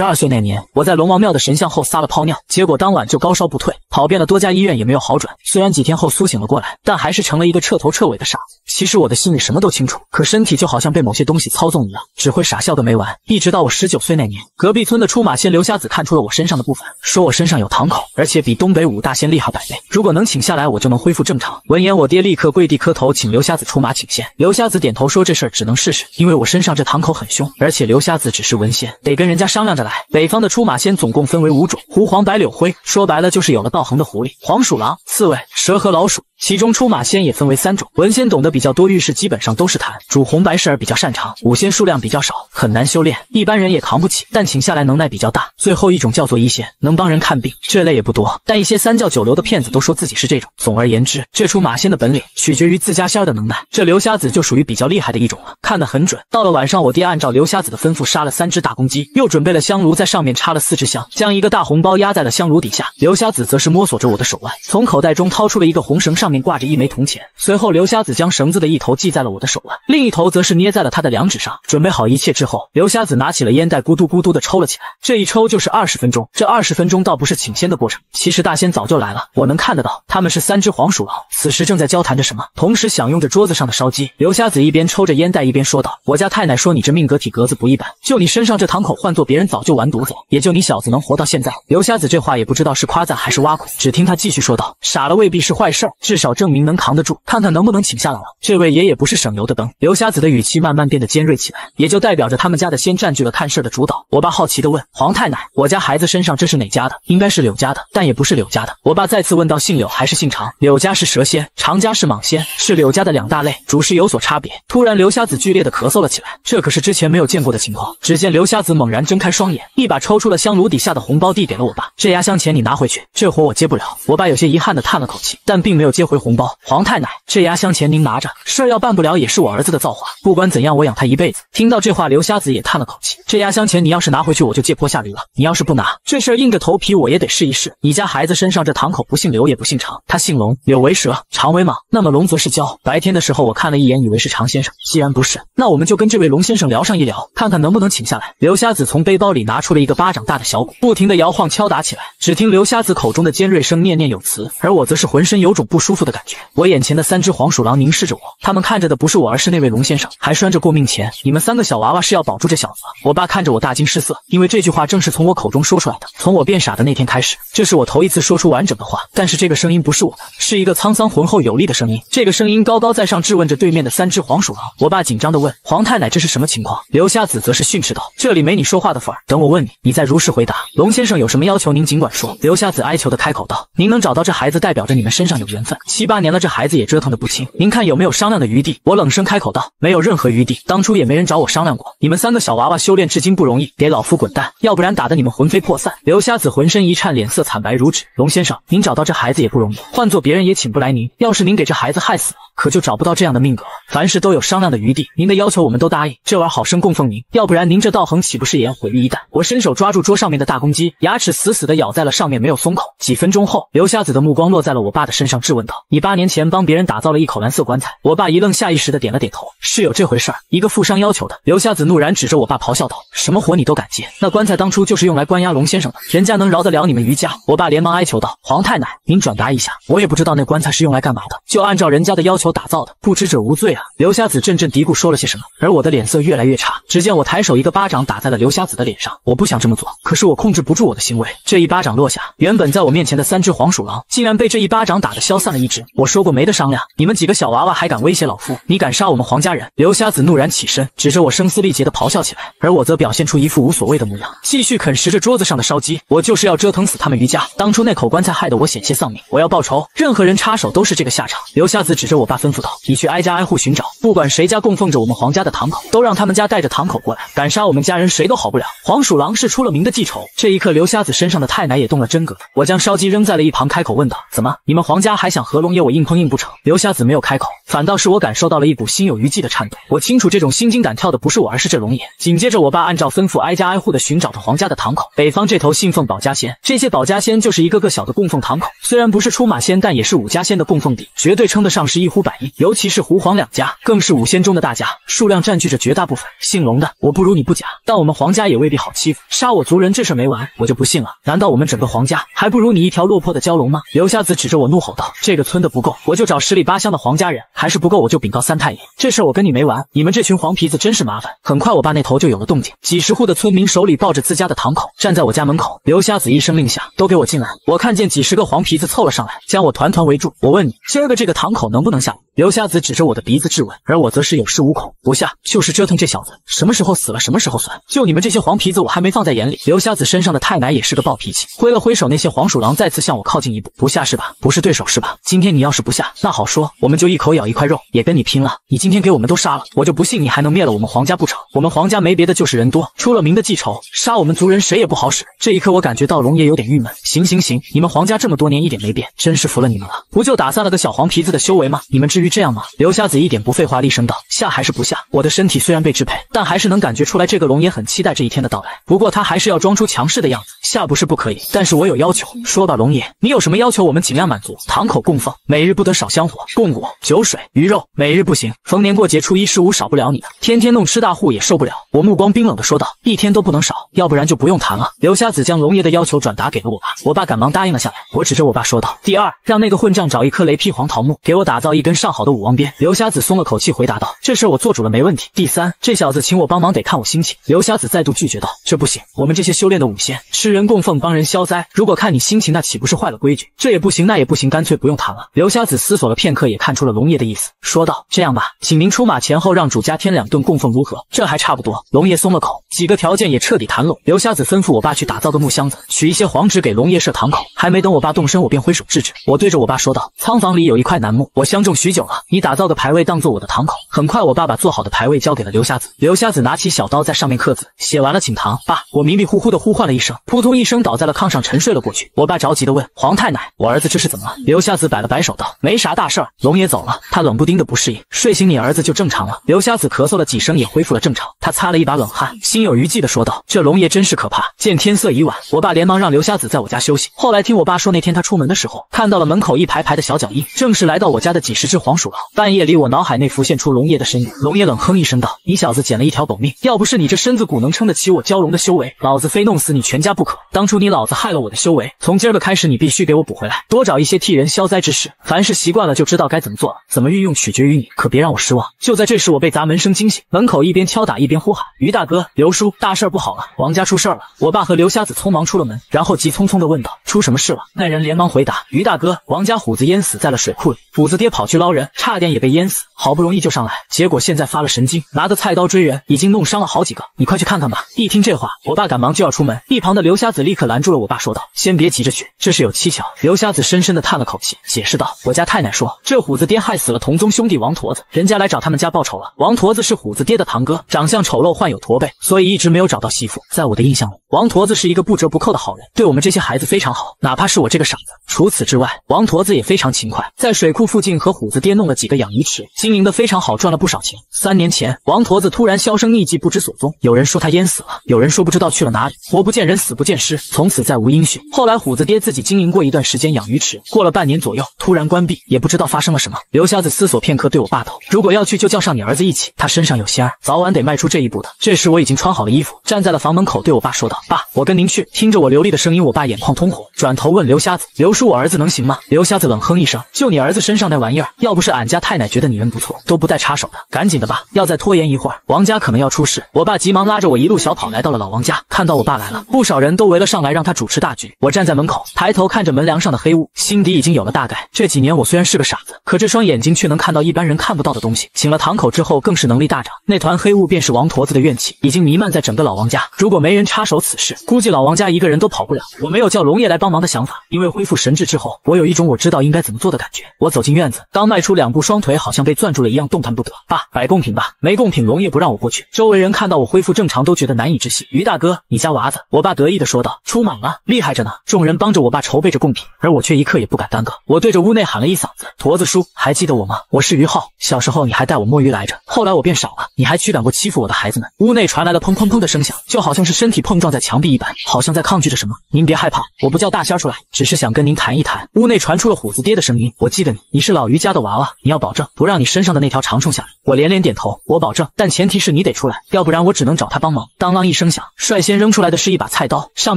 十二岁那年，我在龙王庙的神像后撒了泡尿，结果当晚就高烧不退，跑遍了多家医院也没有好转。虽然几天后苏醒了过来，但还是成了一个彻头彻尾的傻子。其实我的心里什么都清楚，可身体就好像被某些东西操纵一样，只会傻笑个没完。一直到我十九岁那年，隔壁村的出马仙刘瞎子看出了我身上的不凡，说我身上有堂口，而且比东北五大仙厉害百倍。如果能请下来，我就能恢复正常。闻言，我爹立刻跪地磕头，请刘瞎子出马请仙。刘瞎子点头说：“这事儿只能试试，因为我身上这堂口很凶，而且刘瞎子只是文仙，得跟人家商量着来。”北方的出马仙总共分为五种：狐、黄、白、柳、灰。说白了，就是有了道行的狐狸、黄鼠狼、刺猬、蛇和老鼠。其中出马仙也分为三种，文仙懂得比较多，遇事基本上都是谈；主红白事儿比较擅长。武仙数量比较少，很难修炼，一般人也扛不起。但请下来能耐比较大。最后一种叫做医仙，能帮人看病，这类也不多。但一些三教九流的骗子都说自己是这种。总而言之，这出马仙的本领取决于自家仙儿的能耐。这刘瞎子就属于比较厉害的一种了，看得很准。到了晚上，我爹按照刘瞎子的吩咐，杀了三只大公鸡，又准备了香炉，在上面插了四支香，将一个大红包压在了香炉底下。刘瞎子则是摸索着我的手腕，从口袋中掏出了一个红绳上。上面挂着一枚铜钱，随后刘瞎子将绳子的一头系在了我的手腕，另一头则是捏在了他的两指上。准备好一切之后，刘瞎子拿起了烟袋，咕嘟咕嘟的抽了起来。这一抽就是二十分钟。这二十分钟倒不是请仙的过程，其实大仙早就来了，我能看得到。他们是三只黄鼠狼，此时正在交谈着什么，同时享用着桌子上的烧鸡。刘瞎子一边抽着烟袋，一边说道：“我家太奶说你这命格体格子不一般，就你身上这堂口，换做别人早就完犊子，也就你小子能活到现在。”刘瞎子这话也不知道是夸赞还是挖苦。只听他继续说道：“傻了未必是坏事儿，少证明能扛得住，看看能不能请下来了。这位爷爷不是省油的灯。刘瞎子的语气慢慢变得尖锐起来，也就代表着他们家的先占据了看事儿的主导。我爸好奇的问黄太奶：“我家孩子身上这是哪家的？应该是柳家的，但也不是柳家的。”我爸再次问到：“姓柳还是姓常？”柳家是蛇仙，常家是蟒仙，是柳家的两大类，主事有所差别。突然，刘瞎子剧烈的咳嗽了起来，这可是之前没有见过的情况。只见刘瞎子猛然睁开双眼，一把抽出了香炉底下的红包，递给了我爸：“这压箱钱你拿回去，这活我接不了。”我爸有些遗憾的叹了口气，但并没有接。回红包，黄太奶，这压箱钱您拿着，事儿要办不了也是我儿子的造化。不管怎样，我养他一辈子。听到这话，刘瞎子也叹了口气。这压箱钱你要是拿回去，我就借坡下驴了。你要是不拿，这事儿硬着头皮我也得试一试。你家孩子身上这堂口不姓刘也不姓常，他姓龙，柳为蛇，常为蟒，那么龙则是蛟。白天的时候我看了一眼，以为是常先生。既然不是，那我们就跟这位龙先生聊上一聊，看看能不能请下来。刘瞎子从背包里拿出了一个巴掌大的小鼓，不停地摇晃敲打起来。只听刘瞎子口中的尖锐声念念有词，而我则是浑身有种不爽。舒服的感觉。我眼前的三只黄鼠狼凝视着我，他们看着的不是我，而是那位龙先生，还拴着过命钱。你们三个小娃娃是要保住这小子？我爸看着我大惊失色，因为这句话正是从我口中说出来的。从我变傻的那天开始，这是我头一次说出完整的话，但是这个声音不是我的，是一个沧桑浑厚有力的声音。这个声音高高在上质问着对面的三只黄鼠狼。我爸紧张地问黄太奶：“这是什么情况？”刘瞎子则是训斥道：“这里没你说话的份儿，等我问你，你再如实回答。”龙先生有什么要求，您尽管说。刘瞎子哀求的开口道：“您能找到这孩子，代表着你们身上有缘分。”七八年了，这孩子也折腾的不轻。您看有没有商量的余地？我冷声开口道：“没有任何余地，当初也没人找我商量过。你们三个小娃娃修炼至今不容易，给老夫滚蛋，要不然打得你们魂飞魄散。”刘瞎子浑身一颤，脸色惨白如纸。龙先生，您找到这孩子也不容易，换做别人也请不来您。要是您给这孩子害死了……可就找不到这样的命格，凡事都有商量的余地，您的要求我们都答应。这碗好生供奉您，要不然您这道行岂不是也要毁于一旦？我伸手抓住桌上面的大公鸡，牙齿死死的咬在了上面，没有松口。几分钟后，刘瞎子的目光落在了我爸的身上，质问道：“你八年前帮别人打造了一口蓝色棺材？”我爸一愣，下意识的点了点头：“是有这回事儿，一个富商要求的。”刘瞎子怒然指着我爸咆哮道：“什么活你都敢接？那棺材当初就是用来关押龙先生的，人家能饶得了你们余家？”我爸连忙哀求道：“皇太奶，您转达一下，我也不知道那棺材是用来干嘛的，就按照人家的要求。”打造的不知者无罪啊！刘瞎子阵阵嘀咕，说了些什么，而我的脸色越来越差。只见我抬手一个巴掌打在了刘瞎子的脸上。我不想这么做，可是我控制不住我的行为。这一巴掌落下，原本在我面前的三只黄鼠狼，竟然被这一巴掌打得消散了一只。我说过没得商量，你们几个小娃娃还敢威胁老夫？你敢杀我们黄家人？刘瞎子怒然起身，指着我声嘶力竭地咆哮起来，而我则表现出一副无所谓的模样，继续啃食着桌子上的烧鸡。我就是要折腾死他们余家。当初那口棺材害得我险些丧命，我要报仇，任何人插手都是这个下场。刘瞎子指着我。爸吩咐道：“你去挨家挨户寻找，不管谁家供奉着我们皇家的堂口，都让他们家带着堂口过来。敢杀我们家人，谁都好不了。黄鼠狼是出了名的记仇。”这一刻，刘瞎子身上的太奶也动了真格。我将烧鸡扔在了一旁，开口问道：“怎么，你们皇家还想和龙爷我硬碰硬不成？”刘瞎子没有开口，反倒是我感受到了一股心有余悸的颤抖。我清楚，这种心惊胆跳的不是我，而是这龙爷。紧接着，我爸按照吩咐，挨家挨户的寻找着皇家的堂口。北方这头信奉保家仙，这些保家仙就是一个个小的供奉堂口，虽然不是出马仙，但也是五家仙的供奉地，绝对称得上是一户。百亿，尤其是胡黄两家更是五仙中的大家，数量占据着绝大部分。姓龙的，我不如你不假，但我们黄家也未必好欺负。杀我族人这事没完，我就不信了。难道我们整个黄家还不如你一条落魄的蛟龙吗？刘瞎子指着我怒吼道：“这个村的不够，我就找十里八乡的黄家人，还是不够，我就禀告三太爷。这事我跟你没完！你们这群黄皮子真是麻烦。”很快，我爸那头就有了动静，几十户的村民手里抱着自家的堂口，站在我家门口。刘瞎子一声令下：“都给我进来！”我看见几十个黄皮子凑了上来，将我团团围住。我问你：“今儿个这个堂口能不能下？”刘瞎子指着我的鼻子质问，而我则是有恃无恐。不下就是折腾这小子，什么时候死了什么时候算。就你们这些黄皮子，我还没放在眼里。刘瞎子身上的太奶也是个暴脾气，挥了挥手，那些黄鼠狼再次向我靠近一步。不下是吧？不是对手是吧？今天你要是不下，那好说，我们就一口咬一块肉，也跟你拼了。你今天给我们都杀了，我就不信你还能灭了我们黄家不成？我们黄家没别的，就是人多，出了名的记仇，杀我们族人谁也不好使。这一刻我感觉到龙爷有点郁闷。行行行，你们黄家这么多年一点没变，真是服了你们了。不就打散了个小黄皮子的修为吗？你。你们至于这样吗？刘瞎子一点不废话，厉声道：“下还是不下？我的身体虽然被支配，但还是能感觉出来，这个龙爷很期待这一天的到来。不过他还是要装出强势的样子，下不是不可以，但是我有要求。说吧，龙爷，你有什么要求，我们尽量满足。堂口供奉，每日不得少香火、供果、酒水、鱼肉，每日不行。逢年过节、初一十五少不了你的，天天弄吃大户也受不了。”我目光冰冷的说道：“一天都不能少，要不然就不用谈了。”刘瞎子将龙爷的要求转达给了我爸，我爸赶忙答应了下来。我指着我爸说道：“第二，让那个混账找一棵雷劈黄桃木，给我打造一根。”上好的武王鞭，刘瞎子松了口气，回答道：“这事我做主了，没问题。”第三，这小子请我帮忙得看我心情。刘瞎子再度拒绝道：“这不行，我们这些修炼的武仙吃人供奉，帮人消灾，如果看你心情，那岂不是坏了规矩？这也不行，那也不行，干脆不用谈了。”刘瞎子思索了片刻，也看出了龙爷的意思，说道：“这样吧，请您出马前后让主家添两顿供奉，如何？这还差不多。”龙爷松了口，几个条件也彻底谈拢。刘瞎子吩咐我爸去打造个木箱子，取一些黄纸给龙爷设堂口。还没等我爸动身，我便挥手制止。我对着我爸说道：“仓房里有一块楠木，我相中。”许久了，你打造个牌位当做我的堂口。很快，我爸把做好的牌位交给了刘瞎子。刘瞎子拿起小刀在上面刻字，写完了请堂。爸，我迷迷糊糊的呼唤了一声，扑通一声倒在了炕上，沉睡了过去。我爸着急的问黄太奶：“我儿子这是怎么了？”刘瞎子摆了摆手道：“没啥大事儿，龙爷走了，他冷不丁的不适应，睡醒你儿子就正常了。”刘瞎子咳嗽了几声，也恢复了正常。他擦了一把冷汗，心有余悸的说道：“这龙爷真是可怕。”见天色已晚，我爸连忙让刘瞎子在我家休息。后来听我爸说，那天他出门的时候看到了门口一排排的小脚印，正是来到我家的几十。是黄鼠狼。半夜里，我脑海内浮现出龙爷的身影。龙爷冷哼一声道：“你小子捡了一条狗命，要不是你这身子骨能撑得起我蛟龙的修为，老子非弄死你全家不可。当初你老子害了我的修为，从今儿个开始，你必须给我补回来，多找一些替人消灾之事。凡事习惯了，就知道该怎么做了，怎么运用取决于你，可别让我失望。”就在这时，我被砸门声惊醒，门口一边敲打一边呼喊：“于大哥，刘叔，大事不好了，王家出事了！”我爸和刘瞎子匆忙出了门，然后急匆匆的问道：“出什么事了？”那人连忙回答：“于大哥，王家虎子淹死在了水库里，虎子爹跑去。”捞人差点也被淹死，好不容易救上来，结果现在发了神经，拿个菜刀追人，已经弄伤了好几个。你快去看看吧！一听这话，我爸赶忙就要出门，一旁的刘瞎子立刻拦住了我爸，说道：“先别急着去，这是有蹊跷。”刘瞎子深深的叹了口气，解释道：“我家太奶说，这虎子爹害死了同宗兄弟王驼子，人家来找他们家报仇了。王驼子是虎子爹的堂哥，长相丑陋，患有驼背，所以一直没有找到媳妇。在我的印象中，王驼子是一个不折不扣的好人，对我们这些孩子非常好，哪怕是我这个傻子。除此之外，王驼子也非常勤快，在水库附近和虎。”子爹弄了几个养鱼池，经营的非常好，赚了不少钱。三年前，王驼子突然销声匿迹，不知所踪。有人说他淹死了，有人说不知道去了哪里，活不见人，死不见尸，从此再无音讯。后来，虎子爹自己经营过一段时间养鱼池，过了半年左右，突然关闭，也不知道发生了什么。刘瞎子思索片刻，对我爸道：“如果要去，就叫上你儿子一起，他身上有仙儿，早晚得迈出这一步的。”这时我已经穿好了衣服，站在了房门口，对我爸说道：“爸，我跟您去。”听着我流利的声音，我爸眼眶通红，转头问刘瞎子：“刘叔，我儿子能行吗？”刘瞎子冷哼一声：“就你儿子身上那玩意儿。”要不是俺家太奶觉得你人不错，都不带插手的。赶紧的吧，要再拖延一会儿，王家可能要出事。我爸急忙拉着我一路小跑来到了老王家。看到我爸来了，不少人都围了上来，让他主持大局。我站在门口，抬头看着门梁上的黑雾，心底已经有了大概。这几年我虽然是个傻子，可这双眼睛却能看到一般人看不到的东西。请了堂口之后，更是能力大涨。那团黑雾便是王驼子的怨气，已经弥漫在整个老王家。如果没人插手此事，估计老王家一个人都跑不了。我没有叫龙爷来帮忙的想法，因为恢复神智之后，我有一种我知道应该怎么做的感觉。我走进院子，刚。迈出两步，双腿好像被攥住了一样，动弹不得。爸，摆贡品吧，没贡品，龙也不让我过去。周围人看到我恢复正常，都觉得难以置信。于大哥，你家娃子，我爸得意的说道，出满了，厉害着呢。众人帮着我爸筹备着贡品，而我却一刻也不敢耽搁。我对着屋内喊了一嗓子：“驼子叔，还记得我吗？我是于浩。小时候你还带我摸鱼来着，后来我变少了，你还驱赶过欺负我的孩子们。”屋内传来了砰砰砰的声响，就好像是身体碰撞在墙壁一般，好像在抗拒着什么。您别害怕，我不叫大仙出来，只是想跟您谈一谈。屋内传出了虎子爹的声音：“我记得你，你是老于家。”他的娃娃，你要保证不让你身上的那条长虫下来。我连连点头，我保证，但前提是你得出来，要不然我只能找他帮忙。当啷一声响，率先扔出来的是一把菜刀，上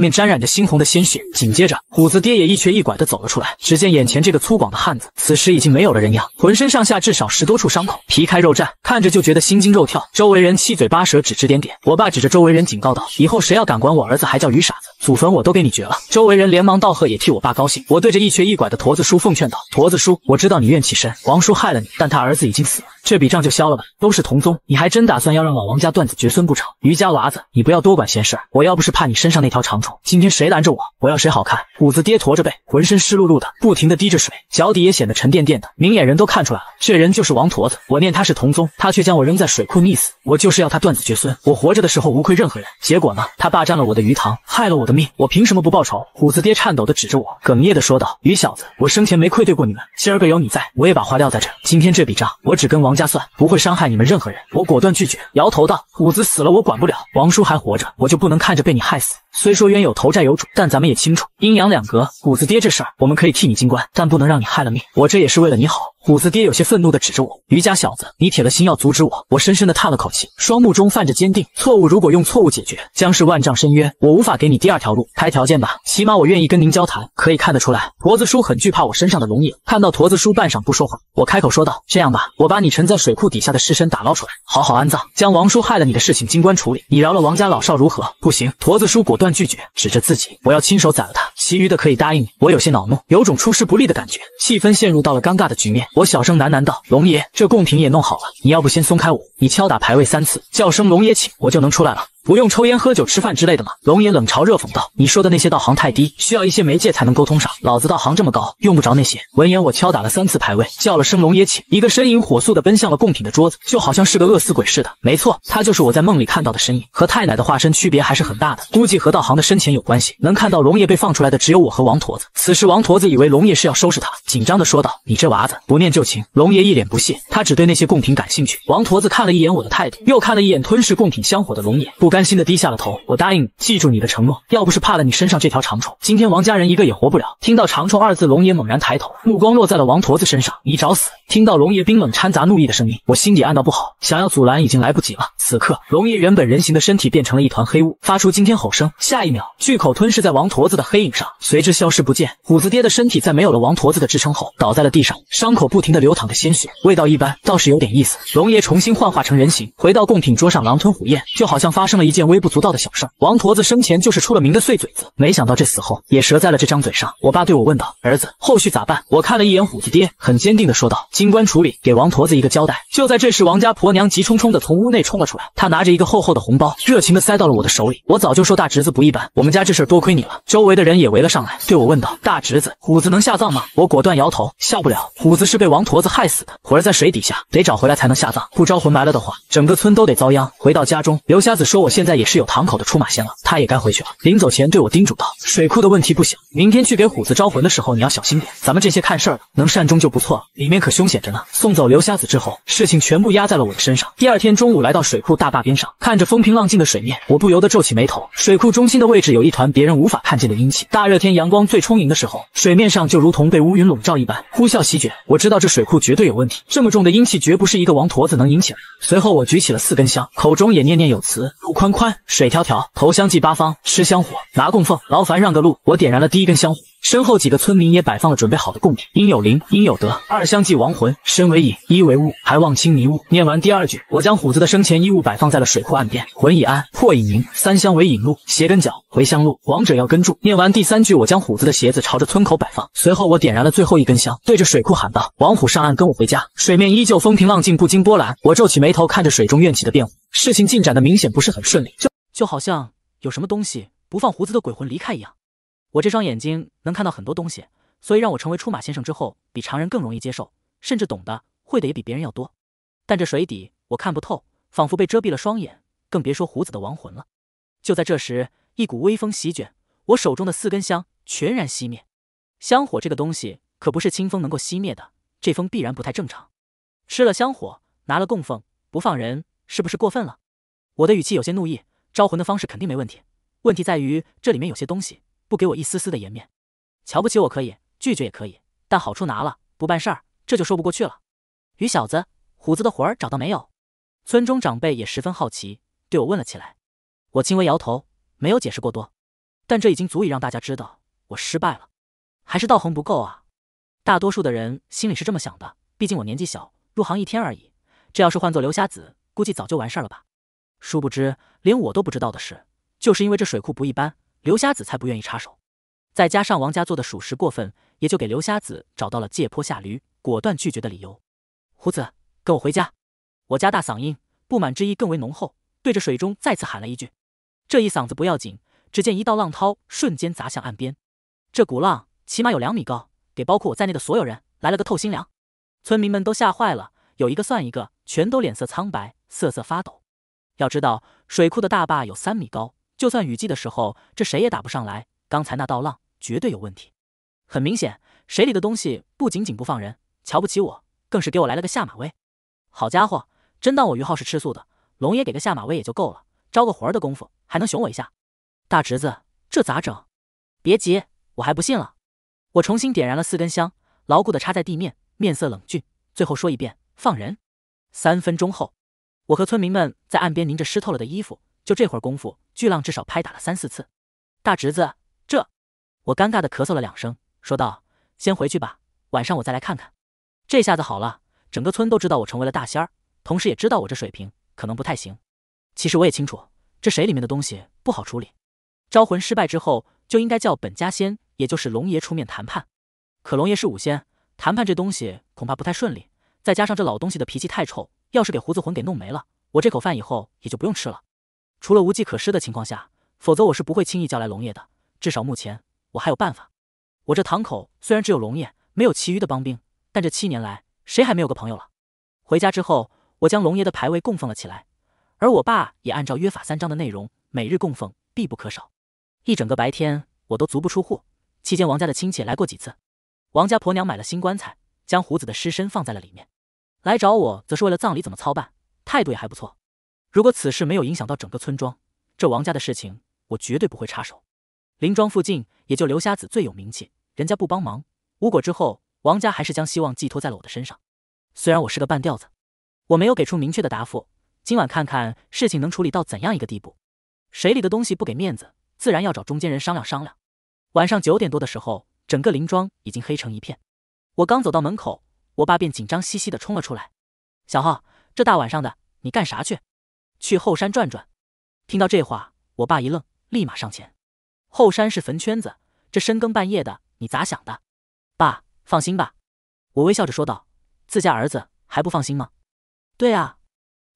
面沾染着猩红的鲜血。紧接着，虎子爹也一瘸一拐的走了出来。只见眼前这个粗犷的汉子，此时已经没有了人样，浑身上下至少十多处伤口，皮开肉绽，看着就觉得心惊肉跳。周围人七嘴八舌指指点点。我爸指着周围人警告道：“以后谁要敢管我儿子，还叫鱼傻子，祖坟我都给你掘了。”周围人连忙道贺，也替我爸高兴。我对着一瘸一拐的驼子叔奉劝道：“驼子叔，我知道你怨气深。”王叔害了你，但他儿子已经死了。这笔账就消了吧，都是同宗，你还真打算要让老王家断子绝孙不成？余家娃子，你不要多管闲事。我要不是怕你身上那条长虫，今天谁拦着我，我要谁好看。虎子爹驼着背，浑身湿漉漉的，不停的滴着水，脚底也显得沉甸甸的，明眼人都看出来了，这人就是王驼子。我念他是同宗，他却将我扔在水库溺死，我就是要他断子绝孙。我活着的时候无愧任何人，结果呢，他霸占了我的鱼塘，害了我的命，我凭什么不报仇？虎子爹颤抖的指着我，哽咽的说道：“余小子，我生前没愧对过你们，今儿个有你在，我也把话撂在这，今天这笔账，我只跟王。”家算不会伤害你们任何人，我果断拒绝，摇头道：“虎子死了，我管不了；王叔还活着，我就不能看着被你害死。”虽说冤有头债有主，但咱们也清楚阴阳两隔。虎子爹这事儿，我们可以替你进官，但不能让你害了命。我这也是为了你好。虎子爹有些愤怒的指着我：“余家小子，你铁了心要阻止我。”我深深的叹了口气，双目中泛着坚定。错误如果用错误解决，将是万丈深渊。我无法给你第二条路，开条件吧，起码我愿意跟您交谈。可以看得出来，驼子叔很惧怕我身上的龙影。看到驼子叔半晌不说话，我开口说道：“这样吧，我把你沉在水库底下的尸身打捞出来，好好安葬，将王叔害了你的事情经官处理，你饶了王家老少，如何？”不行。驼子叔果断。断拒绝，指着自己，我要亲手宰了他，其余的可以答应你。我有些恼怒，有种出师不利的感觉，气氛陷入到了尴尬的局面。我小声喃喃道：“龙爷，这贡品也弄好了，你要不先松开我，你敲打牌位三次，叫声龙爷请，我就能出来了。”不用抽烟、喝酒、吃饭之类的吗？龙爷冷嘲热讽道：“你说的那些道行太低，需要一些媒介才能沟通上。老子道行这么高，用不着那些。”闻言，我敲打了三次牌位，叫了声“龙爷起”，一个身影火速的奔向了贡品的桌子，就好像是个饿死鬼似的。没错，他就是我在梦里看到的身影，和太奶的化身区别还是很大的，估计和道行的深浅有关系。能看到龙爷被放出来的只有我和王驼子。此时，王驼子以为龙爷是要收拾他，紧张的说道：“你这娃子不念旧情。”龙爷一脸不屑，他只对那些贡品感兴趣。王驼子看了一眼我的态度，又看了一眼吞噬贡品香火的龙爷，不。甘心的低下了头，我答应你，记住你的承诺。要不是怕了你身上这条长虫，今天王家人一个也活不了。听到“长虫”二字，龙爷猛然抬头，目光落在了王驼子身上。你找死！听到龙爷冰冷掺杂怒意的声音，我心底暗道不好，想要阻拦已经来不及了。此刻，龙爷原本人形的身体变成了一团黑雾，发出惊天吼声。下一秒，巨口吞噬在王驼子的黑影上，随之消失不见。虎子爹的身体在没有了王驼子的支撑后，倒在了地上，伤口不停的流淌着鲜血，味道一般，倒是有点意思。龙爷重新幻化成人形，回到贡品桌上狼吞虎咽，就好像发生了。一件微不足道的小事，王驼子生前就是出了名的碎嘴子，没想到这死后也折在了这张嘴上。我爸对我问道：“儿子，后续咋办？”我看了一眼虎子爹，很坚定地说道：“金棺处理，给王驼子一个交代。”就在这时，王家婆娘急冲冲地从屋内冲了出来，她拿着一个厚厚的红包，热情地塞到了我的手里。我早就说大侄子不一般，我们家这事儿多亏你了。周围的人也围了上来，对我问道：“大侄子，虎子能下葬吗？”我果断摇头：“下不了，虎子是被王驼子害死的，魂儿在水底下，得找回来才能下葬。不招魂埋了的话，整个村都得遭殃。”回到家中，刘瞎子说我。现在也是有堂口的出马仙了，他也该回去了。临走前对我叮嘱道：“水库的问题不小，明天去给虎子招魂的时候你要小心点。咱们这些看事儿的，能善终就不错了，里面可凶险着呢。”送走刘瞎子之后，事情全部压在了我的身上。第二天中午，来到水库大坝边上，看着风平浪静的水面，我不由得皱起眉头。水库中心的位置有一团别人无法看见的阴气，大热天阳光最充盈的时候，水面上就如同被乌云笼罩一般，呼啸席卷。我知道这水库绝对有问题，这么重的阴气绝不是一个王驼子能引起的。随后我举起了四根香，口中也念念有词。宽宽，水迢迢，投香祭八方，吃香火，拿供奉，劳烦让个路，我点燃了第一根香火。身后几个村民也摆放了准备好的供品。应有灵，应有德，二香继亡魂。身为影，一为物，还望清迷雾。念完第二句，我将虎子的生前衣物摆放在了水库岸边。魂已安，魄已宁，三香为引路。鞋跟脚，回香路，王者要跟住。念完第三句，我将虎子的鞋子朝着村口摆放。随后，我点燃了最后一根香，对着水库喊道：“王虎上岸，跟我回家。”水面依旧风平浪静，不惊波澜。我皱起眉头，看着水中怨气的变化，事情进展的明显不是很顺利，就就好像有什么东西不放胡子的鬼魂离开一样。我这双眼睛能看到很多东西，所以让我成为出马先生之后，比常人更容易接受，甚至懂得、会的也比别人要多。但这水底我看不透，仿佛被遮蔽了双眼，更别说胡子的亡魂了。就在这时，一股微风席卷，我手中的四根香全然熄灭。香火这个东西可不是清风能够熄灭的，这风必然不太正常。吃了香火，拿了供奉，不放人，是不是过分了？我的语气有些怒意。招魂的方式肯定没问题，问题在于这里面有些东西。不给我一丝丝的颜面，瞧不起我可以，拒绝也可以，但好处拿了不办事儿，这就说不过去了。于小子，虎子的魂儿找到没有？村中长辈也十分好奇，对我问了起来。我轻微摇头，没有解释过多，但这已经足以让大家知道我失败了，还是道行不够啊！大多数的人心里是这么想的，毕竟我年纪小，入行一天而已。这要是换做刘瞎子，估计早就完事儿了吧。殊不知，连我都不知道的是，就是因为这水库不一般。刘瞎子才不愿意插手，再加上王家做的属实过分，也就给刘瞎子找到了借坡下驴、果断拒绝的理由。胡子，跟我回家！我加大嗓音，不满之意更为浓厚，对着水中再次喊了一句。这一嗓子不要紧，只见一道浪涛瞬间砸向岸边，这股浪起码有两米高，给包括我在内的所有人来了个透心凉。村民们都吓坏了，有一个算一个，全都脸色苍白，瑟瑟发抖。要知道，水库的大坝有三米高。就算雨季的时候，这谁也打不上来。刚才那道浪绝对有问题，很明显，水里的东西不仅仅不放人，瞧不起我，更是给我来了个下马威。好家伙，真当我于浩是吃素的，龙爷给个下马威也就够了，招个活儿的功夫还能熊我一下。大侄子，这咋整？别急，我还不信了。我重新点燃了四根香，牢固的插在地面，面色冷峻。最后说一遍，放人。三分钟后，我和村民们在岸边拧着湿透了的衣服。就这会儿功夫，巨浪至少拍打了三四次。大侄子，这我尴尬的咳嗽了两声，说道：“先回去吧，晚上我再来看看。”这下子好了，整个村都知道我成为了大仙儿，同时也知道我这水平可能不太行。其实我也清楚，这水里面的东西不好处理。招魂失败之后，就应该叫本家仙，也就是龙爷出面谈判。可龙爷是五仙，谈判这东西恐怕不太顺利。再加上这老东西的脾气太臭，要是给胡子魂给弄没了，我这口饭以后也就不用吃了。除了无计可施的情况下，否则我是不会轻易叫来龙爷的。至少目前我还有办法。我这堂口虽然只有龙爷，没有其余的帮兵，但这七年来谁还没有个朋友了？回家之后，我将龙爷的牌位供奉了起来，而我爸也按照约法三章的内容每日供奉，必不可少。一整个白天我都足不出户，期间王家的亲戚来过几次。王家婆娘买了新棺材，将胡子的尸身放在了里面。来找我则是为了葬礼怎么操办，态度也还不错。如果此事没有影响到整个村庄，这王家的事情我绝对不会插手。林庄附近也就刘瞎子最有名气，人家不帮忙，无果之后，王家还是将希望寄托在了我的身上。虽然我是个半吊子，我没有给出明确的答复。今晚看看事情能处理到怎样一个地步。水里的东西不给面子，自然要找中间人商量商量。晚上九点多的时候，整个林庄已经黑成一片。我刚走到门口，我爸便紧张兮兮的冲了出来：“小浩，这大晚上的，你干啥去？”去后山转转。听到这话，我爸一愣，立马上前。后山是坟圈子，这深更半夜的，你咋想的？爸，放心吧。我微笑着说道。自家儿子还不放心吗？对啊。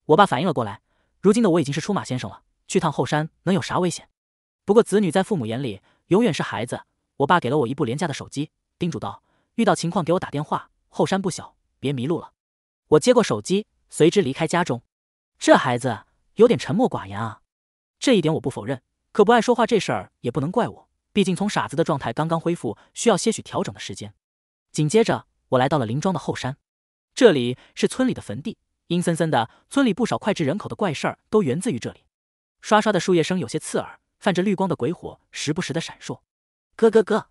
我爸反应了过来。如今的我已经是出马先生了，去趟后山能有啥危险？不过子女在父母眼里永远是孩子。我爸给了我一部廉价的手机，叮嘱道：遇到情况给我打电话。后山不小，别迷路了。我接过手机，随之离开家中。这孩子。有点沉默寡言啊，这一点我不否认。可不爱说话这事儿也不能怪我，毕竟从傻子的状态刚刚恢复，需要些许调整的时间。紧接着，我来到了林庄的后山，这里是村里的坟地，阴森森的。村里不少脍炙人口的怪事儿都源自于这里。唰唰的树叶声有些刺耳，泛着绿光的鬼火时不时的闪烁。咯咯咯，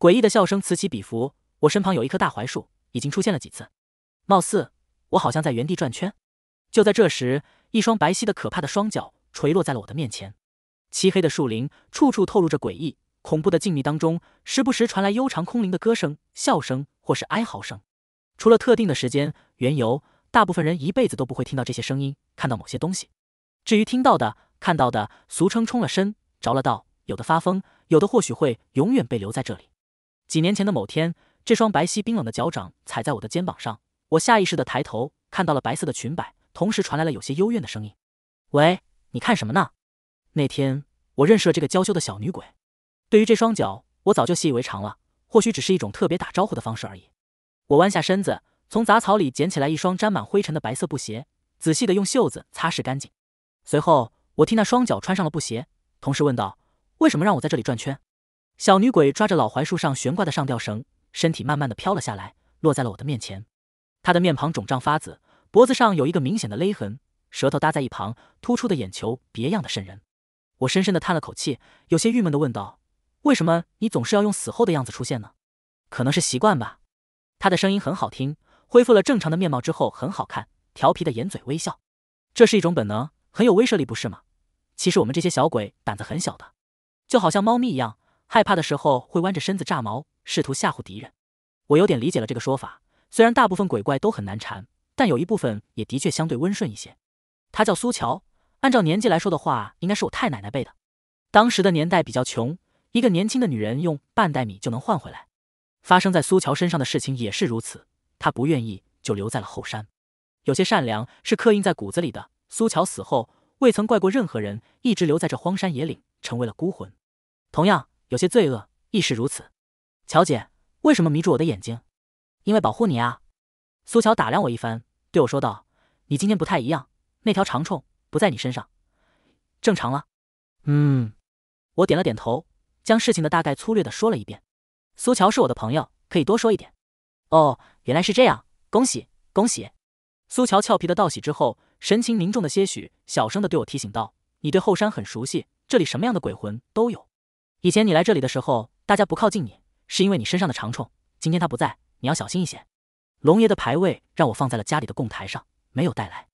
诡异的笑声此起彼伏。我身旁有一棵大槐树，已经出现了几次，貌似我好像在原地转圈。就在这时。一双白皙的、可怕的双脚垂落在了我的面前。漆黑的树林处处透露着诡异、恐怖的静谧当中，时不时传来悠长空灵的歌声、笑声或是哀嚎声。除了特定的时间、缘由，大部分人一辈子都不会听到这些声音、看到某些东西。至于听到的、看到的，俗称冲了身、着了道，有的发疯，有的或许会永远被留在这里。几年前的某天，这双白皙冰冷的脚掌踩在我的肩膀上，我下意识的抬头，看到了白色的裙摆。同时传来了有些幽怨的声音：“喂，你看什么呢？”那天我认识了这个娇羞的小女鬼。对于这双脚，我早就习以为常了，或许只是一种特别打招呼的方式而已。我弯下身子，从杂草里捡起来一双沾满灰尘的白色布鞋，仔细的用袖子擦拭干净。随后，我替那双脚穿上了布鞋，同时问道：“为什么让我在这里转圈？”小女鬼抓着老槐树上悬挂的上吊绳，身体慢慢的飘了下来，落在了我的面前。她的面庞肿胀发紫。脖子上有一个明显的勒痕，舌头搭在一旁，突出的眼球别样的渗人。我深深的叹了口气，有些郁闷的问道：“为什么你总是要用死后的样子出现呢？”“可能是习惯吧。”他的声音很好听，恢复了正常的面貌之后很好看，调皮的眼嘴微笑。这是一种本能，很有威慑力，不是吗？其实我们这些小鬼胆子很小的，就好像猫咪一样，害怕的时候会弯着身子炸毛，试图吓唬敌人。我有点理解了这个说法，虽然大部分鬼怪都很难缠。但有一部分也的确相对温顺一些。她叫苏乔，按照年纪来说的话，应该是我太奶奶辈的。当时的年代比较穷，一个年轻的女人用半袋米就能换回来。发生在苏乔身上的事情也是如此。她不愿意，就留在了后山。有些善良是刻印在骨子里的。苏乔死后，未曾怪过任何人，一直留在这荒山野岭，成为了孤魂。同样，有些罪恶亦是如此。乔姐，为什么迷住我的眼睛？因为保护你啊。苏乔打量我一番，对我说道：“你今天不太一样，那条长虫不在你身上，正常了。”嗯，我点了点头，将事情的大概粗略的说了一遍。苏乔是我的朋友，可以多说一点。哦，原来是这样，恭喜恭喜！苏乔俏皮的道喜之后，神情凝重的些许，小声的对我提醒道：“你对后山很熟悉，这里什么样的鬼魂都有。以前你来这里的时候，大家不靠近你，是因为你身上的长虫。今天他不在，你要小心一些。”龙爷的牌位让我放在了家里的供台上，没有带来。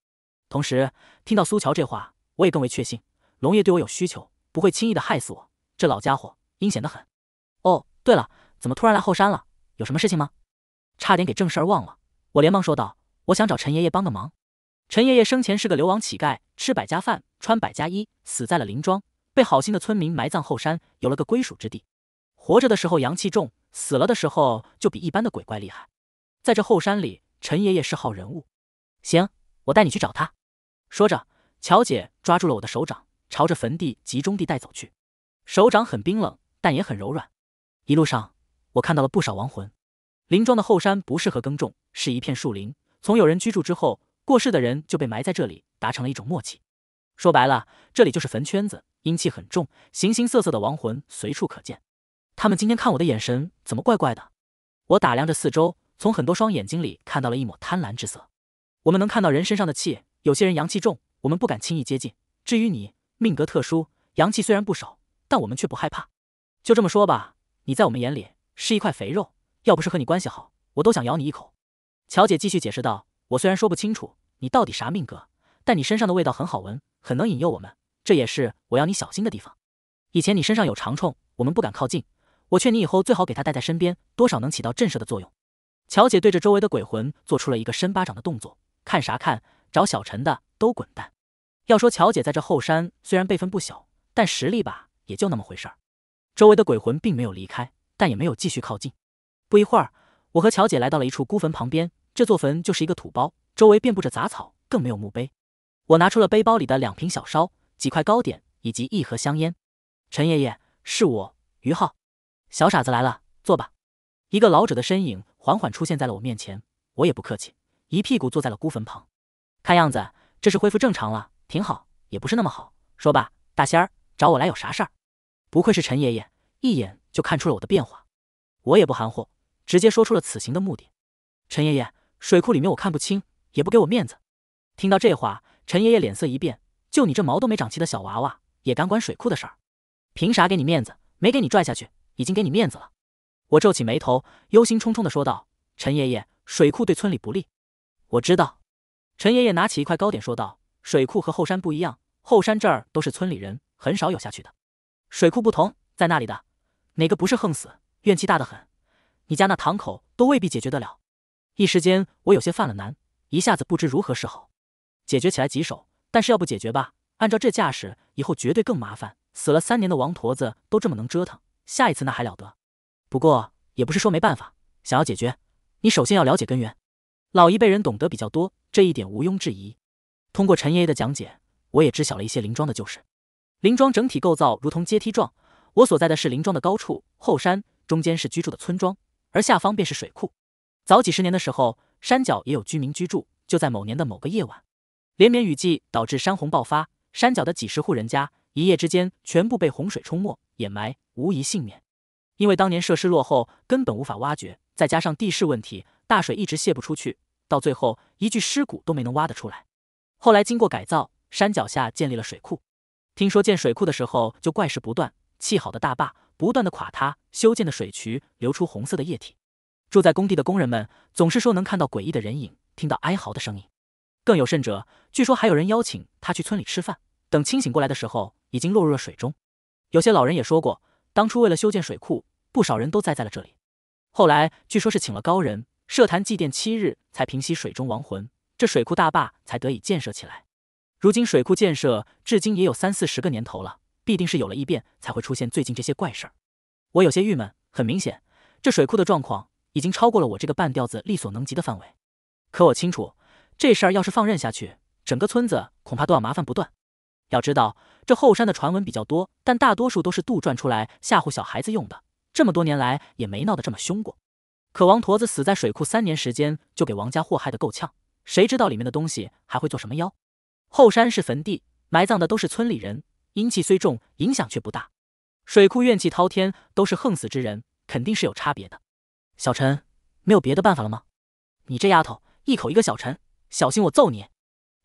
同时听到苏乔这话，我也更为确信龙爷对我有需求，不会轻易的害死我。这老家伙阴险得很。哦，对了，怎么突然来后山了？有什么事情吗？差点给正事儿忘了，我连忙说道：“我想找陈爷爷帮个忙。陈爷爷生前是个流亡乞丐，吃百家饭，穿百家衣，死在了林庄，被好心的村民埋葬后山，有了个归属之地。活着的时候阳气重，死了的时候就比一般的鬼怪厉害。”在这后山里，陈爷爷是好人物。行，我带你去找他。说着，乔姐抓住了我的手掌，朝着坟地集中地带走去。手掌很冰冷，但也很柔软。一路上，我看到了不少亡魂。林庄的后山不适合耕种，是一片树林。从有人居住之后，过世的人就被埋在这里，达成了一种默契。说白了，这里就是坟圈子，阴气很重，形形色色的亡魂随处可见。他们今天看我的眼神怎么怪怪的？我打量着四周。从很多双眼睛里看到了一抹贪婪之色，我们能看到人身上的气，有些人阳气重，我们不敢轻易接近。至于你，命格特殊，阳气虽然不少，但我们却不害怕。就这么说吧，你在我们眼里是一块肥肉，要不是和你关系好，我都想咬你一口。乔姐继续解释道：“我虽然说不清楚你到底啥命格，但你身上的味道很好闻，很能引诱我们，这也是我要你小心的地方。以前你身上有长虫，我们不敢靠近，我劝你以后最好给它带在身边，多少能起到震慑的作用。”乔姐对着周围的鬼魂做出了一个伸巴掌的动作，看啥看？找小陈的都滚蛋！要说乔姐在这后山虽然辈分不小，但实力吧也就那么回事儿。周围的鬼魂并没有离开，但也没有继续靠近。不一会儿，我和乔姐来到了一处孤坟旁边。这座坟就是一个土包，周围遍布着杂草，更没有墓碑。我拿出了背包里的两瓶小烧、几块糕点以及一盒香烟。陈爷爷，是我，于浩，小傻子来了，坐吧。一个老者的身影。缓缓出现在了我面前，我也不客气，一屁股坐在了孤坟旁。看样子这是恢复正常了，挺好，也不是那么好。说吧，大仙儿找我来有啥事儿？不愧是陈爷爷，一眼就看出了我的变化。我也不含糊，直接说出了此行的目的。陈爷爷，水库里面我看不清，也不给我面子。听到这话，陈爷爷脸色一变，就你这毛都没长齐的小娃娃，也敢管水库的事儿？凭啥给你面子？没给你拽下去，已经给你面子了。我皱起眉头，忧心忡忡的说道：“陈爷爷，水库对村里不利。”我知道。陈爷爷拿起一块糕点说道：“水库和后山不一样，后山这儿都是村里人，很少有下去的。水库不同，在那里的哪个不是横死，怨气大得很。你家那堂口都未必解决得了。”一时间，我有些犯了难，一下子不知如何是好。解决起来棘手，但是要不解决吧，按照这架势，以后绝对更麻烦。死了三年的王驼子都这么能折腾，下一次那还了得？不过也不是说没办法，想要解决，你首先要了解根源。老一辈人懂得比较多，这一点毋庸置疑。通过陈爷爷的讲解，我也知晓了一些林庄的旧事。林庄整体构造如同阶梯状，我所在的是林庄的高处后山，中间是居住的村庄，而下方便是水库。早几十年的时候，山脚也有居民居住。就在某年的某个夜晚，连绵雨季导致山洪爆发，山脚的几十户人家一夜之间全部被洪水冲没掩埋，无一幸免。因为当年设施落后，根本无法挖掘，再加上地势问题，大水一直泄不出去，到最后一具尸骨都没能挖得出来。后来经过改造，山脚下建立了水库。听说建水库的时候就怪事不断，砌好的大坝不断的垮塌，修建的水渠流出红色的液体。住在工地的工人们总是说能看到诡异的人影，听到哀嚎的声音。更有甚者，据说还有人邀请他去村里吃饭。等清醒过来的时候，已经落入了水中。有些老人也说过。当初为了修建水库，不少人都栽在了这里。后来据说是请了高人设坛祭奠七日，才平息水中亡魂，这水库大坝才得以建设起来。如今水库建设至今也有三四十个年头了，必定是有了异变才会出现最近这些怪事儿。我有些郁闷，很明显，这水库的状况已经超过了我这个半吊子力所能及的范围。可我清楚，这事儿要是放任下去，整个村子恐怕都要麻烦不断。要知道，这后山的传闻比较多，但大多数都是杜撰出来吓唬小孩子用的。这么多年来也没闹得这么凶过。可王驼子死在水库三年时间，就给王家祸害的够呛。谁知道里面的东西还会做什么妖？后山是坟地，埋葬的都是村里人，阴气虽重，影响却不大。水库怨气滔天，都是横死之人，肯定是有差别的。小陈，没有别的办法了吗？你这丫头，一口一个小陈，小心我揍你！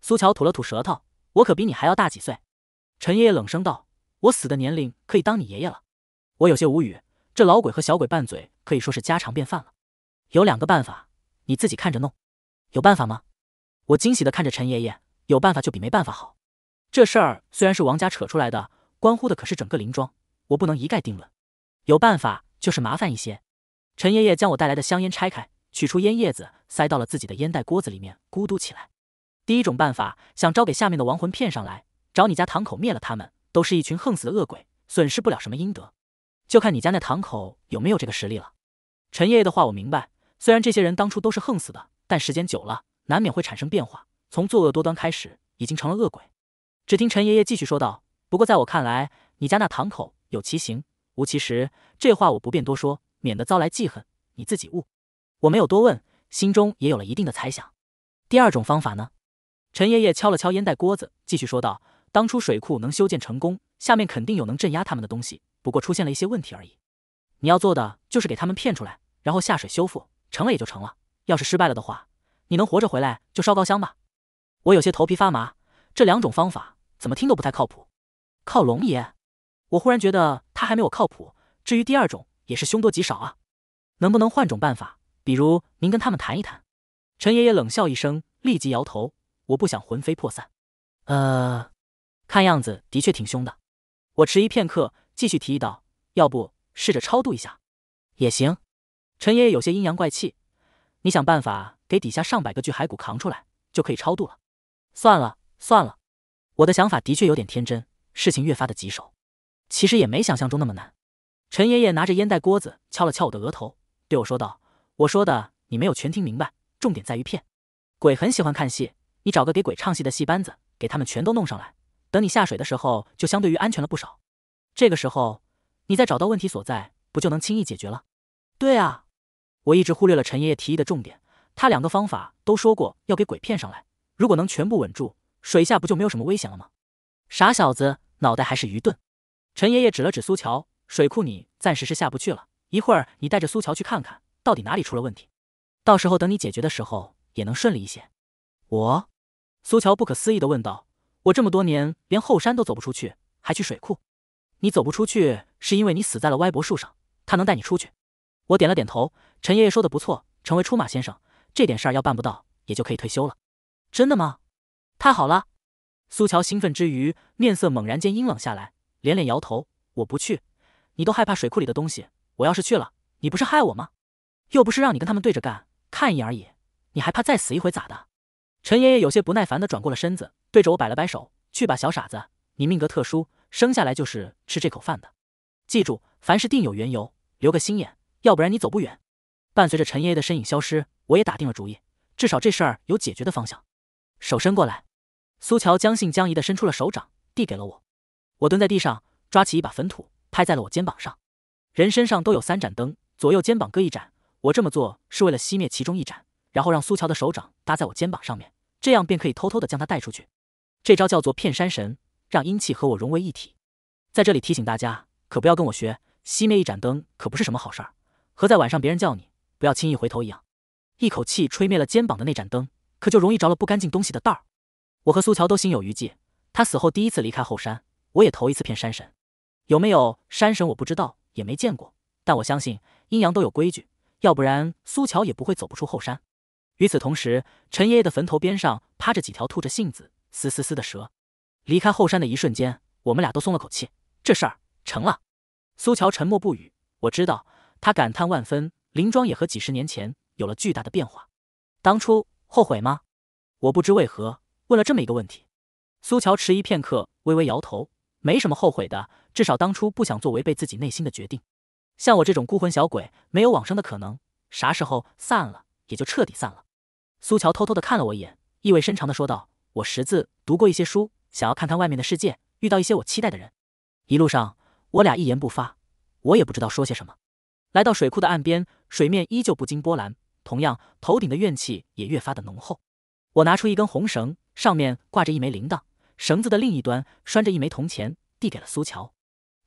苏乔吐了吐舌头。我可比你还要大几岁，陈爷爷冷声道：“我死的年龄可以当你爷爷了。”我有些无语，这老鬼和小鬼拌嘴可以说是家常便饭了。有两个办法，你自己看着弄。有办法吗？我惊喜的看着陈爷爷，有办法就比没办法好。这事儿虽然是王家扯出来的，关乎的可是整个林庄，我不能一概定论。有办法就是麻烦一些。陈爷爷将我带来的香烟拆开，取出烟叶子，塞到了自己的烟袋锅子里面，咕嘟起来。第一种办法，想招给下面的亡魂骗上来，找你家堂口灭了他们，都是一群横死的恶鬼，损失不了什么阴德，就看你家那堂口有没有这个实力了。陈爷爷的话我明白，虽然这些人当初都是横死的，但时间久了，难免会产生变化，从作恶多端开始，已经成了恶鬼。只听陈爷爷继续说道：“不过在我看来，你家那堂口有其形无其实，这话我不便多说，免得遭来记恨。你自己悟。”我没有多问，心中也有了一定的猜想。第二种方法呢？陈爷爷敲了敲烟袋锅子，继续说道：“当初水库能修建成功，下面肯定有能镇压他们的东西，不过出现了一些问题而已。你要做的就是给他们骗出来，然后下水修复，成了也就成了。要是失败了的话，你能活着回来就烧高香吧。”我有些头皮发麻，这两种方法怎么听都不太靠谱。靠龙爷，我忽然觉得他还没我靠谱。至于第二种，也是凶多吉少啊。能不能换种办法？比如您跟他们谈一谈？陈爷爷冷笑一声，立即摇头。我不想魂飞魄散，呃，看样子的确挺凶的。我迟疑片刻，继续提议道：“要不试着超度一下，也行。”陈爷爷有些阴阳怪气：“你想办法给底下上百个巨骸骨扛出来，就可以超度了。”算了算了，我的想法的确有点天真，事情越发的棘手。其实也没想象中那么难。陈爷爷拿着烟袋锅子敲了敲我的额头，对我说道：“我说的你没有全听明白，重点在于骗鬼，很喜欢看戏。”你找个给鬼唱戏的戏班子，给他们全都弄上来，等你下水的时候就相对于安全了不少。这个时候，你再找到问题所在，不就能轻易解决了？对啊，我一直忽略了陈爷爷提议的重点，他两个方法都说过要给鬼骗上来，如果能全部稳住，水下不就没有什么危险了吗？傻小子，脑袋还是愚钝。陈爷爷指了指苏桥，水库你暂时是下不去了，一会儿你带着苏桥去看看到底哪里出了问题，到时候等你解决的时候也能顺利一些。我。苏乔不可思议地问道：“我这么多年连后山都走不出去，还去水库？你走不出去是因为你死在了歪脖树上，他能带你出去。”我点了点头。陈爷爷说的不错，成为出马先生这点事儿要办不到，也就可以退休了。真的吗？太好了！苏乔兴奋之余，面色猛然间阴冷下来，连连摇头：“我不去，你都害怕水库里的东西，我要是去了，你不是害我吗？又不是让你跟他们对着干，看一眼而已，你还怕再死一回咋的？”陈爷爷有些不耐烦的转过了身子，对着我摆了摆手，去吧，小傻子，你命格特殊，生下来就是吃这口饭的。记住，凡事定有缘由，留个心眼，要不然你走不远。伴随着陈爷爷的身影消失，我也打定了主意，至少这事儿有解决的方向。手伸过来，苏乔将信将疑的伸出了手掌，递给了我。我蹲在地上，抓起一把坟土，拍在了我肩膀上。人身上都有三盏灯，左右肩膀各一盏，我这么做是为了熄灭其中一盏。然后让苏乔的手掌搭在我肩膀上面，这样便可以偷偷的将他带出去。这招叫做骗山神，让阴气和我融为一体。在这里提醒大家，可不要跟我学。熄灭一盏灯可不是什么好事儿，和在晚上别人叫你不要轻易回头一样。一口气吹灭了肩膀的那盏灯，可就容易着了不干净东西的道儿。我和苏乔都心有余悸。他死后第一次离开后山，我也头一次骗山神。有没有山神我不知道，也没见过。但我相信阴阳都有规矩，要不然苏乔也不会走不出后山。与此同时，陈爷爷的坟头边上趴着几条吐着信子嘶嘶嘶的蛇。离开后山的一瞬间，我们俩都松了口气，这事儿成了。苏乔沉默不语，我知道他感叹万分。林庄也和几十年前有了巨大的变化。当初后悔吗？我不知为何问了这么一个问题。苏乔迟疑片刻，微微摇头：“没什么后悔的，至少当初不想做违背自己内心的决定。像我这种孤魂小鬼，没有往生的可能，啥时候散了也就彻底散了。”苏乔偷偷的看了我一眼，意味深长的说道：“我识字，读过一些书，想要看看外面的世界，遇到一些我期待的人。”一路上，我俩一言不发，我也不知道说些什么。来到水库的岸边，水面依旧不禁波澜，同样，头顶的怨气也越发的浓厚。我拿出一根红绳，上面挂着一枚铃铛，绳子的另一端拴着一枚铜钱，递给了苏乔：“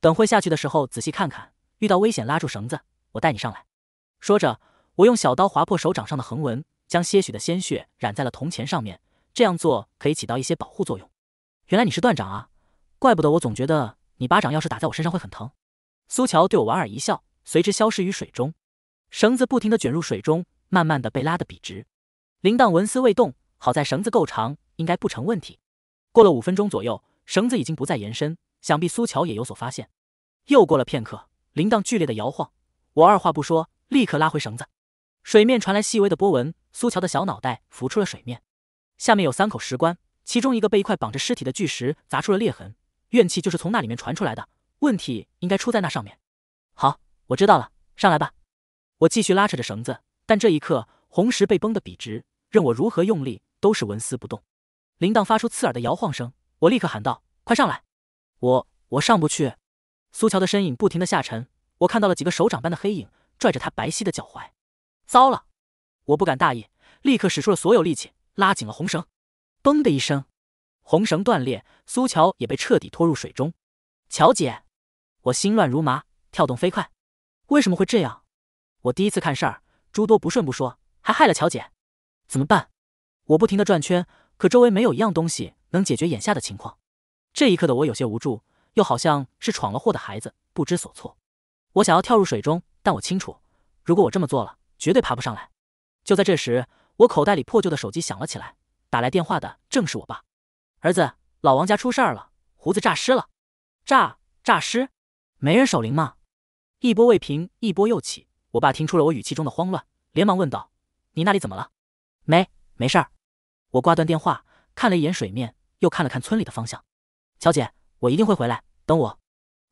等会下去的时候，仔细看看，遇到危险拉住绳子，我带你上来。”说着，我用小刀划破手掌上的横纹。将些许的鲜血染在了铜钱上面，这样做可以起到一些保护作用。原来你是断掌啊，怪不得我总觉得你巴掌要是打在我身上会很疼。苏乔对我莞尔一笑，随之消失于水中。绳子不停地卷入水中，慢慢地被拉得笔直。铃铛纹丝未动，好在绳子够长，应该不成问题。过了五分钟左右，绳子已经不再延伸，想必苏乔也有所发现。又过了片刻，铃铛剧烈地摇晃，我二话不说，立刻拉回绳子。水面传来细微的波纹，苏乔的小脑袋浮出了水面。下面有三口石棺，其中一个被一块绑着尸体的巨石砸出了裂痕，怨气就是从那里面传出来的。问题应该出在那上面。好，我知道了，上来吧。我继续拉扯着绳子，但这一刻，红石被绷得笔直，任我如何用力都是纹丝不动。铃铛发出刺耳的摇晃声，我立刻喊道：“快上来！”我我上不去。苏乔的身影不停的下沉，我看到了几个手掌般的黑影拽着他白皙的脚踝。糟了！我不敢大意，立刻使出了所有力气，拉紧了红绳。嘣的一声，红绳断裂，苏乔也被彻底拖入水中。乔姐，我心乱如麻，跳动飞快。为什么会这样？我第一次看事儿，诸多不顺不说，还害了乔姐。怎么办？我不停的转圈，可周围没有一样东西能解决眼下的情况。这一刻的我有些无助，又好像是闯了祸的孩子，不知所措。我想要跳入水中，但我清楚，如果我这么做了。绝对爬不上来。就在这时，我口袋里破旧的手机响了起来，打来电话的正是我爸。儿子，老王家出事儿了，胡子诈尸了。诈诈尸？没人守灵吗？一波未平，一波又起。我爸听出了我语气中的慌乱，连忙问道：“你那里怎么了？”“没，没事儿。”我挂断电话，看了一眼水面，又看了看村里的方向。小姐，我一定会回来，等我。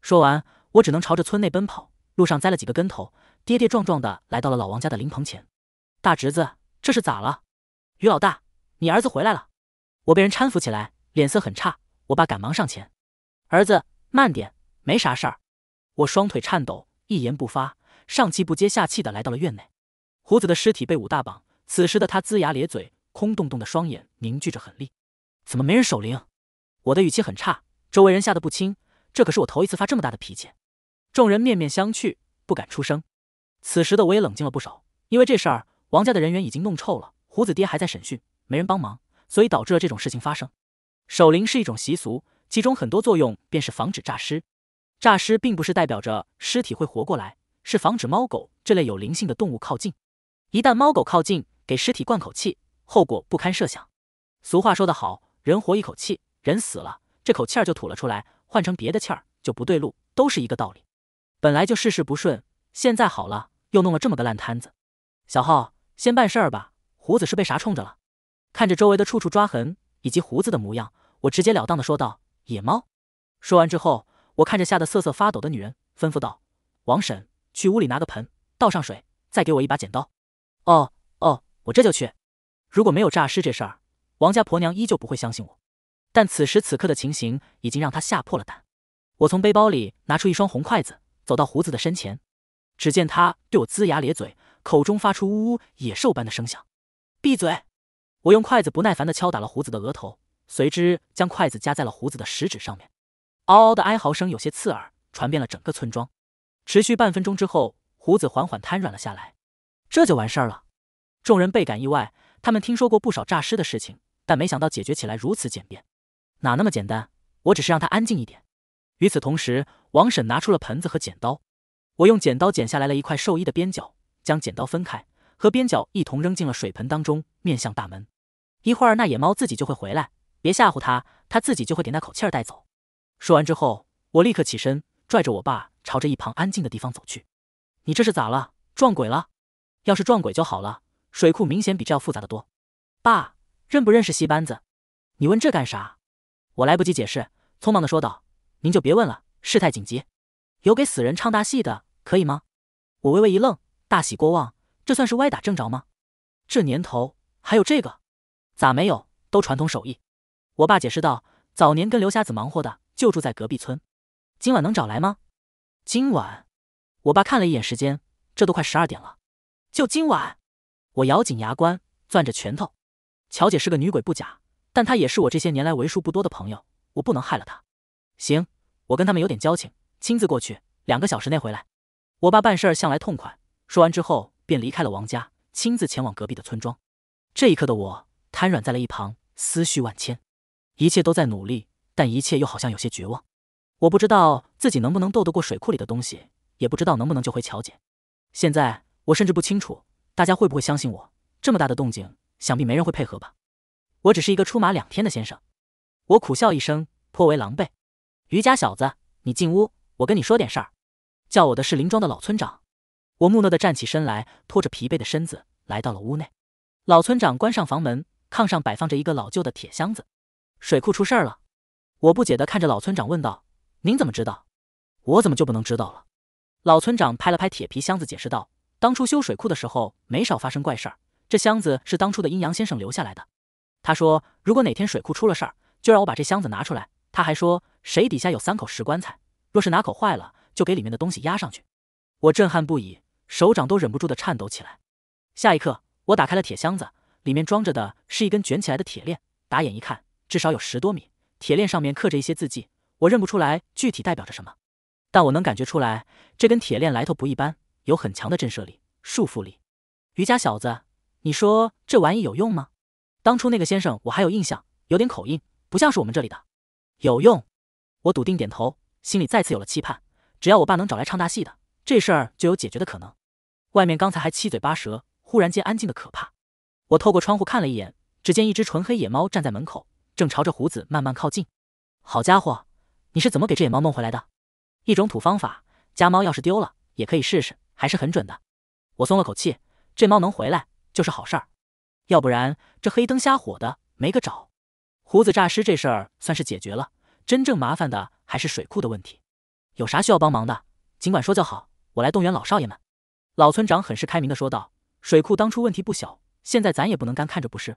说完，我只能朝着村内奔跑，路上栽了几个跟头。跌跌撞撞的来到了老王家的灵棚前，大侄子，这是咋了？于老大，你儿子回来了。我被人搀扶起来，脸色很差。我爸赶忙上前：“儿子，慢点，没啥事儿。”我双腿颤抖，一言不发，上气不接下气的来到了院内。胡子的尸体被五大绑，此时的他龇牙咧嘴，空洞洞的双眼凝聚着狠力。怎么没人守灵？我的语气很差，周围人吓得不轻。这可是我头一次发这么大的脾气。众人面面相觑，不敢出声。此时的我也冷静了不少，因为这事儿王家的人员已经弄臭了，胡子爹还在审讯，没人帮忙，所以导致了这种事情发生。守灵是一种习俗，其中很多作用便是防止诈尸。诈尸并不是代表着尸体会活过来，是防止猫狗这类有灵性的动物靠近。一旦猫狗靠近，给尸体灌口气，后果不堪设想。俗话说得好，人活一口气，人死了这口气儿就吐了出来，换成别的气儿就不对路，都是一个道理。本来就事事不顺，现在好了。又弄了这么个烂摊子，小浩，先办事儿吧。胡子是被啥冲着了？看着周围的处处抓痕以及胡子的模样，我直截了当的说道：“野猫。”说完之后，我看着吓得瑟瑟发抖的女人，吩咐道：“王婶，去屋里拿个盆，倒上水，再给我一把剪刀。”“哦哦，我这就去。”如果没有诈尸这事儿，王家婆娘依旧不会相信我，但此时此刻的情形已经让她吓破了胆。我从背包里拿出一双红筷子，走到胡子的身前。只见他对我龇牙咧嘴，口中发出呜呜野兽般的声响。闭嘴！我用筷子不耐烦地敲打了胡子的额头，随之将筷子夹在了胡子的食指上面。嗷嗷的哀嚎声有些刺耳，传遍了整个村庄。持续半分钟之后，胡子缓缓瘫软了下来。这就完事儿了。众人倍感意外，他们听说过不少诈尸的事情，但没想到解决起来如此简便。哪那么简单？我只是让他安静一点。与此同时，王婶拿出了盆子和剪刀。我用剪刀剪下来了一块兽衣的边角，将剪刀分开，和边角一同扔进了水盆当中。面向大门，一会儿那野猫自己就会回来，别吓唬它，它自己就会给那口气儿带走。说完之后，我立刻起身，拽着我爸朝着一旁安静的地方走去。你这是咋了？撞鬼了？要是撞鬼就好了，水库明显比这要复杂的多。爸，认不认识戏班子？你问这干啥？我来不及解释，匆忙的说道：“您就别问了，事态紧急。”有给死人唱大戏的，可以吗？我微微一愣，大喜过望，这算是歪打正着吗？这年头还有这个？咋没有？都传统手艺。我爸解释道：“早年跟刘瞎子忙活的，就住在隔壁村。今晚能找来吗？”今晚？我爸看了一眼时间，这都快十二点了。就今晚？我咬紧牙关，攥着拳头。乔姐是个女鬼不假，但她也是我这些年来为数不多的朋友，我不能害了她。行，我跟他们有点交情。亲自过去，两个小时内回来。我爸办事儿向来痛快。说完之后，便离开了王家，亲自前往隔壁的村庄。这一刻的我瘫软在了一旁，思绪万千。一切都在努力，但一切又好像有些绝望。我不知道自己能不能斗得过水库里的东西，也不知道能不能救回乔姐。现在我甚至不清楚大家会不会相信我。这么大的动静，想必没人会配合吧？我只是一个出马两天的先生。我苦笑一声，颇为狼狈。于家小子，你进屋。我跟你说点事儿，叫我的是林庄的老村长。我木讷的站起身来，拖着疲惫的身子来到了屋内。老村长关上房门，炕上摆放着一个老旧的铁箱子。水库出事儿了，我不解的看着老村长问道：“您怎么知道？”“我怎么就不能知道了？”老村长拍了拍铁皮箱子，解释道：“当初修水库的时候，没少发生怪事儿。这箱子是当初的阴阳先生留下来的。他说，如果哪天水库出了事儿，就让我把这箱子拿出来。他还说，水底下有三口石棺材。”若是哪口坏了，就给里面的东西压上去。我震撼不已，手掌都忍不住的颤抖起来。下一刻，我打开了铁箱子，里面装着的是一根卷起来的铁链，打眼一看，至少有十多米。铁链上面刻着一些字迹，我认不出来具体代表着什么，但我能感觉出来，这根铁链来头不一般，有很强的震慑力、束缚力。瑜伽小子，你说这玩意有用吗？当初那个先生我还有印象，有点口音，不像是我们这里的。有用，我笃定点头。心里再次有了期盼，只要我爸能找来唱大戏的，这事儿就有解决的可能。外面刚才还七嘴八舌，忽然间安静的可怕。我透过窗户看了一眼，只见一只纯黑野猫站在门口，正朝着胡子慢慢靠近。好家伙，你是怎么给这野猫弄回来的？一种土方法，家猫要是丢了也可以试试，还是很准的。我松了口气，这猫能回来就是好事儿，要不然这黑灯瞎火的没个找。胡子诈尸这事儿算是解决了。真正麻烦的还是水库的问题，有啥需要帮忙的，尽管说就好，我来动员老少爷们。老村长很是开明的说道：“水库当初问题不小，现在咱也不能干看着不是？”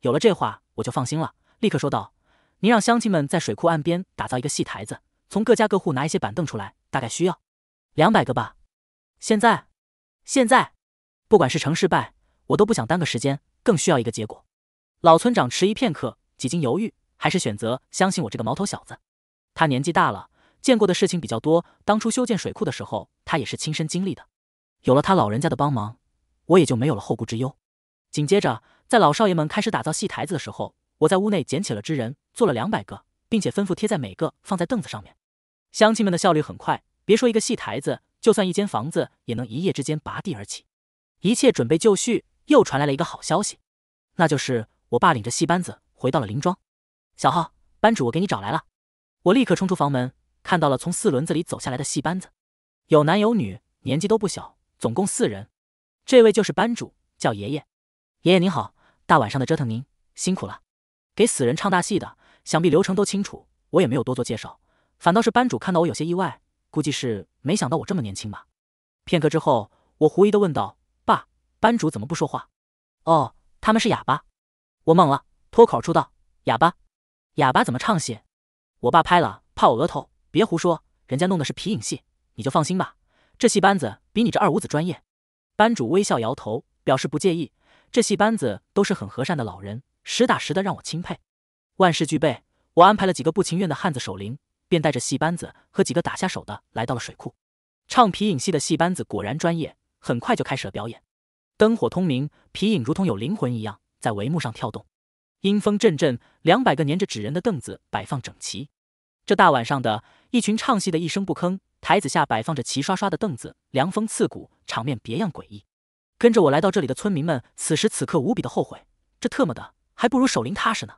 有了这话，我就放心了，立刻说道：“您让乡亲们在水库岸边打造一个戏台子，从各家各户拿一些板凳出来，大概需要两百个吧。”现在，现在，不管是成是败，我都不想耽搁时间，更需要一个结果。老村长迟疑片刻，几经犹豫。还是选择相信我这个毛头小子。他年纪大了，见过的事情比较多。当初修建水库的时候，他也是亲身经历的。有了他老人家的帮忙，我也就没有了后顾之忧。紧接着，在老少爷们开始打造戏台子的时候，我在屋内捡起了纸人，做了两百个，并且吩咐贴在每个放在凳子上面。乡亲们的效率很快，别说一个戏台子，就算一间房子也能一夜之间拔地而起。一切准备就绪，又传来了一个好消息，那就是我爸领着戏班子回到了林庄。小号，班主我给你找来了。我立刻冲出房门，看到了从四轮子里走下来的戏班子，有男有女，年纪都不小，总共四人。这位就是班主，叫爷爷。爷爷您好，大晚上的折腾您辛苦了。给死人唱大戏的，想必流程都清楚。我也没有多做介绍，反倒是班主看到我有些意外，估计是没想到我这么年轻吧。片刻之后，我狐疑的问道：“爸，班主怎么不说话？”“哦，他们是哑巴。”我懵了，脱口出道：“哑巴。”哑巴怎么唱戏？我爸拍了，怕我额头。别胡说，人家弄的是皮影戏，你就放心吧。这戏班子比你这二五子专业。班主微笑摇头，表示不介意。这戏班子都是很和善的老人，实打实的让我钦佩。万事俱备，我安排了几个不情愿的汉子守灵，便带着戏班子和几个打下手的来到了水库。唱皮影戏的戏班子果然专业，很快就开始了表演。灯火通明，皮影如同有灵魂一样在帷幕上跳动。阴风阵阵，两百个粘着纸人的凳子摆放整齐。这大晚上的一群唱戏的，一声不吭。台子下摆放着齐刷刷的凳子，凉风刺骨，场面别样诡异。跟着我来到这里的村民们，此时此刻无比的后悔，这特么的还不如守灵踏实呢。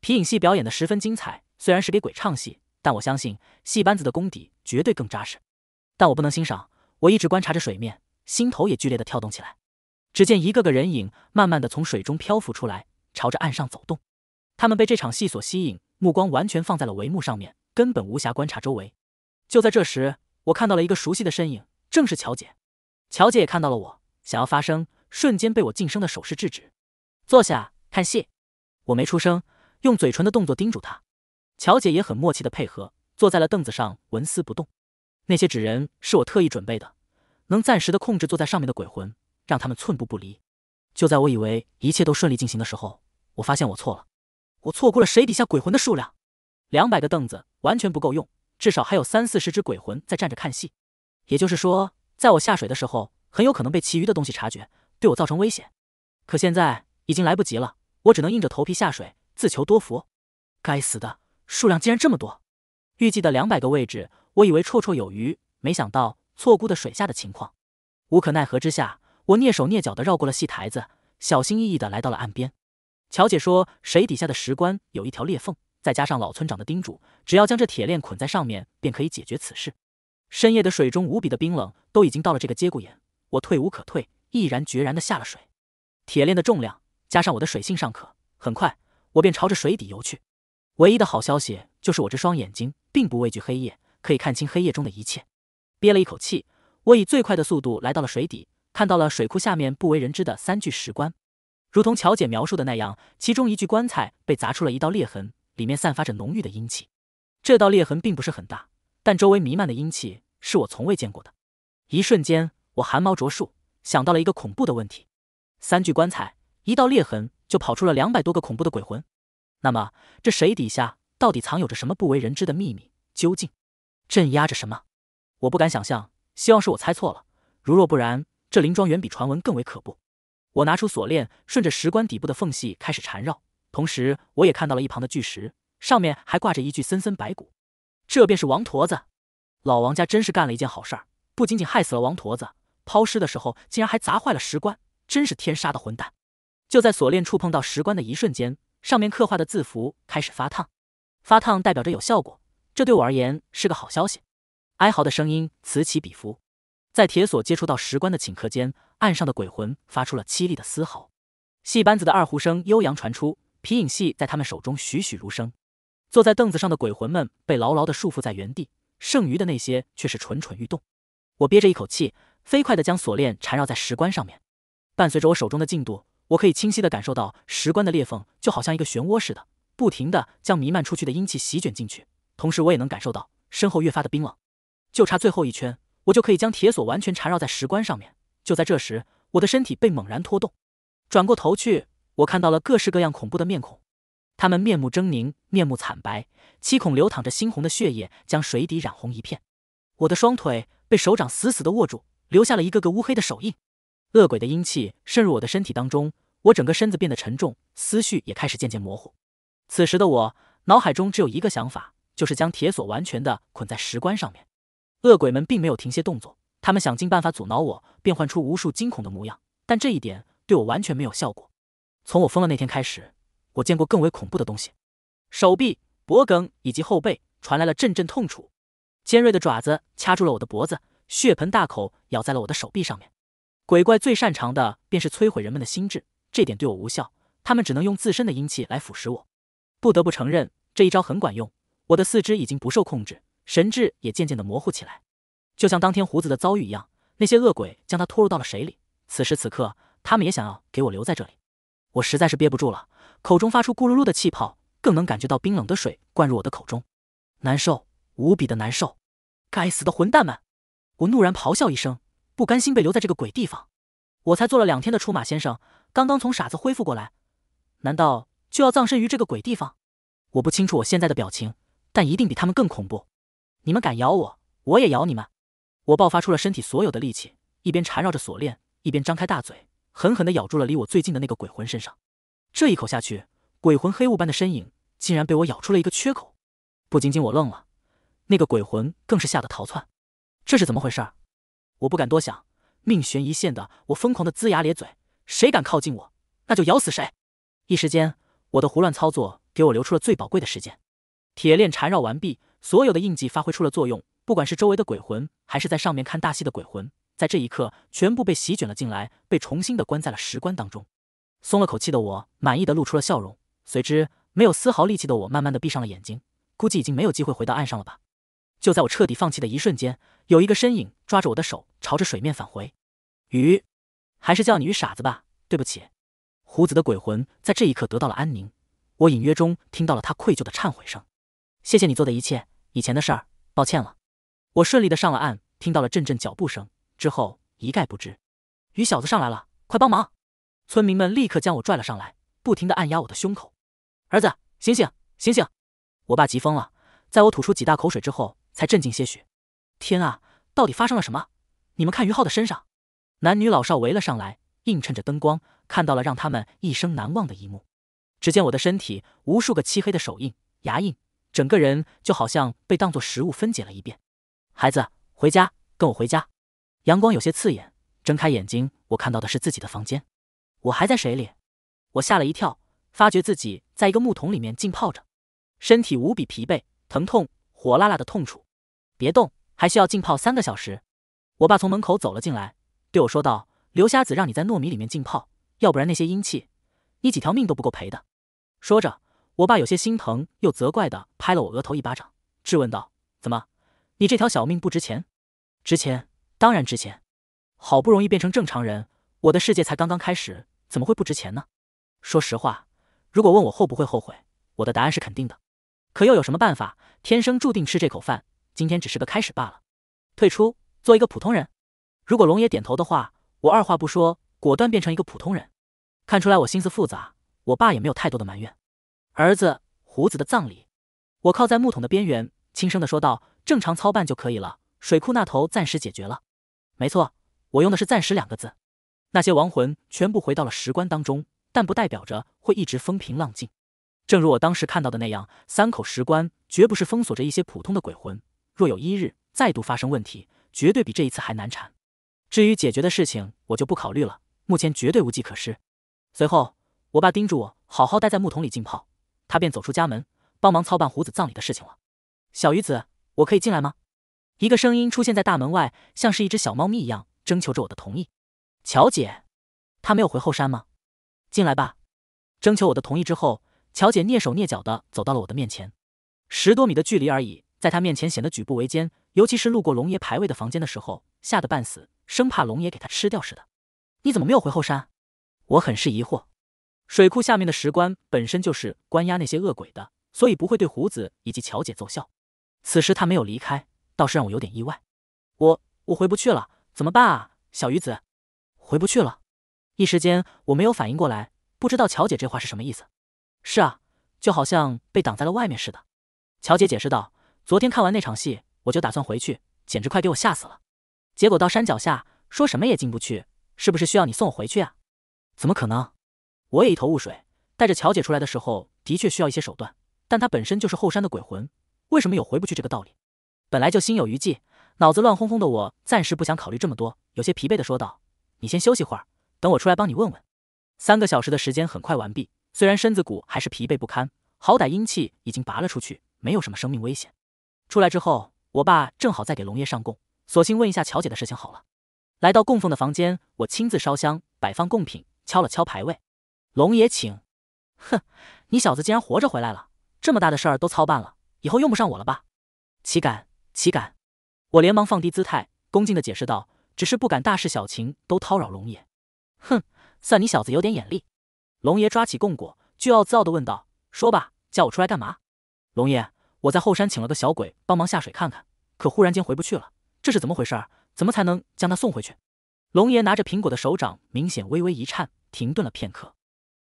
皮影戏表演的十分精彩，虽然是给鬼唱戏，但我相信戏班子的功底绝对更扎实。但我不能欣赏，我一直观察着水面，心头也剧烈的跳动起来。只见一个个人影慢慢的从水中漂浮出来。朝着岸上走动，他们被这场戏所吸引，目光完全放在了帷幕上面，根本无暇观察周围。就在这时，我看到了一个熟悉的身影，正是乔姐。乔姐也看到了我，想要发声，瞬间被我晋升的手势制止。坐下看戏，我没出声，用嘴唇的动作叮嘱她。乔姐也很默契的配合，坐在了凳子上，纹丝不动。那些纸人是我特意准备的，能暂时的控制坐在上面的鬼魂，让他们寸步不离。就在我以为一切都顺利进行的时候，我发现我错了，我错估了水底下鬼魂的数量，两百个凳子完全不够用，至少还有三四十只鬼魂在站着看戏。也就是说，在我下水的时候，很有可能被其余的东西察觉，对我造成危险。可现在已经来不及了，我只能硬着头皮下水，自求多福。该死的，数量竟然这么多！预计的两百个位置，我以为绰绰有余，没想到错估的水下的情况。无可奈何之下，我蹑手蹑脚地绕过了戏台子，小心翼翼地来到了岸边。乔姐说：“水底下的石棺有一条裂缝，再加上老村长的叮嘱，只要将这铁链捆在上面，便可以解决此事。”深夜的水中无比的冰冷，都已经到了这个节骨眼，我退无可退，毅然决然的下了水。铁链的重量加上我的水性尚可，很快我便朝着水底游去。唯一的好消息就是我这双眼睛并不畏惧黑夜，可以看清黑夜中的一切。憋了一口气，我以最快的速度来到了水底，看到了水库下面不为人知的三具石棺。如同乔姐描述的那样，其中一具棺材被砸出了一道裂痕，里面散发着浓郁的阴气。这道裂痕并不是很大，但周围弥漫的阴气是我从未见过的。一瞬间，我寒毛灼竖，想到了一个恐怖的问题：三具棺材，一道裂痕，就跑出了两百多个恐怖的鬼魂。那么，这水底下到底藏有着什么不为人知的秘密？究竟镇压着什么？我不敢想象，希望是我猜错了。如若不然，这林庄远比传闻更为可怖。我拿出锁链，顺着石棺底部的缝隙开始缠绕，同时我也看到了一旁的巨石，上面还挂着一具森森白骨，这便是王驼子。老王家真是干了一件好事儿，不仅仅害死了王驼子，抛尸的时候竟然还砸坏了石棺，真是天杀的混蛋！就在锁链触碰到石棺的一瞬间，上面刻画的字符开始发烫，发烫代表着有效果，这对我而言是个好消息。哀嚎的声音此起彼伏，在铁锁接触到石棺的顷刻间。岸上的鬼魂发出了凄厉的嘶嚎，戏班子的二胡声悠扬传出，皮影戏在他们手中栩栩如生。坐在凳子上的鬼魂们被牢牢的束缚在原地，剩余的那些却是蠢蠢欲动。我憋着一口气，飞快的将锁链缠绕在石棺上面。伴随着我手中的进度，我可以清晰的感受到石棺的裂缝就好像一个漩涡似的，不停的将弥漫出去的阴气席卷进去。同时，我也能感受到身后越发的冰冷。就差最后一圈，我就可以将铁锁完全缠绕在石棺上面。就在这时，我的身体被猛然拖动，转过头去，我看到了各式各样恐怖的面孔，他们面目狰狞，面目惨白，七孔流淌着猩红的血液，将水底染红一片。我的双腿被手掌死死的握住，留下了一个个乌黑的手印。恶鬼的阴气渗入我的身体当中，我整个身子变得沉重，思绪也开始渐渐模糊。此时的我脑海中只有一个想法，就是将铁锁完全的捆在石棺上面。恶鬼们并没有停歇动作。他们想尽办法阻挠我，变换出无数惊恐的模样，但这一点对我完全没有效果。从我疯了那天开始，我见过更为恐怖的东西。手臂、脖颈以及后背传来了阵阵痛楚，尖锐的爪子掐住了我的脖子，血盆大口咬在了我的手臂上面。鬼怪最擅长的便是摧毁人们的心智，这点对我无效，他们只能用自身的阴气来腐蚀我。不得不承认，这一招很管用，我的四肢已经不受控制，神智也渐渐的模糊起来。就像当天胡子的遭遇一样，那些恶鬼将他拖入到了水里。此时此刻，他们也想要给我留在这里。我实在是憋不住了，口中发出咕噜噜的气泡，更能感觉到冰冷的水灌入我的口中，难受无比的难受。该死的混蛋们！我怒然咆哮一声，不甘心被留在这个鬼地方。我才做了两天的出马先生，刚刚从傻子恢复过来，难道就要葬身于这个鬼地方？我不清楚我现在的表情，但一定比他们更恐怖。你们敢咬我，我也咬你们！我爆发出了身体所有的力气，一边缠绕着锁链，一边张开大嘴，狠狠地咬住了离我最近的那个鬼魂身上。这一口下去，鬼魂黑雾般的身影竟然被我咬出了一个缺口。不仅仅我愣了，那个鬼魂更是吓得逃窜。这是怎么回事？我不敢多想，命悬一线的我疯狂的龇牙咧嘴。谁敢靠近我，那就咬死谁！一时间，我的胡乱操作给我留出了最宝贵的时间。铁链缠绕完毕，所有的印记发挥出了作用。不管是周围的鬼魂，还是在上面看大戏的鬼魂，在这一刻全部被席卷了进来，被重新的关在了石棺当中。松了口气的我，满意的露出了笑容，随之没有丝毫力气的我，慢慢的闭上了眼睛。估计已经没有机会回到岸上了吧。就在我彻底放弃的一瞬间，有一个身影抓着我的手，朝着水面返回。鱼，还是叫你鱼傻子吧。对不起，胡子的鬼魂在这一刻得到了安宁。我隐约中听到了他愧疚的忏悔声。谢谢你做的一切，以前的事儿，抱歉了。我顺利的上了岸，听到了阵阵脚步声，之后一概不知。于小子上来了，快帮忙！村民们立刻将我拽了上来，不停的按压我的胸口。儿子，醒醒，醒醒！我爸急疯了，在我吐出几大口水之后，才镇静些许。天啊，到底发生了什么？你们看于浩的身上！男女老少围了上来，映衬着灯光，看到了让他们一生难忘的一幕。只见我的身体无数个漆黑的手印、牙印，整个人就好像被当做食物分解了一遍。孩子，回家，跟我回家。阳光有些刺眼，睁开眼睛，我看到的是自己的房间。我还在水里，我吓了一跳，发觉自己在一个木桶里面浸泡着，身体无比疲惫，疼痛，火辣辣的痛楚。别动，还需要浸泡三个小时。我爸从门口走了进来，对我说道：“刘瞎子让你在糯米里面浸泡，要不然那些阴气，你几条命都不够赔的。”说着，我爸有些心疼又责怪的拍了我额头一巴掌，质问道：“怎么？”你这条小命不值钱？值钱，当然值钱。好不容易变成正常人，我的世界才刚刚开始，怎么会不值钱呢？说实话，如果问我后不会后悔，我的答案是肯定的。可又有什么办法？天生注定吃这口饭，今天只是个开始罢了。退出，做一个普通人。如果龙爷点头的话，我二话不说，果断变成一个普通人。看出来我心思复杂，我爸也没有太多的埋怨。儿子，胡子的葬礼，我靠在木桶的边缘，轻声的说道。正常操办就可以了，水库那头暂时解决了。没错，我用的是“暂时”两个字。那些亡魂全部回到了石棺当中，但不代表着会一直风平浪静。正如我当时看到的那样，三口石棺绝不是封锁着一些普通的鬼魂。若有一日再度发生问题，绝对比这一次还难缠。至于解决的事情，我就不考虑了，目前绝对无计可施。随后，我爸叮嘱我好好待在木桶里浸泡，他便走出家门，帮忙操办胡子葬礼的事情了。小鱼子。我可以进来吗？一个声音出现在大门外，像是一只小猫咪一样征求着我的同意。乔姐，她没有回后山吗？进来吧。征求我的同意之后，乔姐蹑手蹑脚的走到了我的面前，十多米的距离而已，在她面前显得举步维艰。尤其是路过龙爷牌位的房间的时候，吓得半死，生怕龙爷给她吃掉似的。你怎么没有回后山？我很是疑惑。水库下面的石棺本身就是关押那些恶鬼的，所以不会对胡子以及乔姐奏效。此时他没有离开，倒是让我有点意外。我我回不去了，怎么办啊，小鱼子？回不去了。一时间我没有反应过来，不知道乔姐这话是什么意思。是啊，就好像被挡在了外面似的。乔姐解释道：“昨天看完那场戏，我就打算回去，简直快给我吓死了。结果到山脚下，说什么也进不去，是不是需要你送我回去啊？”怎么可能？我也一头雾水。带着乔姐出来的时候，的确需要一些手段，但她本身就是后山的鬼魂。为什么有回不去这个道理？本来就心有余悸，脑子乱哄哄的，我暂时不想考虑这么多，有些疲惫的说道：“你先休息会儿，等我出来帮你问问。”三个小时的时间很快完毕，虽然身子骨还是疲惫不堪，好歹阴气已经拔了出去，没有什么生命危险。出来之后，我爸正好在给龙爷上供，索性问一下乔姐的事情好了。来到供奉的房间，我亲自烧香，摆放贡品，敲了敲牌位：“龙爷请。”哼，你小子竟然活着回来了，这么大的事儿都操办了。以后用不上我了吧？岂敢岂敢！我连忙放低姿态，恭敬地解释道：“只是不敢大事小情都叨扰龙爷。”哼，算你小子有点眼力。龙爷抓起贡果，倨傲自傲地问道：“说吧，叫我出来干嘛？”龙爷，我在后山请了个小鬼帮忙下水看看，可忽然间回不去了，这是怎么回事？怎么才能将他送回去？龙爷拿着苹果的手掌明显微微一颤，停顿了片刻：“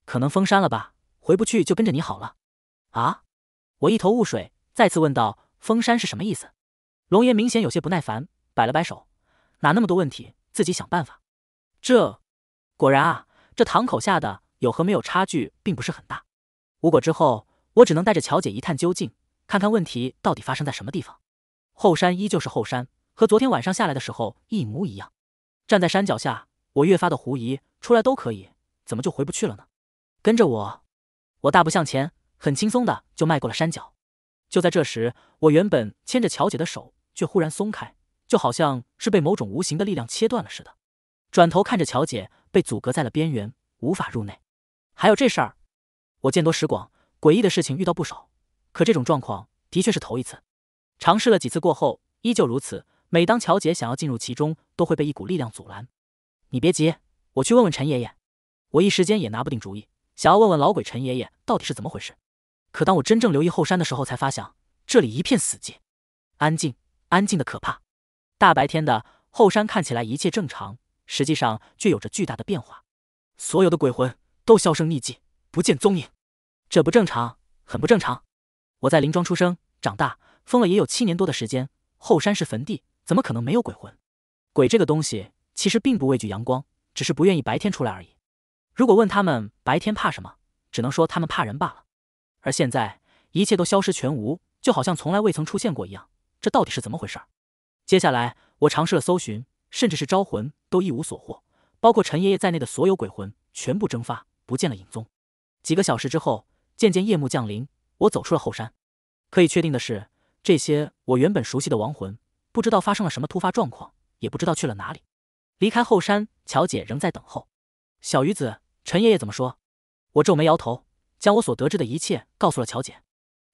可能封山了吧？回不去就跟着你好了。”啊！我一头雾水。再次问道：“封山是什么意思？”龙爷明显有些不耐烦，摆了摆手：“哪那么多问题，自己想办法。”这果然啊，这堂口下的有和没有差距并不是很大。无果之后，我只能带着乔姐一探究竟，看看问题到底发生在什么地方。后山依旧是后山，和昨天晚上下来的时候一模一样。站在山脚下，我越发的狐疑：出来都可以，怎么就回不去了呢？跟着我，我大步向前，很轻松的就迈过了山脚。就在这时，我原本牵着乔姐的手，却忽然松开，就好像是被某种无形的力量切断了似的。转头看着乔姐被阻隔在了边缘，无法入内。还有这事儿，我见多识广，诡异的事情遇到不少，可这种状况的确是头一次。尝试了几次过后，依旧如此。每当乔姐想要进入其中，都会被一股力量阻拦。你别急，我去问问陈爷爷。我一时间也拿不定主意，想要问问老鬼陈爷爷到底是怎么回事。可当我真正留意后山的时候，才发现这里一片死寂，安静，安静的可怕。大白天的后山看起来一切正常，实际上却有着巨大的变化。所有的鬼魂都销声匿迹，不见踪影。这不正常，很不正常。我在林庄出生、长大，疯了也有七年多的时间。后山是坟地，怎么可能没有鬼魂？鬼这个东西其实并不畏惧阳光，只是不愿意白天出来而已。如果问他们白天怕什么，只能说他们怕人罢了。而现在一切都消失全无，就好像从来未曾出现过一样。这到底是怎么回事儿？接下来我尝试了搜寻，甚至是招魂，都一无所获。包括陈爷爷在内的所有鬼魂全部蒸发，不见了影踪。几个小时之后，渐渐夜幕降临，我走出了后山。可以确定的是，这些我原本熟悉的亡魂，不知道发生了什么突发状况，也不知道去了哪里。离开后山，乔姐仍在等候。小鱼子，陈爷爷怎么说？我皱眉摇头。将我所得知的一切告诉了乔姐。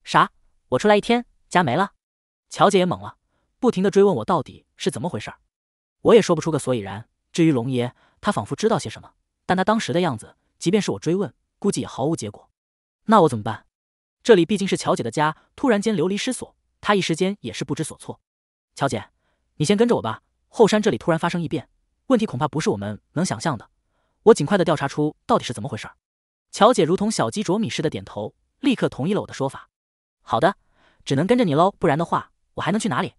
啥？我出来一天，家没了。乔姐也懵了，不停地追问我到底是怎么回事。我也说不出个所以然。至于龙爷，他仿佛知道些什么，但他当时的样子，即便是我追问，估计也毫无结果。那我怎么办？这里毕竟是乔姐的家，突然间流离失所，她一时间也是不知所措。乔姐，你先跟着我吧。后山这里突然发生异变，问题恐怕不是我们能想象的。我尽快的调查出到底是怎么回事。乔姐如同小鸡啄米似的点头，立刻同意了我的说法。好的，只能跟着你喽，不然的话我还能去哪里？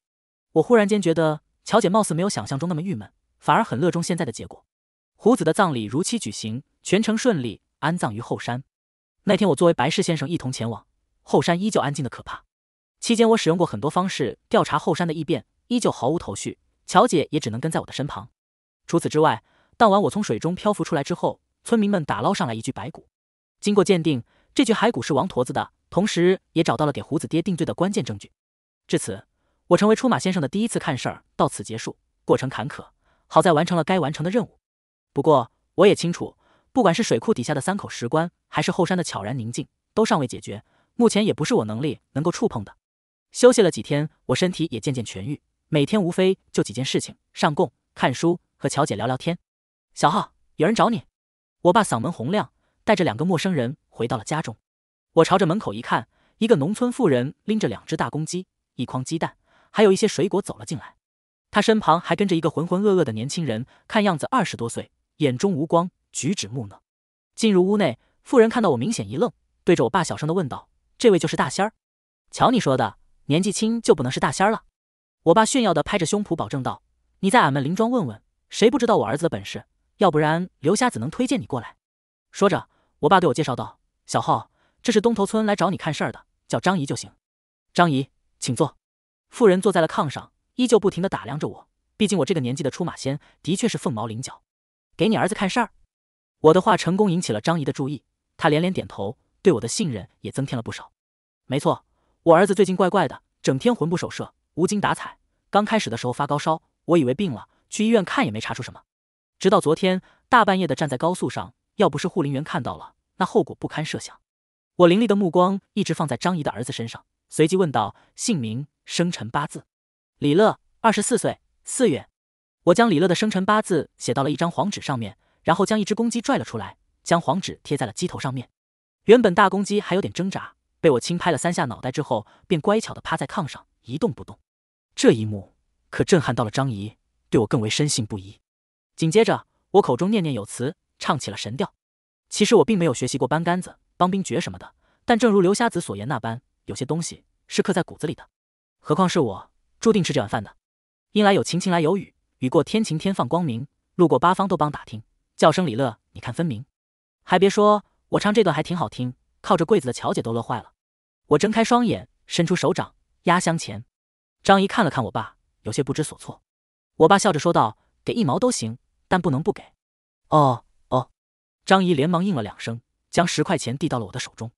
我忽然间觉得乔姐貌似没有想象中那么郁闷，反而很乐衷现在的结果。胡子的葬礼如期举行，全程顺利，安葬于后山。那天我作为白氏先生一同前往，后山依旧安静的可怕。期间我使用过很多方式调查后山的异变，依旧毫无头绪。乔姐也只能跟在我的身旁。除此之外，当晚我从水中漂浮出来之后，村民们打捞上来一具白骨。经过鉴定，这具骸骨是王驼子的，同时也找到了给胡子爹定罪的关键证据。至此，我成为出马先生的第一次看事儿到此结束。过程坎坷，好在完成了该完成的任务。不过，我也清楚，不管是水库底下的三口石棺，还是后山的悄然宁静，都尚未解决，目前也不是我能力能够触碰的。休息了几天，我身体也渐渐痊愈。每天无非就几件事情：上供、看书和乔姐聊聊天。小浩，有人找你。我爸嗓门洪亮。带着两个陌生人回到了家中，我朝着门口一看，一个农村妇人拎着两只大公鸡、一筐鸡蛋，还有一些水果走了进来。他身旁还跟着一个浑浑噩噩的年轻人，看样子二十多岁，眼中无光，举止木讷。进入屋内，妇人看到我，明显一愣，对着我爸小声的问道：“这位就是大仙儿？瞧你说的，年纪轻就不能是大仙儿了？”我爸炫耀的拍着胸脯保证道：“你在俺们林庄问问，谁不知道我儿子的本事？要不然刘瞎子能推荐你过来？”说着。我爸对我介绍道：“小浩，这是东头村来找你看事儿的，叫张姨就行。张姨，请坐。”妇人坐在了炕上，依旧不停地打量着我。毕竟我这个年纪的出马仙，的确是凤毛麟角。给你儿子看事儿，我的话成功引起了张姨的注意，她连连点头，对我的信任也增添了不少。没错，我儿子最近怪怪的，整天魂不守舍，无精打采。刚开始的时候发高烧，我以为病了，去医院看也没查出什么。直到昨天，大半夜的站在高速上。要不是护林员看到了，那后果不堪设想。我凌厉的目光一直放在张姨的儿子身上，随即问道：“姓名、生辰八字。”李乐，二十四岁，四月。我将李乐的生辰八字写到了一张黄纸上面，然后将一只公鸡拽了出来，将黄纸贴在了鸡头上面。原本大公鸡还有点挣扎，被我轻拍了三下脑袋之后，便乖巧地趴在炕上一动不动。这一幕可震撼到了张姨，对我更为深信不疑。紧接着，我口中念念有词。唱起了神调，其实我并没有学习过搬杆子、帮兵爵什么的，但正如刘瞎子所言那般，有些东西是刻在骨子里的。何况是我注定吃这碗饭的。阴来有晴，晴来有雨，雨过天晴，天放光明。路过八方都帮打听，叫声李乐，你看分明。还别说，我唱这段还挺好听，靠着柜子的乔姐都乐坏了。我睁开双眼，伸出手掌，压箱钱。张姨看了看我爸，有些不知所措。我爸笑着说道：“给一毛都行，但不能不给。”哦。张姨连忙应了两声，将十块钱递到了我的手中。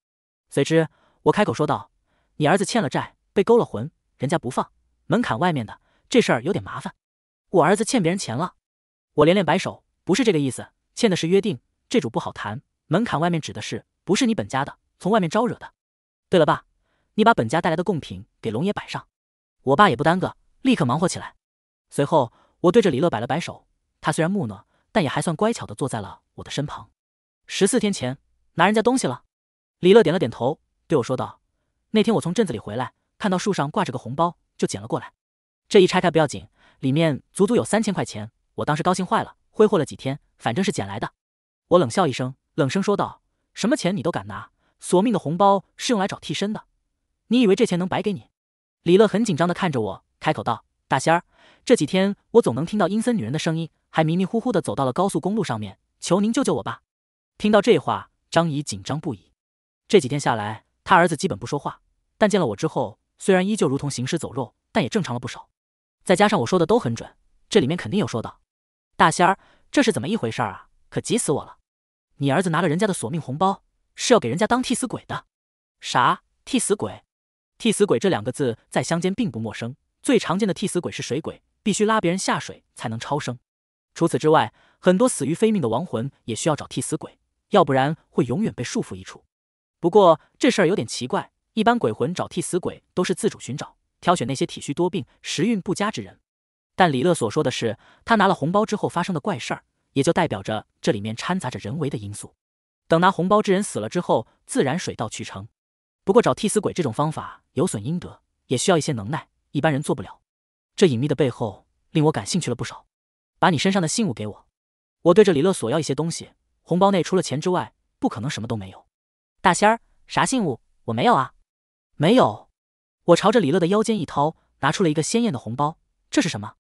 随之，我开口说道：“你儿子欠了债，被勾了魂，人家不放，门槛外面的这事儿有点麻烦。我儿子欠别人钱了。”我连连摆手：“不是这个意思，欠的是约定，这主不好谈。门槛外面指的是不是你本家的，从外面招惹的？”对了，爸，你把本家带来的贡品给龙爷摆上。我爸也不耽搁，立刻忙活起来。随后，我对着李乐摆了摆手，他虽然木讷，但也还算乖巧的坐在了我的身旁。十四天前拿人家东西了，李乐点了点头，对我说道：“那天我从镇子里回来，看到树上挂着个红包，就捡了过来。这一拆开不要紧，里面足足有三千块钱。我当时高兴坏了，挥霍了几天。反正是捡来的。”我冷笑一声，冷声说道：“什么钱你都敢拿？索命的红包是用来找替身的，你以为这钱能白给你？”李乐很紧张地看着我，开口道：“大仙儿，这几天我总能听到阴森女人的声音，还迷迷糊糊地走到了高速公路上面。求您救救我吧！”听到这话，张姨紧张不已。这几天下来，他儿子基本不说话，但见了我之后，虽然依旧如同行尸走肉，但也正常了不少。再加上我说的都很准，这里面肯定有说道。大仙儿，这是怎么一回事啊？可急死我了！你儿子拿了人家的索命红包，是要给人家当替死鬼的？啥？替死鬼？替死鬼这两个字在乡间并不陌生。最常见的替死鬼是水鬼，必须拉别人下水才能超生。除此之外，很多死于非命的亡魂也需要找替死鬼。要不然会永远被束缚一处。不过这事儿有点奇怪，一般鬼魂找替死鬼都是自主寻找，挑选那些体虚多病、时运不佳之人。但李乐所说的是他拿了红包之后发生的怪事儿，也就代表着这里面掺杂着人为的因素。等拿红包之人死了之后，自然水到渠成。不过找替死鬼这种方法有损阴德，也需要一些能耐，一般人做不了。这隐秘的背后令我感兴趣了不少。把你身上的信物给我，我对着李乐索要一些东西。红包内除了钱之外，不可能什么都没有。大仙儿，啥信物？我没有啊，没有。我朝着李乐的腰间一掏，拿出了一个鲜艳的红包。这是什么？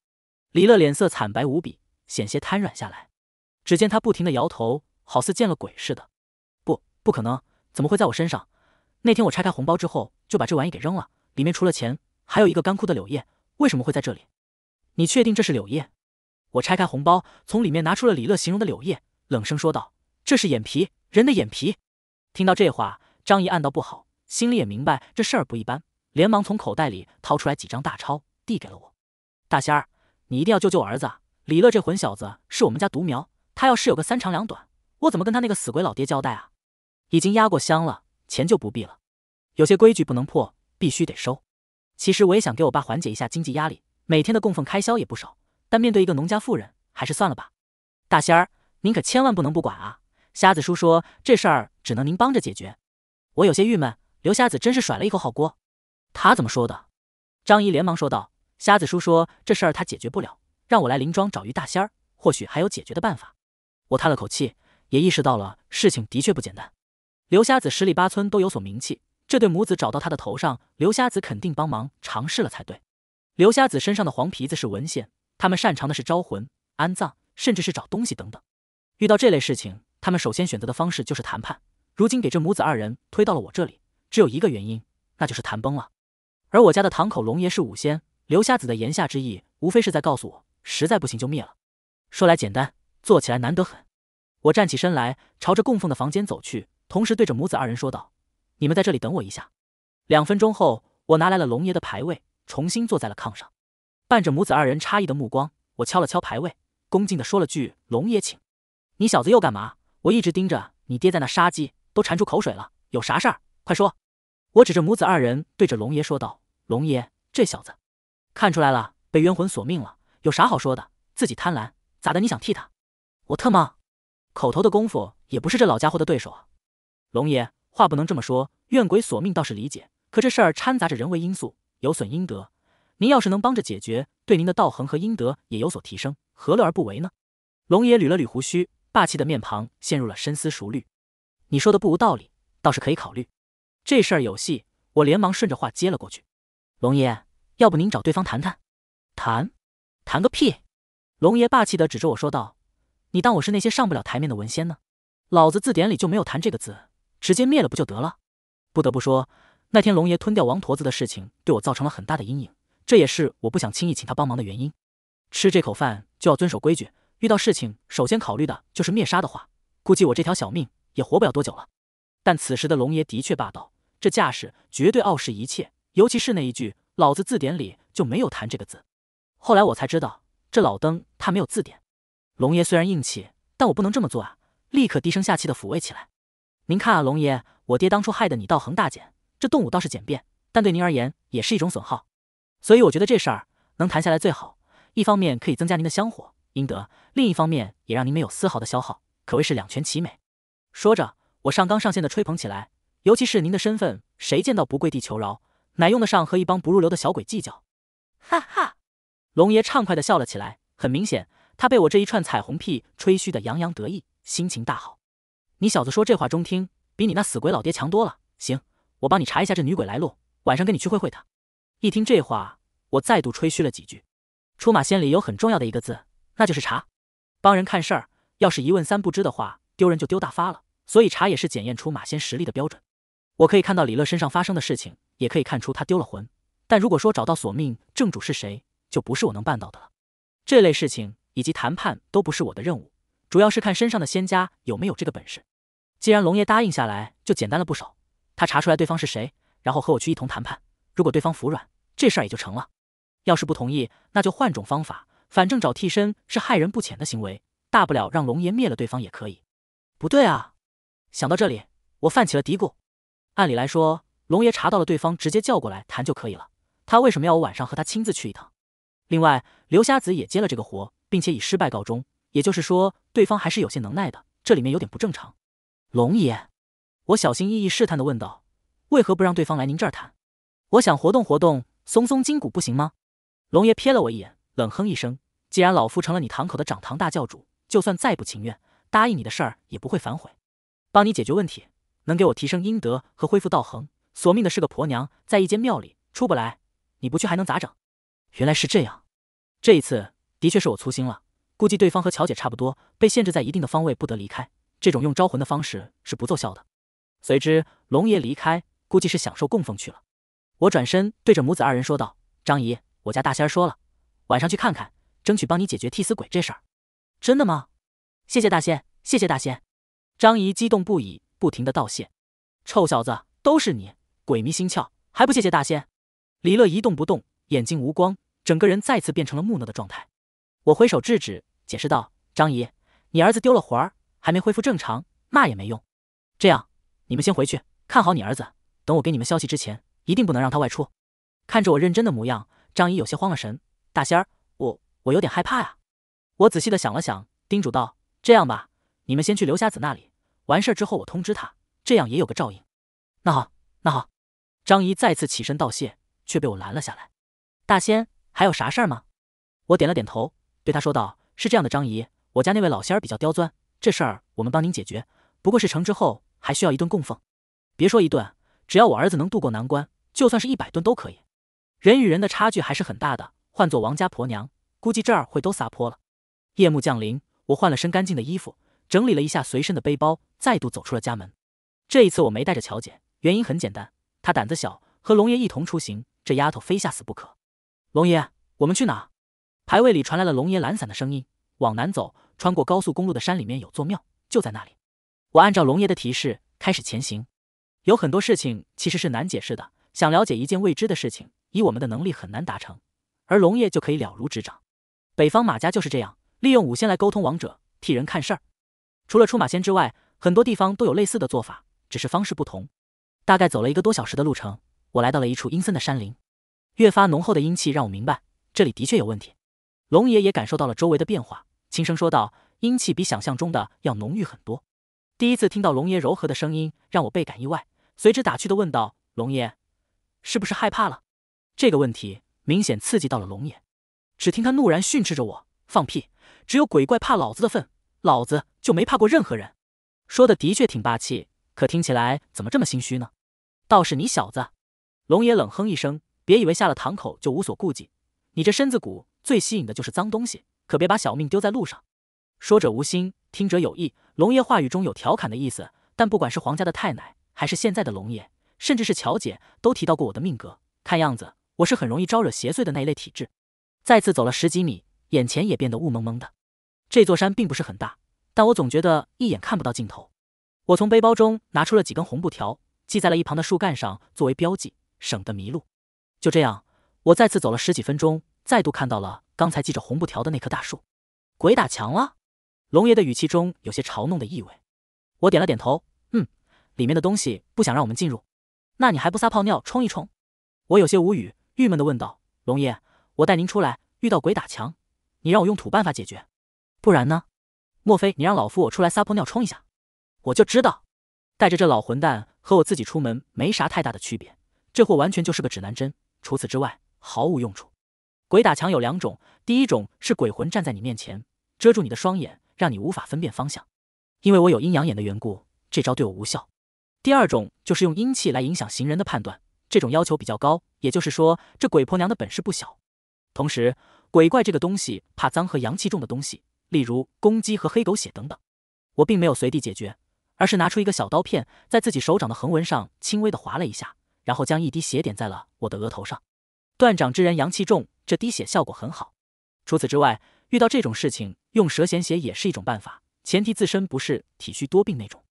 李乐脸色惨白无比，险些瘫软下来。只见他不停的摇头，好似见了鬼似的。不，不可能，怎么会在我身上？那天我拆开红包之后，就把这玩意给扔了。里面除了钱，还有一个干枯的柳叶。为什么会在这里？你确定这是柳叶？我拆开红包，从里面拿出了李乐形容的柳叶。冷声说道：“这是眼皮，人的眼皮。”听到这话，张姨暗道不好，心里也明白这事儿不一般，连忙从口袋里掏出来几张大钞，递给了我：“大仙儿，你一定要救救我儿子李乐，这混小子是我们家独苗，他要是有个三长两短，我怎么跟他那个死鬼老爹交代啊？”“已经压过香了，钱就不必了，有些规矩不能破，必须得收。”“其实我也想给我爸缓解一下经济压力，每天的供奉开销也不少，但面对一个农家妇人，还是算了吧。”“大仙儿。”您可千万不能不管啊！瞎子叔说这事儿只能您帮着解决，我有些郁闷。刘瞎子真是甩了一口好锅，他怎么说的？张姨连忙说道：“瞎子叔说这事儿他解决不了，让我来林庄找于大仙儿，或许还有解决的办法。”我叹了口气，也意识到了事情的确不简单。刘瞎子十里八村都有所名气，这对母子找到他的头上，刘瞎子肯定帮忙尝试了才对。刘瞎子身上的黄皮子是文献，他们擅长的是招魂、安葬，甚至是找东西等等。遇到这类事情，他们首先选择的方式就是谈判。如今给这母子二人推到了我这里，只有一个原因，那就是谈崩了。而我家的堂口龙爷是五仙，刘瞎子的言下之意，无非是在告诉我，实在不行就灭了。说来简单，做起来难得很。我站起身来，朝着供奉的房间走去，同时对着母子二人说道：“你们在这里等我一下。”两分钟后，我拿来了龙爷的牌位，重新坐在了炕上，伴着母子二人诧异的目光，我敲了敲牌位，恭敬地说了句：“龙爷请。”你小子又干嘛？我一直盯着你爹在那杀鸡，都馋出口水了。有啥事儿？快说！我指着母子二人，对着龙爷说道：“龙爷，这小子看出来了，被冤魂索命了。有啥好说的？自己贪婪咋的？你想替他？我特么口头的功夫也不是这老家伙的对手啊！”龙爷话不能这么说，怨鬼索命倒是理解，可这事儿掺杂着人为因素，有损阴德。您要是能帮着解决，对您的道行和阴德也有所提升，何乐而不为呢？龙爷捋了捋胡须。霸气的面庞陷入了深思熟虑。你说的不无道理，倒是可以考虑。这事儿有戏，我连忙顺着话接了过去。龙爷，要不您找对方谈谈？谈？谈个屁！龙爷霸气的指着我说道：“你当我是那些上不了台面的文仙呢？老子字典里就没有‘谈’这个字，直接灭了不就得了？”不得不说，那天龙爷吞掉王驼子的事情对我造成了很大的阴影，这也是我不想轻易请他帮忙的原因。吃这口饭就要遵守规矩。遇到事情，首先考虑的就是灭杀的话，估计我这条小命也活不了多久了。但此时的龙爷的确霸道，这架势绝对傲视一切，尤其是那一句“老子字典里就没有谈”这个字。后来我才知道，这老登他没有字典。龙爷虽然硬气，但我不能这么做啊！立刻低声下气的抚慰起来：“您看啊，龙爷，我爹当初害得你道行大减，这动武倒是简便，但对您而言也是一种损耗。所以我觉得这事儿能谈下来最好，一方面可以增加您的香火。”阴德，另一方面也让您没有丝毫的消耗，可谓是两全其美。说着，我上纲上线的吹捧起来，尤其是您的身份，谁见到不跪地求饶，哪用得上和一帮不入流的小鬼计较？哈哈，龙爷畅快的笑了起来。很明显，他被我这一串彩虹屁吹嘘的洋洋得意，心情大好。你小子说这话中听，比你那死鬼老爹强多了。行，我帮你查一下这女鬼来路，晚上跟你去会会她。一听这话，我再度吹嘘了几句。出马仙里有很重要的一个字。那就是查，帮人看事儿，要是一问三不知的话，丢人就丢大发了。所以查也是检验出马仙实力的标准。我可以看到李乐身上发生的事情，也可以看出他丢了魂。但如果说找到索命正主是谁，就不是我能办到的了。这类事情以及谈判都不是我的任务，主要是看身上的仙家有没有这个本事。既然龙爷答应下来，就简单了不少。他查出来对方是谁，然后和我去一同谈判。如果对方服软，这事儿也就成了。要是不同意，那就换种方法。反正找替身是害人不浅的行为，大不了让龙爷灭了对方也可以。不对啊！想到这里，我泛起了嘀咕。按理来说，龙爷查到了对方，直接叫过来谈就可以了。他为什么要我晚上和他亲自去一趟？另外，刘瞎子也接了这个活，并且以失败告终。也就是说，对方还是有些能耐的，这里面有点不正常。龙爷，我小心翼翼试探的问道：“为何不让对方来您这儿谈？我想活动活动，松松筋骨，不行吗？”龙爷瞥了我一眼，冷哼一声。既然老夫成了你堂口的掌堂大教主，就算再不情愿，答应你的事儿也不会反悔，帮你解决问题，能给我提升阴德和恢复道行。索命的是个婆娘，在一间庙里出不来，你不去还能咋整？原来是这样，这一次的确是我粗心了，估计对方和乔姐差不多，被限制在一定的方位不得离开，这种用招魂的方式是不奏效的。随之，龙爷离开，估计是享受供奉去了。我转身对着母子二人说道：“张姨，我家大仙说了，晚上去看看。”争取帮你解决替死鬼这事儿，真的吗？谢谢大仙，谢谢大仙！张仪激动不已，不停的道谢。臭小子，都是你鬼迷心窍，还不谢谢大仙？李乐一动不动，眼睛无光，整个人再次变成了木讷的状态。我挥手制止，解释道：“张仪，你儿子丢了魂儿，还没恢复正常，骂也没用。这样，你们先回去，看好你儿子，等我给你们消息之前，一定不能让他外出。”看着我认真的模样，张仪有些慌了神。大仙儿。我有点害怕呀，我仔细的想了想，叮嘱道：“这样吧，你们先去刘瞎子那里，完事儿之后我通知他，这样也有个照应。”那好，那好。张仪再次起身道谢，却被我拦了下来。大仙，还有啥事儿吗？我点了点头，对他说道：“是这样的，张仪，我家那位老仙儿比较刁钻，这事儿我们帮您解决。不过是成之后，还需要一顿供奉。别说一顿，只要我儿子能渡过难关，就算是一百顿都可以。人与人的差距还是很大的，换做王家婆娘。”估计这儿会都撒泼了。夜幕降临，我换了身干净的衣服，整理了一下随身的背包，再度走出了家门。这一次我没带着乔姐，原因很简单，她胆子小，和龙爷一同出行，这丫头非吓死不可。龙爷，我们去哪？排位里传来了龙爷懒散的声音：“往南走，穿过高速公路的山，里面有座庙，就在那里。”我按照龙爷的提示开始前行。有很多事情其实是难解释的，想了解一件未知的事情，以我们的能力很难达成，而龙爷就可以了如指掌。北方马家就是这样，利用五仙来沟通王者，替人看事儿。除了出马仙之外，很多地方都有类似的做法，只是方式不同。大概走了一个多小时的路程，我来到了一处阴森的山林。越发浓厚的阴气让我明白，这里的确有问题。龙爷也感受到了周围的变化，轻声说道：“阴气比想象中的要浓郁很多。”第一次听到龙爷柔和的声音，让我倍感意外。随之打趣的问道：“龙爷，是不是害怕了？”这个问题明显刺激到了龙爷。只听他怒然训斥着我：“放屁！只有鬼怪怕老子的份，老子就没怕过任何人。”说的的确挺霸气，可听起来怎么这么心虚呢？倒是你小子，龙爷冷哼一声：“别以为下了堂口就无所顾忌，你这身子骨最吸引的就是脏东西，可别把小命丢在路上。”说者无心，听者有意。龙爷话语中有调侃的意思，但不管是皇家的太奶，还是现在的龙爷，甚至是乔姐，都提到过我的命格。看样子，我是很容易招惹邪祟的那一类体质。再次走了十几米，眼前也变得雾蒙蒙的。这座山并不是很大，但我总觉得一眼看不到尽头。我从背包中拿出了几根红布条，系在了一旁的树干上作为标记，省得迷路。就这样，我再次走了十几分钟，再度看到了刚才系着红布条的那棵大树。鬼打墙了！龙爷的语气中有些嘲弄的意味。我点了点头，嗯，里面的东西不想让我们进入。那你还不撒泡尿冲一冲？我有些无语，郁闷的问道：“龙爷。”我带您出来遇到鬼打墙，你让我用土办法解决，不然呢？莫非你让老夫我出来撒泼尿冲一下？我就知道，带着这老混蛋和我自己出门没啥太大的区别，这货完全就是个指南针，除此之外毫无用处。鬼打墙有两种，第一种是鬼魂站在你面前遮住你的双眼，让你无法分辨方向，因为我有阴阳眼的缘故，这招对我无效。第二种就是用阴气来影响行人的判断，这种要求比较高，也就是说这鬼婆娘的本事不小。同时，鬼怪这个东西怕脏和阳气重的东西，例如公鸡和黑狗血等等。我并没有随地解决，而是拿出一个小刀片，在自己手掌的横纹上轻微的划了一下，然后将一滴血点在了我的额头上。断掌之人阳气重，这滴血效果很好。除此之外，遇到这种事情，用蛇涎血也是一种办法，前提自身不是体虚多病那种。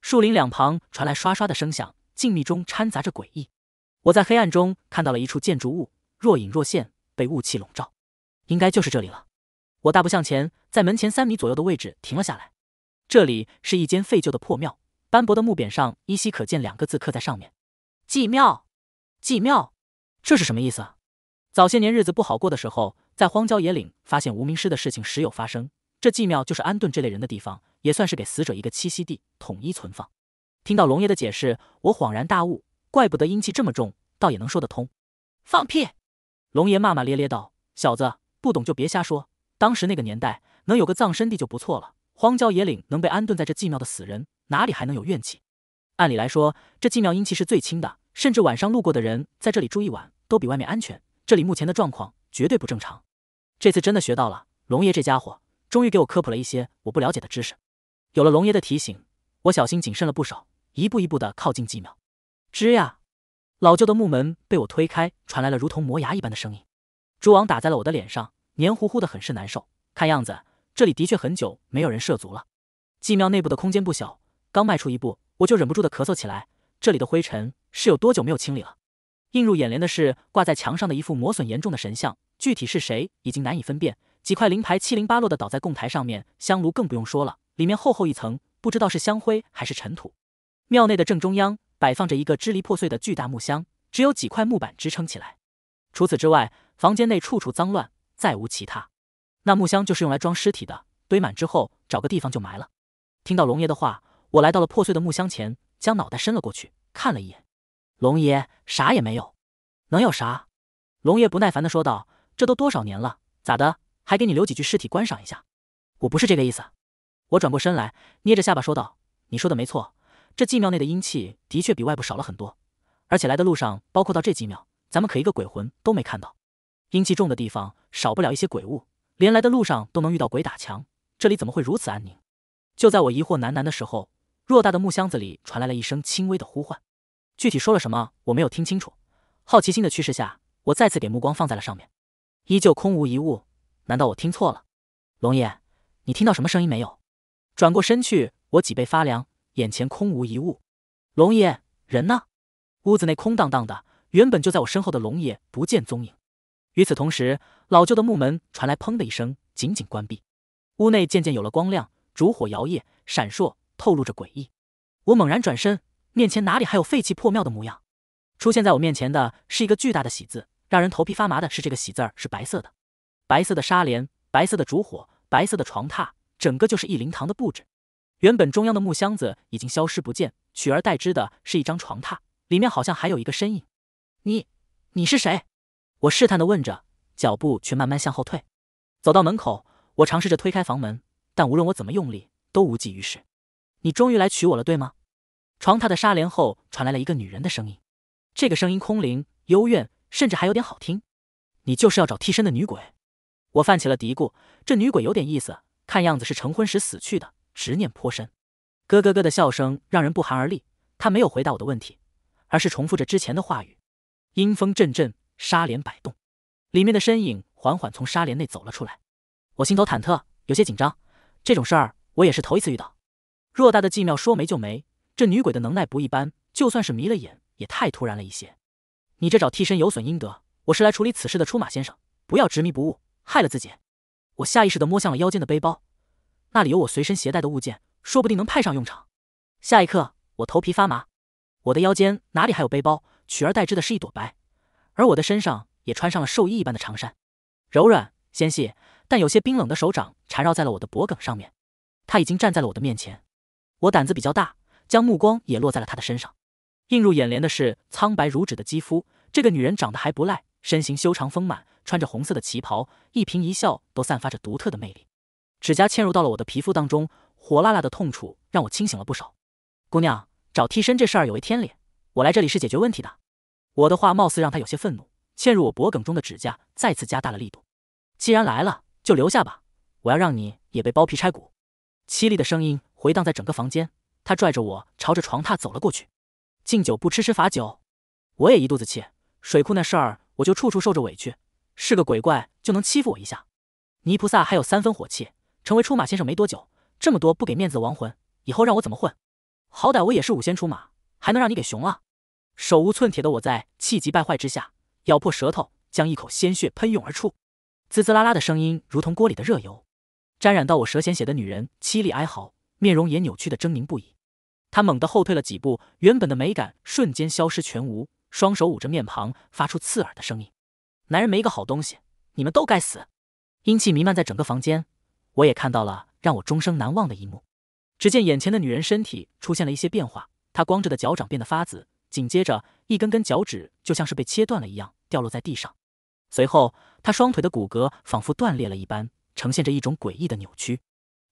树林两旁传来刷刷的声响，静谧中掺杂着诡异。我在黑暗中看到了一处建筑物，若隐若现。被雾气笼罩，应该就是这里了。我大步向前，在门前三米左右的位置停了下来。这里是一间废旧的破庙，斑驳的木匾上依稀可见两个字刻在上面：“祭庙”。祭庙，这是什么意思？早些年日子不好过的时候，在荒郊野岭发现无名尸的事情时有发生，这祭庙就是安顿这类人的地方，也算是给死者一个栖息地，统一存放。听到龙爷的解释，我恍然大悟，怪不得阴气这么重，倒也能说得通。放屁！龙爷骂骂咧咧道：“小子，不懂就别瞎说。当时那个年代，能有个葬身地就不错了。荒郊野岭能被安顿在这寂庙的死人，哪里还能有怨气？按理来说，这寂庙阴气是最轻的，甚至晚上路过的人在这里住一晚，都比外面安全。这里目前的状况绝对不正常。这次真的学到了，龙爷这家伙终于给我科普了一些我不了解的知识。有了龙爷的提醒，我小心谨慎了不少，一步一步的靠近寂庙。吱呀。”老旧的木门被我推开，传来了如同磨牙一般的声音。蛛网打在了我的脸上，黏糊糊的，很是难受。看样子这里的确很久没有人涉足了。祭庙内部的空间不小，刚迈出一步，我就忍不住的咳嗽起来。这里的灰尘是有多久没有清理了？映入眼帘的是挂在墙上的一副磨损严重的神像，具体是谁已经难以分辨。几块灵牌七零八落的倒在供台上面，香炉更不用说了，里面厚厚一层，不知道是香灰还是尘土。庙内的正中央。摆放着一个支离破碎的巨大木箱，只有几块木板支撑起来。除此之外，房间内处处脏乱，再无其他。那木箱就是用来装尸体的，堆满之后找个地方就埋了。听到龙爷的话，我来到了破碎的木箱前，将脑袋伸了过去看了一眼。龙爷，啥也没有，能有啥？龙爷不耐烦的说道：“这都多少年了，咋的，还给你留几具尸体观赏一下？”我不是这个意思。我转过身来，捏着下巴说道：“你说的没错。”这寂庙内的阴气的确比外部少了很多，而且来的路上，包括到这几庙，咱们可一个鬼魂都没看到。阴气重的地方少不了一些鬼物，连来的路上都能遇到鬼打墙，这里怎么会如此安宁？就在我疑惑喃喃的时候，偌大的木箱子里传来了一声轻微的呼唤，具体说了什么我没有听清楚。好奇心的趋势下，我再次给目光放在了上面，依旧空无一物。难道我听错了？龙爷，你听到什么声音没有？转过身去，我脊背发凉。眼前空无一物，龙爷人呢？屋子内空荡荡的，原本就在我身后的龙爷不见踪影。与此同时，老旧的木门传来“砰”的一声，紧紧关闭。屋内渐渐有了光亮，烛火摇曳闪烁，透露着诡异。我猛然转身，面前哪里还有废弃破庙的模样？出现在我面前的是一个巨大的喜字。让人头皮发麻的是，这个喜字儿是白色的，白色的纱帘，白色的烛火，白色的床榻，整个就是一灵堂的布置。原本中央的木箱子已经消失不见，取而代之的是一张床榻，里面好像还有一个身影。你，你是谁？我试探地问着，脚步却慢慢向后退。走到门口，我尝试着推开房门，但无论我怎么用力，都无济于事。你终于来娶我了，对吗？床榻的纱帘后传来了一个女人的声音，这个声音空灵、幽怨，甚至还有点好听。你就是要找替身的女鬼？我泛起了嘀咕，这女鬼有点意思，看样子是成婚时死去的。执念颇深，咯咯咯的笑声让人不寒而栗。他没有回答我的问题，而是重复着之前的话语。阴风阵阵，纱帘摆动，里面的身影缓缓从纱帘内走了出来。我心头忐忑，有些紧张。这种事儿我也是头一次遇到。偌大的寂庙说没就没，这女鬼的能耐不一般。就算是迷了眼，也太突然了一些。你这找替身有损阴德。我是来处理此事的，出马先生，不要执迷不悟，害了自己。我下意识地摸向了腰间的背包。那里有我随身携带的物件，说不定能派上用场。下一刻，我头皮发麻，我的腰间哪里还有背包？取而代之的是一朵白，而我的身上也穿上了寿衣一般的长衫，柔软纤细，但有些冰冷的手掌缠绕在了我的脖颈上面。她已经站在了我的面前，我胆子比较大，将目光也落在了她的身上。映入眼帘的是苍白如纸的肌肤，这个女人长得还不赖，身形修长丰满，穿着红色的旗袍，一颦一笑都散发着独特的魅力。指甲嵌入到了我的皮肤当中，火辣辣的痛楚让我清醒了不少。姑娘，找替身这事儿有违天理，我来这里是解决问题的。我的话貌似让他有些愤怒，嵌入我脖梗中的指甲再次加大了力度。既然来了，就留下吧，我要让你也被剥皮拆骨。凄厉的声音回荡在整个房间，他拽着我朝着床榻走了过去。敬酒不吃吃罚酒，我也一肚子气。水库那事儿，我就处处受着委屈，是个鬼怪就能欺负我一下，泥菩萨还有三分火气。成为出马先生没多久，这么多不给面子的亡魂，以后让我怎么混？好歹我也是五仙出马，还能让你给熊了？手无寸铁的我在气急败坏之下，咬破舌头，将一口鲜血喷涌而出，滋滋啦啦的声音如同锅里的热油，沾染到我蛇涎血的女人凄厉哀嚎，面容也扭曲的狰狞不已。她猛地后退了几步，原本的美感瞬间消失全无，双手捂着面庞，发出刺耳的声音。男人没一个好东西，你们都该死！阴气弥漫在整个房间。我也看到了让我终生难忘的一幕。只见眼前的女人身体出现了一些变化，她光着的脚掌变得发紫，紧接着一根根脚趾就像是被切断了一样掉落在地上。随后，她双腿的骨骼仿佛断裂了一般，呈现着一种诡异的扭曲。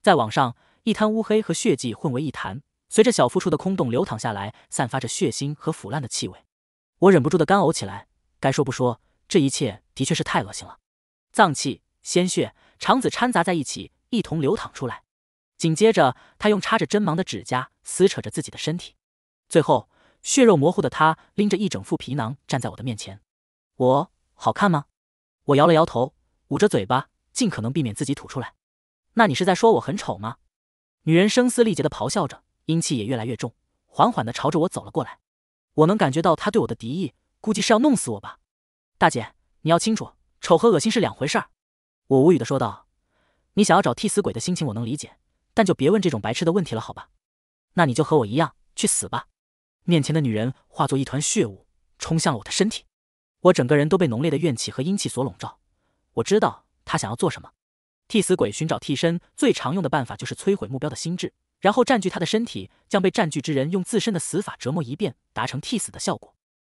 再往上，一滩乌黑和血迹混为一谈，随着小腹处的空洞流淌下来，散发着血腥和腐烂的气味。我忍不住的干呕起来。该说不说，这一切的确是太恶心了。脏器、鲜血、肠子掺杂在一起。一同流淌出来，紧接着，他用插着针芒的指甲撕扯着自己的身体，最后血肉模糊的他拎着一整副皮囊站在我的面前。我好看吗？我摇了摇头，捂着嘴巴，尽可能避免自己吐出来。那你是在说我很丑吗？女人声嘶力竭的咆哮着，阴气也越来越重，缓缓的朝着我走了过来。我能感觉到他对我的敌意，估计是要弄死我吧。大姐，你要清楚，丑和恶心是两回事。我无语的说道。你想要找替死鬼的心情，我能理解，但就别问这种白痴的问题了，好吧？那你就和我一样去死吧！面前的女人化作一团血雾，冲向了我的身体，我整个人都被浓烈的怨气和阴气所笼罩。我知道她想要做什么。替死鬼寻找替身最常用的办法就是摧毁目标的心智，然后占据他的身体，将被占据之人用自身的死法折磨一遍，达成替死的效果。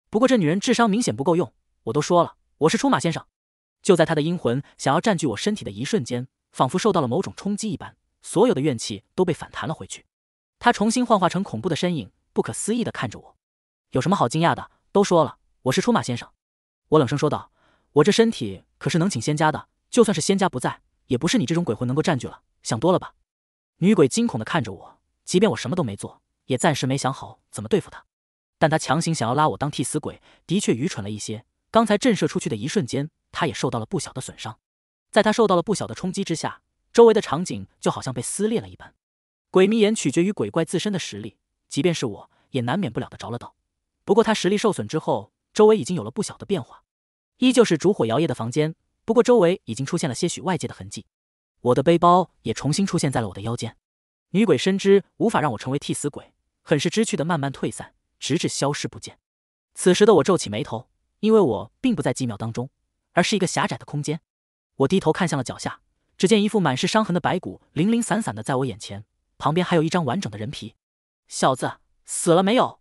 不过这女人智商明显不够用，我都说了我是出马先生。就在她的阴魂想要占据我身体的一瞬间。仿佛受到了某种冲击一般，所有的怨气都被反弹了回去。他重新幻化成恐怖的身影，不可思议的看着我：“有什么好惊讶的？都说了我是出马先生。”我冷声说道：“我这身体可是能请仙家的，就算是仙家不在，也不是你这种鬼魂能够占据了。想多了吧？”女鬼惊恐的看着我，即便我什么都没做，也暂时没想好怎么对付她。但她强行想要拉我当替死鬼，的确愚蠢了一些。刚才震慑出去的一瞬间，她也受到了不小的损伤。在他受到了不小的冲击之下，周围的场景就好像被撕裂了一般。鬼迷眼取决于鬼怪自身的实力，即便是我也难免不了的着了道。不过他实力受损之后，周围已经有了不小的变化，依旧是烛火摇曳的房间，不过周围已经出现了些许外界的痕迹。我的背包也重新出现在了我的腰间。女鬼深知无法让我成为替死鬼，很是知趣的慢慢退散，直至消失不见。此时的我皱起眉头，因为我并不在几秒当中，而是一个狭窄的空间。我低头看向了脚下，只见一副满是伤痕的白骨零零散散的在我眼前，旁边还有一张完整的人皮。小子死了没有？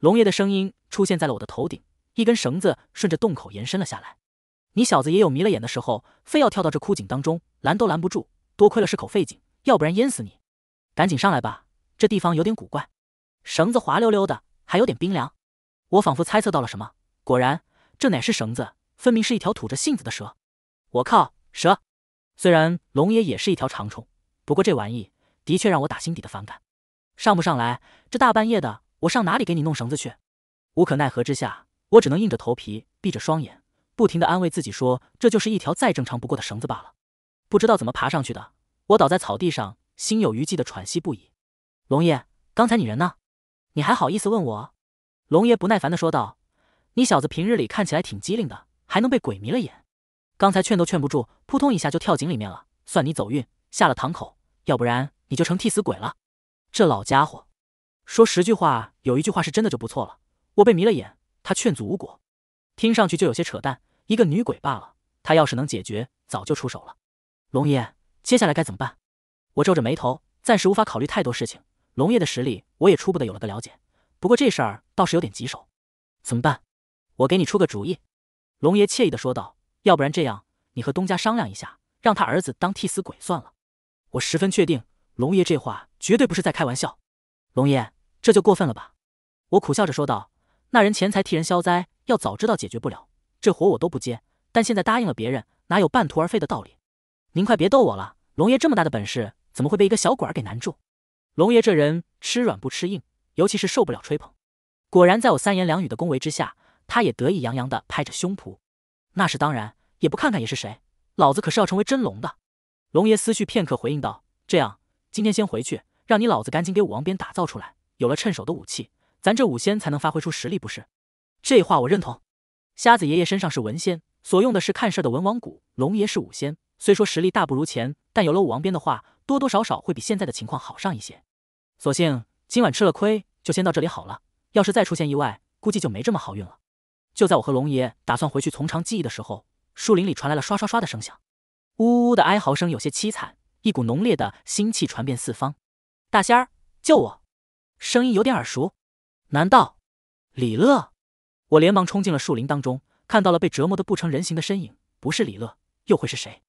龙爷的声音出现在了我的头顶，一根绳子顺着洞口延伸了下来。你小子也有迷了眼的时候，非要跳到这枯井当中，拦都拦不住。多亏了是口废井，要不然淹死你。赶紧上来吧，这地方有点古怪。绳子滑溜溜的，还有点冰凉。我仿佛猜测到了什么，果然，这乃是绳子，分明是一条吐着信子的蛇。我靠！蛇，虽然龙爷也是一条长虫，不过这玩意的确让我打心底的反感。上不上来？这大半夜的，我上哪里给你弄绳子去？无可奈何之下，我只能硬着头皮，闭着双眼，不停的安慰自己说，这就是一条再正常不过的绳子罢了。不知道怎么爬上去的，我倒在草地上，心有余悸的喘息不已。龙爷，刚才你人呢？你还好意思问我？龙爷不耐烦的说道：“你小子平日里看起来挺机灵的，还能被鬼迷了眼？”刚才劝都劝不住，扑通一下就跳井里面了。算你走运，下了塘口，要不然你就成替死鬼了。这老家伙，说十句话有一句话是真的就不错了。我被迷了眼，他劝阻无果，听上去就有些扯淡。一个女鬼罢了，他要是能解决，早就出手了。龙爷，接下来该怎么办？我皱着眉头，暂时无法考虑太多事情。龙爷的实力我也初步的有了个了解，不过这事儿倒是有点棘手。怎么办？我给你出个主意。龙爷惬意的说道。要不然这样，你和东家商量一下，让他儿子当替死鬼算了。我十分确定，龙爷这话绝对不是在开玩笑。龙爷，这就过分了吧？我苦笑着说道：“那人钱财替人消灾，要早知道解决不了，这活我都不接。但现在答应了别人，哪有半途而废的道理？”您快别逗我了，龙爷这么大的本事，怎么会被一个小鬼儿给难住？龙爷这人吃软不吃硬，尤其是受不了吹捧。果然，在我三言两语的恭维之下，他也得意洋洋的拍着胸脯。那是当然，也不看看也是谁，老子可是要成为真龙的。龙爷思绪片刻回应道：“这样，今天先回去，让你老子赶紧给武王鞭打造出来。有了趁手的武器，咱这武仙才能发挥出实力，不是？”这话我认同。瞎子爷爷身上是文仙，所用的是看事的文王骨。龙爷是武仙，虽说实力大不如前，但有了武王鞭的话，多多少少会比现在的情况好上一些。所幸今晚吃了亏，就先到这里好了。要是再出现意外，估计就没这么好运了。就在我和龙爷打算回去从长计议的时候，树林里传来了唰唰唰的声响，呜呜的哀嚎声有些凄惨，一股浓烈的心气传遍四方。大仙儿，救我！声音有点耳熟，难道李乐？我连忙冲进了树林当中，看到了被折磨的不成人形的身影，不是李乐又会是谁？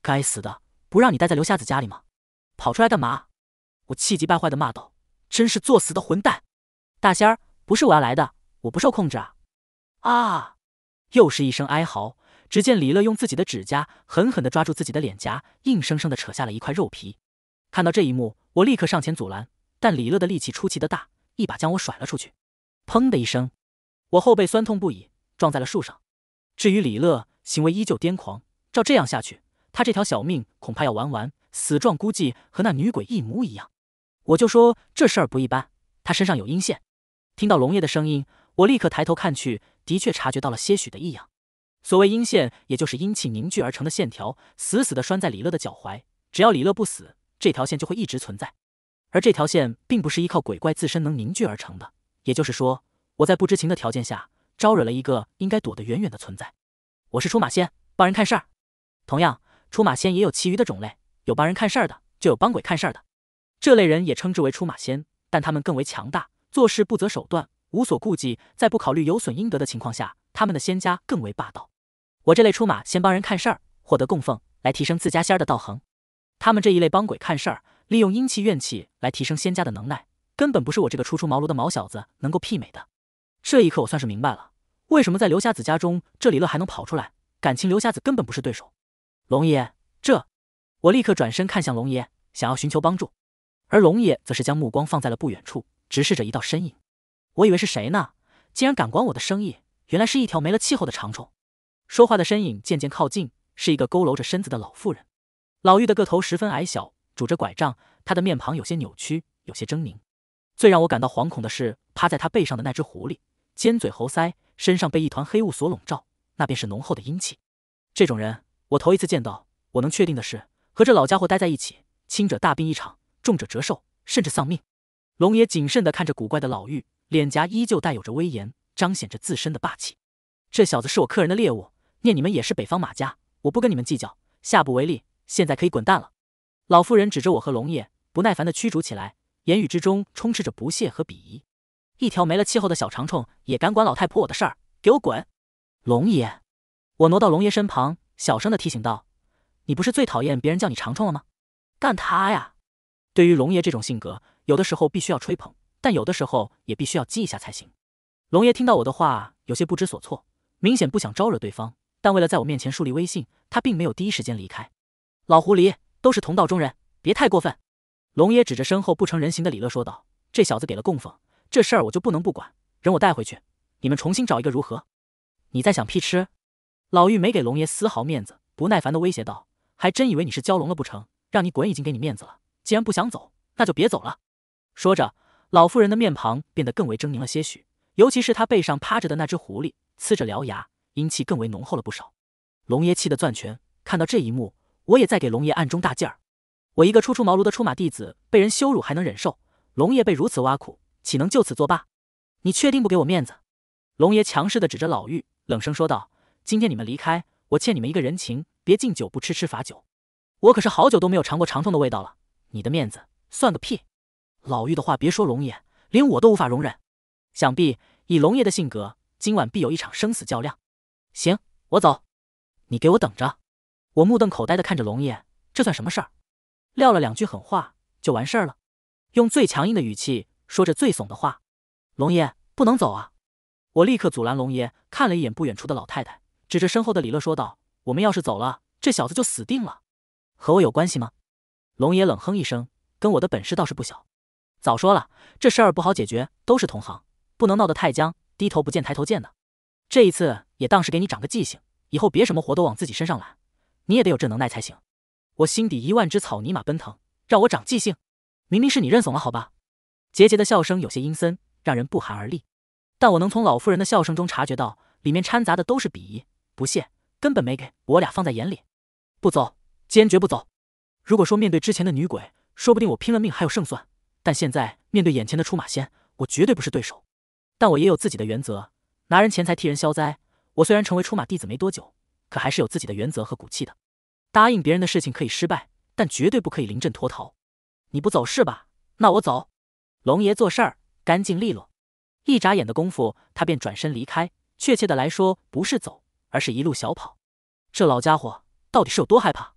该死的，不让你待在刘瞎子家里吗？跑出来干嘛？我气急败坏的骂道：“真是作死的混蛋！”大仙儿，不是我要来的，我不受控制啊！啊！又是一声哀嚎。只见李乐用自己的指甲狠狠地抓住自己的脸颊，硬生生地扯下了一块肉皮。看到这一幕，我立刻上前阻拦，但李乐的力气出奇的大，一把将我甩了出去。砰的一声，我后背酸痛不已，撞在了树上。至于李乐，行为依旧癫狂，照这样下去，他这条小命恐怕要玩完，死状估计和那女鬼一模一样。我就说这事儿不一般，他身上有阴线。听到龙爷的声音。我立刻抬头看去，的确察觉到了些许的异样。所谓阴线，也就是阴气凝聚而成的线条，死死地拴在李乐的脚踝。只要李乐不死，这条线就会一直存在。而这条线并不是依靠鬼怪自身能凝聚而成的，也就是说，我在不知情的条件下招惹了一个应该躲得远远的存在。我是出马仙，帮人看事儿。同样，出马仙也有其余的种类，有帮人看事儿的，就有帮鬼看事儿的。这类人也称之为出马仙，但他们更为强大，做事不择手段。无所顾忌，在不考虑有损阴德的情况下，他们的仙家更为霸道。我这类出马，先帮人看事儿，获得供奉，来提升自家仙儿的道行。他们这一类帮鬼看事儿，利用阴气怨气来提升仙家的能耐，根本不是我这个初出茅庐的毛小子能够媲美的。这一刻，我算是明白了，为什么在刘瞎子家中，这李乐还能跑出来。感情刘瞎子根本不是对手。龙爷，这……我立刻转身看向龙爷，想要寻求帮助。而龙爷则是将目光放在了不远处，直视着一道身影。我以为是谁呢？竟然敢管我的生意！原来是一条没了气候的长虫。说话的身影渐渐靠近，是一个佝偻着身子的老妇人。老妪的个头十分矮小，拄着拐杖，她的面庞有些扭曲，有些狰狞。最让我感到惶恐的是，趴在她背上的那只狐狸，尖嘴猴腮，身上被一团黑雾所笼罩，那便是浓厚的阴气。这种人，我头一次见到。我能确定的是，和这老家伙待在一起，轻者大病一场，重者折寿，甚至丧命。龙爷谨慎的看着古怪的老妪。脸颊依旧带有着威严，彰显着自身的霸气。这小子是我客人的猎物，念你们也是北方马家，我不跟你们计较，下不为例。现在可以滚蛋了。老妇人指着我和龙爷，不耐烦的驱逐起来，言语之中充斥着不屑和鄙夷。一条没了气候的小长虫也敢管老太婆我的事儿？给我滚！龙爷，我挪到龙爷身旁，小声的提醒道：“你不是最讨厌别人叫你长虫了吗？干他呀！”对于龙爷这种性格，有的时候必须要吹捧。但有的时候也必须要激一下才行。龙爷听到我的话，有些不知所措，明显不想招惹对方，但为了在我面前树立威信，他并没有第一时间离开。老狐狸都是同道中人，别太过分。龙爷指着身后不成人形的李乐说道：“这小子给了供奉，这事儿我就不能不管。人我带回去，你们重新找一个如何？你在想屁吃？”老玉没给龙爷丝毫面子，不耐烦的威胁道：“还真以为你是蛟龙了不成？让你滚已经给你面子了，既然不想走，那就别走了。”说着。老妇人的面庞变得更为狰狞了些许，尤其是她背上趴着的那只狐狸，呲着獠牙，阴气更为浓厚了不少。龙爷气得攥拳，看到这一幕，我也在给龙爷暗中大劲儿。我一个初出茅庐的出马弟子，被人羞辱还能忍受，龙爷被如此挖苦，岂能就此作罢？你确定不给我面子？龙爷强势的指着老妪，冷声说道：“今天你们离开，我欠你们一个人情，别敬酒不吃吃罚酒。我可是好久都没有尝过长痛的味道了，你的面子算个屁！”老妪的话，别说龙爷，连我都无法容忍。想必以龙爷的性格，今晚必有一场生死较量。行，我走，你给我等着！我目瞪口呆的看着龙爷，这算什么事儿？撂了两句狠话就完事儿了，用最强硬的语气说着最怂的话。龙爷不能走啊！我立刻阻拦龙爷，看了一眼不远处的老太太，指着身后的李乐说道：“我们要是走了，这小子就死定了。和我有关系吗？”龙爷冷哼一声：“跟我的本事倒是不小。”早说了，这事儿不好解决，都是同行，不能闹得太僵。低头不见抬头见的，这一次也当是给你长个记性，以后别什么活都往自己身上揽。你也得有这能耐才行。我心底一万只草泥马奔腾，让我长记性。明明是你认怂了，好吧。杰杰的笑声有些阴森，让人不寒而栗。但我能从老妇人的笑声中察觉到，里面掺杂的都是鄙夷、不屑，根本没给我俩放在眼里。不走，坚决不走。如果说面对之前的女鬼，说不定我拼了命还有胜算。但现在面对眼前的出马仙，我绝对不是对手。但我也有自己的原则，拿人钱财替人消灾。我虽然成为出马弟子没多久，可还是有自己的原则和骨气的。答应别人的事情可以失败，但绝对不可以临阵脱逃。你不走是吧？那我走。龙爷做事干净利落，一眨眼的功夫，他便转身离开。确切的来说，不是走，而是一路小跑。这老家伙到底是有多害怕？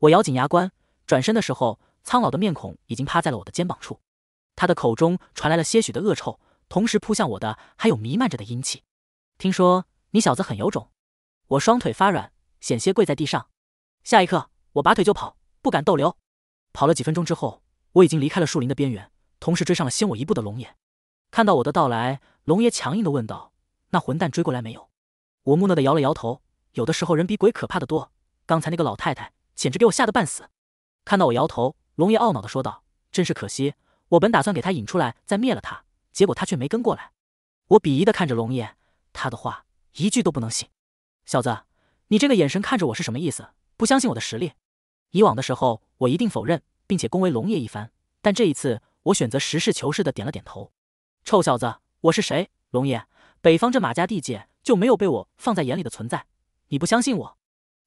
我咬紧牙关，转身的时候。苍老的面孔已经趴在了我的肩膀处，他的口中传来了些许的恶臭，同时扑向我的还有弥漫着的阴气。听说你小子很有种，我双腿发软，险些跪在地上。下一刻，我拔腿就跑，不敢逗留。跑了几分钟之后，我已经离开了树林的边缘，同时追上了先我一步的龙爷。看到我的到来，龙爷强硬的问道：“那混蛋追过来没有？”我木讷的摇了摇头。有的时候人比鬼可怕的多，刚才那个老太太简直给我吓得半死。看到我摇头。龙爷懊恼的说道：“真是可惜，我本打算给他引出来再灭了他，结果他却没跟过来。”我鄙夷的看着龙爷，他的话一句都不能信。小子，你这个眼神看着我是什么意思？不相信我的实力？以往的时候我一定否认，并且恭维龙爷一番，但这一次我选择实事求是的点了点头。臭小子，我是谁？龙爷，北方这马家地界就没有被我放在眼里的存在？你不相信我？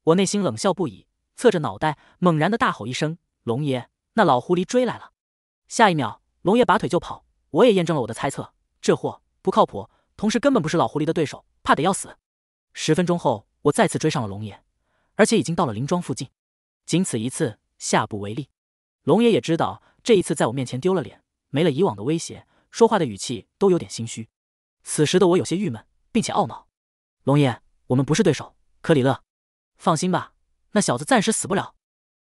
我内心冷笑不已，侧着脑袋猛然的大吼一声：“龙爷！”那老狐狸追来了，下一秒，龙爷拔腿就跑。我也验证了我的猜测，这货不靠谱，同时根本不是老狐狸的对手，怕得要死。十分钟后，我再次追上了龙爷，而且已经到了林庄附近。仅此一次，下不为例。龙爷也知道这一次在我面前丢了脸，没了以往的威胁，说话的语气都有点心虚。此时的我有些郁闷，并且懊恼。龙爷，我们不是对手。可里乐，放心吧，那小子暂时死不了。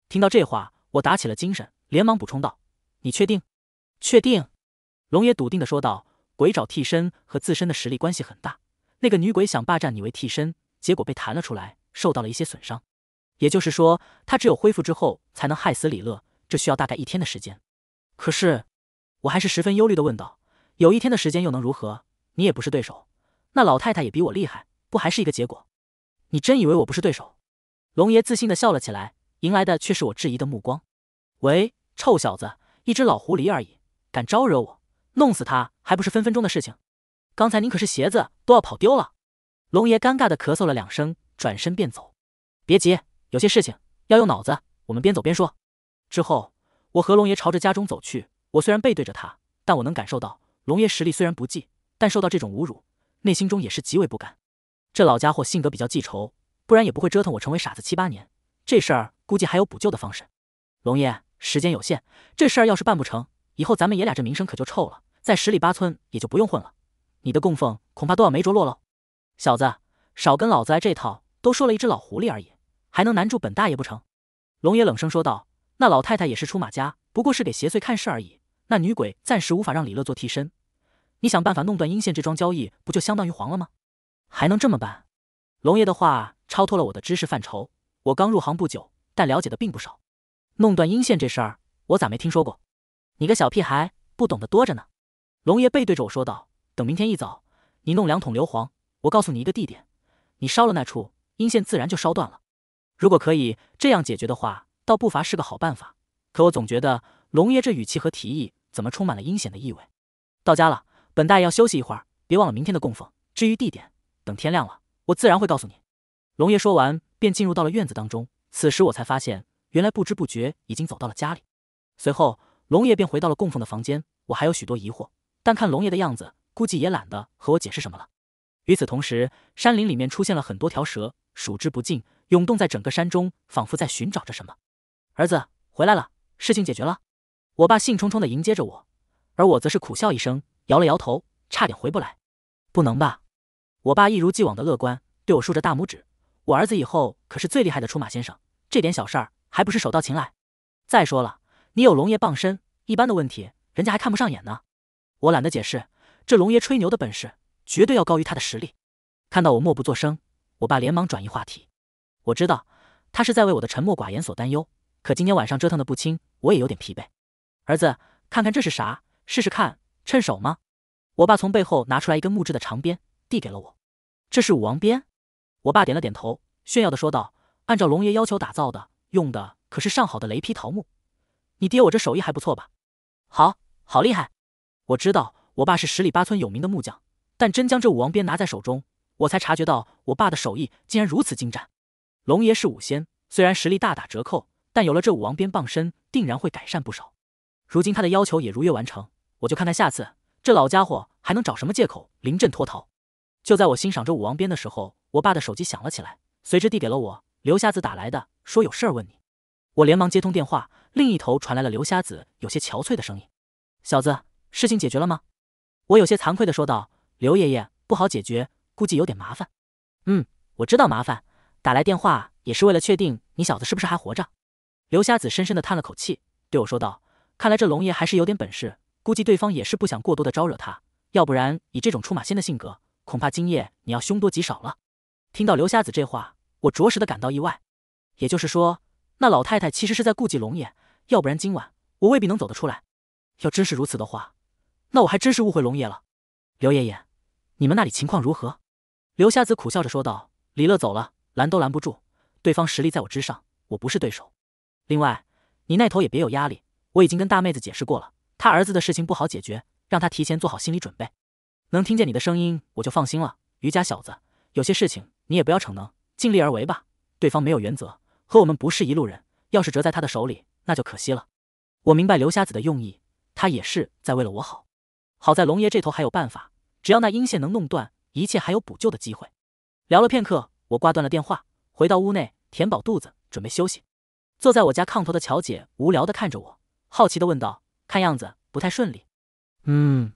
听到这话，我打起了精神。连忙补充道：“你确定？”“确定。”龙爷笃定的说道：“鬼找替身和自身的实力关系很大。那个女鬼想霸占你为替身，结果被弹了出来，受到了一些损伤。也就是说，她只有恢复之后才能害死李乐。这需要大概一天的时间。”“可是，我还是十分忧虑的问道：有一天的时间又能如何？你也不是对手。那老太太也比我厉害，不还是一个结果？你真以为我不是对手？”龙爷自信的笑了起来，迎来的却是我质疑的目光。“喂。”臭小子，一只老狐狸而已，敢招惹我，弄死他还不是分分钟的事情。刚才您可是鞋子都要跑丢了。龙爷尴尬的咳嗽了两声，转身便走。别急，有些事情要用脑子，我们边走边说。之后，我和龙爷朝着家中走去。我虽然背对着他，但我能感受到，龙爷实力虽然不济，但受到这种侮辱，内心中也是极为不甘。这老家伙性格比较记仇，不然也不会折腾我成为傻子七八年。这事儿估计还有补救的方式。龙爷。时间有限，这事儿要是办不成，以后咱们爷俩这名声可就臭了，在十里八村也就不用混了。你的供奉恐怕都要没着落喽。小子，少跟老子来这套，都说了一只老狐狸而已，还能难住本大爷不成？龙爷冷声说道：“那老太太也是出马家，不过是给邪祟看事而已。那女鬼暂时无法让李乐做替身，你想办法弄断阴线，这桩交易不就相当于黄了吗？还能这么办？”龙爷的话超脱了我的知识范畴，我刚入行不久，但了解的并不少。弄断阴线这事儿，我咋没听说过？你个小屁孩，不懂的多着呢。龙爷背对着我说道：“等明天一早，你弄两桶硫磺，我告诉你一个地点，你烧了那处阴线，自然就烧断了。如果可以这样解决的话，倒不乏是个好办法。可我总觉得，龙爷这语气和提议，怎么充满了阴险的意味？”到家了，本大爷要休息一会儿，别忘了明天的供奉。至于地点，等天亮了，我自然会告诉你。龙爷说完，便进入到了院子当中。此时我才发现。原来不知不觉已经走到了家里，随后龙爷便回到了供奉的房间。我还有许多疑惑，但看龙爷的样子，估计也懒得和我解释什么了。与此同时，山林里面出现了很多条蛇，数之不尽，涌动在整个山中，仿佛在寻找着什么。儿子回来了，事情解决了。我爸兴冲冲地迎接着我，而我则是苦笑一声，摇了摇头，差点回不来。不能吧？我爸一如既往的乐观，对我竖着大拇指。我儿子以后可是最厉害的出马先生，这点小事儿。还不是手到擒来。再说了，你有龙爷傍身，一般的问题人家还看不上眼呢。我懒得解释，这龙爷吹牛的本事绝对要高于他的实力。看到我默不作声，我爸连忙转移话题。我知道他是在为我的沉默寡言所担忧，可今天晚上折腾的不轻，我也有点疲惫。儿子，看看这是啥，试试看，趁手吗？我爸从背后拿出来一根木质的长鞭，递给了我。这是武王鞭。我爸点了点头，炫耀的说道：“按照龙爷要求打造的。”用的可是上好的雷劈桃木，你爹我这手艺还不错吧？好好厉害！我知道我爸是十里八村有名的木匠，但真将这武王鞭拿在手中，我才察觉到我爸的手艺竟然如此精湛。龙爷是武仙，虽然实力大打折扣，但有了这武王鞭傍身，定然会改善不少。如今他的要求也如约完成，我就看看下次这老家伙还能找什么借口临阵脱逃。就在我欣赏着武王鞭的时候，我爸的手机响了起来，随之递给了我，刘瞎子打来的。说有事儿问你，我连忙接通电话，另一头传来了刘瞎子有些憔悴的声音：“小子，事情解决了吗？”我有些惭愧的说道：“刘爷爷不好解决，估计有点麻烦。”“嗯，我知道麻烦，打来电话也是为了确定你小子是不是还活着。”刘瞎子深深的叹了口气，对我说道：“看来这龙爷还是有点本事，估计对方也是不想过多的招惹他，要不然以这种出马仙的性格，恐怕今夜你要凶多吉少了。”听到刘瞎子这话，我着实的感到意外。也就是说，那老太太其实是在顾忌龙爷，要不然今晚我未必能走得出来。要真是如此的话，那我还真是误会龙爷了。刘爷爷，你们那里情况如何？刘瞎子苦笑着说道：“李乐走了，拦都拦不住，对方实力在我之上，我不是对手。另外，你那头也别有压力，我已经跟大妹子解释过了，她儿子的事情不好解决，让她提前做好心理准备。能听见你的声音，我就放心了。余家小子，有些事情你也不要逞能，尽力而为吧。对方没有原则。”可我们不是一路人，要是折在他的手里，那就可惜了。我明白刘瞎子的用意，他也是在为了我好。好在龙爷这头还有办法，只要那阴线能弄断，一切还有补救的机会。聊了片刻，我挂断了电话，回到屋内，填饱肚子，准备休息。坐在我家炕头的乔姐无聊的看着我，好奇的问道：“看样子不太顺利。”“嗯。”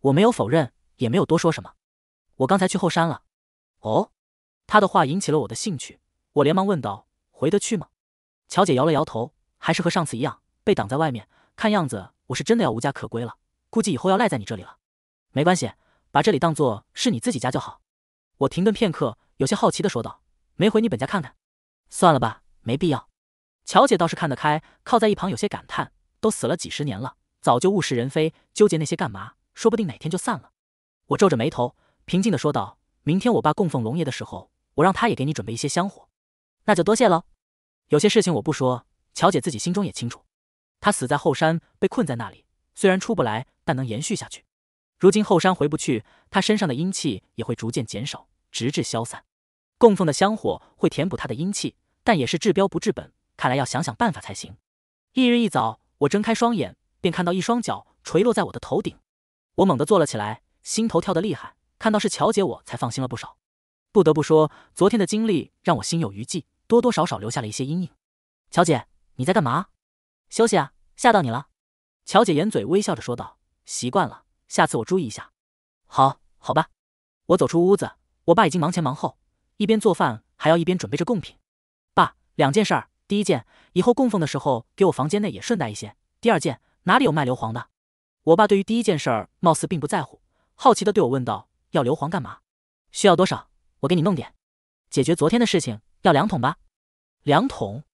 我没有否认，也没有多说什么。我刚才去后山了。“哦。”他的话引起了我的兴趣，我连忙问道。回得去吗？乔姐摇了摇头，还是和上次一样被挡在外面。看样子我是真的要无家可归了，估计以后要赖在你这里了。没关系，把这里当做是你自己家就好。我停顿片刻，有些好奇的说道：“没回你本家看看？”算了吧，没必要。乔姐倒是看得开，靠在一旁有些感叹：“都死了几十年了，早就物是人非，纠结那些干嘛？说不定哪天就散了。”我皱着眉头，平静的说道：“明天我爸供奉龙爷的时候，我让他也给你准备一些香火。”那就多谢喽。有些事情我不说，乔姐自己心中也清楚。她死在后山，被困在那里，虽然出不来，但能延续下去。如今后山回不去，她身上的阴气也会逐渐减少，直至消散。供奉的香火会填补她的阴气，但也是治标不治本。看来要想想办法才行。翌日一早，我睁开双眼，便看到一双脚垂落在我的头顶。我猛地坐了起来，心头跳得厉害。看到是乔姐，我才放心了不少。不得不说，昨天的经历让我心有余悸。多多少少留下了一些阴影。乔姐，你在干嘛？休息啊，吓到你了。乔姐掩嘴微笑着说道：“习惯了，下次我注意一下。”好，好吧。我走出屋子，我爸已经忙前忙后，一边做饭还要一边准备着贡品。爸，两件事儿。第一件，以后供奉的时候给我房间内也顺带一些。第二件，哪里有卖硫磺的？我爸对于第一件事儿貌似并不在乎，好奇的对我问道：“要硫磺干嘛？需要多少？我给你弄点。”解决昨天的事情。要两桶吧，两桶，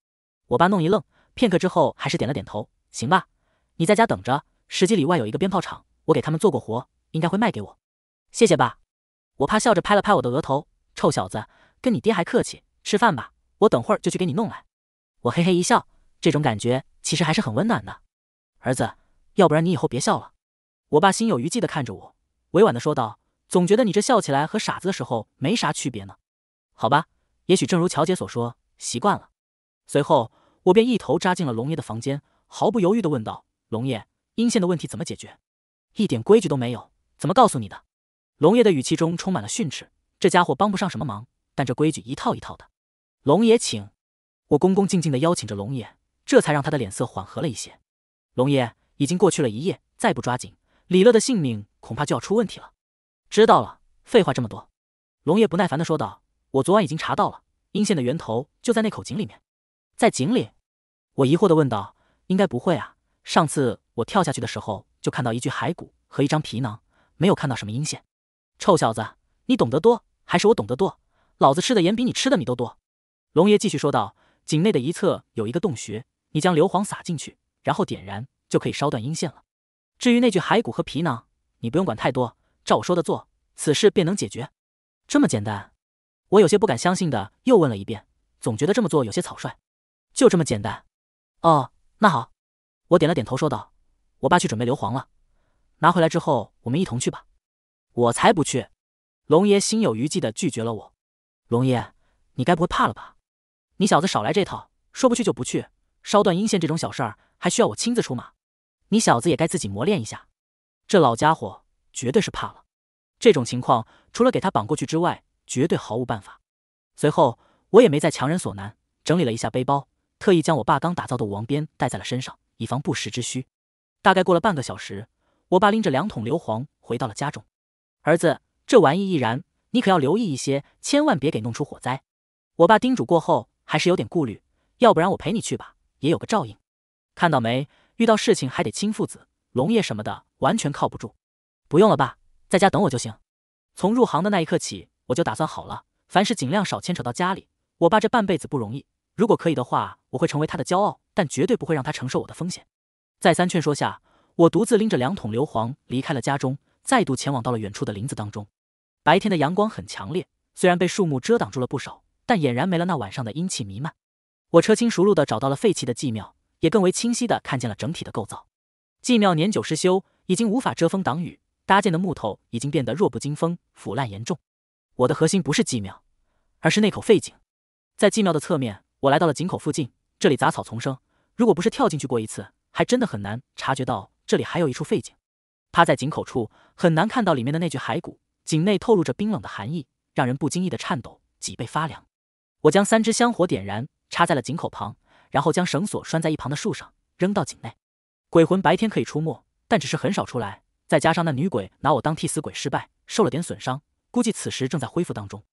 我爸弄一愣，片刻之后还是点了点头。行吧，你在家等着，十几里外有一个鞭炮厂，我给他们做过活，应该会卖给我。谢谢爸。我怕笑着拍了拍我的额头，臭小子，跟你爹还客气？吃饭吧，我等会儿就去给你弄来。我嘿嘿一笑，这种感觉其实还是很温暖的。儿子，要不然你以后别笑了。我爸心有余悸的看着我，委婉的说道，总觉得你这笑起来和傻子的时候没啥区别呢。好吧。也许正如乔姐所说，习惯了。随后，我便一头扎进了龙爷的房间，毫不犹豫地问道：“龙爷，阴线的问题怎么解决？一点规矩都没有，怎么告诉你的？”龙爷的语气中充满了训斥。这家伙帮不上什么忙，但这规矩一套一套的。龙爷，请，我恭恭敬敬地邀请着龙爷，这才让他的脸色缓和了一些。龙爷，已经过去了一夜，再不抓紧，李乐的性命恐怕就要出问题了。知道了，废话这么多，龙爷不耐烦地说道。我昨晚已经查到了阴线的源头就在那口井里面，在井里，我疑惑的问道：“应该不会啊，上次我跳下去的时候就看到一具骸骨和一张皮囊，没有看到什么阴线。”臭小子，你懂得多还是我懂得多？老子吃的盐比你吃的米都多。”龙爷继续说道：“井内的一侧有一个洞穴，你将硫磺撒进去，然后点燃，就可以烧断阴线了。至于那具骸骨和皮囊，你不用管太多，照我说的做，此事便能解决。这么简单。”我有些不敢相信的，又问了一遍，总觉得这么做有些草率。就这么简单？哦，那好，我点了点头，说道：“我爸去准备硫磺了，拿回来之后我们一同去吧。”我才不去！龙爷心有余悸的拒绝了我。“龙爷，你该不会怕了吧？”你小子少来这套，说不去就不去，烧断阴线这种小事儿还需要我亲自出马？你小子也该自己磨练一下。这老家伙绝对是怕了。这种情况除了给他绑过去之外，绝对毫无办法。随后，我也没再强人所难，整理了一下背包，特意将我爸刚打造的武王鞭带在了身上，以防不时之需。大概过了半个小时，我爸拎着两桶硫磺回到了家中。儿子，这玩意易燃，你可要留意一些，千万别给弄出火灾。我爸叮嘱过后，还是有点顾虑，要不然我陪你去吧，也有个照应。看到没，遇到事情还得亲父子，龙爷什么的完全靠不住。不用了，爸，在家等我就行。从入行的那一刻起。我就打算好了，凡事尽量少牵扯到家里。我爸这半辈子不容易，如果可以的话，我会成为他的骄傲，但绝对不会让他承受我的风险。再三劝说下，我独自拎着两桶硫磺离开了家中，再度前往到了远处的林子当中。白天的阳光很强烈，虽然被树木遮挡住了不少，但俨然没了那晚上的阴气弥漫。我车轻熟路的找到了废弃的祭庙，也更为清晰的看见了整体的构造。祭庙年久失修，已经无法遮风挡雨，搭建的木头已经变得弱不禁风，腐烂严重。我的核心不是祭庙，而是那口废井。在祭庙的侧面，我来到了井口附近。这里杂草丛生，如果不是跳进去过一次，还真的很难察觉到这里还有一处废井。趴在井口处，很难看到里面的那具骸骨。井内透露着冰冷的寒意，让人不经意的颤抖，脊背发凉。我将三支香火点燃，插在了井口旁，然后将绳索拴在一旁的树上，扔到井内。鬼魂白天可以出没，但只是很少出来。再加上那女鬼拿我当替死鬼失败，受了点损伤。估计此时正在恢复当中，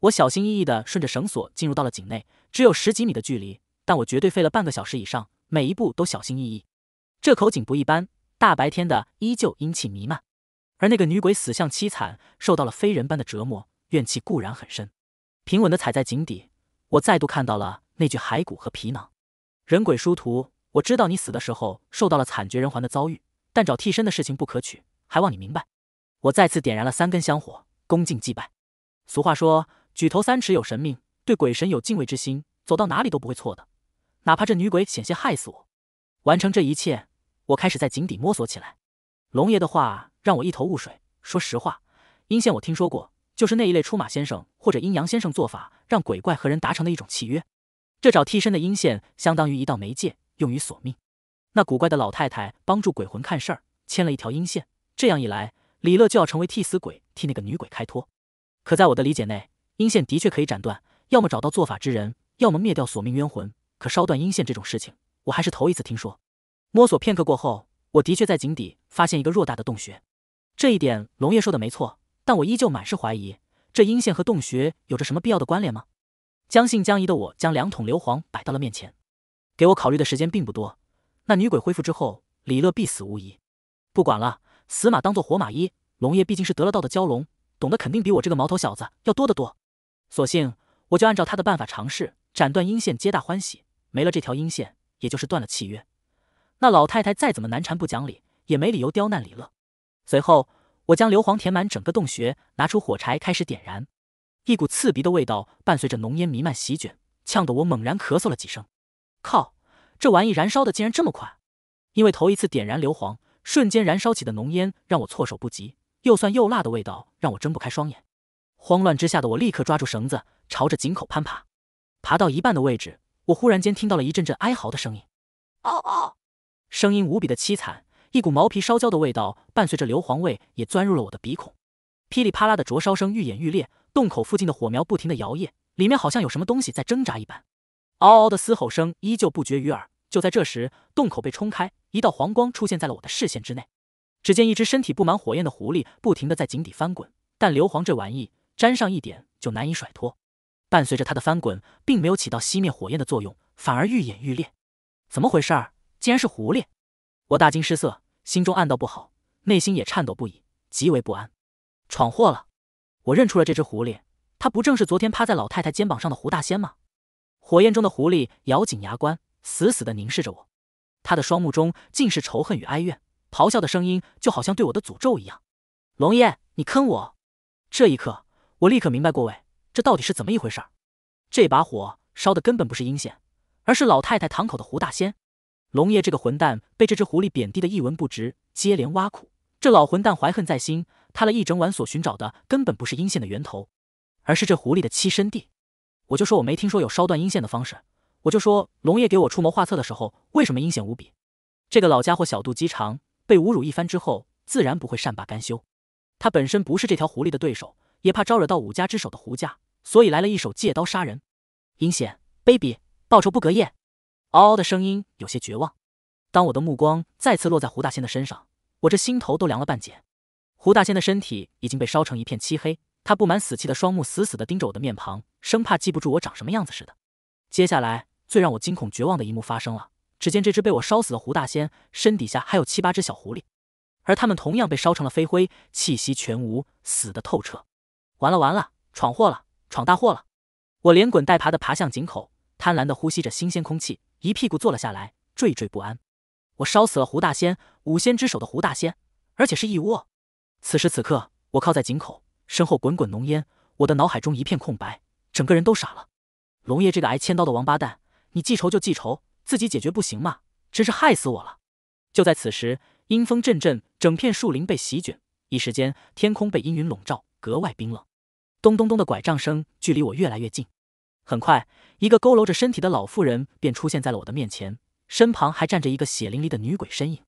我小心翼翼地顺着绳索进入到了井内，只有十几米的距离，但我绝对费了半个小时以上，每一步都小心翼翼。这口井不一般，大白天的依旧阴气弥漫，而那个女鬼死相凄惨，受到了非人般的折磨，怨气固然很深。平稳地踩在井底，我再度看到了那具骸骨和皮囊。人鬼殊途，我知道你死的时候受到了惨绝人寰的遭遇，但找替身的事情不可取，还望你明白。我再次点燃了三根香火。恭敬祭拜。俗话说，举头三尺有神明，对鬼神有敬畏之心，走到哪里都不会错的。哪怕这女鬼险些害死我，完成这一切，我开始在井底摸索起来。龙爷的话让我一头雾水。说实话，阴线我听说过，就是那一类出马先生或者阴阳先生做法，让鬼怪和人达成的一种契约。这找替身的阴线相当于一道媒介，用于索命。那古怪的老太太帮助鬼魂看事儿，牵了一条阴线，这样一来。李乐就要成为替死鬼，替那个女鬼开脱。可在我的理解内，阴线的确可以斩断，要么找到做法之人，要么灭掉索命冤魂。可烧断阴线这种事情，我还是头一次听说。摸索片刻过后，我的确在井底发现一个偌大的洞穴。这一点龙爷说的没错，但我依旧满是怀疑，这阴线和洞穴有着什么必要的关联吗？将信将疑的我，将两桶硫磺摆到了面前。给我考虑的时间并不多，那女鬼恢复之后，李乐必死无疑。不管了。死马当做活马医，龙爷毕竟是得了道的蛟龙，懂得肯定比我这个毛头小子要多得多。索性我就按照他的办法尝试斩断阴线，皆大欢喜。没了这条阴线，也就是断了契约。那老太太再怎么难缠不讲理，也没理由刁难李乐。随后，我将硫磺填满整个洞穴，拿出火柴开始点燃。一股刺鼻的味道伴随着浓烟弥漫席卷，呛得我猛然咳嗽了几声。靠，这玩意燃烧的竟然这么快！因为头一次点燃硫磺。瞬间燃烧起的浓烟让我措手不及，又酸又辣的味道让我睁不开双眼。慌乱之下的我立刻抓住绳子，朝着井口攀爬。爬到一半的位置，我忽然间听到了一阵阵哀嚎的声音，嗷嗷！声音无比的凄惨，一股毛皮烧焦的味道伴随着硫磺味也钻入了我的鼻孔。噼里啪啦的灼烧声愈演愈烈，洞口附近的火苗不停地摇曳，里面好像有什么东西在挣扎一般，嗷嗷的嘶吼声依旧不绝于耳。就在这时，洞口被冲开，一道黄光出现在了我的视线之内。只见一只身体布满火焰的狐狸不停地在井底翻滚，但硫磺这玩意沾上一点就难以甩脱。伴随着它的翻滚，并没有起到熄灭火焰的作用，反而愈演愈烈。怎么回事？竟然是狐狸！我大惊失色，心中暗道不好，内心也颤抖不已，极为不安，闯祸了。我认出了这只狐狸，它不正是昨天趴在老太太肩膀上的胡大仙吗？火焰中的狐狸咬紧牙关。死死地凝视着我，他的双目中尽是仇恨与哀怨，咆哮的声音就好像对我的诅咒一样。龙爷，你坑我！这一刻，我立刻明白过味，这到底是怎么一回事？这把火烧的根本不是阴线，而是老太太堂口的胡大仙。龙爷这个混蛋被这只狐狸贬低的一文不值，接连挖苦。这老混蛋怀恨在心，他了一整晚所寻找的根本不是阴线的源头，而是这狐狸的栖身地。我就说我没听说有烧断阴线的方式。我就说，龙爷给我出谋划策的时候，为什么阴险无比？这个老家伙小肚鸡肠，被侮辱一番之后，自然不会善罢甘休。他本身不是这条狐狸的对手，也怕招惹到武家之首的胡家，所以来了一手借刀杀人，阴险卑鄙，报仇不隔夜。嗷嗷的声音有些绝望。当我的目光再次落在胡大仙的身上，我这心头都凉了半截。胡大仙的身体已经被烧成一片漆黑，他布满死气的双目死死地盯着我的面庞，生怕记不住我长什么样子似的。接下来。最让我惊恐绝望的一幕发生了。只见这只被我烧死的狐大仙身底下还有七八只小狐狸，而它们同样被烧成了飞灰，气息全无，死得透彻。完了完了，闯祸了，闯大祸了！我连滚带爬的爬向井口，贪婪的呼吸着新鲜空气，一屁股坐了下来，惴惴不安。我烧死了狐大仙，五仙之首的狐大仙，而且是一窝。此时此刻，我靠在井口，身后滚滚浓烟，我的脑海中一片空白，整个人都傻了。龙爷这个挨千刀的王八蛋！你记仇就记仇，自己解决不行吗？真是害死我了！就在此时，阴风阵阵，整片树林被席卷，一时间天空被阴云笼罩，格外冰冷。咚咚咚的拐杖声，距离我越来越近。很快，一个佝偻着身体的老妇人便出现在了我的面前，身旁还站着一个血淋淋的女鬼身影。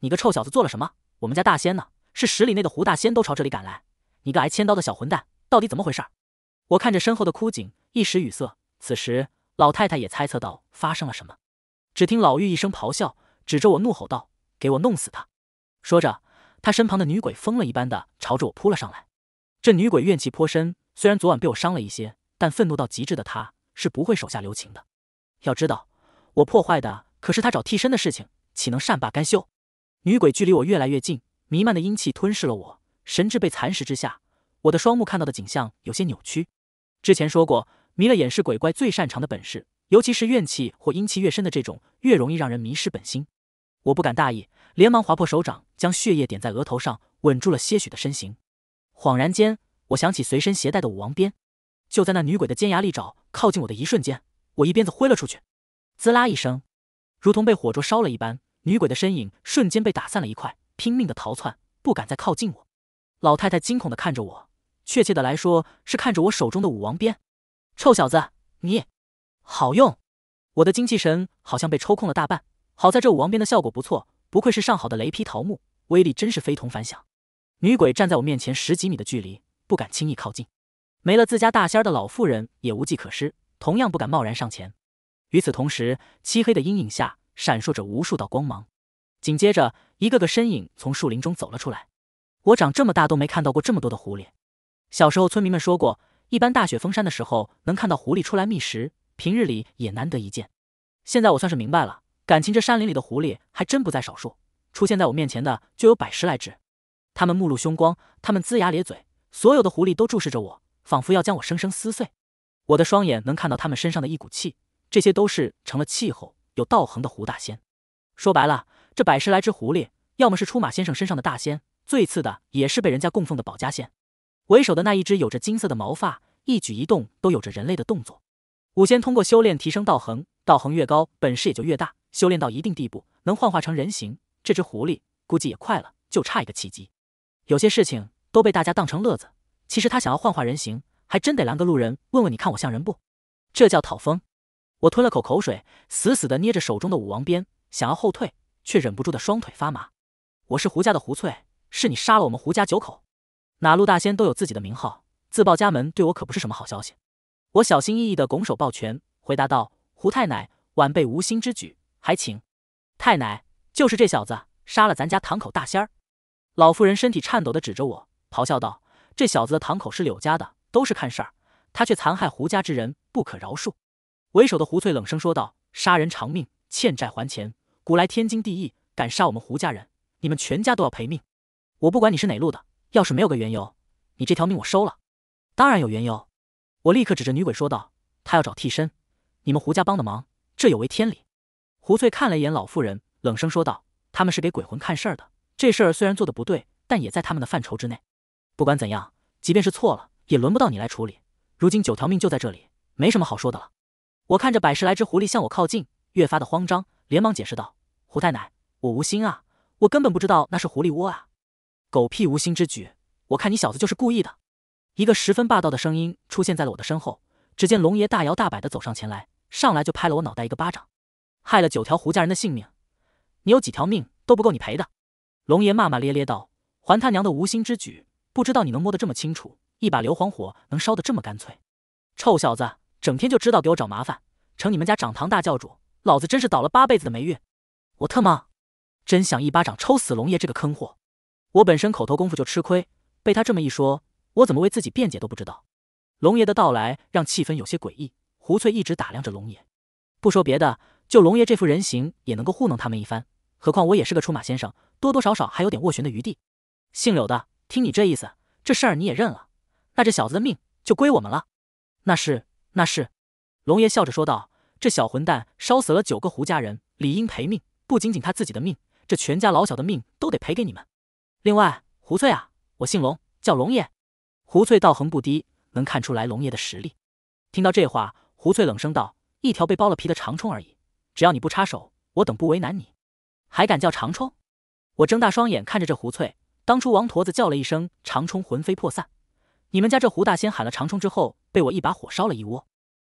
你个臭小子，做了什么？我们家大仙呢？是十里内的胡大仙都朝这里赶来。你个挨千刀的小混蛋，到底怎么回事？我看着身后的枯井，一时语塞。此时。老太太也猜测到发生了什么，只听老妪一声咆哮，指着我怒吼道：“给我弄死他！”说着，他身旁的女鬼疯了一般的朝着我扑了上来。这女鬼怨气颇深，虽然昨晚被我伤了一些，但愤怒到极致的她是不会手下留情的。要知道，我破坏的可是她找替身的事情，岂能善罢甘休？女鬼距离我越来越近，弥漫的阴气吞噬了我，神智被蚕食之下，我的双目看到的景象有些扭曲。之前说过。迷了眼是鬼怪最擅长的本事，尤其是怨气或阴气越深的这种，越容易让人迷失本心。我不敢大意，连忙划破手掌，将血液点在额头上，稳住了些许的身形。恍然间，我想起随身携带的武王鞭。就在那女鬼的尖牙利爪靠近我的一瞬间，我一鞭子挥了出去，滋啦一声，如同被火灼烧了一般，女鬼的身影瞬间被打散了一块，拼命的逃窜，不敢再靠近我。老太太惊恐的看着我，确切的来说是看着我手中的武王鞭。臭小子，你好用！我的精气神好像被抽空了大半，好在这武王鞭的效果不错，不愧是上好的雷劈桃木，威力真是非同凡响。女鬼站在我面前十几米的距离，不敢轻易靠近。没了自家大仙的老妇人也无计可施，同样不敢贸然上前。与此同时，漆黑的阴影下闪烁着无数道光芒，紧接着，一个个身影从树林中走了出来。我长这么大都没看到过这么多的狐狸，小时候村民们说过。一般大雪封山的时候能看到狐狸出来觅食，平日里也难得一见。现在我算是明白了，感情这山林里的狐狸还真不在少数。出现在我面前的就有百十来只，它们目露凶光，它们龇牙咧嘴，所有的狐狸都注视着我，仿佛要将我生生撕碎。我的双眼能看到它们身上的一股气，这些都是成了气候、有道行的狐大仙。说白了，这百十来只狐狸，要么是出马先生身上的大仙，最次的也是被人家供奉的保家仙。为首的那一只有着金色的毛发，一举一动都有着人类的动作。武仙通过修炼提升道行，道行越高，本事也就越大。修炼到一定地步，能幻化成人形。这只狐狸估计也快了，就差一个契机。有些事情都被大家当成乐子，其实他想要幻化人形，还真得拦个路人问问你看我像人不？这叫讨风。我吞了口口水，死死的捏着手中的武王鞭，想要后退，却忍不住的双腿发麻。我是胡家的胡翠，是你杀了我们胡家九口。哪路大仙都有自己的名号，自报家门对我可不是什么好消息。我小心翼翼的拱手抱拳，回答道：“胡太奶，晚辈无心之举，还请太奶。”就是这小子杀了咱家堂口大仙儿。老妇人身体颤抖的指着我，咆哮道：“这小子的堂口是柳家的，都是看事儿，他却残害胡家之人，不可饶恕！”为首的胡翠冷声说道：“杀人偿命，欠债还钱，古来天经地义。敢杀我们胡家人，你们全家都要赔命！我不管你是哪路的。”要是没有个缘由，你这条命我收了。当然有缘由，我立刻指着女鬼说道：“她要找替身，你们胡家帮的忙，这有违天理。”胡翠看了一眼老妇人，冷声说道：“他们是给鬼魂看事儿的，这事儿虽然做的不对，但也在他们的范畴之内。不管怎样，即便是错了，也轮不到你来处理。如今九条命就在这里，没什么好说的了。”我看着百十来只狐狸向我靠近，越发的慌张，连忙解释道：“胡太奶，我无心啊，我根本不知道那是狐狸窝啊。”狗屁无心之举，我看你小子就是故意的。一个十分霸道的声音出现在了我的身后。只见龙爷大摇大摆的走上前来，上来就拍了我脑袋一个巴掌，害了九条胡家人的性命，你有几条命都不够你赔的。龙爷骂骂咧咧道：“还他娘的无心之举，不知道你能摸得这么清楚，一把硫磺火能烧得这么干脆，臭小子，整天就知道给我找麻烦，成你们家长堂大教主，老子真是倒了八辈子的霉运。”我特么真想一巴掌抽死龙爷这个坑货。我本身口头功夫就吃亏，被他这么一说，我怎么为自己辩解都不知道。龙爷的到来让气氛有些诡异。胡翠一直打量着龙爷，不说别的，就龙爷这副人形也能够糊弄他们一番。何况我也是个出马先生，多多少少还有点斡旋的余地。姓柳的，听你这意思，这事儿你也认了？那这小子的命就归我们了。那是，那是。龙爷笑着说道：“这小混蛋烧死了九个胡家人，理应赔命。不仅仅他自己的命，这全家老小的命都得赔给你们。”另外，胡翠啊，我姓龙，叫龙爷。胡翠道行不低，能看出来龙爷的实力。听到这话，胡翠冷声道：“一条被剥了皮的长虫而已，只要你不插手，我等不为难你。还敢叫长冲？我睁大双眼看着这胡翠。当初王驼子叫了一声长冲，魂飞魄散。你们家这胡大仙喊了长冲之后，被我一把火烧了一窝。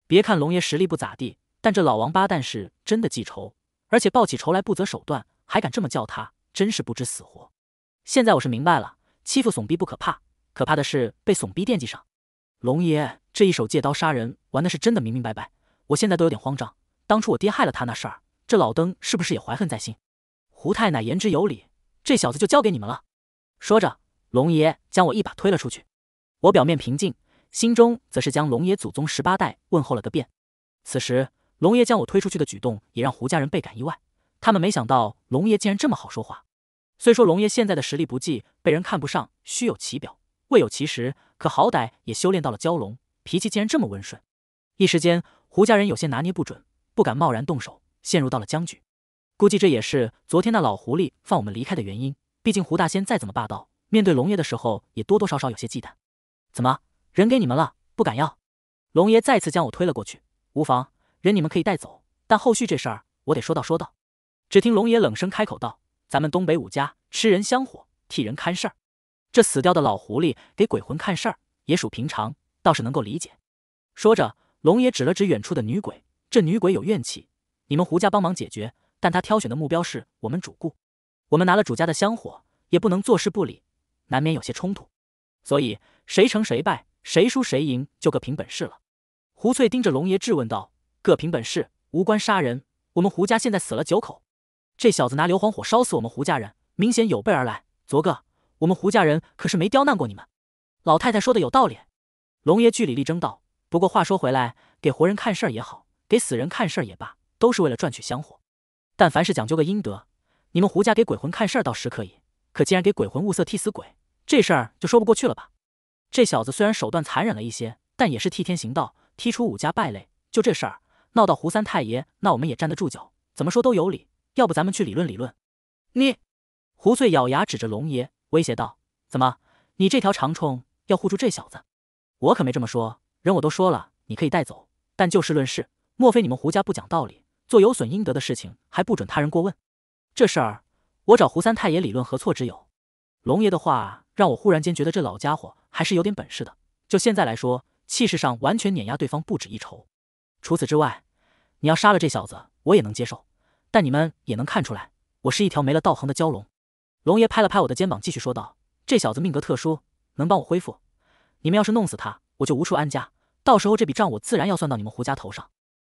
别看龙爷实力不咋地，但这老王八蛋是真的记仇，而且报起仇来不择手段。还敢这么叫他，真是不知死活。”现在我是明白了，欺负怂逼不可怕，可怕的是被怂逼惦记上。龙爷这一手借刀杀人玩的是真的明明白白，我现在都有点慌张。当初我爹害了他那事儿，这老登是不是也怀恨在心？胡太奶言之有理，这小子就交给你们了。说着，龙爷将我一把推了出去。我表面平静，心中则是将龙爷祖宗十八代问候了个遍。此时，龙爷将我推出去的举动也让胡家人倍感意外，他们没想到龙爷竟然这么好说话。虽说龙爷现在的实力不济，被人看不上，虚有其表，未有其实，可好歹也修炼到了蛟龙，脾气竟然这么温顺。一时间，胡家人有些拿捏不准，不敢贸然动手，陷入到了僵局。估计这也是昨天那老狐狸放我们离开的原因。毕竟胡大仙再怎么霸道，面对龙爷的时候也多多少少有些忌惮。怎么，人给你们了，不敢要？龙爷再次将我推了过去，无妨，人你们可以带走，但后续这事儿我得说道说道。只听龙爷冷声开口道。咱们东北武家吃人香火，替人看事儿。这死掉的老狐狸给鬼魂看事儿也属平常，倒是能够理解。说着，龙爷指了指远处的女鬼，这女鬼有怨气，你们胡家帮忙解决。但他挑选的目标是我们主顾，我们拿了主家的香火，也不能坐视不理，难免有些冲突。所以谁成谁败，谁输谁赢，就各凭本事了。胡翠盯着龙爷质问道：“各凭本事，无关杀人。我们胡家现在死了九口。”这小子拿硫磺火烧死我们胡家人，明显有备而来。昨个我们胡家人可是没刁难过你们。老太太说的有道理，龙爷据理力争道。不过话说回来，给活人看事儿也好，给死人看事儿也罢，都是为了赚取香火。但凡事讲究个阴德，你们胡家给鬼魂看事儿倒是可以，可既然给鬼魂物色替死鬼，这事儿就说不过去了吧？这小子虽然手段残忍了一些，但也是替天行道，踢出五家败类。就这事儿闹到胡三太爷，那我们也站得住脚，怎么说都有理。要不咱们去理论理论？你，胡翠咬牙指着龙爷威胁道：“怎么，你这条长虫要护住这小子？我可没这么说。人我都说了，你可以带走，但就事论事。莫非你们胡家不讲道理，做有损阴德的事情还不准他人过问？这事儿我找胡三太爷理论，何错之有？”龙爷的话让我忽然间觉得这老家伙还是有点本事的。就现在来说，气势上完全碾压对方不止一筹。除此之外，你要杀了这小子，我也能接受。但你们也能看出来，我是一条没了道行的蛟龙。龙爷拍了拍我的肩膀，继续说道：“这小子命格特殊，能帮我恢复。你们要是弄死他，我就无处安家，到时候这笔账我自然要算到你们胡家头上。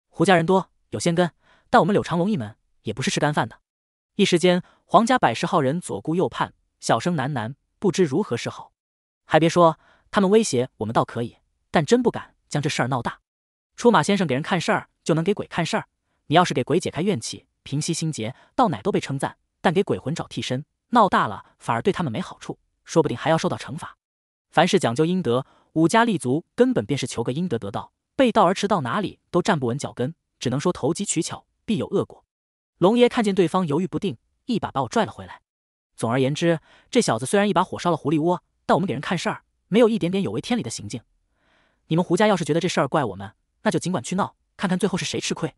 胡家人多，有仙根，但我们柳长龙一门也不是吃干饭的。”一时间，黄家百十号人左顾右盼，小声喃喃，不知如何是好。还别说，他们威胁我们倒可以，但真不敢将这事儿闹大。出马先生给人看事儿，就能给鬼看事儿。你要是给鬼解开怨气，平息心结，到哪都被称赞；但给鬼魂找替身，闹大了反而对他们没好处，说不定还要受到惩罚。凡事讲究阴德，武家立足根本便是求个阴德得道，背道而驰到哪里都站不稳脚跟，只能说投机取巧必有恶果。龙爷看见对方犹豫不定，一把把我拽了回来。总而言之，这小子虽然一把火烧了狐狸窝，但我们给人看事儿，没有一点点有违天理的行径。你们胡家要是觉得这事儿怪我们，那就尽管去闹，看看最后是谁吃亏。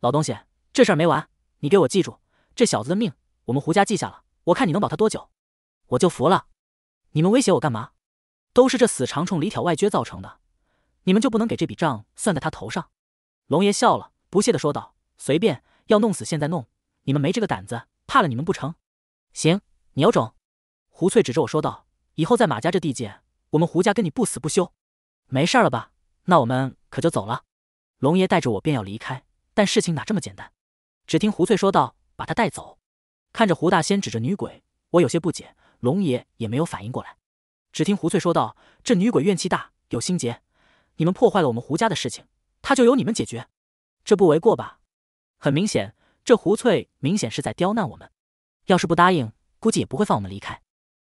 老东西，这事儿没完。你给我记住，这小子的命我们胡家记下了。我看你能保他多久，我就服了。你们威胁我干嘛？都是这死长虫里挑外撅造成的，你们就不能给这笔账算在他头上？龙爷笑了，不屑的说道：“随便，要弄死现在弄，你们没这个胆子，怕了你们不成？”行，你有种。”胡翠指着我说道：“以后在马家这地界，我们胡家跟你不死不休。”没事儿了吧？那我们可就走了。龙爷带着我便要离开，但事情哪这么简单？只听胡翠说道：“把他带走。”看着胡大仙指着女鬼，我有些不解，龙爷也没有反应过来。只听胡翠说道：“这女鬼怨气大，有心结，你们破坏了我们胡家的事情，她就由你们解决。这不为过吧？”很明显，这胡翠明显是在刁难我们。要是不答应，估计也不会放我们离开。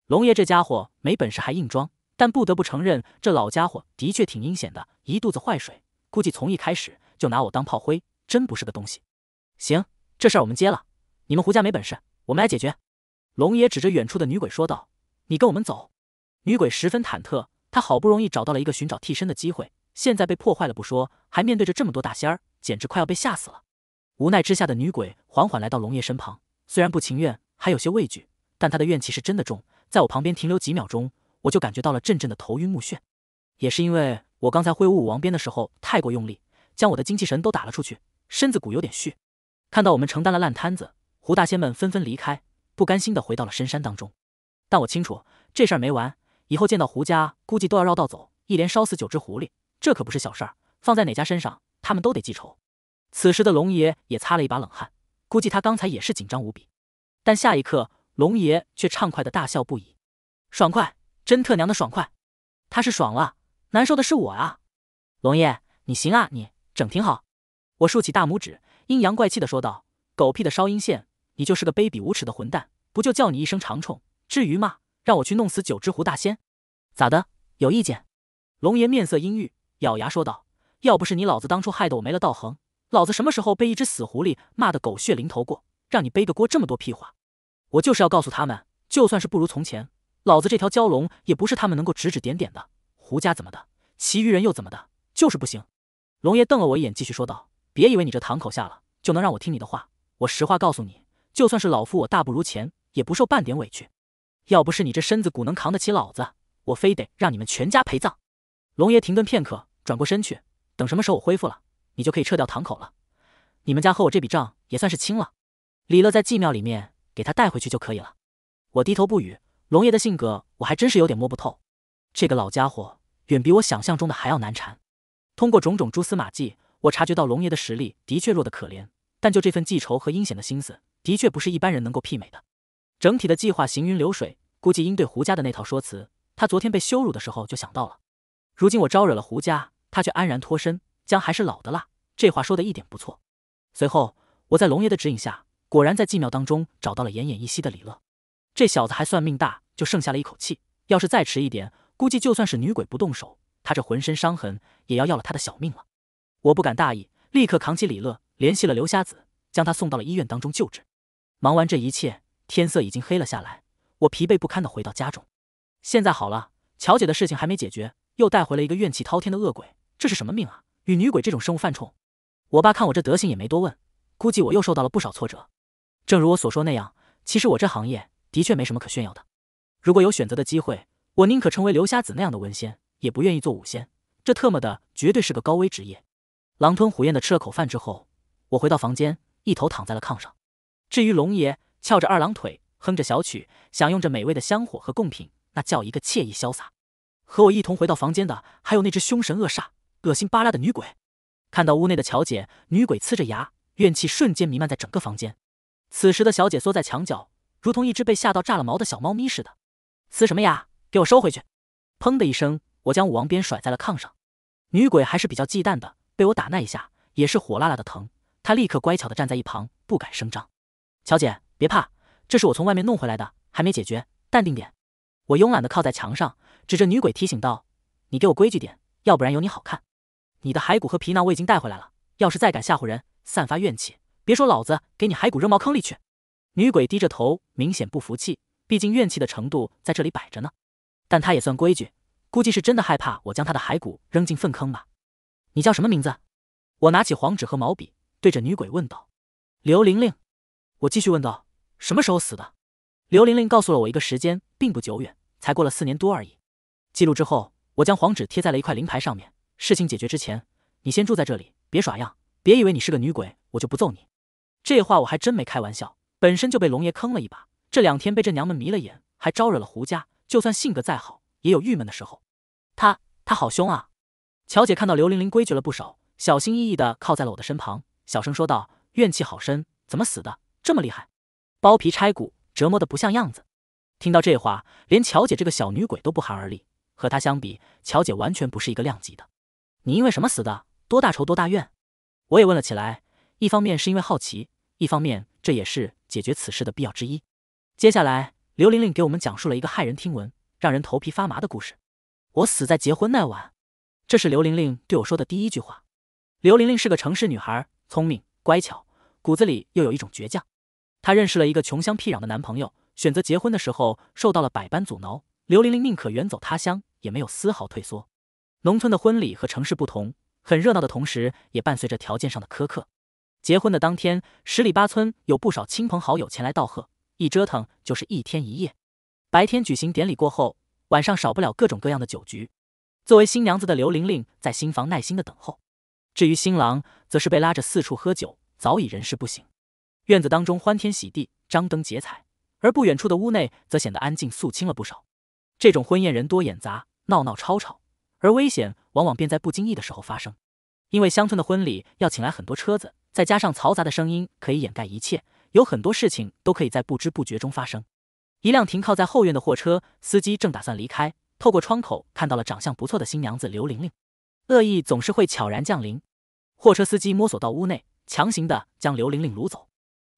龙爷这家伙没本事还硬装，但不得不承认，这老家伙的确挺阴险的，一肚子坏水，估计从一开始就拿我当炮灰，真不是个东西。行，这事儿我们接了。你们胡家没本事，我们来解决。龙爷指着远处的女鬼说道：“你跟我们走。”女鬼十分忐忑，她好不容易找到了一个寻找替身的机会，现在被破坏了不说，还面对着这么多大仙儿，简直快要被吓死了。无奈之下的女鬼缓缓来到龙爷身旁，虽然不情愿，还有些畏惧，但她的怨气是真的重。在我旁边停留几秒钟，我就感觉到了阵阵的头晕目眩。也是因为我刚才挥舞武王鞭的时候太过用力，将我的精气神都打了出去，身子骨有点虚。看到我们承担了烂摊子，胡大仙们纷纷离开，不甘心的回到了深山当中。但我清楚，这事儿没完，以后见到胡家，估计都要绕道走。一连烧死九只狐狸，这可不是小事儿，放在哪家身上，他们都得记仇。此时的龙爷也擦了一把冷汗，估计他刚才也是紧张无比。但下一刻，龙爷却畅快的大笑不已，爽快，真特娘的爽快！他是爽了，难受的是我啊！龙爷，你行啊，你整挺好，我竖起大拇指。阴阳怪气的说道：“狗屁的烧阴线，你就是个卑鄙无耻的混蛋！不就叫你一声长虫，至于吗？让我去弄死九只狐大仙，咋的？有意见？”龙爷面色阴郁，咬牙说道：“要不是你老子当初害得我没了道行，老子什么时候被一只死狐狸骂得狗血淋头过？让你背个锅这么多屁话，我就是要告诉他们，就算是不如从前，老子这条蛟龙也不是他们能够指指点点的。胡家怎么的？其余人又怎么的？就是不行。”龙爷瞪了我一眼，继续说道。别以为你这堂口下了就能让我听你的话。我实话告诉你，就算是老夫我大不如前，也不受半点委屈。要不是你这身子骨能扛得起老子，我非得让你们全家陪葬。龙爷停顿片刻，转过身去。等什么时候我恢复了，你就可以撤掉堂口了。你们家和我这笔账也算是清了。李乐在祭庙里面给他带回去就可以了。我低头不语。龙爷的性格我还真是有点摸不透。这个老家伙远比我想象中的还要难缠。通过种种蛛丝马迹。我察觉到龙爷的实力的确弱得可怜，但就这份记仇和阴险的心思，的确不是一般人能够媲美的。整体的计划行云流水，估计应对胡家的那套说辞，他昨天被羞辱的时候就想到了。如今我招惹了胡家，他却安然脱身，姜还是老的辣，这话说的一点不错。随后，我在龙爷的指引下，果然在祭庙当中找到了奄奄一息的李乐。这小子还算命大，就剩下了一口气。要是再迟一点，估计就算是女鬼不动手，他这浑身伤痕也要要了他的小命了。我不敢大意，立刻扛起李乐，联系了刘瞎子，将他送到了医院当中救治。忙完这一切，天色已经黑了下来，我疲惫不堪的回到家中。现在好了，乔姐的事情还没解决，又带回了一个怨气滔天的恶鬼，这是什么命啊？与女鬼这种生物犯冲。我爸看我这德行也没多问，估计我又受到了不少挫折。正如我所说那样，其实我这行业的确没什么可炫耀的。如果有选择的机会，我宁可成为刘瞎子那样的文仙，也不愿意做武仙。这特么的绝对是个高危职业。狼吞虎咽地吃了口饭之后，我回到房间，一头躺在了炕上。至于龙爷，翘着二郎腿，哼着小曲，享用着美味的香火和贡品，那叫一个惬意潇洒。和我一同回到房间的，还有那只凶神恶煞、恶心巴拉的女鬼。看到屋内的乔姐，女鬼呲着牙，怨气瞬间弥漫在整个房间。此时的小姐缩在墙角，如同一只被吓到炸了毛的小猫咪似的。呲什么牙？给我收回去！砰的一声，我将武王鞭甩在了炕上。女鬼还是比较忌惮的。被我打那一下也是火辣辣的疼，他立刻乖巧的站在一旁，不敢声张。乔姐，别怕，这是我从外面弄回来的，还没解决，淡定点。我慵懒的靠在墙上，指着女鬼提醒道：“你给我规矩点，要不然有你好看。”你的骸骨和皮囊我已经带回来了，要是再敢吓唬人、散发怨气，别说老子给你骸骨扔茅坑里去。女鬼低着头，明显不服气，毕竟怨气的程度在这里摆着呢。但她也算规矩，估计是真的害怕我将她的骸骨扔进粪坑吧。你叫什么名字？我拿起黄纸和毛笔，对着女鬼问道：“刘玲玲。”我继续问道：“什么时候死的？”刘玲玲告诉了我一个时间，并不久远，才过了四年多而已。记录之后，我将黄纸贴在了一块灵牌上面。事情解决之前，你先住在这里，别耍样，别以为你是个女鬼，我就不揍你。这话我还真没开玩笑。本身就被龙爷坑了一把，这两天被这娘们迷了眼，还招惹了胡家。就算性格再好，也有郁闷的时候。他他好凶啊！乔姐看到刘玲玲规矩了不少，小心翼翼地靠在了我的身旁，小声说道：“怨气好深，怎么死的这么厉害？包皮拆骨，折磨的不像样子。”听到这话，连乔姐这个小女鬼都不寒而栗。和她相比，乔姐完全不是一个量级的。你因为什么死的？多大仇多大怨？我也问了起来。一方面是因为好奇，一方面这也是解决此事的必要之一。接下来，刘玲玲给我们讲述了一个骇人听闻、让人头皮发麻的故事。我死在结婚那晚。这是刘玲玲对我说的第一句话。刘玲玲是个城市女孩，聪明乖巧，骨子里又有一种倔强。她认识了一个穷乡僻壤的男朋友，选择结婚的时候受到了百般阻挠。刘玲玲宁可远走他乡，也没有丝毫退缩。农村的婚礼和城市不同，很热闹的同时，也伴随着条件上的苛刻。结婚的当天，十里八村有不少亲朋好友前来道贺，一折腾就是一天一夜。白天举行典礼过后，晚上少不了各种各样的酒局。作为新娘子的刘玲玲在新房耐心的等候，至于新郎，则是被拉着四处喝酒，早已人事不省。院子当中欢天喜地，张灯结彩，而不远处的屋内则显得安静肃清了不少。这种婚宴人多眼杂，闹闹吵吵，而危险往往便在不经意的时候发生。因为乡村的婚礼要请来很多车子，再加上嘈杂的声音可以掩盖一切，有很多事情都可以在不知不觉中发生。一辆停靠在后院的货车，司机正打算离开。透过窗口看到了长相不错的新娘子刘玲玲，恶意总是会悄然降临。货车司机摸索到屋内，强行的将刘玲玲掳走。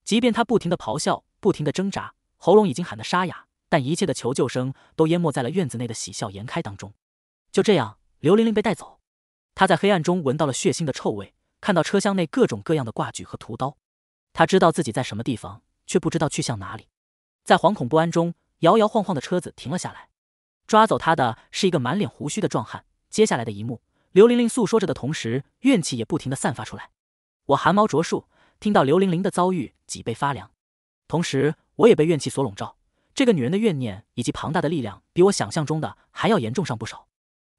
即便她不停的咆哮，不停的挣扎，喉咙已经喊得沙哑，但一切的求救声都淹没在了院子内的喜笑颜开当中。就这样，刘玲玲被带走。她在黑暗中闻到了血腥的臭味，看到车厢内各种各样的挂具和屠刀。她知道自己在什么地方，却不知道去向哪里。在惶恐不安中，摇摇晃晃的车子停了下来。抓走她的是一个满脸胡须的壮汉。接下来的一幕，刘玲玲诉说着的同时，怨气也不停地散发出来。我汗毛直竖，听到刘玲玲的遭遇，脊背发凉。同时，我也被怨气所笼罩。这个女人的怨念以及庞大的力量，比我想象中的还要严重上不少。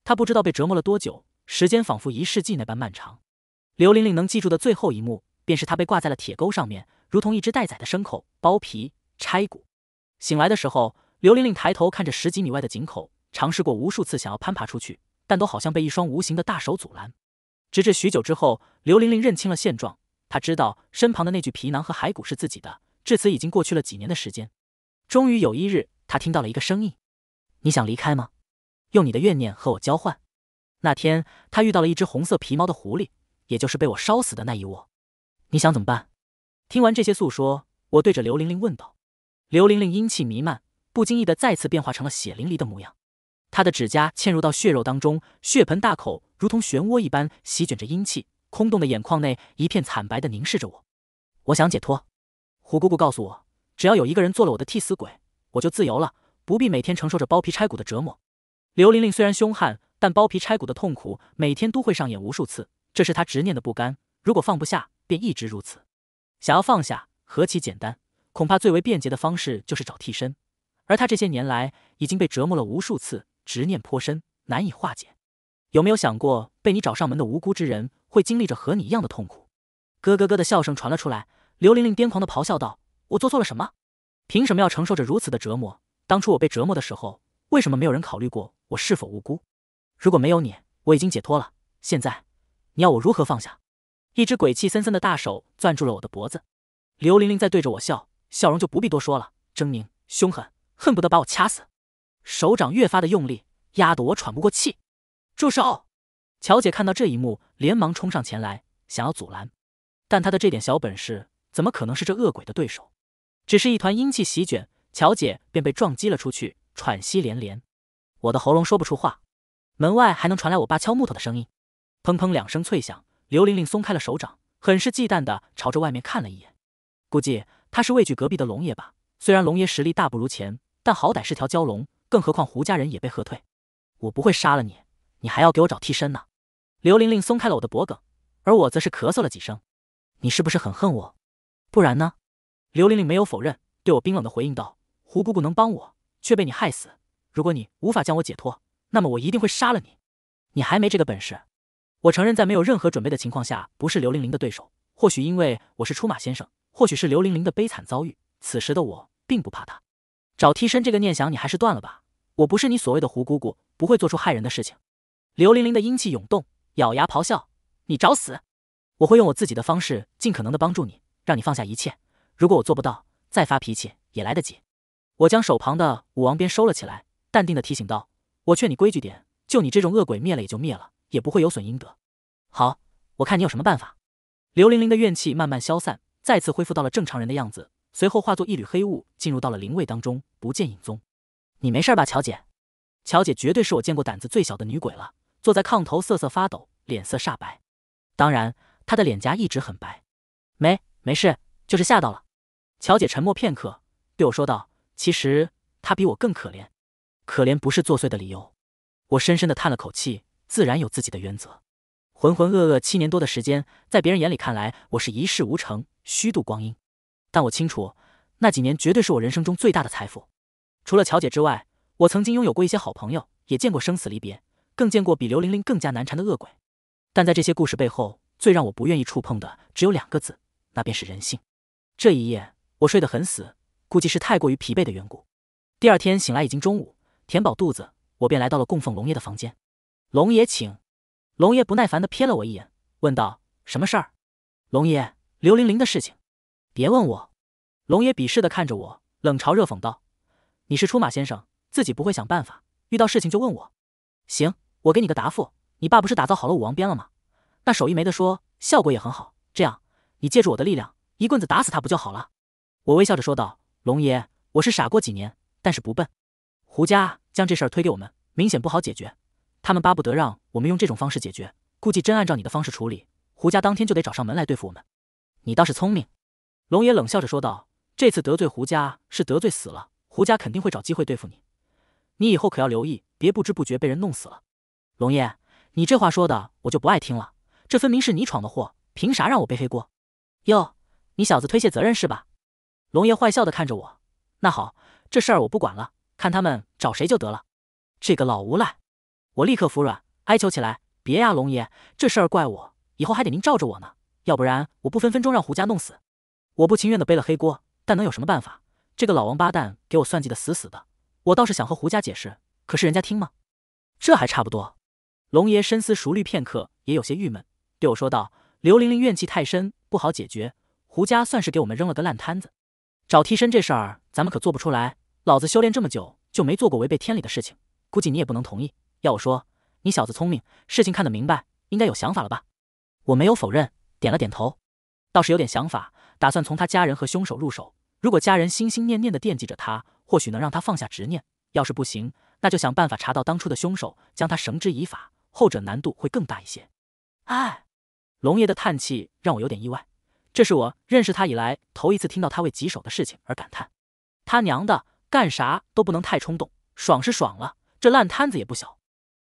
她不知道被折磨了多久，时间仿佛一世纪那般漫长。刘玲玲能记住的最后一幕，便是她被挂在了铁钩上面，如同一只待宰的牲口，剥皮拆骨。醒来的时候。刘玲玲抬头看着十几米外的井口，尝试过无数次想要攀爬出去，但都好像被一双无形的大手阻拦。直至许久之后，刘玲玲认清了现状，她知道身旁的那具皮囊和骸骨是自己的。至此已经过去了几年的时间。终于有一日，她听到了一个声音：“你想离开吗？用你的怨念和我交换。”那天，她遇到了一只红色皮毛的狐狸，也就是被我烧死的那一窝。你想怎么办？听完这些诉说，我对着刘玲玲问道。刘玲玲阴气弥漫。不经意的再次变化成了血淋漓的模样，他的指甲嵌入到血肉当中，血盆大口如同漩涡一般席卷着阴气，空洞的眼眶内一片惨白的凝视着我。我想解脱，胡姑姑告诉我，只要有一个人做了我的替死鬼，我就自由了，不必每天承受着剥皮拆骨的折磨。刘玲玲虽然凶悍，但剥皮拆骨的痛苦每天都会上演无数次，这是她执念的不甘。如果放不下，便一直如此。想要放下，何其简单，恐怕最为便捷的方式就是找替身。而他这些年来已经被折磨了无数次，执念颇深，难以化解。有没有想过，被你找上门的无辜之人会经历着和你一样的痛苦？咯咯咯的笑声传了出来，刘玲玲癫狂的咆哮道：“我做错了什么？凭什么要承受着如此的折磨？当初我被折磨的时候，为什么没有人考虑过我是否无辜？如果没有你，我已经解脱了。现在，你要我如何放下？”一只鬼气森森的大手攥住了我的脖子。刘玲玲在对着我笑，笑容就不必多说了，狰狞凶狠。恨不得把我掐死，手掌越发的用力，压得我喘不过气。住手！乔姐看到这一幕，连忙冲上前来，想要阻拦，但她的这点小本事，怎么可能是这恶鬼的对手？只是一团阴气席卷，乔姐便被撞击了出去，喘息连连。我的喉咙说不出话。门外还能传来我爸敲木头的声音，砰砰两声脆响。刘玲玲松开了手掌，很是忌惮的朝着外面看了一眼，估计她是畏惧隔壁的龙爷吧。虽然龙爷实力大不如前。但好歹是条蛟龙，更何况胡家人也被喝退。我不会杀了你，你还要给我找替身呢。刘玲玲松开了我的脖颈，而我则是咳嗽了几声。你是不是很恨我？不然呢？刘玲玲没有否认，对我冰冷的回应道：“胡姑姑能帮我，却被你害死。如果你无法将我解脱，那么我一定会杀了你。你还没这个本事。”我承认，在没有任何准备的情况下，不是刘玲玲的对手。或许因为我是出马先生，或许是刘玲玲的悲惨遭遇，此时的我并不怕她。找替身这个念想你还是断了吧，我不是你所谓的胡姑姑，不会做出害人的事情。刘玲玲的阴气涌动，咬牙咆哮：“你找死！我会用我自己的方式，尽可能的帮助你，让你放下一切。如果我做不到，再发脾气也来得及。”我将手旁的武王鞭收了起来，淡定的提醒道：“我劝你规矩点，就你这种恶鬼灭了也就灭了，也不会有损阴德。”好，我看你有什么办法。刘玲玲的怨气慢慢消散，再次恢复到了正常人的样子。随后化作一缕黑雾，进入到了灵位当中，不见影踪。你没事吧，乔姐？乔姐绝对是我见过胆子最小的女鬼了，坐在炕头瑟瑟发抖，脸色煞白。当然，她的脸颊一直很白。没没事，就是吓到了。乔姐沉默片刻，对我说道：“其实她比我更可怜。可怜不是作祟的理由。”我深深的叹了口气，自然有自己的原则。浑浑噩噩七年多的时间，在别人眼里看来，我是一事无成，虚度光阴。但我清楚，那几年绝对是我人生中最大的财富。除了乔姐之外，我曾经拥有过一些好朋友，也见过生死离别，更见过比刘玲玲更加难缠的恶鬼。但在这些故事背后，最让我不愿意触碰的只有两个字，那便是人性。这一夜我睡得很死，估计是太过于疲惫的缘故。第二天醒来已经中午，填饱肚子，我便来到了供奉龙爷的房间。龙爷，请。龙爷不耐烦的瞥了我一眼，问道：“什么事儿？”龙爷，刘玲玲的事情。别问我，龙爷鄙视的看着我，冷嘲热讽道：“你是出马先生，自己不会想办法，遇到事情就问我。行，我给你个答复，你爸不是打造好了武王鞭了吗？那手艺没得说，效果也很好。这样，你借助我的力量，一棍子打死他不就好了？”我微笑着说道：“龙爷，我是傻过几年，但是不笨。胡家将这事儿推给我们，明显不好解决。他们巴不得让我们用这种方式解决，估计真按照你的方式处理，胡家当天就得找上门来对付我们。你倒是聪明。”龙爷冷笑着说道：“这次得罪胡家是得罪死了，胡家肯定会找机会对付你。你以后可要留意，别不知不觉被人弄死了。”龙爷，你这话说的我就不爱听了，这分明是你闯的祸，凭啥让我背黑锅？哟，你小子推卸责任是吧？龙爷坏笑的看着我，那好，这事儿我不管了，看他们找谁就得了。这个老无赖，我立刻服软哀求起来：“别呀，龙爷，这事儿怪我，以后还得您罩着我呢，要不然我不分分钟让胡家弄死。”我不情愿地背了黑锅，但能有什么办法？这个老王八蛋给我算计的死死的。我倒是想和胡家解释，可是人家听吗？这还差不多。龙爷深思熟虑片刻，也有些郁闷，对我说道：“刘玲玲怨气太深，不好解决。胡家算是给我们扔了个烂摊子。找替身这事儿，咱们可做不出来。老子修炼这么久，就没做过违背天理的事情。估计你也不能同意。要我说，你小子聪明，事情看得明白，应该有想法了吧？”我没有否认，点了点头，倒是有点想法。打算从他家人和凶手入手。如果家人心心念念的惦记着他，或许能让他放下执念。要是不行，那就想办法查到当初的凶手，将他绳之以法。后者难度会更大一些。哎，龙爷的叹气让我有点意外，这是我认识他以来头一次听到他为棘手的事情而感叹。他娘的，干啥都不能太冲动。爽是爽了，这烂摊子也不小。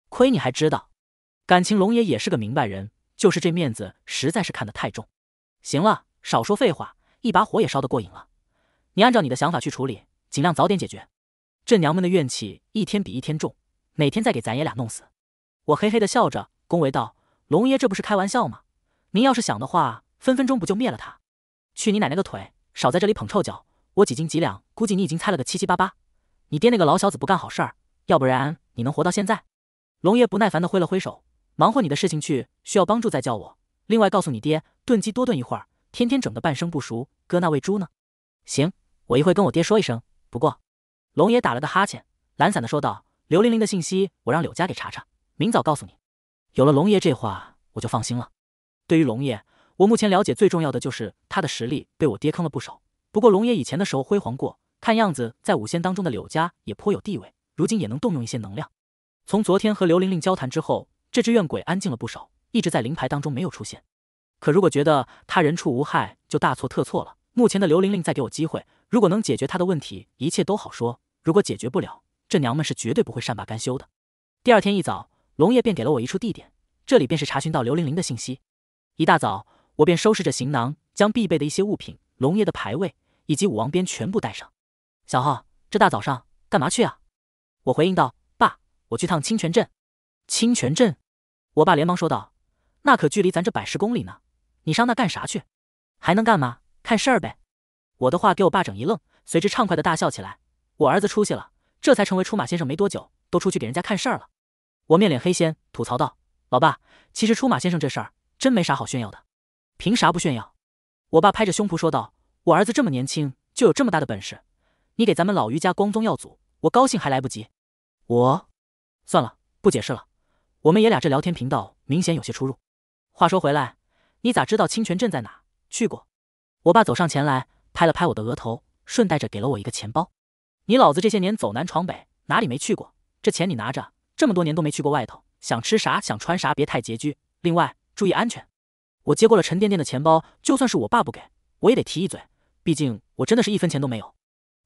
亏你还知道，感情龙爷也是个明白人，就是这面子实在是看得太重。行了。少说废话，一把火也烧得过瘾了。你按照你的想法去处理，尽量早点解决。这娘们的怨气一天比一天重，哪天再给咱爷俩弄死？我嘿嘿的笑着恭维道：“龙爷这不是开玩笑吗？您要是想的话，分分钟不就灭了他？去你奶奶个腿！少在这里捧臭脚，我几斤几两，估计你已经猜了个七七八八。你爹那个老小子不干好事儿，要不然你能活到现在？”龙爷不耐烦的挥了挥手，忙活你的事情去，需要帮助再叫我。另外告诉你爹，炖鸡多炖一会儿。天天整的半生不熟，搁那喂猪呢？行，我一会跟我爹说一声。不过，龙爷打了个哈欠，懒散的说道：“刘玲玲的信息，我让柳家给查查，明早告诉你。”有了龙爷这话，我就放心了。对于龙爷，我目前了解最重要的就是他的实力被我爹坑了不少。不过龙爷以前的时候辉煌过，看样子在五仙当中的柳家也颇有地位，如今也能动用一些能量。从昨天和刘玲玲交谈之后，这只怨鬼安静了不少，一直在灵牌当中没有出现。可如果觉得他人畜无害，就大错特错了。目前的刘玲玲再给我机会，如果能解决她的问题，一切都好说；如果解决不了，这娘们是绝对不会善罢甘休的。第二天一早，龙爷便给了我一处地点，这里便是查询到刘玲玲的信息。一大早，我便收拾着行囊，将必备的一些物品、龙爷的牌位以及武王鞭全部带上。小浩，这大早上干嘛去啊？我回应道：“爸，我去趟清泉镇。”清泉镇？我爸连忙说道：“那可距离咱这百十公里呢。”你上那干啥去？还能干吗？看事儿呗。我的话给我爸整一愣，随之畅快的大笑起来。我儿子出息了，这才成为出马先生没多久，都出去给人家看事儿了。我面脸黑线，吐槽道：“老爸，其实出马先生这事儿真没啥好炫耀的。凭啥不炫耀？”我爸拍着胸脯说道：“我儿子这么年轻就有这么大的本事，你给咱们老于家光宗耀祖，我高兴还来不及。”我算了，不解释了。我们爷俩这聊天频道明显有些出入。话说回来。你咋知道清泉镇在哪？去过？我爸走上前来，拍了拍我的额头，顺带着给了我一个钱包。你老子这些年走南闯北，哪里没去过？这钱你拿着，这么多年都没去过外头，想吃啥想穿啥，别太拮据。另外，注意安全。我接过了沉甸甸的钱包，就算是我爸不给我，也得提一嘴，毕竟我真的是一分钱都没有。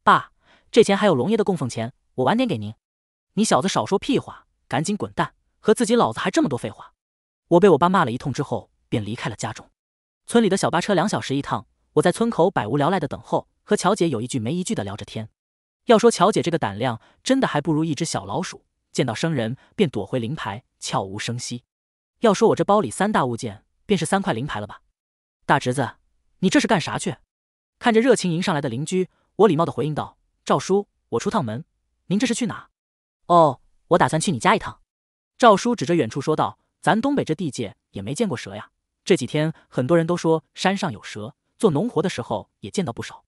爸，这钱还有龙爷的供奉钱，我晚点给您。你小子少说屁话，赶紧滚蛋！和自己老子还这么多废话。我被我爸骂了一通之后。便离开了家中。村里的小巴车两小时一趟，我在村口百无聊赖地等候，和乔姐有一句没一句地聊着天。要说乔姐这个胆量，真的还不如一只小老鼠，见到生人便躲回灵牌，悄无声息。要说我这包里三大物件，便是三块灵牌了吧？大侄子，你这是干啥去？看着热情迎上来的邻居，我礼貌地回应道：“赵叔，我出趟门，您这是去哪？”哦，我打算去你家一趟。”赵叔指着远处说道：“咱东北这地界也没见过蛇呀。”这几天很多人都说山上有蛇，做农活的时候也见到不少。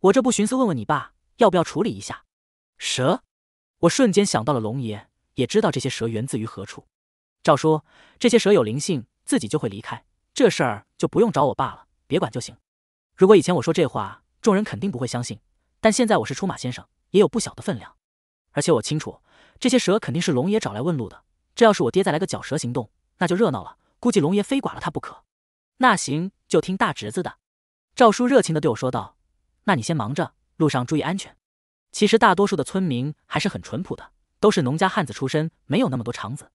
我这不寻思问问你爸，要不要处理一下蛇？我瞬间想到了龙爷，也知道这些蛇源自于何处。照说这些蛇有灵性，自己就会离开，这事儿就不用找我爸了，别管就行。如果以前我说这话，众人肯定不会相信，但现在我是出马先生，也有不小的分量。而且我清楚，这些蛇肯定是龙爷找来问路的。这要是我爹再来个绞蛇行动，那就热闹了。估计龙爷非剐了他不可。那行，就听大侄子的。”赵叔热情的对我说道，“那你先忙着，路上注意安全。”其实大多数的村民还是很淳朴的，都是农家汉子出身，没有那么多肠子。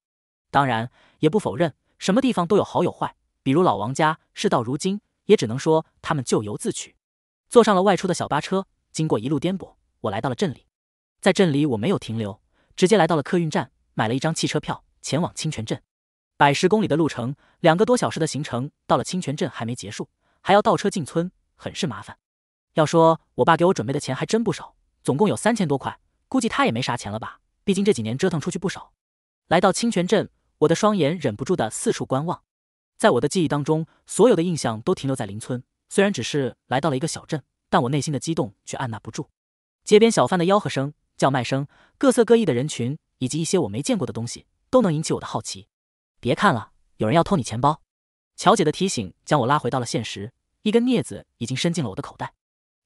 当然，也不否认什么地方都有好有坏。比如老王家，事到如今也只能说他们咎由自取。坐上了外出的小巴车，经过一路颠簸，我来到了镇里。在镇里我没有停留，直接来到了客运站，买了一张汽车票，前往清泉镇。百十公里的路程，两个多小时的行程，到了清泉镇还没结束，还要倒车进村，很是麻烦。要说我爸给我准备的钱还真不少，总共有三千多块，估计他也没啥钱了吧，毕竟这几年折腾出去不少。来到清泉镇，我的双眼忍不住的四处观望。在我的记忆当中，所有的印象都停留在邻村，虽然只是来到了一个小镇，但我内心的激动却按捺不住。街边小贩的吆喝声、叫卖声，各色各异的人群，以及一些我没见过的东西，都能引起我的好奇。别看了，有人要偷你钱包。乔姐的提醒将我拉回到了现实，一根镊子已经伸进了我的口袋。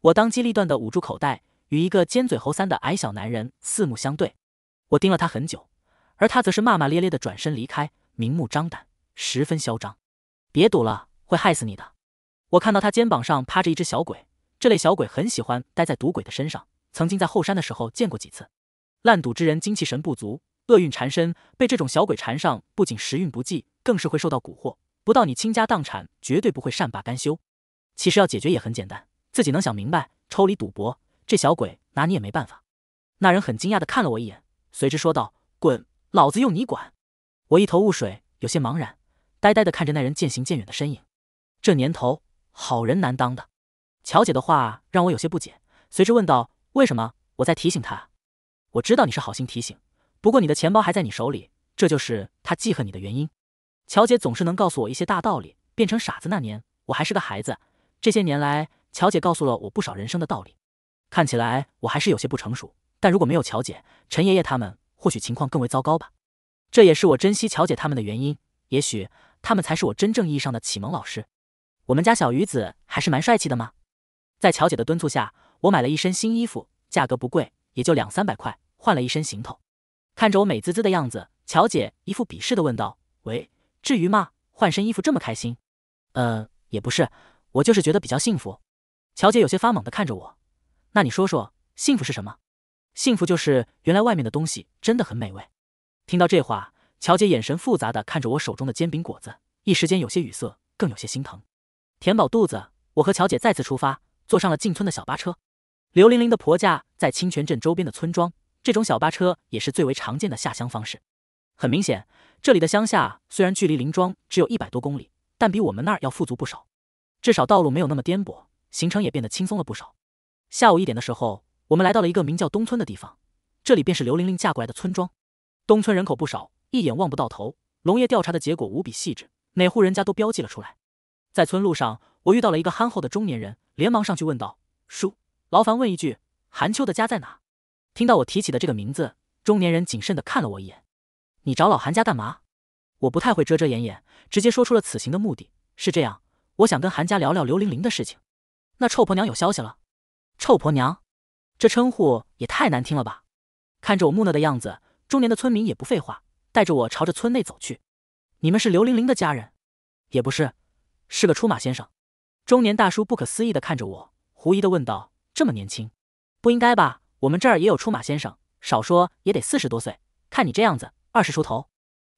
我当机立断地捂住口袋，与一个尖嘴猴腮的矮小男人四目相对。我盯了他很久，而他则是骂骂咧咧地转身离开，明目张胆，十分嚣张。别赌了，会害死你的。我看到他肩膀上趴着一只小鬼，这类小鬼很喜欢待在赌鬼的身上，曾经在后山的时候见过几次。烂赌之人精气神不足。厄运缠身，被这种小鬼缠上，不仅时运不济，更是会受到蛊惑。不到你倾家荡产，绝对不会善罢甘休。其实要解决也很简单，自己能想明白，抽离赌博，这小鬼拿你也没办法。那人很惊讶的看了我一眼，随之说道：“滚，老子用你管。”我一头雾水，有些茫然，呆呆的看着那人渐行渐远的身影。这年头，好人难当的。乔姐的话让我有些不解，随之问道：“为什么我在提醒他？我知道你是好心提醒。”不过你的钱包还在你手里，这就是他记恨你的原因。乔姐总是能告诉我一些大道理。变成傻子那年，我还是个孩子。这些年来，乔姐告诉了我不少人生的道理。看起来我还是有些不成熟，但如果没有乔姐、陈爷爷他们，或许情况更为糟糕吧。这也是我珍惜乔姐他们的原因。也许他们才是我真正意义上的启蒙老师。我们家小鱼子还是蛮帅气的嘛。在乔姐的敦促下，我买了一身新衣服，价格不贵，也就两三百块，换了一身行头。看着我美滋滋的样子，乔姐一副鄙视的问道：“喂，至于吗？换身衣服这么开心？”“呃，也不是，我就是觉得比较幸福。”乔姐有些发懵的看着我，“那你说说，幸福是什么？”“幸福就是原来外面的东西真的很美味。”听到这话，乔姐眼神复杂的看着我手中的煎饼果子，一时间有些语塞，更有些心疼。填饱肚子，我和乔姐再次出发，坐上了进村的小巴车。刘玲玲的婆家在清泉镇周边的村庄。这种小巴车也是最为常见的下乡方式。很明显，这里的乡下虽然距离林庄只有一百多公里，但比我们那儿要富足不少。至少道路没有那么颠簸，行程也变得轻松了不少。下午一点的时候，我们来到了一个名叫东村的地方，这里便是刘玲玲嫁过来的村庄。东村人口不少，一眼望不到头。农业调查的结果无比细致，哪户人家都标记了出来。在村路上，我遇到了一个憨厚的中年人，连忙上去问道：“叔，劳烦问一句，韩秋的家在哪？”听到我提起的这个名字，中年人谨慎地看了我一眼：“你找老韩家干嘛？”我不太会遮遮掩掩，直接说出了此行的目的：“是这样，我想跟韩家聊聊刘玲玲的事情。”“那臭婆娘有消息了？”“臭婆娘？”这称呼也太难听了吧！看着我木讷的样子，中年的村民也不废话，带着我朝着村内走去。“你们是刘玲玲的家人？”“也不是，是个出马先生。”中年大叔不可思议地看着我，狐疑地问道：“这么年轻，不应该吧？”我们这儿也有出马先生，少说也得四十多岁。看你这样子，二十出头。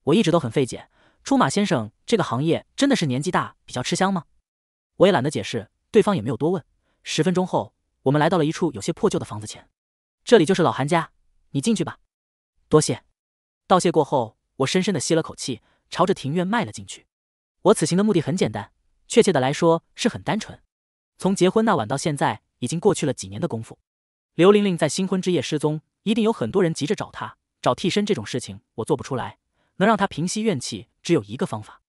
我一直都很费解，出马先生这个行业真的是年纪大比较吃香吗？我也懒得解释，对方也没有多问。十分钟后，我们来到了一处有些破旧的房子前。这里就是老韩家，你进去吧。多谢。道谢过后，我深深的吸了口气，朝着庭院迈了进去。我此行的目的很简单，确切的来说是很单纯。从结婚那晚到现在，已经过去了几年的功夫。刘玲玲在新婚之夜失踪，一定有很多人急着找她，找替身这种事情我做不出来。能让她平息怨气，只有一个方法，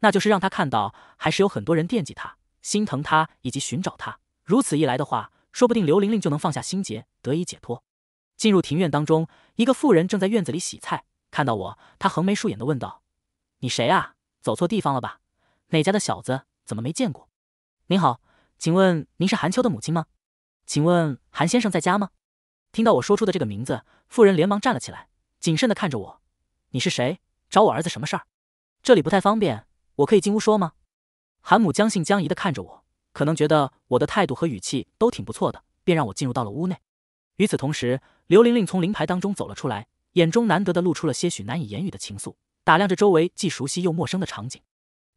那就是让她看到还是有很多人惦记她、心疼她以及寻找她。如此一来的话，说不定刘玲玲就能放下心结，得以解脱。进入庭院当中，一个妇人正在院子里洗菜，看到我，她横眉竖眼的问道：“你谁啊？走错地方了吧？哪家的小子怎么没见过？”您好，请问您是韩秋的母亲吗？请问韩先生在家吗？听到我说出的这个名字，妇人连忙站了起来，谨慎的看着我：“你是谁？找我儿子什么事儿？”这里不太方便，我可以进屋说吗？韩母将信将疑的看着我，可能觉得我的态度和语气都挺不错的，便让我进入到了屋内。与此同时，刘玲玲从灵牌当中走了出来，眼中难得的露出了些许难以言语的情愫，打量着周围既熟悉又陌生的场景。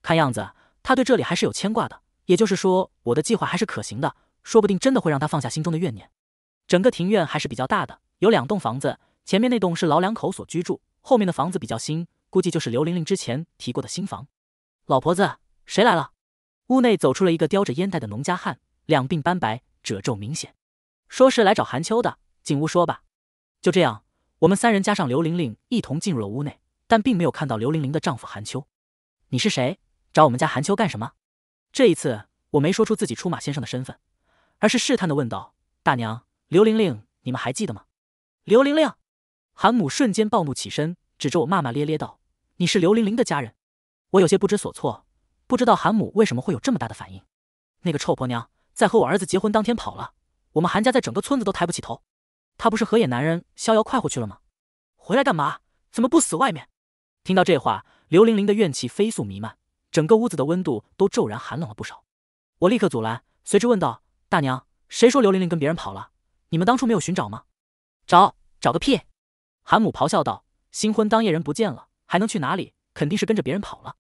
看样子，她对这里还是有牵挂的，也就是说，我的计划还是可行的。说不定真的会让他放下心中的怨念。整个庭院还是比较大的，有两栋房子，前面那栋是老两口所居住，后面的房子比较新，估计就是刘玲玲之前提过的新房。老婆子，谁来了？屋内走出了一个叼着烟袋的农家汉，两鬓斑白，褶皱明显，说是来找韩秋的。进屋说吧。就这样，我们三人加上刘玲玲一同进入了屋内，但并没有看到刘玲玲的丈夫韩秋。你是谁？找我们家韩秋干什么？这一次我没说出自己出马先生的身份。而是试探的问道：“大娘，刘玲玲，你们还记得吗？”刘玲玲，韩母瞬间暴怒，起身指着我骂骂咧咧道：“你是刘玲玲的家人？”我有些不知所措，不知道韩母为什么会有这么大的反应。那个臭婆娘在和我儿子结婚当天跑了，我们韩家在整个村子都抬不起头。她不是和野男人逍遥快活去了吗？回来干嘛？怎么不死外面？听到这话，刘玲玲的怨气飞速弥漫，整个屋子的温度都骤然寒冷了不少。我立刻阻拦，随之问道。大娘，谁说刘玲玲跟别人跑了？你们当初没有寻找吗？找找个屁！韩母咆哮道：“新婚当夜人不见了，还能去哪里？肯定是跟着别人跑了。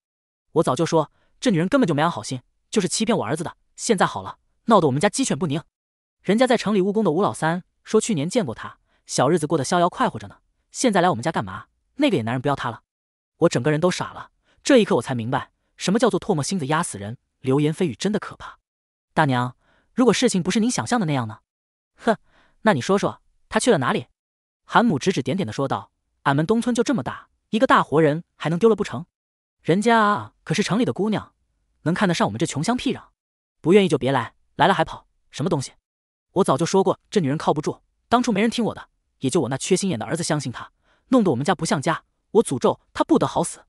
我早就说这女人根本就没安好心，就是欺骗我儿子的。现在好了，闹得我们家鸡犬不宁。人家在城里务工的吴老三说，去年见过她，小日子过得逍遥快活着呢。现在来我们家干嘛？那个野男人不要她了？我整个人都傻了。这一刻我才明白，什么叫做唾沫星子压死人，流言蜚语真的可怕，大娘。”如果事情不是您想象的那样呢？哼，那你说说，他去了哪里？韩母指指点点的说道：“俺们东村就这么大，一个大活人还能丢了不成？人家可是城里的姑娘，能看得上我们这穷乡僻壤？不愿意就别来，来了还跑，什么东西？我早就说过这女人靠不住，当初没人听我的，也就我那缺心眼的儿子相信她，弄得我们家不像家。我诅咒她不得好死！”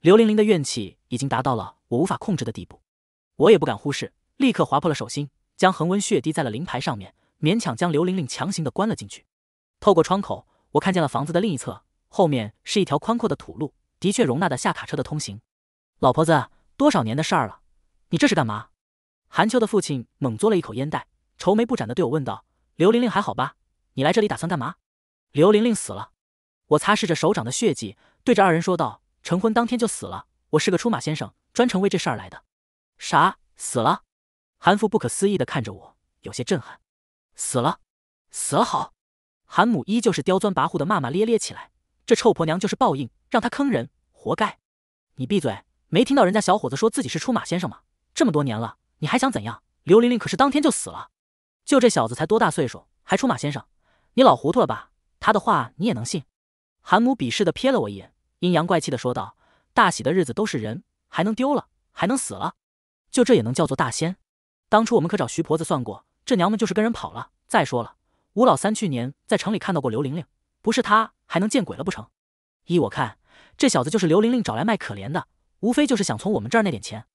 刘玲玲的怨气已经达到了我无法控制的地步，我也不敢忽视，立刻划破了手心。将恒温血滴在了灵牌上面，勉强将刘玲玲强行的关了进去。透过窗口，我看见了房子的另一侧，后面是一条宽阔的土路，的确容纳得下卡车的通行。老婆子，多少年的事儿了，你这是干嘛？韩秋的父亲猛嘬了一口烟袋，愁眉不展的对我问道：“刘玲玲还好吧？你来这里打算干嘛？”刘玲玲死了。我擦拭着手掌的血迹，对着二人说道：“成婚当天就死了。我是个出马先生，专程为这事儿来的。”啥死了？韩父不可思议地看着我，有些震撼。死了，死了好。韩母依旧是刁钻跋扈的骂骂咧咧起来：“这臭婆娘就是报应，让她坑人，活该！”你闭嘴，没听到人家小伙子说自己是出马先生吗？这么多年了，你还想怎样？刘玲玲可是当天就死了，就这小子才多大岁数，还出马先生？你老糊涂了吧？他的话你也能信？韩母鄙视地瞥了我一眼，阴阳怪气地说道：“大喜的日子都是人，还能丢了？还能死了？就这也能叫做大仙？”当初我们可找徐婆子算过，这娘们就是跟人跑了。再说了，吴老三去年在城里看到过刘玲玲，不是她还能见鬼了不成？依我看，这小子就是刘玲玲找来卖可怜的，无非就是想从我们这儿那点钱。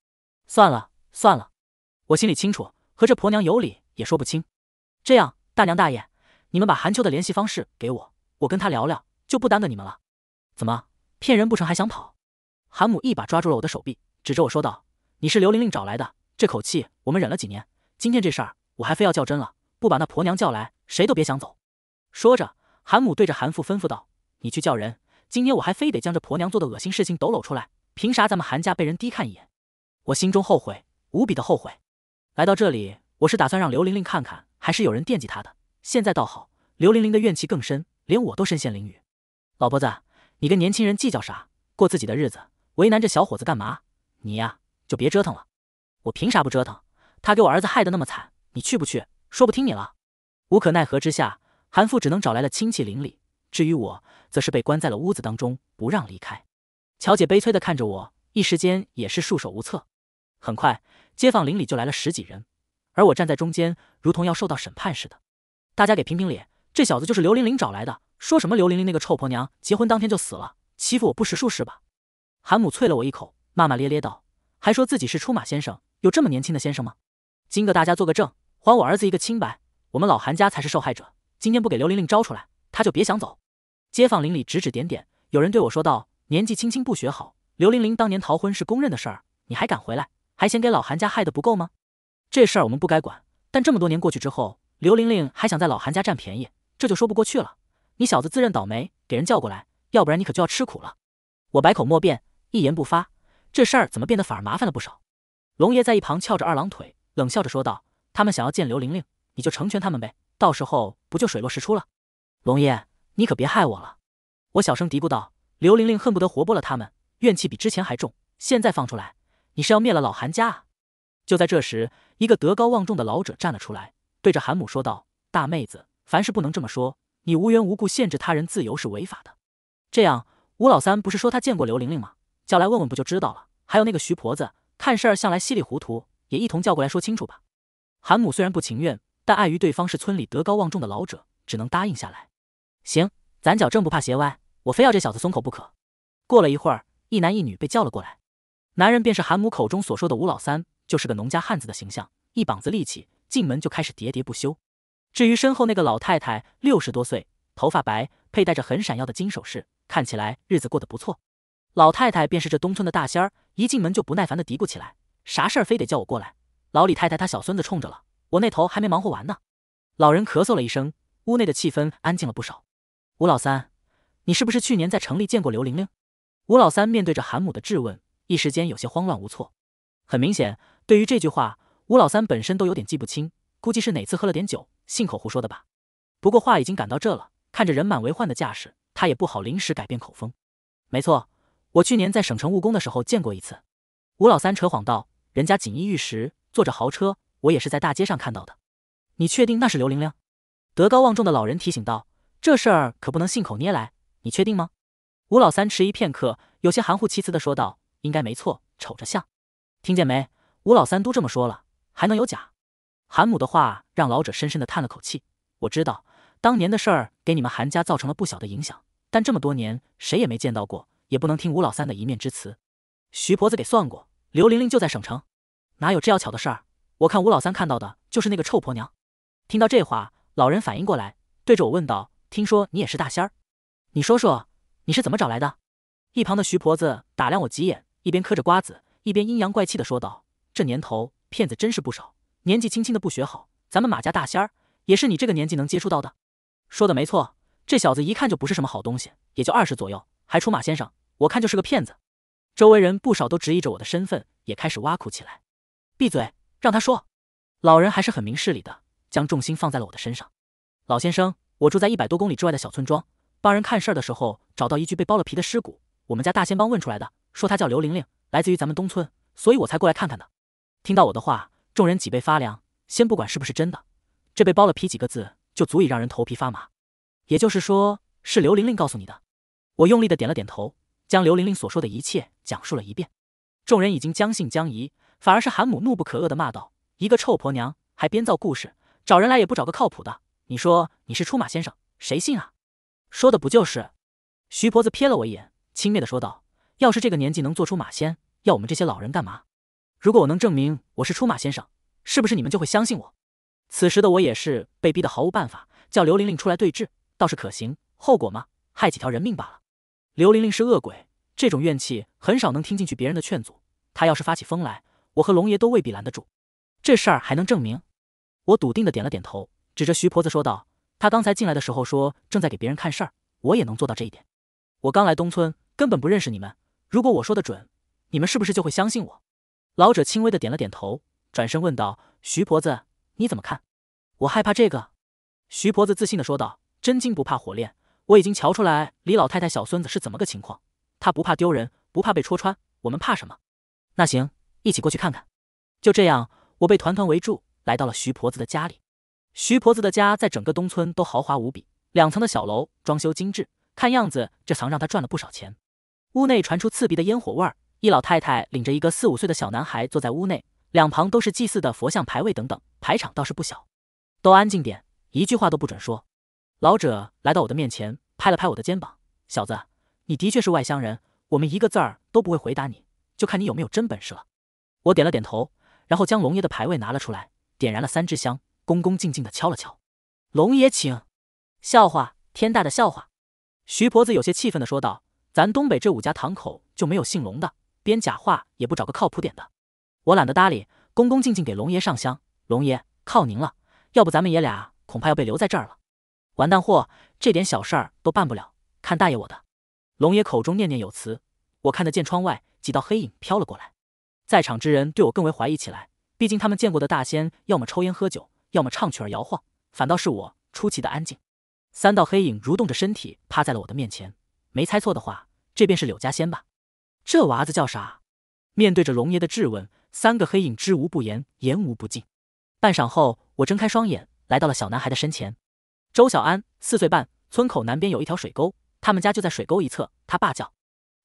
算了算了，我心里清楚，和这婆娘有理也说不清。这样，大娘大爷，你们把韩秋的联系方式给我，我跟他聊聊，就不耽搁你们了。怎么，骗人不成还想跑？韩母一把抓住了我的手臂，指着我说道：“你是刘玲玲找来的。”这口气我们忍了几年，今天这事儿我还非要较真了，不把那婆娘叫来，谁都别想走。说着，韩母对着韩父吩咐道：“你去叫人，今天我还非得将这婆娘做的恶心事情抖搂出来。凭啥咱们韩家被人低看一眼？我心中后悔，无比的后悔。来到这里，我是打算让刘玲玲看看，还是有人惦记她的。现在倒好，刘玲玲的怨气更深，连我都身陷囹圄。老婆子，你跟年轻人计较啥？过自己的日子，为难这小伙子干嘛？你呀，就别折腾了。”我凭啥不折腾？他给我儿子害得那么惨，你去不去？说不听你了。无可奈何之下，韩父只能找来了亲戚邻里。至于我，则是被关在了屋子当中，不让离开。乔姐悲催地看着我，一时间也是束手无策。很快，街坊邻里就来了十几人，而我站在中间，如同要受到审判似的。大家给评评理，这小子就是刘玲玲找来的。说什么刘玲玲那个臭婆娘结婚当天就死了，欺负我不识数是吧？韩母啐了我一口，骂骂咧咧道，还说自己是出马先生。有这么年轻的先生吗？今个大家做个证，还我儿子一个清白。我们老韩家才是受害者。今天不给刘玲玲招出来，他就别想走。街坊邻里指指点点，有人对我说道：“年纪轻轻不学好，刘玲玲当年逃婚是公认的事儿，你还敢回来，还嫌给老韩家害得不够吗？”这事儿我们不该管，但这么多年过去之后，刘玲玲还想在老韩家占便宜，这就说不过去了。你小子自认倒霉，给人叫过来，要不然你可就要吃苦了。我百口莫辩，一言不发。这事儿怎么变得反而麻烦了不少？龙爷在一旁翘着二郎腿，冷笑着说道：“他们想要见刘玲玲，你就成全他们呗，到时候不就水落石出了？”龙爷，你可别害我了！”我小声嘀咕道：“刘玲玲恨不得活剥了他们，怨气比之前还重。现在放出来，你是要灭了老韩家啊！”就在这时，一个德高望重的老者站了出来，对着韩母说道：“大妹子，凡事不能这么说，你无缘无故限制他人自由是违法的。这样，吴老三不是说他见过刘玲玲吗？叫来问问不就知道了？还有那个徐婆子。”看事儿向来稀里糊涂，也一同叫过来说清楚吧。韩母虽然不情愿，但碍于对方是村里德高望重的老者，只能答应下来。行，咱脚正不怕鞋歪，我非要这小子松口不可。过了一会儿，一男一女被叫了过来。男人便是韩母口中所说的吴老三，就是个农家汉子的形象，一膀子力气。进门就开始喋喋不休。至于身后那个老太太，六十多岁，头发白，佩戴着很闪耀的金首饰，看起来日子过得不错。老太太便是这东村的大仙儿，一进门就不耐烦的嘀咕起来：“啥事儿非得叫我过来？”老李太太她小孙子冲着了，我那头还没忙活完呢。老人咳嗽了一声，屋内的气氛安静了不少。吴老三，你是不是去年在城里见过刘玲玲？吴老三面对着韩母的质问，一时间有些慌乱无措。很明显，对于这句话，吴老三本身都有点记不清，估计是哪次喝了点酒，信口胡说的吧。不过话已经赶到这了，看着人满为患的架势，他也不好临时改变口风。没错。我去年在省城务工的时候见过一次，吴老三扯谎道：“人家锦衣玉食，坐着豪车。”我也是在大街上看到的。你确定那是刘玲玲？德高望重的老人提醒道：“这事儿可不能信口捏来。”你确定吗？吴老三迟疑片刻，有些含糊其辞地说道：“应该没错，瞅着像。”听见没？吴老三都这么说了，还能有假？韩母的话让老者深深地叹了口气。我知道当年的事儿给你们韩家造成了不小的影响，但这么多年谁也没见到过。也不能听吴老三的一面之词，徐婆子给算过，刘玲玲就在省城，哪有这要巧的事儿？我看吴老三看到的就是那个臭婆娘。听到这话，老人反应过来，对着我问道：“听说你也是大仙儿，你说说你是怎么找来的？”一旁的徐婆子打量我几眼，一边嗑着瓜子，一边阴阳怪气的说道：“这年头骗子真是不少，年纪轻轻的不学好，咱们马家大仙儿也是你这个年纪能接触到的。”说的没错，这小子一看就不是什么好东西，也就二十左右，还出马先生。我看就是个骗子，周围人不少都质疑着我的身份，也开始挖苦起来。闭嘴，让他说。老人还是很明事理的，将重心放在了我的身上。老先生，我住在一百多公里之外的小村庄，帮人看事儿的时候找到一具被剥了皮的尸骨，我们家大仙帮问出来的，说他叫刘玲玲，来自于咱们东村，所以我才过来看看的。听到我的话，众人脊背发凉。先不管是不是真的，这被剥了皮几个字就足以让人头皮发麻。也就是说，是刘玲玲告诉你的？我用力的点了点头。将刘玲玲所说的一切讲述了一遍，众人已经将信将疑，反而是韩母怒不可遏的骂道：“一个臭婆娘，还编造故事，找人来也不找个靠谱的。你说你是出马先生，谁信啊？”说的不就是？徐婆子瞥了我一眼，轻蔑的说道：“要是这个年纪能做出马仙，要我们这些老人干嘛？如果我能证明我是出马先生，是不是你们就会相信我？”此时的我也是被逼得毫无办法，叫刘玲玲出来对质倒是可行，后果嘛，害几条人命罢了。刘玲玲是恶鬼，这种怨气很少能听进去别人的劝阻。她要是发起疯来，我和龙爷都未必拦得住。这事儿还能证明？我笃定的点了点头，指着徐婆子说道：“她刚才进来的时候说正在给别人看事儿，我也能做到这一点。”我刚来东村，根本不认识你们。如果我说的准，你们是不是就会相信我？老者轻微的点了点头，转身问道：“徐婆子，你怎么看？”我害怕这个。徐婆子自信的说道：“真金不怕火炼。”我已经瞧出来李老太太小孙子是怎么个情况，他不怕丢人，不怕被戳穿，我们怕什么？那行，一起过去看看。就这样，我被团团围住，来到了徐婆子的家里。徐婆子的家在整个东村都豪华无比，两层的小楼，装修精致，看样子这层让她赚了不少钱。屋内传出刺鼻的烟火味儿，一老太太领着一个四五岁的小男孩坐在屋内，两旁都是祭祀的佛像、牌位等等，排场倒是不小。都安静点，一句话都不准说。老者来到我的面前。拍了拍我的肩膀，小子，你的确是外乡人，我们一个字儿都不会回答你，就看你有没有真本事了。我点了点头，然后将龙爷的牌位拿了出来，点燃了三支香，恭恭敬敬地敲了敲。龙爷请，笑话，天大的笑话！徐婆子有些气愤地说道：“咱东北这五家堂口就没有姓龙的，编假话也不找个靠谱点的。”我懒得搭理，恭恭敬敬给龙爷上香。龙爷靠您了，要不咱们爷俩恐怕要被留在这儿了。完蛋货，这点小事都办不了！看大爷我的，龙爷口中念念有词。我看得见窗外几道黑影飘了过来，在场之人对我更为怀疑起来。毕竟他们见过的大仙，要么抽烟喝酒，要么唱曲儿摇晃，反倒是我出奇的安静。三道黑影蠕动着身体，趴在了我的面前。没猜错的话，这便是柳家仙吧？这娃子叫啥？面对着龙爷的质问，三个黑影知无不言，言无不尽。半晌后，我睁开双眼，来到了小男孩的身前。周小安四岁半，村口南边有一条水沟，他们家就在水沟一侧。他爸叫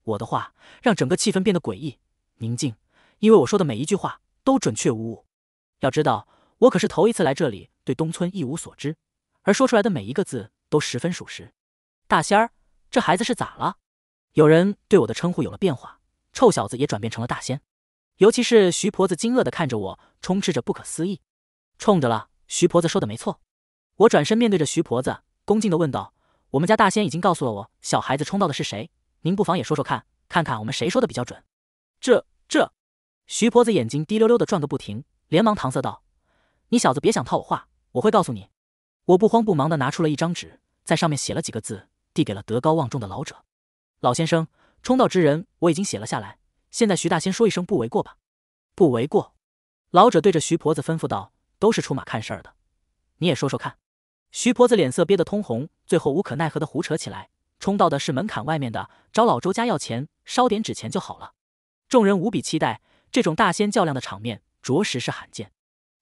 我的话，让整个气氛变得诡异宁静，因为我说的每一句话都准确无误。要知道，我可是头一次来这里，对东村一无所知，而说出来的每一个字都十分属实。大仙儿，这孩子是咋了？有人对我的称呼有了变化，臭小子也转变成了大仙。尤其是徐婆子惊愕地看着我，充斥着不可思议。冲着了，徐婆子说的没错。我转身面对着徐婆子，恭敬地问道：“我们家大仙已经告诉了我，小孩子冲到的是谁？您不妨也说说看，看看我们谁说的比较准。”这这，徐婆子眼睛滴溜溜的转个不停，连忙搪塞道：“你小子别想套我话，我会告诉你。”我不慌不忙地拿出了一张纸，在上面写了几个字，递给了德高望重的老者：“老先生，冲道之人我已经写了下来，现在徐大仙说一声不为过吧？”“不为过。”老者对着徐婆子吩咐道：“都是出马看事儿的，你也说说看。”徐婆子脸色憋得通红，最后无可奈何的胡扯起来。冲到的是门槛外面的，找老周家要钱，烧点纸钱就好了。众人无比期待这种大仙较量的场面，着实是罕见。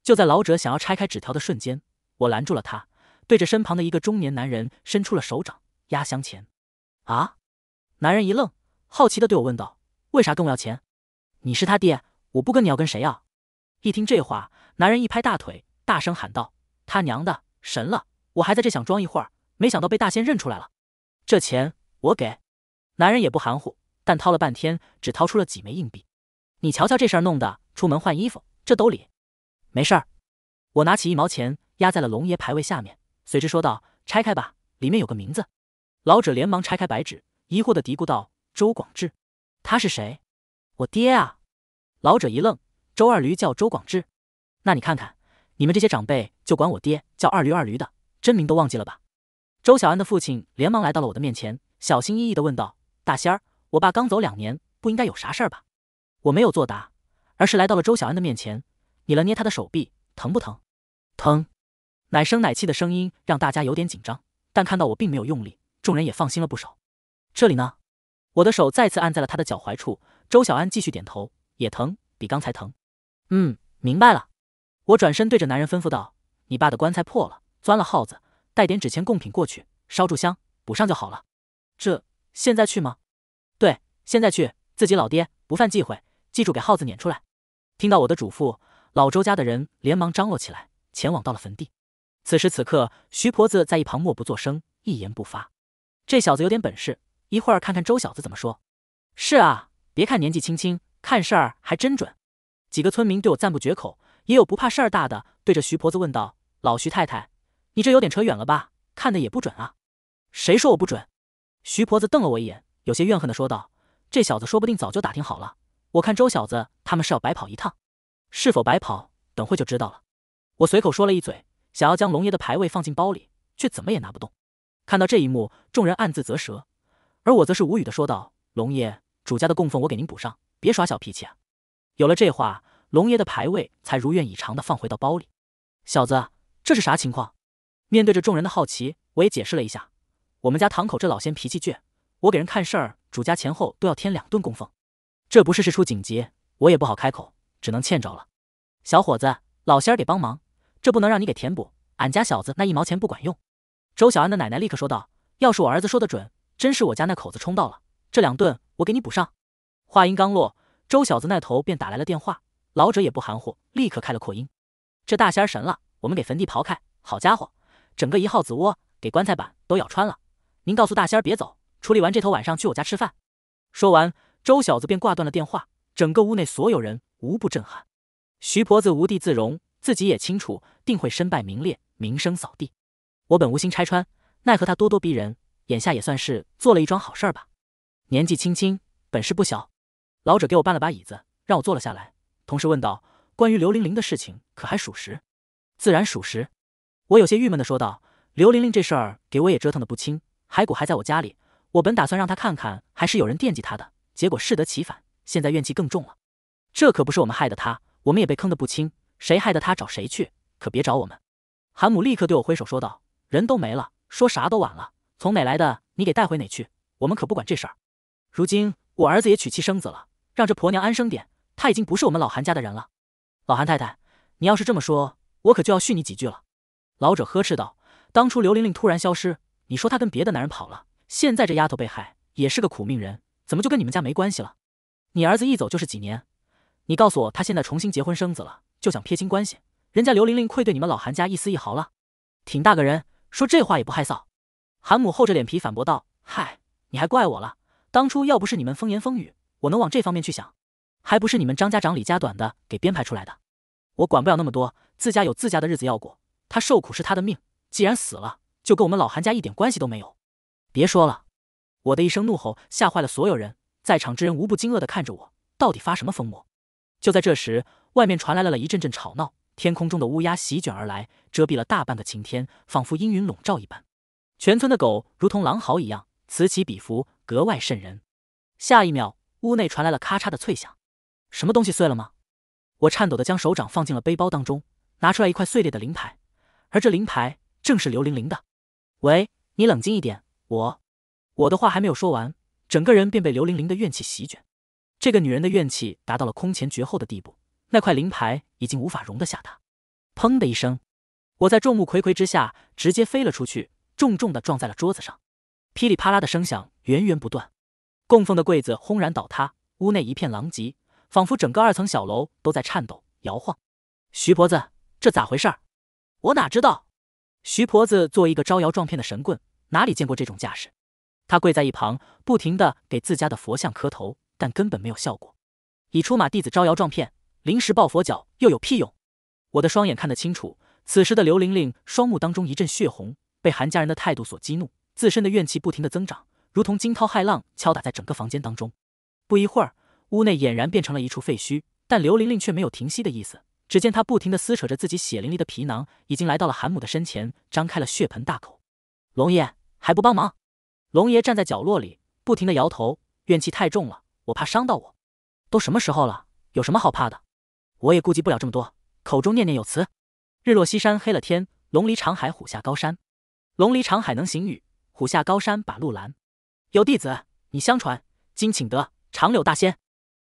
就在老者想要拆开纸条的瞬间，我拦住了他，对着身旁的一个中年男人伸出了手掌，压箱钱。啊！男人一愣，好奇的对我问道：“为啥跟我要钱？你是他爹，我不跟你要，跟谁啊？”一听这话，男人一拍大腿，大声喊道：“他娘的，神了！”我还在这想装一会儿，没想到被大仙认出来了。这钱我给，男人也不含糊，但掏了半天只掏出了几枚硬币。你瞧瞧这事儿弄的，出门换衣服，这兜里没事儿。我拿起一毛钱压在了龙爷牌位下面，随之说道：“拆开吧，里面有个名字。”老者连忙拆开白纸，疑惑的嘀咕道：“周广志，他是谁？我爹啊！”老者一愣：“周二驴叫周广志？那你看看，你们这些长辈就管我爹叫二驴二驴的。”真名都忘记了吧？周小安的父亲连忙来到了我的面前，小心翼翼地问道：“大仙儿，我爸刚走两年，不应该有啥事儿吧？”我没有作答，而是来到了周小安的面前，你了捏他的手臂，疼不疼？疼。奶声奶气的声音让大家有点紧张，但看到我并没有用力，众人也放心了不少。这里呢，我的手再次按在了他的脚踝处，周小安继续点头，也疼，比刚才疼。嗯，明白了。我转身对着男人吩咐道：“你爸的棺材破了。”钻了耗子，带点纸钱贡品过去，烧柱香，补上就好了。这现在去吗？对，现在去，自己老爹不犯忌讳，记住给耗子撵出来。听到我的嘱咐，老周家的人连忙张罗起来，前往到了坟地。此时此刻，徐婆子在一旁默不作声，一言不发。这小子有点本事，一会儿看看周小子怎么说。是啊，别看年纪轻轻，看事儿还真准。几个村民对我赞不绝口，也有不怕事儿大的，对着徐婆子问道：“老徐太太。”你这有点扯远了吧？看的也不准啊！谁说我不准？徐婆子瞪了我一眼，有些怨恨的说道：“这小子说不定早就打听好了，我看周小子他们是要白跑一趟。是否白跑，等会就知道了。”我随口说了一嘴，想要将龙爷的牌位放进包里，却怎么也拿不动。看到这一幕，众人暗自啧舌，而我则是无语的说道：“龙爷，主家的供奉我给您补上，别耍小脾气啊！”有了这话，龙爷的牌位才如愿以偿的放回到包里。小子，这是啥情况？面对着众人的好奇，我也解释了一下，我们家堂口这老仙脾气倔，我给人看事儿，主家前后都要添两顿供奉，这不是事出紧急，我也不好开口，只能欠着了。小伙子，老仙儿得帮忙，这不能让你给填补，俺家小子那一毛钱不管用。周小安的奶奶立刻说道：“要是我儿子说得准，真是我家那口子冲到了，这两顿我给你补上。”话音刚落，周小子那头便打来了电话，老者也不含糊，立刻开了扩音：“这大仙儿神了，我们给坟地刨开，好家伙！”整个一耗子窝给棺材板都咬穿了，您告诉大仙儿别走，处理完这头晚上去我家吃饭。说完，周小子便挂断了电话。整个屋内所有人无不震撼。徐婆子无地自容，自己也清楚，定会身败名裂，名声扫地。我本无心拆穿，奈何他咄咄逼人，眼下也算是做了一桩好事吧。年纪轻轻，本事不小。老者给我搬了把椅子，让我坐了下来，同时问道：“关于刘玲玲的事情，可还属实？”“自然属实。”我有些郁闷的说道：“刘玲玲这事儿给我也折腾的不轻，骸骨还在我家里。我本打算让她看看，还是有人惦记她的，结果适得其反，现在怨气更重了。这可不是我们害的她，我们也被坑的不轻。谁害的她找谁去，可别找我们。”韩母立刻对我挥手说道：“人都没了，说啥都晚了。从哪来的，你给带回哪去，我们可不管这事儿。如今我儿子也娶妻生子了，让这婆娘安生点。她已经不是我们老韩家的人了。”老韩太太，你要是这么说，我可就要训你几句了。老者呵斥道：“当初刘玲玲突然消失，你说她跟别的男人跑了。现在这丫头被害，也是个苦命人，怎么就跟你们家没关系了？你儿子一走就是几年，你告诉我，他现在重新结婚生子了，就想撇清关系？人家刘玲玲愧对你们老韩家一丝一毫了？挺大个人说这话也不害臊。”韩母厚着脸皮反驳道：“嗨，你还怪我了？当初要不是你们风言风语，我能往这方面去想？还不是你们张家长李家短的给编排出来的？我管不了那么多，自家有自家的日子要过。”他受苦是他的命，既然死了，就跟我们老韩家一点关系都没有。别说了，我的一声怒吼吓坏了所有人，在场之人无不惊愕地看着我，到底发什么疯魔？就在这时，外面传来了了一阵阵吵闹，天空中的乌鸦席卷而来，遮蔽了大半个晴天，仿佛阴云笼罩一般。全村的狗如同狼嚎一样，此起彼伏，格外瘆人。下一秒，屋内传来了咔嚓的脆响，什么东西碎了吗？我颤抖地将手掌放进了背包当中，拿出来一块碎裂的灵牌。而这灵牌正是刘玲玲的。喂，你冷静一点。我，我的话还没有说完，整个人便被刘玲玲的怨气席卷。这个女人的怨气达到了空前绝后的地步，那块灵牌已经无法容得下她。砰的一声，我在众目睽睽之下直接飞了出去，重重的撞在了桌子上，噼里啪啦的声响源源不断，供奉的柜子轰然倒塌，屋内一片狼藉，仿佛整个二层小楼都在颤抖摇晃。徐婆子，这咋回事？我哪知道，徐婆子作为一个招摇撞骗的神棍，哪里见过这种架势？他跪在一旁，不停的给自家的佛像磕头，但根本没有效果。以出马弟子招摇撞骗，临时抱佛脚，又有屁用？我的双眼看得清楚，此时的刘玲玲双目当中一阵血红，被韩家人的态度所激怒，自身的怨气不停的增长，如同惊涛骇浪敲打在整个房间当中。不一会儿，屋内俨然变成了一处废墟，但刘玲玲却没有停息的意思。只见他不停地撕扯着自己血淋淋的皮囊，已经来到了韩母的身前，张开了血盆大口。龙爷还不帮忙？龙爷站在角落里，不停地摇头，怨气太重了，我怕伤到我。都什么时候了，有什么好怕的？我也顾及不了这么多，口中念念有词：日落西山黑了天，龙离长海虎下高山。龙离长海能行雨，虎下高山把路拦。有弟子，你相传今请得长柳大仙。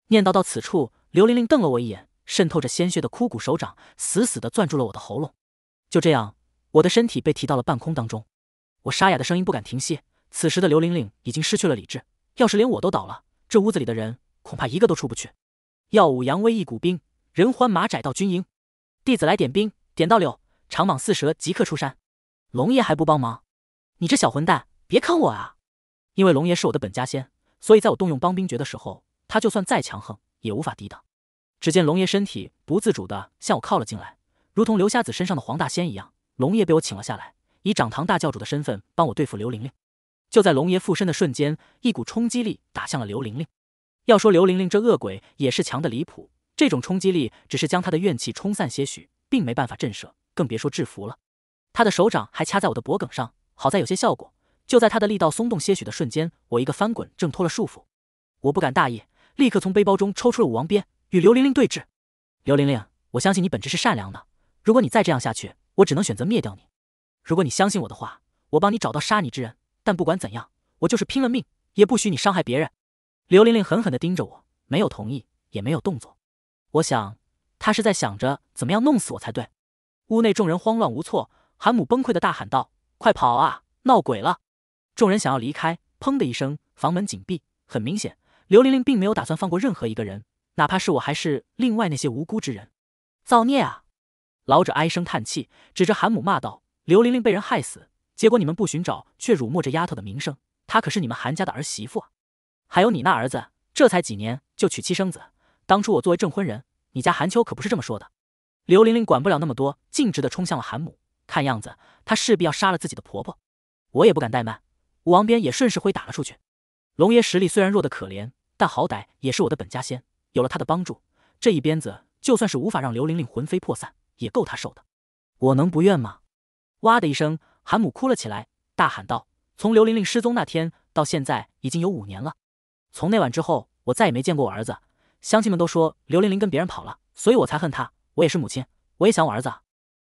念叨到此处，刘玲玲瞪了我一眼。渗透着鲜血的枯骨手掌，死死地攥住了我的喉咙。就这样，我的身体被提到了半空当中。我沙哑的声音不敢停歇。此时的刘玲玲已经失去了理智。要是连我都倒了，这屋子里的人恐怕一个都出不去。耀武扬威一股兵，人欢马窄到军营。弟子来点兵，点到柳，长蟒四蛇即刻出山。龙爷还不帮忙？你这小混蛋，别坑我啊！因为龙爷是我的本家仙，所以在我动用帮兵诀的时候，他就算再强横也无法抵挡。只见龙爷身体不自主的向我靠了进来，如同刘瞎子身上的黄大仙一样，龙爷被我请了下来，以掌堂大教主的身份帮我对付刘玲玲。就在龙爷附身的瞬间，一股冲击力打向了刘玲玲。要说刘玲玲这恶鬼也是强的离谱，这种冲击力只是将她的怨气冲散些许，并没办法震慑，更别说制服了。她的手掌还掐在我的脖梗上，好在有些效果。就在她的力道松动些许的瞬间，我一个翻滚挣脱了束缚。我不敢大意，立刻从背包中抽出了武王鞭。与刘玲玲对峙，刘玲玲，我相信你本质是善良的。如果你再这样下去，我只能选择灭掉你。如果你相信我的话，我帮你找到杀你之人。但不管怎样，我就是拼了命，也不许你伤害别人。刘玲玲狠狠的盯着我，没有同意，也没有动作。我想，她是在想着怎么样弄死我才对。屋内众人慌乱无措，韩母崩溃的大喊道：“快跑啊，闹鬼了！”众人想要离开，砰的一声，房门紧闭。很明显，刘玲玲并没有打算放过任何一个人。哪怕是我，还是另外那些无辜之人，造孽啊！老者唉声叹气，指着韩母骂道：“刘玲玲被人害死，结果你们不寻找，却辱没这丫头的名声。她可是你们韩家的儿媳妇啊！还有你那儿子，这才几年就娶妻生子，当初我作为证婚人，你家韩秋可不是这么说的。”刘玲玲管不了那么多，径直的冲向了韩母，看样子她势必要杀了自己的婆婆。我也不敢怠慢，武王鞭也顺势挥打了出去。龙爷实力虽然弱得可怜，但好歹也是我的本家仙。有了他的帮助，这一鞭子就算是无法让刘玲玲魂飞魄散，也够他受的。我能不怨吗？哇的一声，韩母哭了起来，大喊道：“从刘玲玲失踪那天到现在，已经有五年了。从那晚之后，我再也没见过我儿子。乡亲们都说刘玲玲跟别人跑了，所以我才恨他。我也是母亲，我也想我儿子。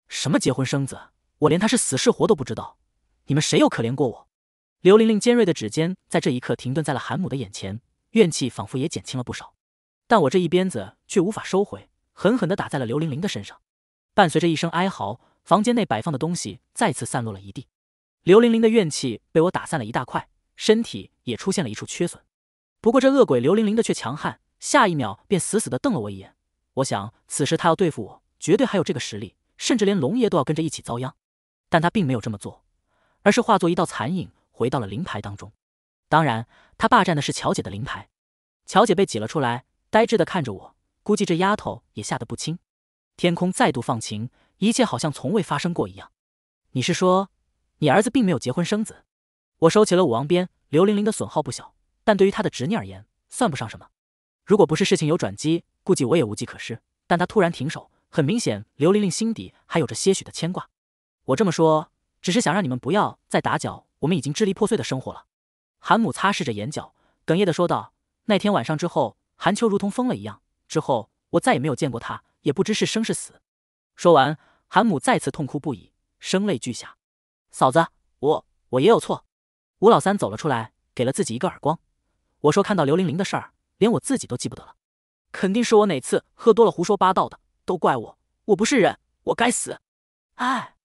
什么结婚生子，我连他是死是活都不知道。你们谁又可怜过我？”刘玲玲尖锐的指尖在这一刻停顿在了韩母的眼前，怨气仿佛也减轻了不少。但我这一鞭子却无法收回，狠狠地打在了刘玲玲的身上，伴随着一声哀嚎，房间内摆放的东西再次散落了一地。刘玲玲的怨气被我打散了一大块，身体也出现了一处缺损。不过这恶鬼刘玲玲的却强悍，下一秒便死死地瞪了我一眼。我想，此时他要对付我，绝对还有这个实力，甚至连龙爷都要跟着一起遭殃。但他并没有这么做，而是化作一道残影回到了灵牌当中。当然，他霸占的是乔姐的灵牌，乔姐被挤了出来。呆滞的看着我，估计这丫头也吓得不轻。天空再度放晴，一切好像从未发生过一样。你是说，你儿子并没有结婚生子？我收起了武王鞭。刘玲玲的损耗不小，但对于她的侄女而言，算不上什么。如果不是事情有转机，估计我也无计可施。但她突然停手，很明显，刘玲玲心底还有着些许的牵挂。我这么说，只是想让你们不要再打搅我们已经支离破碎的生活了。韩母擦拭着眼角，哽咽地说道：“那天晚上之后。”韩秋如同疯了一样，之后我再也没有见过他，也不知是生是死。说完，韩母再次痛哭不已，声泪俱下。嫂子，我我也有错。吴老三走了出来，给了自己一个耳光。我说看到刘玲玲的事儿，连我自己都记不得了，肯定是我哪次喝多了胡说八道的，都怪我，我不是人，我该死。哎，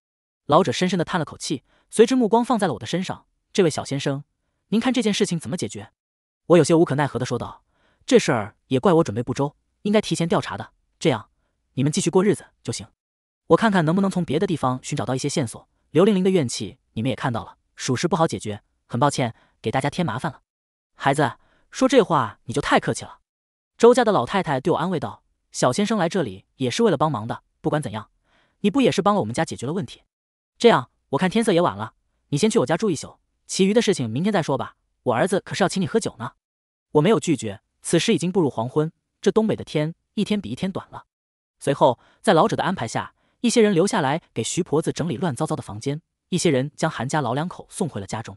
老者深深的叹了口气，随之目光放在了我的身上。这位小先生，您看这件事情怎么解决？我有些无可奈何的说道。这事儿也怪我准备不周，应该提前调查的。这样，你们继续过日子就行。我看看能不能从别的地方寻找到一些线索。刘玲玲的怨气你们也看到了，属实不好解决。很抱歉给大家添麻烦了。孩子，说这话你就太客气了。周家的老太太对我安慰道：“小先生来这里也是为了帮忙的，不管怎样，你不也是帮了我们家解决了问题？这样，我看天色也晚了，你先去我家住一宿，其余的事情明天再说吧。我儿子可是要请你喝酒呢。”我没有拒绝。此时已经步入黄昏，这东北的天一天比一天短了。随后，在老者的安排下，一些人留下来给徐婆子整理乱糟糟的房间，一些人将韩家老两口送回了家中，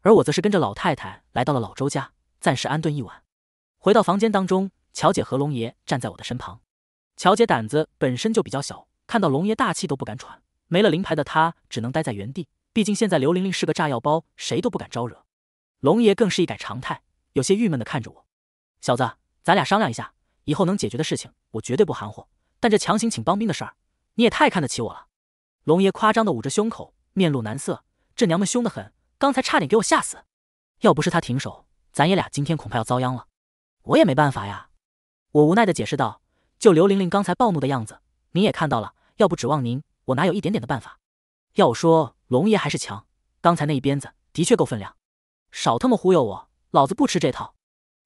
而我则是跟着老太太来到了老周家，暂时安顿一晚。回到房间当中，乔姐和龙爷站在我的身旁。乔姐胆子本身就比较小，看到龙爷大气都不敢喘，没了灵牌的她只能待在原地，毕竟现在刘玲玲是个炸药包，谁都不敢招惹。龙爷更是一改常态，有些郁闷的看着我。小子，咱俩商量一下，以后能解决的事情，我绝对不含糊。但这强行请帮兵的事儿，你也太看得起我了。龙爷夸张的捂着胸口，面露难色。这娘们凶得很，刚才差点给我吓死，要不是她停手，咱爷俩今天恐怕要遭殃了。我也没办法呀。我无奈的解释道：“就刘玲玲刚才暴怒的样子，您也看到了，要不指望您，我哪有一点点的办法？要我说，龙爷还是强，刚才那一鞭子的确够分量。少他妈忽悠我，老子不吃这套。”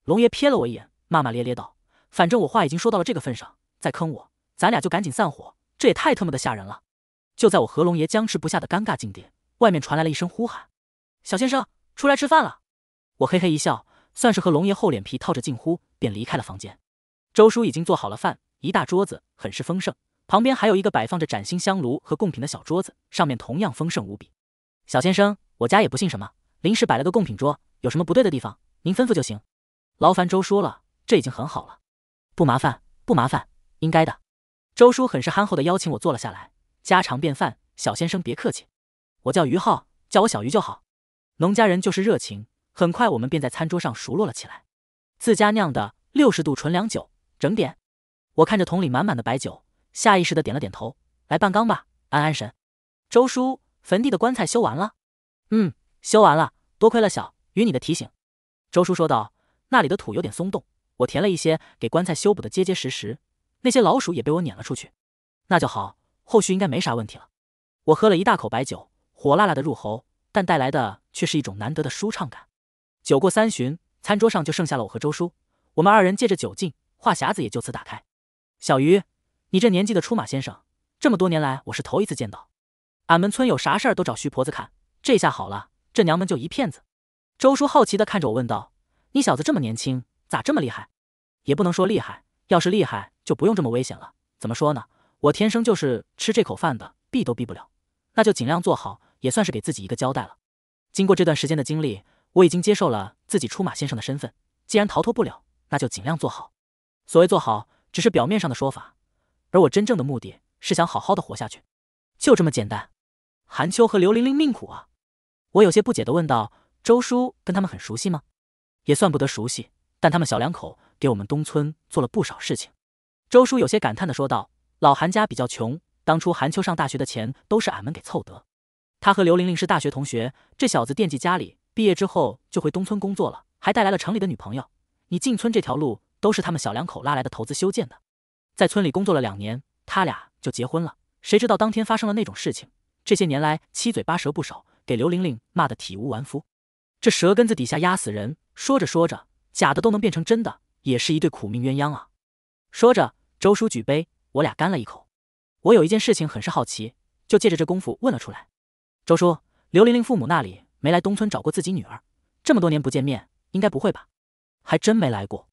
龙爷瞥了我一眼，骂骂咧咧道：“反正我话已经说到了这个份上，再坑我，咱俩就赶紧散伙。这也太他妈的吓人了！”就在我和龙爷僵持不下的尴尬境地，外面传来了一声呼喊：“小先生，出来吃饭了！”我嘿嘿一笑，算是和龙爷厚脸皮套着近乎，便离开了房间。周叔已经做好了饭，一大桌子很是丰盛，旁边还有一个摆放着崭新香炉和贡品的小桌子，上面同样丰盛无比。小先生，我家也不信什么，临时摆了个贡品桌，有什么不对的地方，您吩咐就行。劳烦周叔了，这已经很好了，不麻烦，不麻烦，应该的。周叔很是憨厚的邀请我坐了下来，家常便饭，小先生别客气。我叫于浩，叫我小鱼就好。农家人就是热情，很快我们便在餐桌上熟络了起来。自家酿的六十度纯粮酒，整点。我看着桶里满满的白酒，下意识的点了点头。来半缸吧，安安神。周叔坟地的棺材修完了？嗯，修完了，多亏了小于你的提醒。周叔说道。那里的土有点松动，我填了一些，给棺材修补的结结实实。那些老鼠也被我撵了出去，那就好，后续应该没啥问题了。我喝了一大口白酒，火辣辣的入喉，但带来的却是一种难得的舒畅感。酒过三巡，餐桌上就剩下了我和周叔，我们二人借着酒劲，话匣子也就此打开。小鱼，你这年纪的出马先生，这么多年来我是头一次见到。俺们村有啥事儿都找徐婆子看，这下好了，这娘们就一骗子。周叔好奇地看着我问道。你小子这么年轻，咋这么厉害？也不能说厉害，要是厉害就不用这么危险了。怎么说呢？我天生就是吃这口饭的，避都避不了，那就尽量做好，也算是给自己一个交代了。经过这段时间的经历，我已经接受了自己出马先生的身份。既然逃脱不了，那就尽量做好。所谓做好，只是表面上的说法，而我真正的目的是想好好的活下去，就这么简单。韩秋和刘玲玲命苦啊！我有些不解的问道：“周叔跟他们很熟悉吗？”也算不得熟悉，但他们小两口给我们东村做了不少事情。周叔有些感叹地说道：“老韩家比较穷，当初韩秋上大学的钱都是俺们给凑得。他和刘玲玲是大学同学，这小子惦记家里，毕业之后就回东村工作了，还带来了城里的女朋友。你进村这条路都是他们小两口拉来的投资修建的。在村里工作了两年，他俩就结婚了。谁知道当天发生了那种事情？这些年来七嘴八舌不少，给刘玲玲骂得体无完肤。这舌根子底下压死人。”说着说着，假的都能变成真的，也是一对苦命鸳鸯啊！说着，周叔举杯，我俩干了一口。我有一件事情很是好奇，就借着这功夫问了出来。周叔，刘玲玲父母那里没来东村找过自己女儿？这么多年不见面，应该不会吧？还真没来过。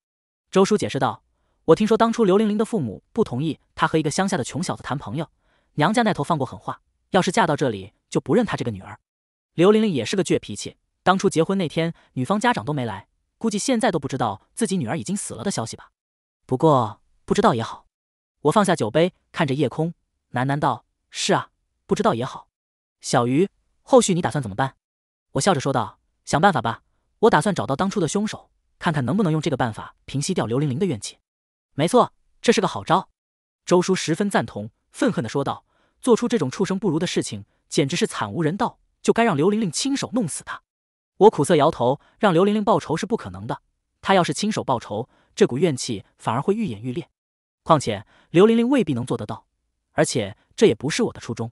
周叔解释道：“我听说当初刘玲玲的父母不同意她和一个乡下的穷小子谈朋友，娘家那头放过狠话，要是嫁到这里就不认她这个女儿。刘玲玲也是个倔脾气。”当初结婚那天，女方家长都没来，估计现在都不知道自己女儿已经死了的消息吧。不过不知道也好，我放下酒杯，看着夜空，喃喃道：“是啊，不知道也好。”小鱼，后续你打算怎么办？我笑着说道：“想办法吧，我打算找到当初的凶手，看看能不能用这个办法平息掉刘玲玲的怨气。”没错，这是个好招。周叔十分赞同，愤恨地说道：“做出这种畜生不如的事情，简直是惨无人道，就该让刘玲玲亲手弄死他。”我苦涩摇头，让刘玲玲报仇是不可能的。她要是亲手报仇，这股怨气反而会愈演愈烈。况且刘玲玲未必能做得到，而且这也不是我的初衷。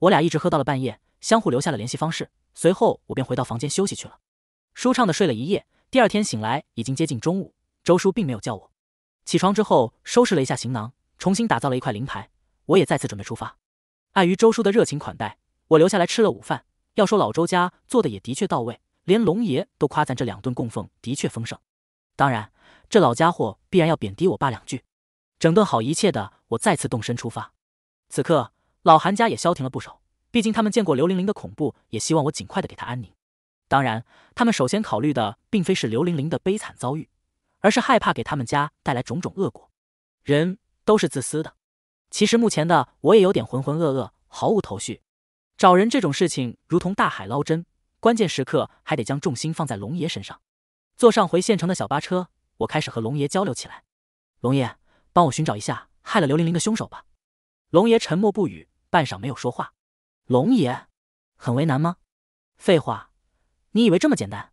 我俩一直喝到了半夜，相互留下了联系方式。随后我便回到房间休息去了，舒畅的睡了一夜。第二天醒来已经接近中午，周叔并没有叫我起床。之后收拾了一下行囊，重新打造了一块灵牌，我也再次准备出发。碍于周叔的热情款待，我留下来吃了午饭。要说老周家做的也的确到位。连龙爷都夸赞这两顿供奉的确丰盛，当然，这老家伙必然要贬低我爸两句。整顿好一切的我再次动身出发。此刻，老韩家也消停了不少，毕竟他们见过刘玲玲的恐怖，也希望我尽快的给她安宁。当然，他们首先考虑的并非是刘玲玲的悲惨遭遇，而是害怕给他们家带来种种恶果。人都是自私的。其实，目前的我也有点浑浑噩噩，毫无头绪。找人这种事情，如同大海捞针。关键时刻还得将重心放在龙爷身上。坐上回县城的小巴车，我开始和龙爷交流起来。龙爷，帮我寻找一下害了刘玲玲的凶手吧。龙爷沉默不语，半晌没有说话。龙爷，很为难吗？废话，你以为这么简单？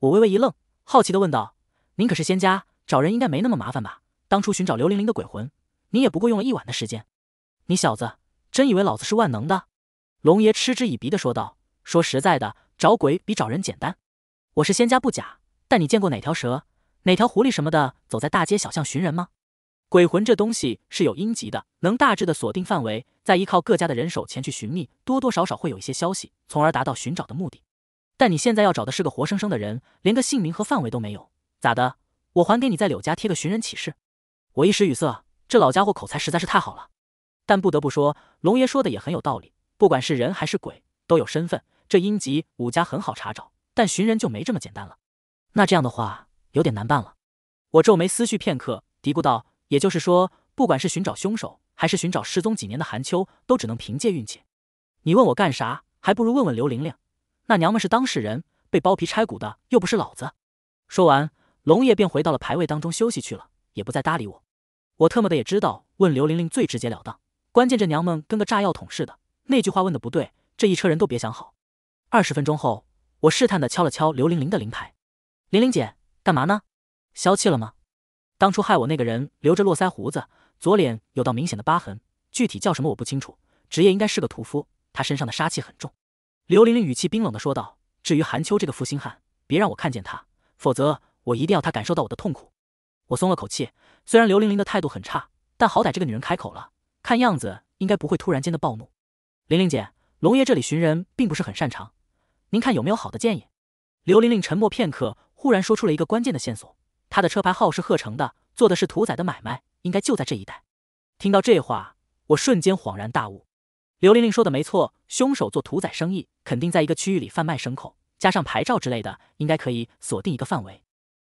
我微微一愣，好奇的问道：“您可是仙家，找人应该没那么麻烦吧？当初寻找刘玲玲的鬼魂，您也不过用了一晚的时间。”你小子真以为老子是万能的？龙爷嗤之以鼻的说道：“说实在的。”找鬼比找人简单，我是仙家不假，但你见过哪条蛇、哪条狐狸什么的走在大街小巷寻人吗？鬼魂这东西是有阴籍的，能大致的锁定范围，再依靠各家的人手前去寻觅，多多少少会有一些消息，从而达到寻找的目的。但你现在要找的是个活生生的人，连个姓名和范围都没有，咋的？我还给你在柳家贴个寻人启事？我一时语塞，这老家伙口才实在是太好了。但不得不说，龙爷说的也很有道理，不管是人还是鬼，都有身份。这阴极武家很好查找，但寻人就没这么简单了。那这样的话有点难办了。我皱眉思绪片刻，嘀咕道：“也就是说，不管是寻找凶手，还是寻找失踪几年的韩秋，都只能凭借运气。你问我干啥，还不如问问刘玲玲，那娘们是当事人被剥皮拆骨的又不是老子。”说完，龙爷便回到了牌位当中休息去了，也不再搭理我。我特么的也知道问刘玲玲最直截了当，关键这娘们跟个炸药桶似的，那句话问的不对，这一车人都别想好。二十分钟后，我试探的敲了敲刘玲玲的灵牌，“玲玲姐，干嘛呢？消气了吗？当初害我那个人留着络腮胡子，左脸有道明显的疤痕，具体叫什么我不清楚，职业应该是个屠夫。他身上的杀气很重。”刘玲玲语气冰冷的说道，“至于韩秋这个负心汉，别让我看见他，否则我一定要他感受到我的痛苦。”我松了口气，虽然刘玲玲的态度很差，但好歹这个女人开口了，看样子应该不会突然间的暴怒。玲玲姐，龙爷这里寻人并不是很擅长。您看有没有好的建议？刘玲玲沉默片刻，忽然说出了一个关键的线索：她的车牌号是鹤城的，做的是屠宰的买卖，应该就在这一带。听到这话，我瞬间恍然大悟。刘玲玲说的没错，凶手做屠宰生意，肯定在一个区域里贩卖牲口，加上牌照之类的，应该可以锁定一个范围。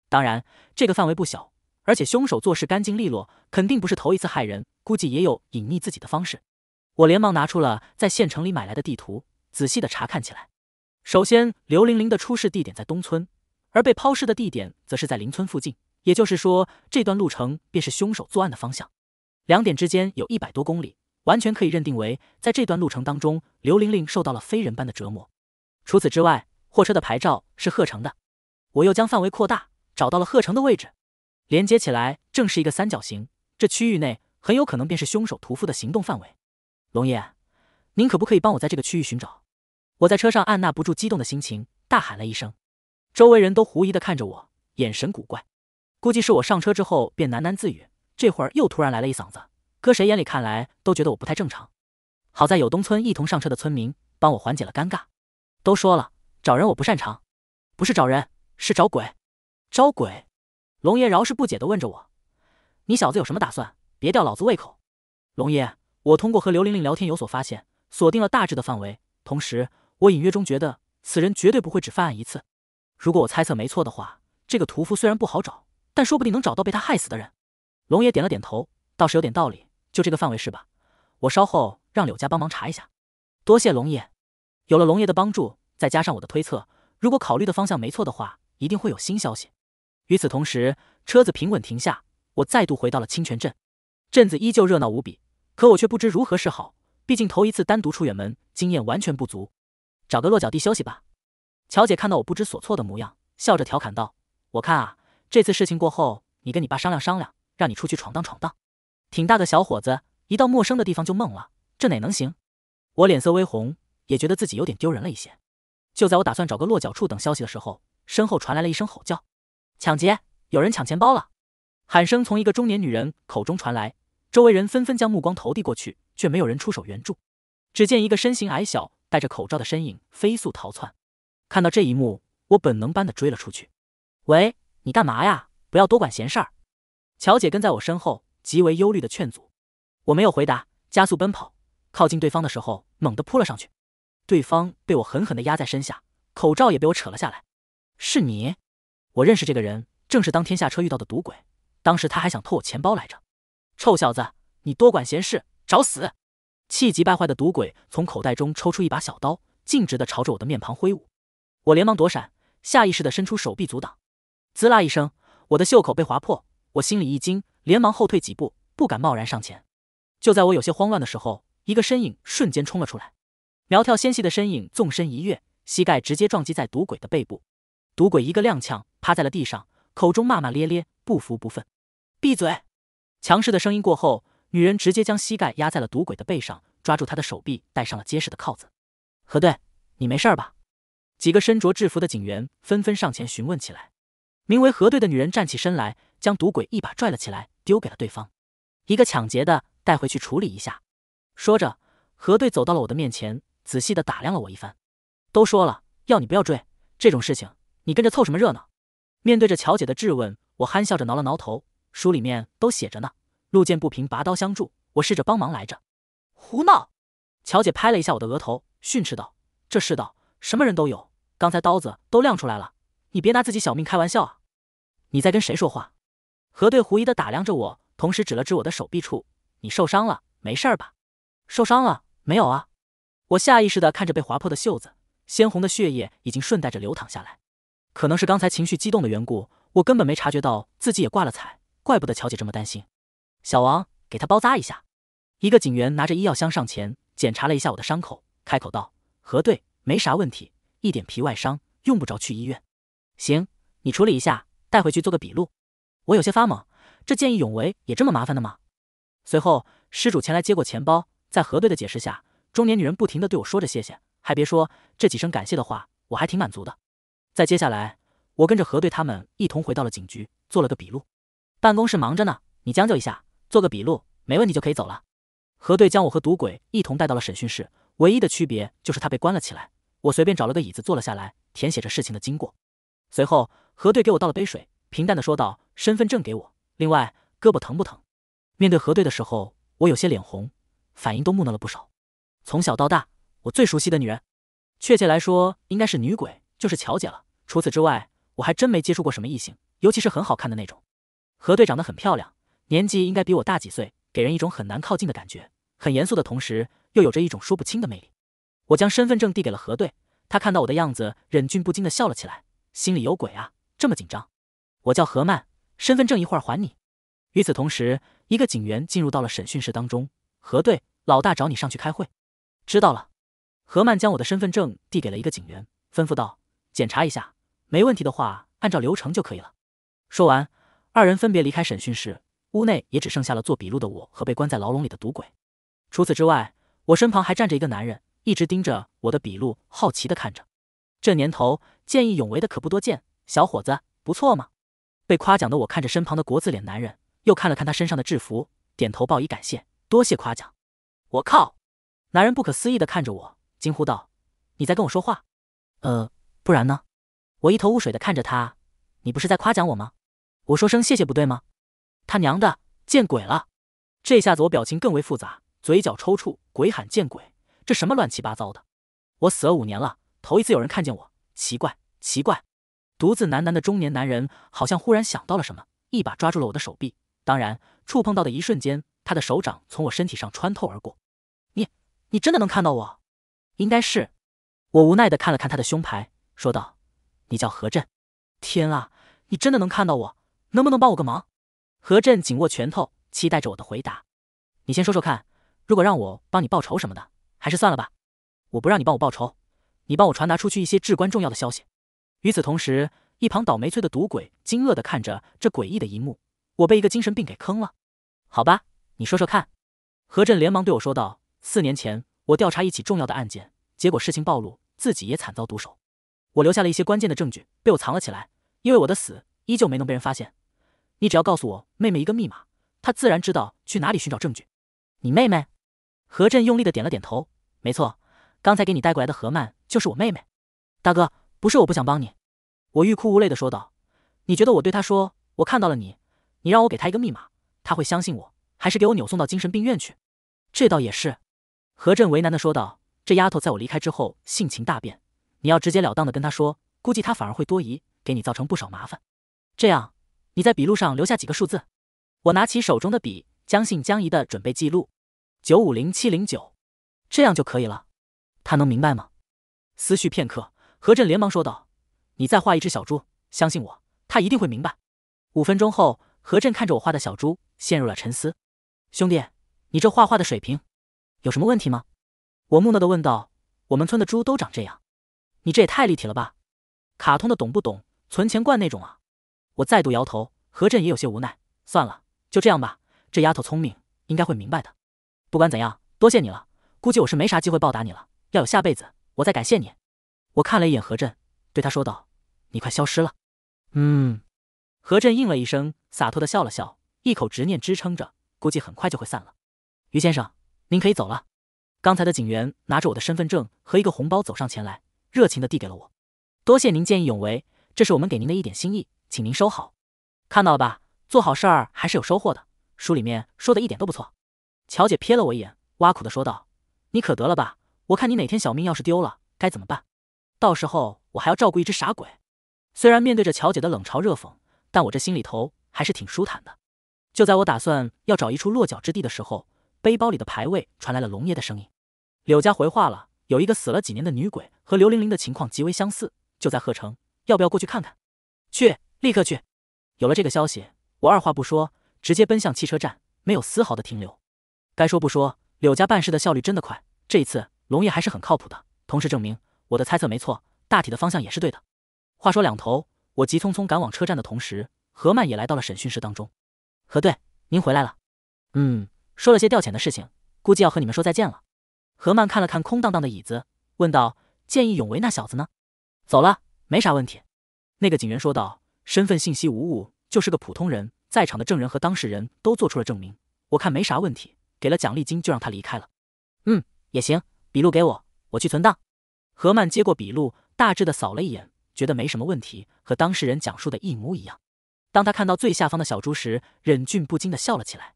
当然，这个范围不小，而且凶手做事干净利落，肯定不是头一次害人，估计也有隐匿自己的方式。我连忙拿出了在县城里买来的地图，仔细的查看起来。首先，刘玲玲的出事地点在东村，而被抛尸的地点则是在邻村附近。也就是说，这段路程便是凶手作案的方向。两点之间有一百多公里，完全可以认定为，在这段路程当中，刘玲玲受到了非人般的折磨。除此之外，货车的牌照是鹤城的，我又将范围扩大，找到了鹤城的位置，连接起来正是一个三角形。这区域内很有可能便是凶手屠夫的行动范围。龙爷，您可不可以帮我在这个区域寻找？我在车上按捺不住激动的心情，大喊了一声，周围人都狐疑的看着我，眼神古怪，估计是我上车之后便喃喃自语，这会儿又突然来了一嗓子，搁谁眼里看来都觉得我不太正常。好在有东村一同上车的村民帮我缓解了尴尬，都说了找人我不擅长，不是找人是找鬼，招鬼。龙爷饶是不解的问着我：“你小子有什么打算？别吊老子胃口。”龙爷，我通过和刘玲玲聊天有所发现，锁定了大致的范围，同时。我隐约中觉得此人绝对不会只犯案一次，如果我猜测没错的话，这个屠夫虽然不好找，但说不定能找到被他害死的人。龙爷点了点头，倒是有点道理，就这个范围是吧？我稍后让柳家帮忙查一下，多谢龙爷。有了龙爷的帮助，再加上我的推测，如果考虑的方向没错的话，一定会有新消息。与此同时，车子平稳停下，我再度回到了清泉镇。镇子依旧热闹无比，可我却不知如何是好。毕竟头一次单独出远门，经验完全不足。找个落脚地休息吧。乔姐看到我不知所措的模样，笑着调侃道：“我看啊，这次事情过后，你跟你爸商量商量，让你出去闯荡闯荡。挺大的小伙子，一到陌生的地方就懵了，这哪能行？”我脸色微红，也觉得自己有点丢人了一些。就在我打算找个落脚处等消息的时候，身后传来了一声吼叫：“抢劫！有人抢钱包了！”喊声从一个中年女人口中传来，周围人纷纷将目光投递过去，却没有人出手援助。只见一个身形矮小。戴着口罩的身影飞速逃窜，看到这一幕，我本能般的追了出去。喂，你干嘛呀？不要多管闲事儿！乔姐跟在我身后，极为忧虑的劝阻。我没有回答，加速奔跑。靠近对方的时候，猛地扑了上去。对方被我狠狠的压在身下，口罩也被我扯了下来。是你？我认识这个人，正是当天下车遇到的赌鬼。当时他还想偷我钱包来着。臭小子，你多管闲事，找死！气急败坏的赌鬼从口袋中抽出一把小刀，径直的朝着我的面庞挥舞。我连忙躲闪，下意识的伸出手臂阻挡。滋啦一声，我的袖口被划破，我心里一惊，连忙后退几步，不敢贸然上前。就在我有些慌乱的时候，一个身影瞬间冲了出来，苗条纤细的身影纵身一跃，膝盖直接撞击在赌鬼的背部，赌鬼一个踉跄，趴在了地上，口中骂骂咧咧，不服不忿。闭嘴！强势的声音过后。女人直接将膝盖压在了赌鬼的背上，抓住他的手臂，戴上了结实的铐子。何队，你没事吧？几个身着制服的警员纷纷上前询问起来。名为何队的女人站起身来，将赌鬼一把拽了起来，丢给了对方一个抢劫的，带回去处理一下。说着，何队走到了我的面前，仔细的打量了我一番。都说了要你不要追这种事情，你跟着凑什么热闹？面对着乔姐的质问，我憨笑着挠了挠头，书里面都写着呢。路见不平，拔刀相助。我试着帮忙来着，胡闹！乔姐拍了一下我的额头，训斥道：“这世道，什么人都有。刚才刀子都亮出来了，你别拿自己小命开玩笑啊！”你在跟谁说话？何队狐疑的打量着我，同时指了指我的手臂处：“你受伤了，没事儿吧？”“受伤了？没有啊！”我下意识的看着被划破的袖子，鲜红的血液已经顺带着流淌下来。可能是刚才情绪激动的缘故，我根本没察觉到自己也挂了彩。怪不得乔姐这么担心。小王，给他包扎一下。一个警员拿着医药箱上前检查了一下我的伤口，开口道：“核对，没啥问题，一点皮外伤，用不着去医院。”行，你处理一下，带回去做个笔录。我有些发懵，这见义勇为也这么麻烦的吗？随后，失主前来接过钱包，在核对的解释下，中年女人不停的对我说着谢谢。还别说，这几声感谢的话，我还挺满足的。在接下来，我跟着核对他们一同回到了警局，做了个笔录。办公室忙着呢，你将就一下。做个笔录，没问题就可以走了。何队将我和赌鬼一同带到了审讯室，唯一的区别就是他被关了起来。我随便找了个椅子坐了下来，填写着事情的经过。随后，何队给我倒了杯水，平淡的说道：“身份证给我，另外胳膊疼不疼？”面对何队的时候，我有些脸红，反应都木讷了不少。从小到大，我最熟悉的女人，确切来说应该是女鬼，就是乔姐了。除此之外，我还真没接触过什么异性，尤其是很好看的那种。何队长得很漂亮。年纪应该比我大几岁，给人一种很难靠近的感觉，很严肃的同时又有着一种说不清的魅力。我将身份证递给了何队，他看到我的样子，忍俊不禁的笑了起来，心里有鬼啊，这么紧张。我叫何曼，身份证一会儿还你。与此同时，一个警员进入到了审讯室当中。何队，老大找你上去开会。知道了。何曼将我的身份证递给了一个警员，吩咐道：“检查一下，没问题的话，按照流程就可以了。”说完，二人分别离开审讯室。屋内也只剩下了做笔录的我和被关在牢笼里的赌鬼。除此之外，我身旁还站着一个男人，一直盯着我的笔录，好奇的看着。这年头见义勇为的可不多见，小伙子不错嘛。被夸奖的我看着身旁的国字脸男人，又看了看他身上的制服，点头报以感谢，多谢夸奖。我靠！男人不可思议的看着我，惊呼道：“你在跟我说话？”呃，不然呢？我一头雾水的看着他，你不是在夸奖我吗？我说声谢谢不对吗？他娘的，见鬼了！这下子我表情更为复杂，嘴角抽搐，鬼喊见鬼！这什么乱七八糟的？我死了五年了，头一次有人看见我，奇怪，奇怪！独自喃喃的中年男人好像忽然想到了什么，一把抓住了我的手臂。当然，触碰到的一瞬间，他的手掌从我身体上穿透而过。你，你真的能看到我？应该是。我无奈的看了看他的胸牌，说道：“你叫何震。”天啊，你真的能看到我？能不能帮我个忙？何震紧握拳头，期待着我的回答。你先说说看，如果让我帮你报仇什么的，还是算了吧。我不让你帮我报仇，你帮我传达出去一些至关重要的消息。与此同时，一旁倒霉催的赌鬼惊愕地看着这诡异的一幕。我被一个精神病给坑了？好吧，你说说看。何震连忙对我说道：“四年前，我调查一起重要的案件，结果事情暴露，自己也惨遭毒手。我留下了一些关键的证据，被我藏了起来。因为我的死依旧没能被人发现。”你只要告诉我妹妹一个密码，她自然知道去哪里寻找证据。你妹妹？何振用力的点了点头。没错，刚才给你带过来的何曼就是我妹妹。大哥，不是我不想帮你，我欲哭无泪的说道。你觉得我对她说我看到了你，你让我给她一个密码，她会相信我，还是给我扭送到精神病院去？这倒也是。何振为难的说道。这丫头在我离开之后性情大变，你要直截了当的跟她说，估计她反而会多疑，给你造成不少麻烦。这样。你在笔录上留下几个数字？我拿起手中的笔，将信将疑的准备记录，九五零七零九，这样就可以了。他能明白吗？思绪片刻，何震连忙说道：“你再画一只小猪，相信我，他一定会明白。”五分钟后，何震看着我画的小猪，陷入了沉思。兄弟，你这画画的水平，有什么问题吗？我木讷的问道：“我们村的猪都长这样，你这也太立体了吧？卡通的懂不懂？存钱罐那种啊？”我再度摇头，何震也有些无奈。算了，就这样吧。这丫头聪明，应该会明白的。不管怎样，多谢你了。估计我是没啥机会报答你了，要有下辈子，我再感谢你。我看了一眼何震，对他说道：“你快消失了。”嗯。何震应了一声，洒脱的笑了笑，一口执念支撑着，估计很快就会散了。于先生，您可以走了。刚才的警员拿着我的身份证和一个红包走上前来，热情的递给了我。多谢您见义勇为，这是我们给您的一点心意。请您收好，看到了吧？做好事儿还是有收获的。书里面说的一点都不错。乔姐瞥了我一眼，挖苦的说道：“你可得了吧！我看你哪天小命要是丢了，该怎么办？到时候我还要照顾一只傻鬼。”虽然面对着乔姐的冷嘲热讽，但我这心里头还是挺舒坦的。就在我打算要找一处落脚之地的时候，背包里的牌位传来了龙爷的声音：“柳家回话了，有一个死了几年的女鬼和刘玲玲的情况极为相似，就在鹤城，要不要过去看看？”去。立刻去！有了这个消息，我二话不说，直接奔向汽车站，没有丝毫的停留。该说不说，柳家办事的效率真的快。这一次，龙爷还是很靠谱的，同时证明我的猜测没错，大体的方向也是对的。话说两头，我急匆匆赶往车站的同时，何曼也来到了审讯室当中。何队，您回来了。嗯，说了些调遣的事情，估计要和你们说再见了。何曼看了看空荡荡的椅子，问道：“见义勇为那小子呢？”“走了，没啥问题。”那个警员说道。身份信息无误，就是个普通人。在场的证人和当事人都做出了证明，我看没啥问题。给了奖励金，就让他离开了。嗯，也行。笔录给我，我去存档。何曼接过笔录，大致的扫了一眼，觉得没什么问题，和当事人讲述的一模一样。当他看到最下方的小猪时，忍俊不禁的笑了起来。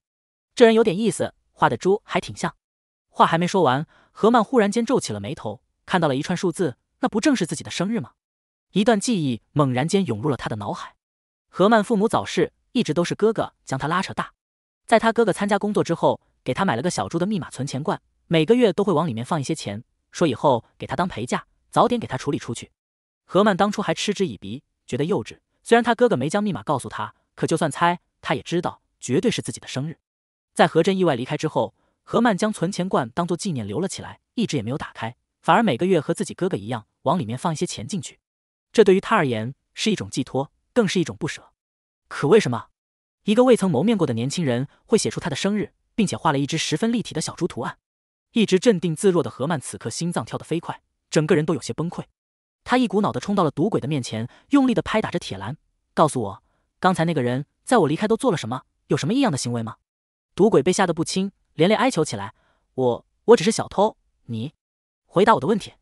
这人有点意思，画的猪还挺像。话还没说完，何曼忽然间皱起了眉头，看到了一串数字，那不正是自己的生日吗？一段记忆猛然间涌入了他的脑海。何曼父母早逝，一直都是哥哥将他拉扯大。在他哥哥参加工作之后，给他买了个小猪的密码存钱罐，每个月都会往里面放一些钱，说以后给他当陪嫁，早点给他处理出去。何曼当初还嗤之以鼻，觉得幼稚。虽然他哥哥没将密码告诉他，可就算猜，他也知道绝对是自己的生日。在何真意外离开之后，何曼将存钱罐当做纪念留了起来，一直也没有打开，反而每个月和自己哥哥一样往里面放一些钱进去。这对于他而言是一种寄托，更是一种不舍。可为什么一个未曾谋面过的年轻人会写出他的生日，并且画了一只十分立体的小猪图案？一直镇定自若的何曼此刻心脏跳得飞快，整个人都有些崩溃。他一股脑的冲到了赌鬼的面前，用力的拍打着铁栏，告诉我：“刚才那个人在我离开都做了什么？有什么异样的行为吗？”赌鬼被吓得不轻，连连哀求起来：“我我只是小偷。”你回答我的问题。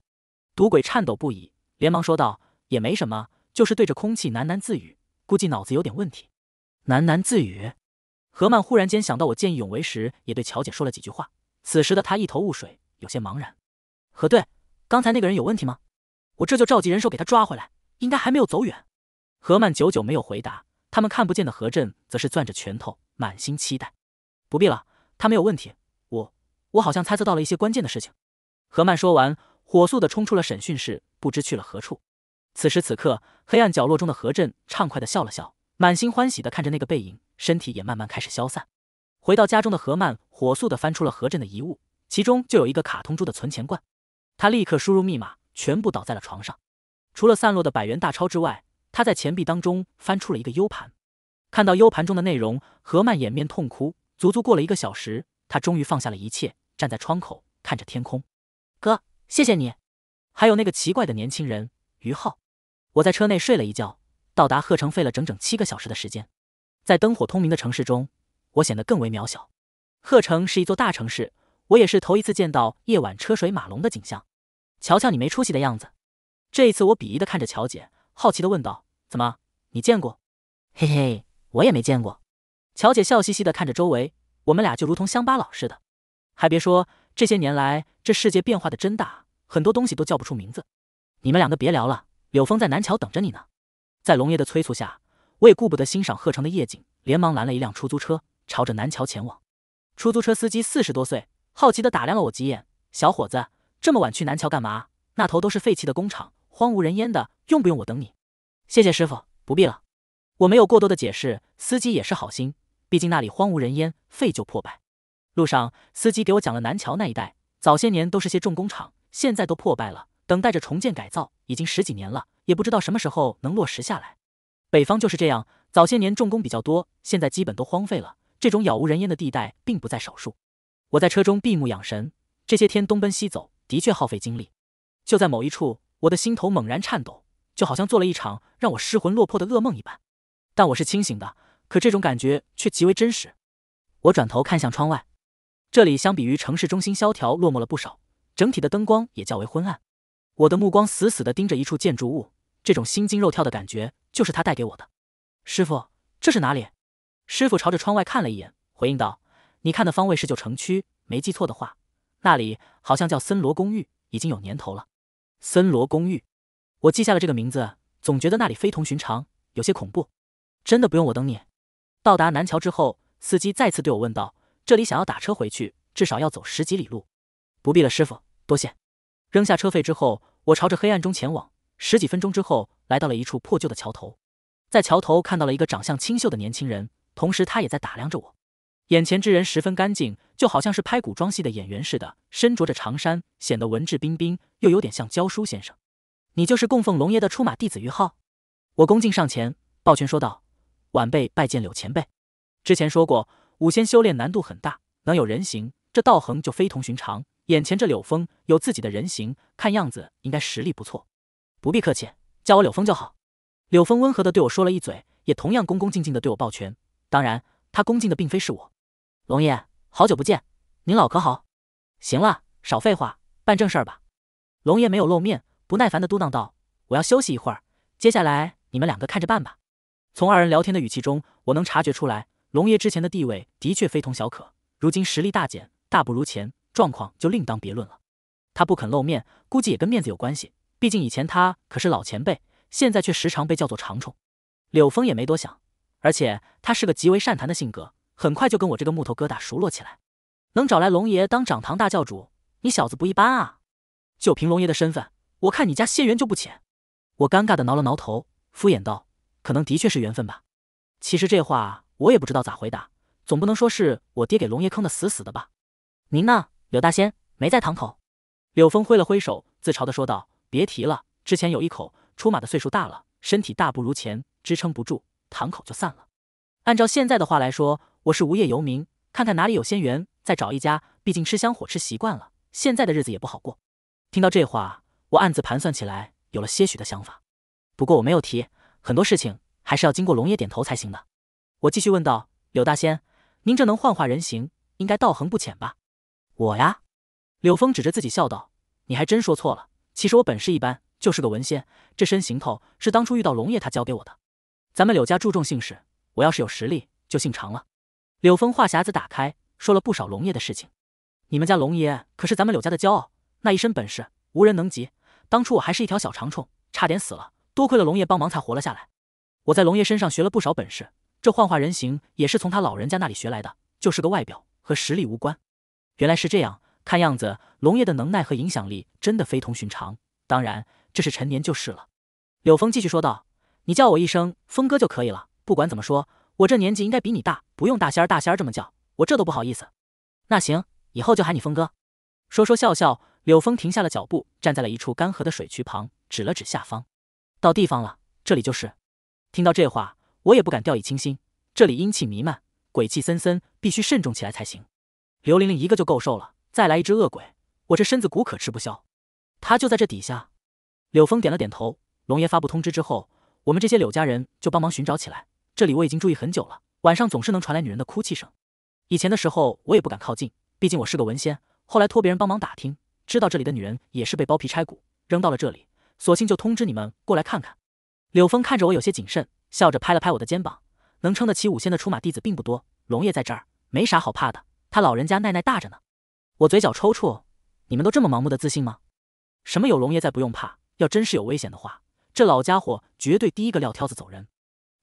赌鬼颤抖不已，连忙说道。也没什么，就是对着空气喃喃自语，估计脑子有点问题。喃喃自语，何曼忽然间想到，我见义勇为时也对乔姐说了几句话。此时的她一头雾水，有些茫然。何队，刚才那个人有问题吗？我这就召集人手给他抓回来，应该还没有走远。何曼久久没有回答。他们看不见的何震则是攥着拳头，满心期待。不必了，他没有问题。我，我好像猜测到了一些关键的事情。何曼说完，火速的冲出了审讯室，不知去了何处。此时此刻，黑暗角落中的何震畅快地笑了笑，满心欢喜地看着那个背影，身体也慢慢开始消散。回到家中的何曼，火速地翻出了何震的遗物，其中就有一个卡通猪的存钱罐。他立刻输入密码，全部倒在了床上。除了散落的百元大钞之外，他在钱币当中翻出了一个 U 盘。看到 U 盘中的内容，何曼掩面痛哭。足足过了一个小时，他终于放下了一切，站在窗口看着天空。哥，谢谢你，还有那个奇怪的年轻人于浩。我在车内睡了一觉，到达鹤城费了整整七个小时的时间。在灯火通明的城市中，我显得更为渺小。鹤城是一座大城市，我也是头一次见到夜晚车水马龙的景象。瞧瞧你没出息的样子。这一次，我鄙夷地看着乔姐，好奇地问道：“怎么，你见过？”嘿嘿，我也没见过。乔姐笑嘻嘻地看着周围，我们俩就如同乡巴佬似的。还别说，这些年来这世界变化的真大，很多东西都叫不出名字。你们两个别聊了。柳峰在南桥等着你呢，在龙爷的催促下，我也顾不得欣赏鹤城的夜景，连忙拦了一辆出租车，朝着南桥前往。出租车司机四十多岁，好奇地打量了我几眼：“小伙子，这么晚去南桥干嘛？那头都是废弃的工厂，荒无人烟的，用不用我等你？”“谢谢师傅，不必了。”我没有过多的解释，司机也是好心，毕竟那里荒无人烟，废旧破败。路上，司机给我讲了南桥那一带，早些年都是些重工厂，现在都破败了。等待着重建改造已经十几年了，也不知道什么时候能落实下来。北方就是这样，早些年重工比较多，现在基本都荒废了。这种杳无人烟的地带并不在少数。我在车中闭目养神，这些天东奔西走的确耗费精力。就在某一处，我的心头猛然颤抖，就好像做了一场让我失魂落魄的噩梦一般。但我是清醒的，可这种感觉却极为真实。我转头看向窗外，这里相比于城市中心萧条落寞了不少，整体的灯光也较为昏暗。我的目光死死地盯着一处建筑物，这种心惊肉跳的感觉就是他带给我的。师傅，这是哪里？师傅朝着窗外看了一眼，回应道：“你看的方位是旧城区，没记错的话，那里好像叫森罗公寓，已经有年头了。”森罗公寓，我记下了这个名字，总觉得那里非同寻常，有些恐怖。真的不用我等你。到达南桥之后，司机再次对我问道：“这里想要打车回去，至少要走十几里路。”不必了，师傅，多谢。扔下车费之后，我朝着黑暗中前往。十几分钟之后，来到了一处破旧的桥头，在桥头看到了一个长相清秀的年轻人，同时他也在打量着我。眼前之人十分干净，就好像是拍古装戏的演员似的，身着着长衫，显得文质彬彬，又有点像教书先生。你就是供奉龙爷的出马弟子于浩？我恭敬上前，抱拳说道：“晚辈拜见柳前辈。之前说过，五仙修炼难度很大，能有人形，这道行就非同寻常。”眼前这柳峰有自己的人形，看样子应该实力不错。不必客气，叫我柳峰就好。柳峰温和的对我说了一嘴，也同样恭恭敬敬的对我抱拳。当然，他恭敬的并非是我。龙爷，好久不见，您老可好？行了，少废话，办正事儿吧。龙爷没有露面，不耐烦的嘟囔道：“我要休息一会儿，接下来你们两个看着办吧。”从二人聊天的语气中，我能察觉出来，龙爷之前的地位的确非同小可，如今实力大减，大不如前。状况就另当别论了，他不肯露面，估计也跟面子有关系。毕竟以前他可是老前辈，现在却时常被叫做长虫。柳峰也没多想，而且他是个极为善谈的性格，很快就跟我这个木头疙瘩熟络起来。能找来龙爷当掌堂大教主，你小子不一般啊！就凭龙爷的身份，我看你家仙缘就不浅。我尴尬地挠了挠头，敷衍道：“可能的确是缘分吧。”其实这话我也不知道咋回答，总不能说是我爹给龙爷坑的死死的吧？您呢？柳大仙没在堂口，柳峰挥了挥手，自嘲地说道：“别提了，之前有一口出马的岁数大了，身体大不如前，支撑不住，堂口就散了。按照现在的话来说，我是无业游民，看看哪里有仙缘，再找一家。毕竟吃香火吃习惯了，现在的日子也不好过。”听到这话，我暗自盘算起来，有了些许的想法。不过我没有提很多事情，还是要经过龙爷点头才行的。我继续问道：“柳大仙，您这能幻化人形，应该道行不浅吧？”我呀，柳峰指着自己笑道：“你还真说错了。其实我本事一般，就是个文仙。这身行头是当初遇到龙爷他教给我的。咱们柳家注重姓氏，我要是有实力就姓常了。”柳峰话匣子打开，说了不少龙爷的事情。你们家龙爷可是咱们柳家的骄傲，那一身本事无人能及。当初我还是一条小长虫，差点死了，多亏了龙爷帮忙才活了下来。我在龙爷身上学了不少本事，这幻化人形也是从他老人家那里学来的，就是个外表和实力无关。原来是这样，看样子龙爷的能耐和影响力真的非同寻常。当然，这是陈年旧事了。柳峰继续说道：“你叫我一声峰哥就可以了。不管怎么说，我这年纪应该比你大，不用大仙儿、大仙儿这么叫我，这都不好意思。”那行，以后就喊你峰哥。说说笑笑，柳峰停下了脚步，站在了一处干涸的水渠旁，指了指下方：“到地方了，这里就是。”听到这话，我也不敢掉以轻心，这里阴气弥漫，鬼气森森，必须慎重起来才行。刘玲玲一个就够受了，再来一只恶鬼，我这身子骨可吃不消。他就在这底下。柳峰点了点头。龙爷发布通知之后，我们这些柳家人就帮忙寻找起来。这里我已经注意很久了，晚上总是能传来女人的哭泣声。以前的时候我也不敢靠近，毕竟我是个文仙。后来托别人帮忙打听，知道这里的女人也是被剥皮拆骨扔到了这里，索性就通知你们过来看看。柳峰看着我有些谨慎，笑着拍了拍我的肩膀。能撑得起五仙的出马弟子并不多，龙爷在这儿没啥好怕的。他老人家耐耐大着呢，我嘴角抽搐，你们都这么盲目的自信吗？什么有龙爷在不用怕，要真是有危险的话，这老家伙绝对第一个撂挑子走人。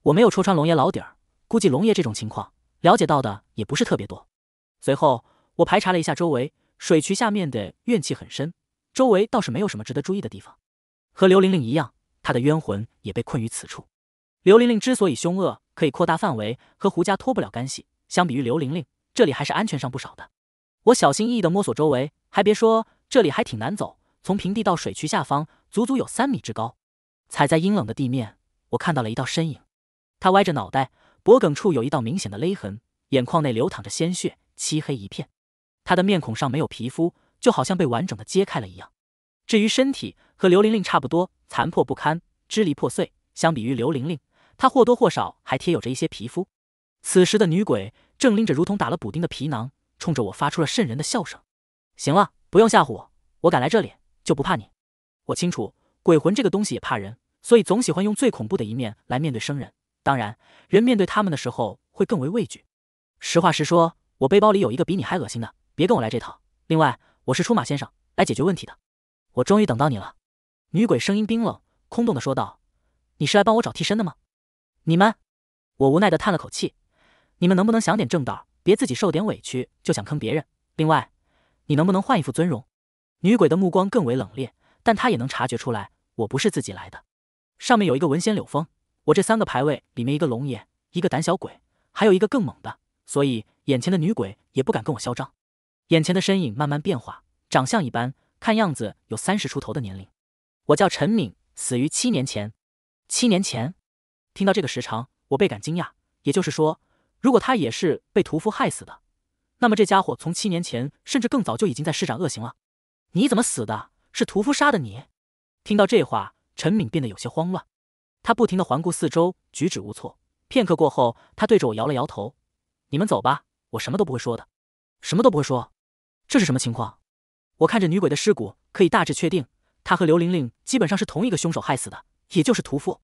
我没有戳穿龙爷老底儿，估计龙爷这种情况了解到的也不是特别多。随后我排查了一下周围，水渠下面的怨气很深，周围倒是没有什么值得注意的地方。和刘玲玲一样，她的冤魂也被困于此处。刘玲玲之所以凶恶，可以扩大范围，和胡家脱不了干系。相比于刘玲玲。这里还是安全上不少的。我小心翼翼的摸索周围，还别说，这里还挺难走。从平地到水渠下方，足足有三米之高。踩在阴冷的地面，我看到了一道身影。他歪着脑袋，脖梗处有一道明显的勒痕，眼眶内流淌着鲜血，漆黑一片。他的面孔上没有皮肤，就好像被完整的揭开了一样。至于身体，和刘玲玲差不多，残破不堪，支离破碎。相比于刘玲玲，她或多或少还贴有着一些皮肤。此时的女鬼。正拎着如同打了补丁的皮囊，冲着我发出了瘆人的笑声。行了，不用吓唬我，我敢来这里就不怕你。我清楚，鬼魂这个东西也怕人，所以总喜欢用最恐怖的一面来面对生人。当然，人面对他们的时候会更为畏惧。实话实说，我背包里有一个比你还恶心的。别跟我来这套。另外，我是出马先生来解决问题的。我终于等到你了。女鬼声音冰冷、空洞的说道：“你是来帮我找替身的吗？”你们？我无奈的叹了口气。你们能不能想点正道，别自己受点委屈就想坑别人。另外，你能不能换一副尊容？女鬼的目光更为冷冽，但她也能察觉出来，我不是自己来的。上面有一个文仙柳风，我这三个牌位里面，一个龙眼，一个胆小鬼，还有一个更猛的，所以眼前的女鬼也不敢跟我嚣张。眼前的身影慢慢变化，长相一般，看样子有三十出头的年龄。我叫陈敏，死于七年前。七年前，听到这个时长，我倍感惊讶。也就是说。如果他也是被屠夫害死的，那么这家伙从七年前甚至更早就已经在施展恶行了。你怎么死的？是屠夫杀的你？听到这话，陈敏变得有些慌乱，他不停地环顾四周，举止无措。片刻过后，他对着我摇了摇头：“你们走吧，我什么都不会说的，什么都不会说。这是什么情况？”我看着女鬼的尸骨，可以大致确定，她和刘玲玲基本上是同一个凶手害死的，也就是屠夫。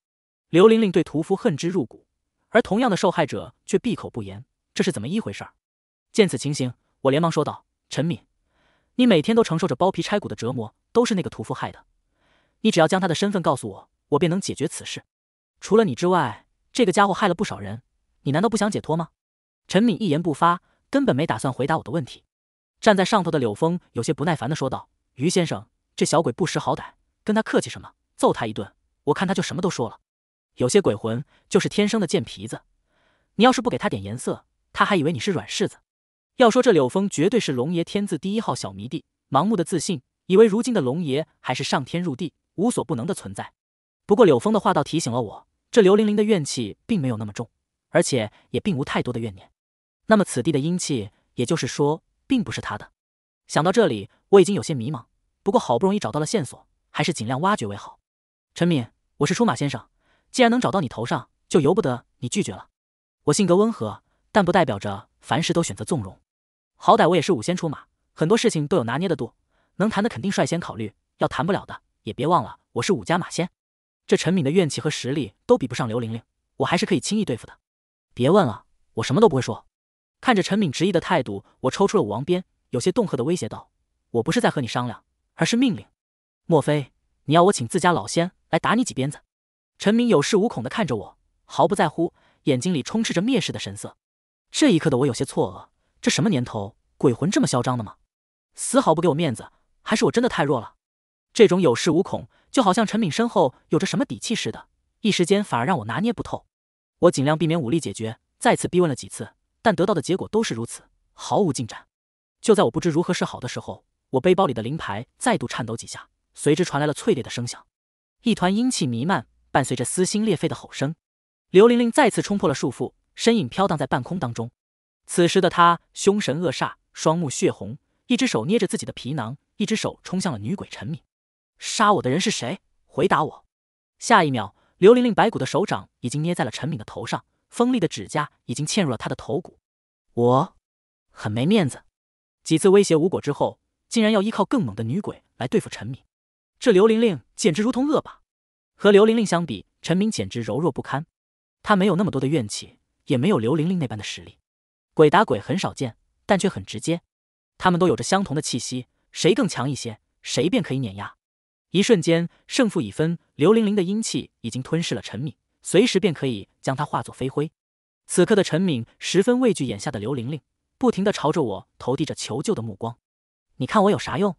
刘玲玲对屠夫恨之入骨。而同样的受害者却闭口不言，这是怎么一回事？见此情形，我连忙说道：“陈敏，你每天都承受着剥皮拆骨的折磨，都是那个屠夫害的。你只要将他的身份告诉我，我便能解决此事。除了你之外，这个家伙害了不少人，你难道不想解脱吗？”陈敏一言不发，根本没打算回答我的问题。站在上头的柳峰有些不耐烦地说道：“于先生，这小鬼不识好歹，跟他客气什么？揍他一顿，我看他就什么都说了。”有些鬼魂就是天生的贱皮子，你要是不给他点颜色，他还以为你是软柿子。要说这柳峰绝对是龙爷天字第一号小迷弟，盲目的自信，以为如今的龙爷还是上天入地无所不能的存在。不过柳峰的话倒提醒了我，这刘玲玲的怨气并没有那么重，而且也并无太多的怨念。那么此地的阴气，也就是说，并不是他的。想到这里，我已经有些迷茫。不过好不容易找到了线索，还是尽量挖掘为好。陈敏，我是出马先生。既然能找到你头上，就由不得你拒绝了。我性格温和，但不代表着凡事都选择纵容。好歹我也是五仙出马，很多事情都有拿捏的度。能谈的肯定率先考虑，要谈不了的，也别忘了我是五家马仙。这陈敏的怨气和实力都比不上刘玲玲，我还是可以轻易对付的。别问了，我什么都不会说。看着陈敏执意的态度，我抽出了武王鞭，有些恫吓的威胁道：“我不是在和你商量，而是命令。莫非你要我请自家老仙来打你几鞭子？”陈明有恃无恐地看着我，毫不在乎，眼睛里充斥着蔑视的神色。这一刻的我有些错愕，这什么年头，鬼魂这么嚣张的吗？丝毫不给我面子，还是我真的太弱了？这种有恃无恐，就好像陈敏身后有着什么底气似的，一时间反而让我拿捏不透。我尽量避免武力解决，再次逼问了几次，但得到的结果都是如此，毫无进展。就在我不知如何是好的时候，我背包里的灵牌再度颤抖几下，随之传来了脆裂的声响，一团阴气弥漫。伴随着撕心裂肺的吼声，刘玲玲再次冲破了束缚，身影飘荡在半空当中。此时的她凶神恶煞，双目血红，一只手捏着自己的皮囊，一只手冲向了女鬼陈敏：“杀我的人是谁？回答我！”下一秒，刘玲玲白骨的手掌已经捏在了陈敏的头上，锋利的指甲已经嵌入了她的头骨。我，很没面子。几次威胁无果之后，竟然要依靠更猛的女鬼来对付陈敏，这刘玲玲简直如同恶霸。和刘玲玲相比，陈敏简直柔弱不堪。他没有那么多的怨气，也没有刘玲玲那般的实力。鬼打鬼很少见，但却很直接。他们都有着相同的气息，谁更强一些，谁便可以碾压。一瞬间，胜负已分。刘玲玲的阴气已经吞噬了陈敏，随时便可以将她化作飞灰。此刻的陈敏十分畏惧眼下的刘玲玲，不停的朝着我投递着求救的目光。你看我有啥用？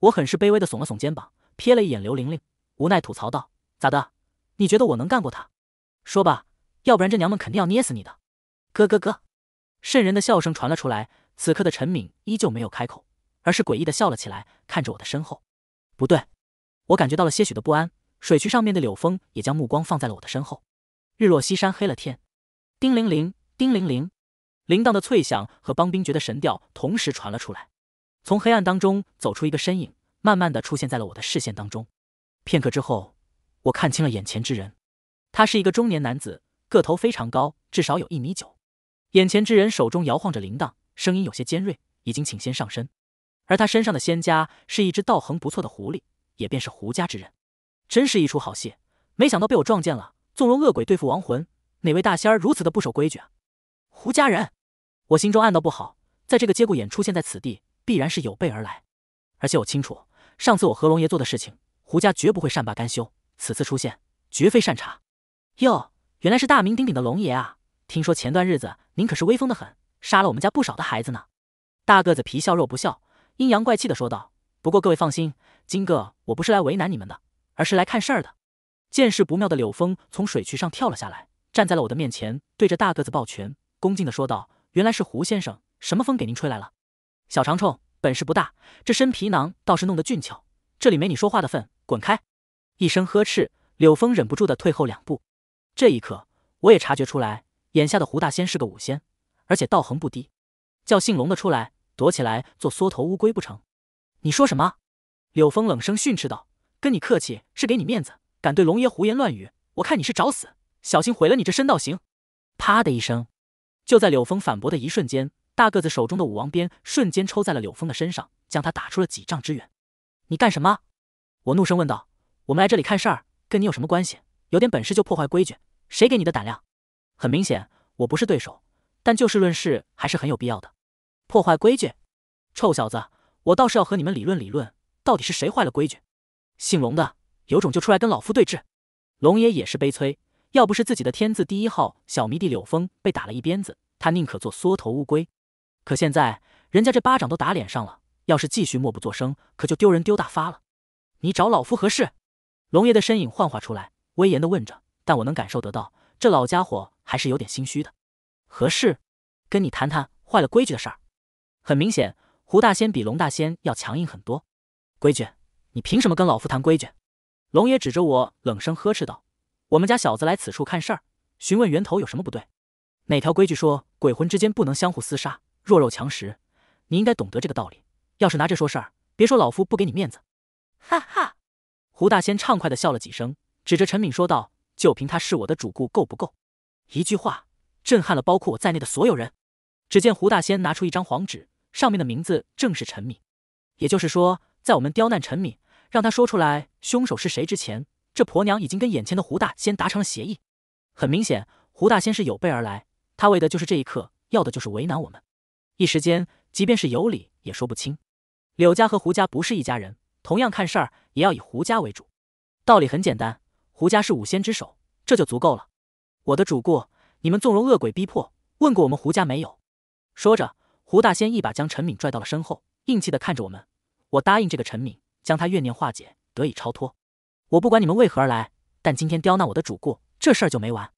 我很是卑微的耸了耸肩膀，瞥了一眼刘玲玲，无奈吐槽道。咋的？你觉得我能干过他？说吧，要不然这娘们肯定要捏死你的！咯咯咯，瘆人的笑声传了出来。此刻的陈敏依旧没有开口，而是诡异的笑了起来，看着我的身后。不对，我感觉到了些许的不安。水渠上面的柳风也将目光放在了我的身后。日落西山黑了天，叮铃铃，叮铃铃，铃铛的脆响和帮兵爵的神调同时传了出来。从黑暗当中走出一个身影，慢慢的出现在了我的视线当中。片刻之后。我看清了眼前之人，他是一个中年男子，个头非常高，至少有一米九。眼前之人手中摇晃着铃铛，声音有些尖锐，已经请仙上身。而他身上的仙家是一只道行不错的狐狸，也便是胡家之人。真是一出好戏，没想到被我撞见了，纵容恶鬼对付亡魂。哪位大仙儿如此的不守规矩啊？胡家人，我心中暗道不好，在这个节骨眼出现在此地，必然是有备而来。而且我清楚，上次我和龙爷做的事情，胡家绝不会善罢甘休。此次出现，绝非善茬。哟，原来是大名鼎鼎的龙爷啊！听说前段日子您可是威风的很，杀了我们家不少的孩子呢。大个子皮笑肉不笑，阴阳怪气的说道：“不过各位放心，金哥我不是来为难你们的，而是来看事儿的。”见势不妙的柳峰从水渠上跳了下来，站在了我的面前，对着大个子抱拳，恭敬的说道：“原来是胡先生，什么风给您吹来了？”小长虫，本事不大，这身皮囊倒是弄得俊俏。这里没你说话的份，滚开！一声呵斥，柳峰忍不住的退后两步。这一刻，我也察觉出来，眼下的胡大仙是个武仙，而且道行不低。叫姓龙的出来，躲起来做缩头乌龟不成？你说什么？柳峰冷声训斥道：“跟你客气是给你面子，敢对龙爷胡言乱语，我看你是找死，小心毁了你这身道行。”啪的一声，就在柳峰反驳的一瞬间，大个子手中的武王鞭瞬间抽在了柳峰的身上，将他打出了几丈之远。“你干什么？”我怒声问道。我们来这里看事儿，跟你有什么关系？有点本事就破坏规矩，谁给你的胆量？很明显，我不是对手，但就事论事还是很有必要的。破坏规矩，臭小子，我倒是要和你们理论理论，到底是谁坏了规矩？姓龙的，有种就出来跟老夫对峙！龙爷也是悲催，要不是自己的天字第一号小迷弟柳峰被打了一鞭子，他宁可做缩头乌龟。可现在人家这巴掌都打脸上了，要是继续默不作声，可就丢人丢大发了。你找老夫何事？龙爷的身影幻化出来，威严地问着：“但我能感受得到，这老家伙还是有点心虚的。何事？跟你谈谈坏了规矩的事儿。”很明显，胡大仙比龙大仙要强硬很多。规矩？你凭什么跟老夫谈规矩？龙爷指着我，冷声呵斥道：“我们家小子来此处看事儿，询问源头有什么不对？哪条规矩说鬼魂之间不能相互厮杀？弱肉强食，你应该懂得这个道理。要是拿这说事儿，别说老夫不给你面子，哈哈。”胡大仙畅快的笑了几声，指着陈敏说道：“就凭他是我的主顾，够不够？”一句话震撼了包括我在内的所有人。只见胡大仙拿出一张黄纸，上面的名字正是陈敏。也就是说，在我们刁难陈敏，让他说出来凶手是谁之前，这婆娘已经跟眼前的胡大仙达成了协议。很明显，胡大仙是有备而来，他为的就是这一刻，要的就是为难我们。一时间，即便是有理也说不清。柳家和胡家不是一家人，同样看事儿。也要以胡家为主，道理很简单，胡家是五仙之首，这就足够了。我的主顾，你们纵容恶鬼逼迫，问过我们胡家没有？说着，胡大仙一把将陈敏拽到了身后，硬气的看着我们。我答应这个陈敏，将他怨念化解，得以超脱。我不管你们为何而来，但今天刁难我的主顾，这事儿就没完。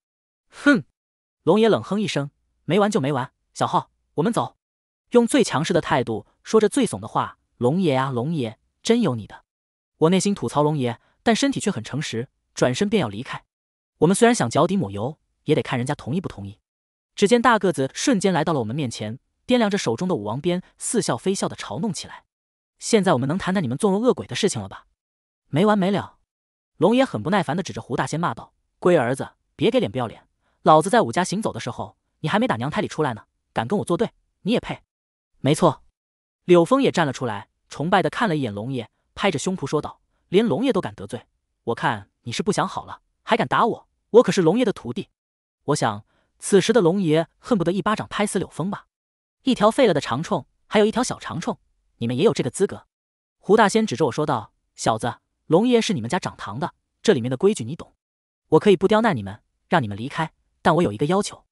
哼！龙爷冷哼一声，没完就没完。小浩，我们走。用最强势的态度，说着最怂的话。龙爷呀，龙爷，真有你的！我内心吐槽龙爷，但身体却很诚实，转身便要离开。我们虽然想脚底抹油，也得看人家同意不同意。只见大个子瞬间来到了我们面前，掂量着手中的武王鞭，似笑非笑的嘲弄起来。现在我们能谈谈你们纵容恶鬼的事情了吧？没完没了！龙爷很不耐烦的指着胡大仙骂道：“龟儿子，别给脸不要脸！老子在武家行走的时候，你还没打娘胎里出来呢，敢跟我作对，你也配？”没错，柳峰也站了出来，崇拜的看了一眼龙爷。拍着胸脯说道：“连龙爷都敢得罪，我看你是不想好了，还敢打我？我可是龙爷的徒弟。我想此时的龙爷恨不得一巴掌拍死柳峰吧？一条废了的长虫，还有一条小长虫，你们也有这个资格？”胡大仙指着我说道：“小子，龙爷是你们家长堂的，这里面的规矩你懂。我可以不刁难你们，让你们离开，但我有一个要求。”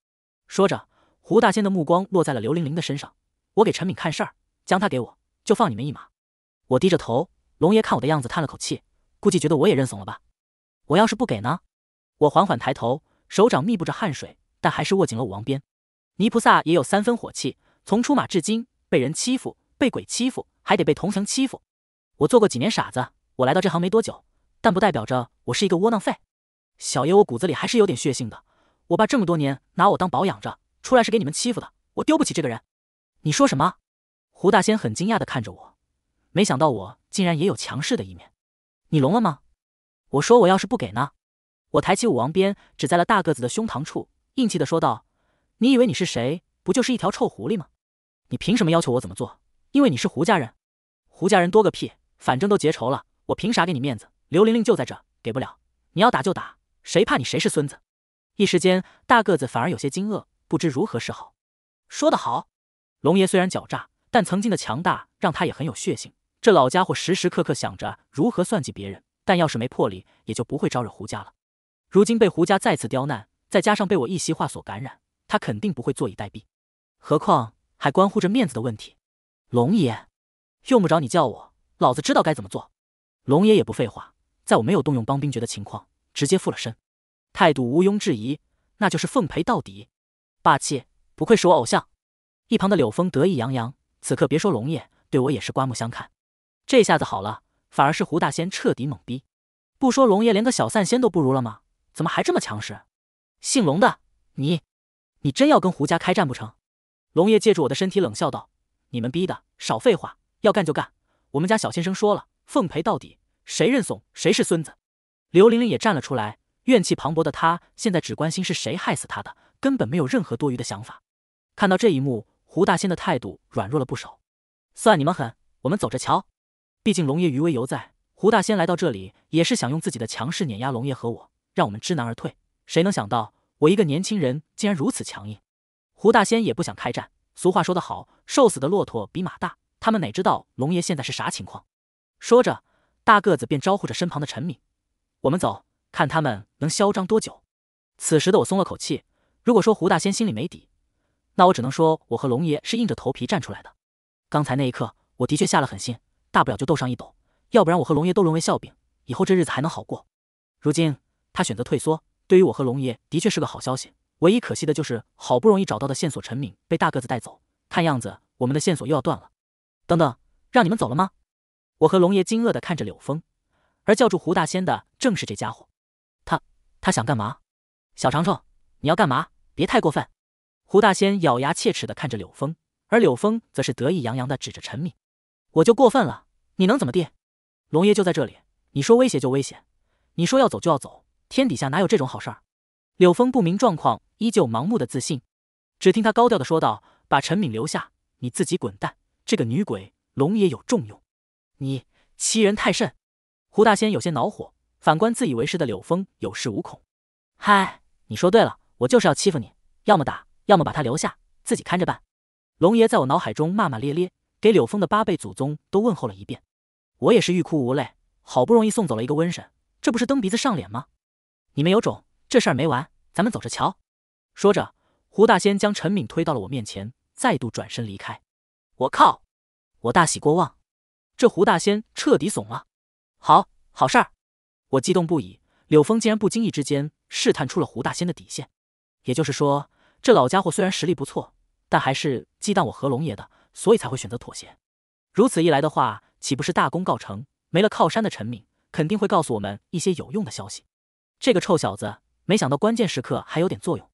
说着，胡大仙的目光落在了刘玲玲的身上：“我给陈敏看事儿，将他给我，就放你们一马。”我低着头。龙爷看我的样子，叹了口气，估计觉得我也认怂了吧。我要是不给呢？我缓缓抬头，手掌密布着汗水，但还是握紧了武王鞭。泥菩萨也有三分火气，从出马至今，被人欺负，被鬼欺负，还得被同行欺负。我做过几年傻子，我来到这行没多久，但不代表着我是一个窝囊废。小爷我骨子里还是有点血性的。我爸这么多年拿我当保养着，出来是给你们欺负的，我丢不起这个人。你说什么？胡大仙很惊讶的看着我，没想到我。竟然也有强势的一面，你聋了吗？我说我要是不给呢？我抬起武王鞭，指在了大个子的胸膛处，硬气的说道：“你以为你是谁？不就是一条臭狐狸吗？你凭什么要求我怎么做？因为你是胡家人。胡家人多个屁，反正都结仇了，我凭啥给你面子？刘玲玲就在这，给不了。你要打就打，谁怕你？谁是孙子？”一时间，大个子反而有些惊愕，不知如何是好。说得好，龙爷虽然狡诈，但曾经的强大让他也很有血性。这老家伙时时刻刻想着如何算计别人，但要是没魄力，也就不会招惹胡家了。如今被胡家再次刁难，再加上被我一席话所感染，他肯定不会坐以待毙。何况还关乎着面子的问题。龙爷，用不着你叫我，老子知道该怎么做。龙爷也不废话，在我没有动用帮兵爵的情况，直接附了身，态度毋庸置疑，那就是奉陪到底。霸气，不愧是我偶像。一旁的柳峰得意洋洋，此刻别说龙爷对我也是刮目相看。这下子好了，反而是胡大仙彻底懵逼。不说龙爷连个小散仙都不如了吗？怎么还这么强势？姓龙的，你，你真要跟胡家开战不成？龙爷借助我的身体冷笑道：“你们逼的，少废话，要干就干！我们家小先生说了，奉陪到底，谁认怂谁是孙子。”刘玲玲也站了出来，怨气磅礴的她现在只关心是谁害死她的，根本没有任何多余的想法。看到这一幕，胡大仙的态度软弱了不少。算你们狠，我们走着瞧。毕竟龙爷余威犹在，胡大仙来到这里也是想用自己的强势碾压龙爷和我，让我们知难而退。谁能想到我一个年轻人竟然如此强硬？胡大仙也不想开战。俗话说得好，瘦死的骆驼比马大。他们哪知道龙爷现在是啥情况？说着，大个子便招呼着身旁的陈敏：“我们走，看他们能嚣张多久。”此时的我松了口气。如果说胡大仙心里没底，那我只能说我和龙爷是硬着头皮站出来的。刚才那一刻，我的确下了狠心。大不了就斗上一斗，要不然我和龙爷都沦为笑柄，以后这日子还能好过？如今他选择退缩，对于我和龙爷的确是个好消息。唯一可惜的就是好不容易找到的线索陈敏被大个子带走，看样子我们的线索又要断了。等等，让你们走了吗？我和龙爷惊愕地看着柳峰，而叫住胡大仙的正是这家伙。他他想干嘛？小长虫，你要干嘛？别太过分！胡大仙咬牙切齿地看着柳峰，而柳峰则是得意洋洋地指着陈敏。我就过分了，你能怎么地？龙爷就在这里，你说威胁就威胁，你说要走就要走，天底下哪有这种好事？柳峰不明状况，依旧盲目的自信。只听他高调的说道：“把陈敏留下，你自己滚蛋。这个女鬼，龙爷有重用你，欺人太甚。”胡大仙有些恼火，反观自以为是的柳峰，有恃无恐。嗨，你说对了，我就是要欺负你，要么打，要么把她留下，自己看着办。龙爷在我脑海中骂骂咧咧。给柳峰的八辈祖宗都问候了一遍，我也是欲哭无泪。好不容易送走了一个瘟神，这不是蹬鼻子上脸吗？你们有种，这事儿没完，咱们走着瞧。说着，胡大仙将陈敏推到了我面前，再度转身离开。我靠！我大喜过望，这胡大仙彻底怂了。好，好事儿！我激动不已。柳峰竟然不经意之间试探出了胡大仙的底线，也就是说，这老家伙虽然实力不错，但还是忌惮我和龙爷的。所以才会选择妥协，如此一来的话，岂不是大功告成？没了靠山的陈敏肯定会告诉我们一些有用的消息。这个臭小子，没想到关键时刻还有点作用。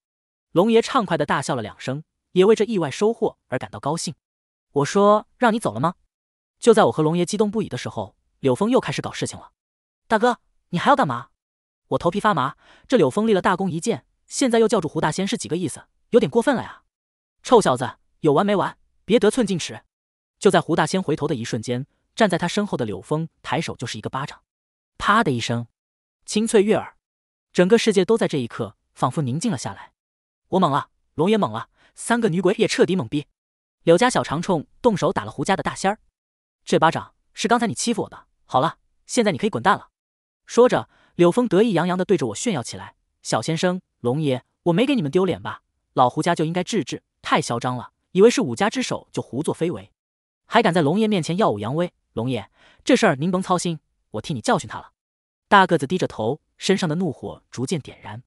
龙爷畅快的大笑了两声，也为这意外收获而感到高兴。我说让你走了吗？就在我和龙爷激动不已的时候，柳峰又开始搞事情了。大哥，你还要干嘛？我头皮发麻，这柳峰立了大功一件，现在又叫住胡大仙是几个意思？有点过分了呀！臭小子，有完没完？别得寸进尺！就在胡大仙回头的一瞬间，站在他身后的柳峰抬手就是一个巴掌，啪的一声，清脆悦耳，整个世界都在这一刻仿佛宁静了下来。我懵了，龙爷懵了，三个女鬼也彻底懵逼。柳家小长虫动手打了胡家的大仙儿，这巴掌是刚才你欺负我的。好了，现在你可以滚蛋了。说着，柳峰得意洋洋地对着我炫耀起来：“小先生，龙爷，我没给你们丢脸吧？老胡家就应该治治，太嚣张了。”以为是武家之首就胡作非为，还敢在龙爷面前耀武扬威。龙爷，这事儿您甭操心，我替你教训他了。大个子低着头，身上的怒火逐渐点燃。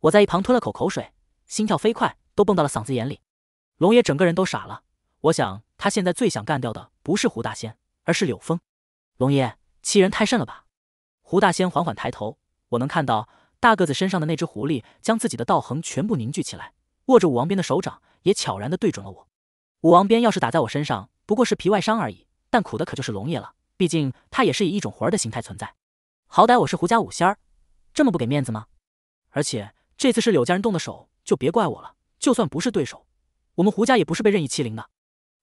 我在一旁吞了口口水，心跳飞快，都蹦到了嗓子眼里。龙爷整个人都傻了。我想他现在最想干掉的不是胡大仙，而是柳峰。龙爷欺人太甚了吧？胡大仙缓缓抬头，我能看到大个子身上的那只狐狸将自己的道行全部凝聚起来，握着武王鞭的手掌也悄然地对准了我。武王鞭要是打在我身上，不过是皮外伤而已，但苦的可就是龙爷了，毕竟他也是以一种魂儿的形态存在。好歹我是胡家五仙儿，这么不给面子吗？而且这次是柳家人动的手，就别怪我了。就算不是对手，我们胡家也不是被任意欺凌的。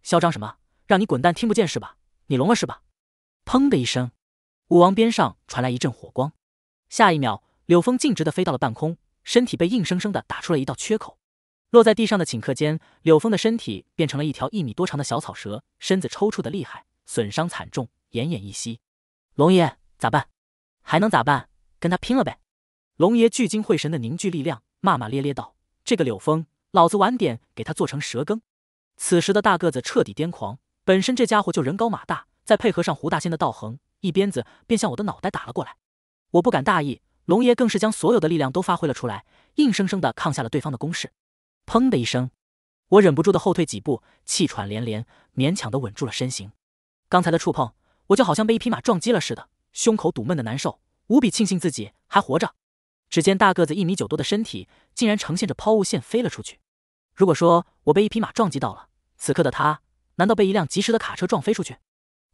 嚣张什么？让你滚蛋，听不见是吧？你聋了是吧？砰的一声，武王鞭上传来一阵火光，下一秒，柳峰径直的飞到了半空，身体被硬生生的打出了一道缺口。落在地上的顷刻间，柳峰的身体变成了一条一米多长的小草蛇，身子抽搐的厉害，损伤惨重，奄奄一息。龙爷咋办？还能咋办？跟他拼了呗！龙爷聚精会神的凝聚力量，骂骂咧咧道：“这个柳峰，老子晚点给他做成蛇羹。”此时的大个子彻底癫狂，本身这家伙就人高马大，再配合上胡大仙的道行，一鞭子便向我的脑袋打了过来。我不敢大意，龙爷更是将所有的力量都发挥了出来，硬生生的抗下了对方的攻势。砰的一声，我忍不住的后退几步，气喘连连，勉强的稳住了身形。刚才的触碰，我就好像被一匹马撞击了似的，胸口堵闷的难受。无比庆幸自己还活着。只见大个子一米九多的身体，竟然呈现着抛物线飞了出去。如果说我被一匹马撞击到了，此刻的他，难道被一辆疾驰的卡车撞飞出去？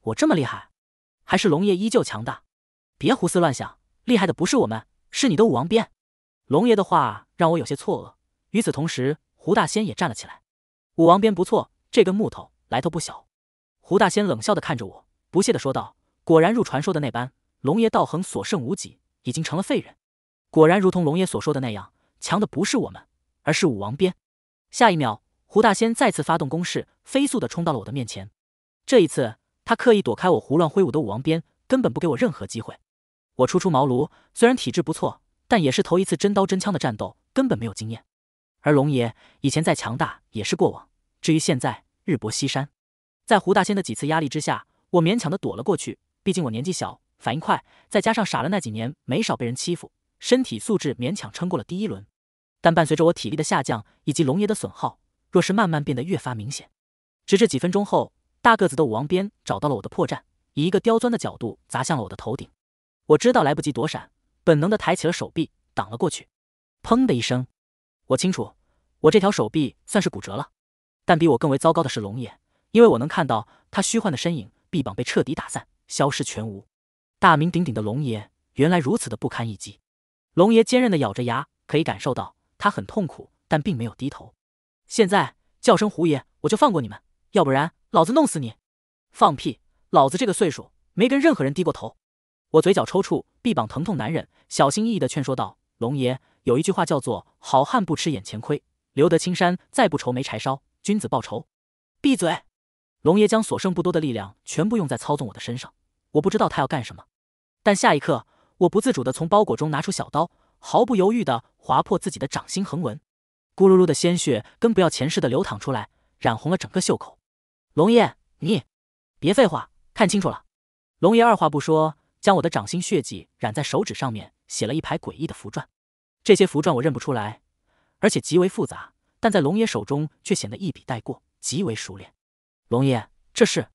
我这么厉害，还是龙爷依旧强大？别胡思乱想，厉害的不是我们，是你的武王鞭。龙爷的话让我有些错愕。与此同时，胡大仙也站了起来。武王鞭不错，这根木头来头不小。胡大仙冷笑的看着我，不屑的说道：“果然如传说的那般，龙爷道行所剩无几，已经成了废人。果然如同龙爷所说的那样，强的不是我们，而是武王鞭。”下一秒，胡大仙再次发动攻势，飞速的冲到了我的面前。这一次，他刻意躲开我胡乱挥舞的武王鞭，根本不给我任何机会。我初出茅庐，虽然体质不错，但也是头一次真刀真枪的战斗，根本没有经验。而龙爷以前再强大也是过往，至于现在日薄西山。在胡大仙的几次压力之下，我勉强的躲了过去。毕竟我年纪小，反应快，再加上傻了那几年没少被人欺负，身体素质勉强撑过了第一轮。但伴随着我体力的下降，以及龙爷的损耗，若是慢慢变得越发明显。直至几分钟后，大个子的武王鞭找到了我的破绽，以一个刁钻的角度砸向了我的头顶。我知道来不及躲闪，本能的抬起了手臂挡了过去。砰的一声。我清楚，我这条手臂算是骨折了，但比我更为糟糕的是龙爷，因为我能看到他虚幻的身影，臂膀被彻底打散，消失全无。大名鼎鼎的龙爷，原来如此的不堪一击。龙爷坚韧的咬着牙，可以感受到他很痛苦，但并没有低头。现在叫声胡爷，我就放过你们，要不然老子弄死你！放屁，老子这个岁数，没跟任何人低过头。我嘴角抽搐，臂膀疼痛难忍，小心翼翼的劝说道：“龙爷。”有一句话叫做“好汉不吃眼前亏，留得青山再不愁没柴烧”。君子报仇，闭嘴！龙爷将所剩不多的力量全部用在操纵我的身上，我不知道他要干什么。但下一刻，我不自主的从包裹中拿出小刀，毫不犹豫的划破自己的掌心横纹，咕噜噜的鲜血跟不要钱似的流淌出来，染红了整个袖口。龙爷，你别废话，看清楚了！龙爷二话不说，将我的掌心血迹染在手指上面，写了一排诡异的符篆。这些符篆我认不出来，而且极为复杂，但在龙爷手中却显得一笔带过，极为熟练。龙爷，这是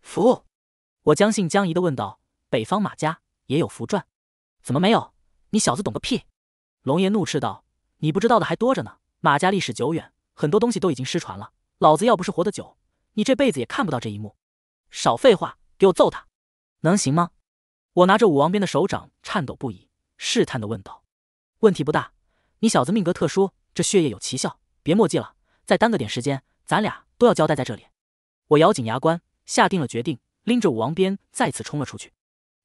符？我将信将疑的问道。北方马家也有符篆？怎么没有？你小子懂个屁！龙爷怒斥道。你不知道的还多着呢。马家历史久远，很多东西都已经失传了。老子要不是活得久，你这辈子也看不到这一幕。少废话，给我揍他！能行吗？我拿着武王鞭的手掌颤抖不已，试探的问道。问题不大，你小子命格特殊，这血液有奇效，别墨迹了，再耽搁点时间，咱俩都要交代在这里。我咬紧牙关，下定了决定，拎着武王鞭再次冲了出去。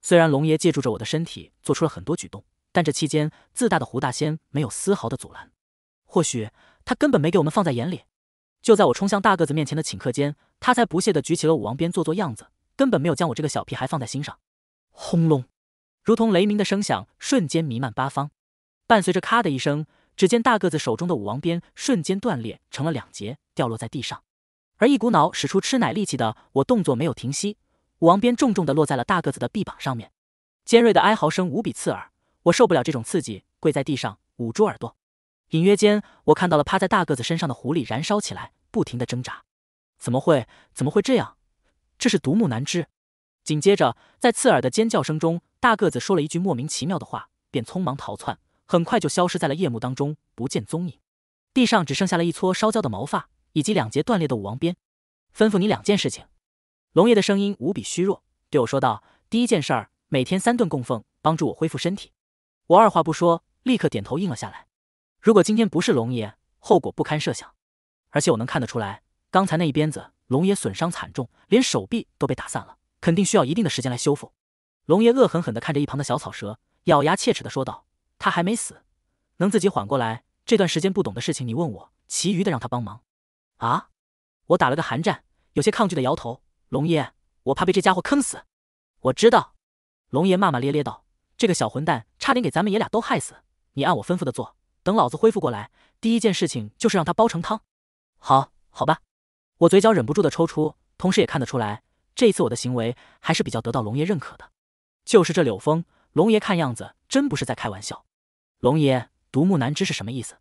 虽然龙爷借助着我的身体做出了很多举动，但这期间自大的胡大仙没有丝毫的阻拦，或许他根本没给我们放在眼里。就在我冲向大个子面前的顷刻间，他才不屑地举起了武王鞭做做样子，根本没有将我这个小屁孩放在心上。轰隆，如同雷鸣的声响瞬间弥漫八方。伴随着咔的一声，只见大个子手中的武王鞭瞬间断裂成了两截，掉落在地上。而一股脑使出吃奶力气的我，动作没有停息，武王鞭重重地落在了大个子的臂膀上面。尖锐的哀嚎声无比刺耳，我受不了这种刺激，跪在地上捂住耳朵。隐约间，我看到了趴在大个子身上的狐狸燃烧起来，不停地挣扎。怎么会？怎么会这样？这是独木难支。紧接着，在刺耳的尖叫声中，大个子说了一句莫名其妙的话，便匆忙逃窜。很快就消失在了夜幕当中，不见踪影。地上只剩下了一撮烧焦的毛发，以及两截断裂的武王鞭。吩咐你两件事情。龙爷的声音无比虚弱，对我说道：“第一件事儿，每天三顿供奉，帮助我恢复身体。”我二话不说，立刻点头应了下来。如果今天不是龙爷，后果不堪设想。而且我能看得出来，刚才那一鞭子，龙爷损伤惨重，连手臂都被打散了，肯定需要一定的时间来修复。龙爷恶狠狠地看着一旁的小草蛇，咬牙切齿地说道。他还没死，能自己缓过来。这段时间不懂的事情你问我，其余的让他帮忙。啊！我打了个寒战，有些抗拒的摇头。龙爷，我怕被这家伙坑死。我知道。龙爷骂骂咧咧道：“这个小混蛋差点给咱们爷俩都害死。你按我吩咐的做，等老子恢复过来，第一件事情就是让他煲成汤。”好好吧。我嘴角忍不住的抽出，同时也看得出来，这一次我的行为还是比较得到龙爷认可的。就是这柳峰，龙爷看样子真不是在开玩笑。龙爷，独木难支是什么意思？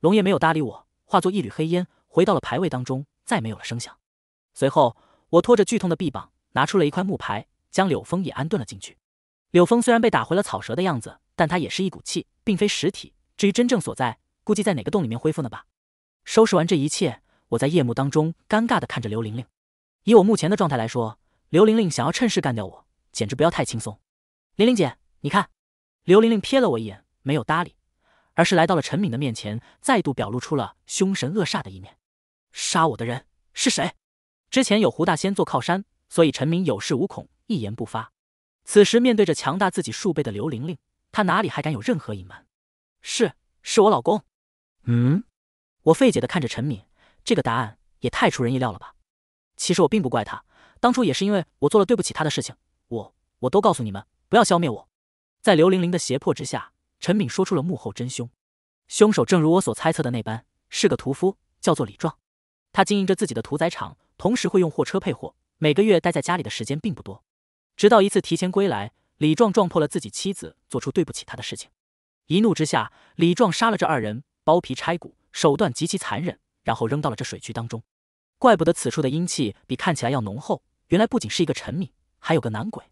龙爷没有搭理我，化作一缕黑烟回到了牌位当中，再没有了声响。随后，我拖着剧痛的臂膀，拿出了一块木牌，将柳峰也安顿了进去。柳峰虽然被打回了草蛇的样子，但他也是一股气，并非实体。至于真正所在，估计在哪个洞里面恢复呢吧？收拾完这一切，我在夜幕当中尴尬地看着刘玲玲。以我目前的状态来说，刘玲玲想要趁势干掉我，简直不要太轻松。玲玲姐，你看。刘玲玲瞥了我一眼。没有搭理，而是来到了陈敏的面前，再度表露出了凶神恶煞的一面。杀我的人是谁？之前有胡大仙做靠山，所以陈敏有恃无恐，一言不发。此时面对着强大自己数倍的刘玲玲，他哪里还敢有任何隐瞒？是，是我老公。嗯，我费解的看着陈敏，这个答案也太出人意料了吧。其实我并不怪他，当初也是因为我做了对不起他的事情，我我都告诉你们不要消灭我，在刘玲玲的胁迫之下。陈敏说出了幕后真凶，凶手正如我所猜测的那般，是个屠夫，叫做李壮。他经营着自己的屠宰场，同时会用货车配货，每个月待在家里的时间并不多。直到一次提前归来，李壮撞破了自己妻子做出对不起他的事情，一怒之下，李壮杀了这二人，剥皮拆骨，手段极其残忍，然后扔到了这水渠当中。怪不得此处的阴气比看起来要浓厚，原来不仅是一个陈敏，还有个男鬼。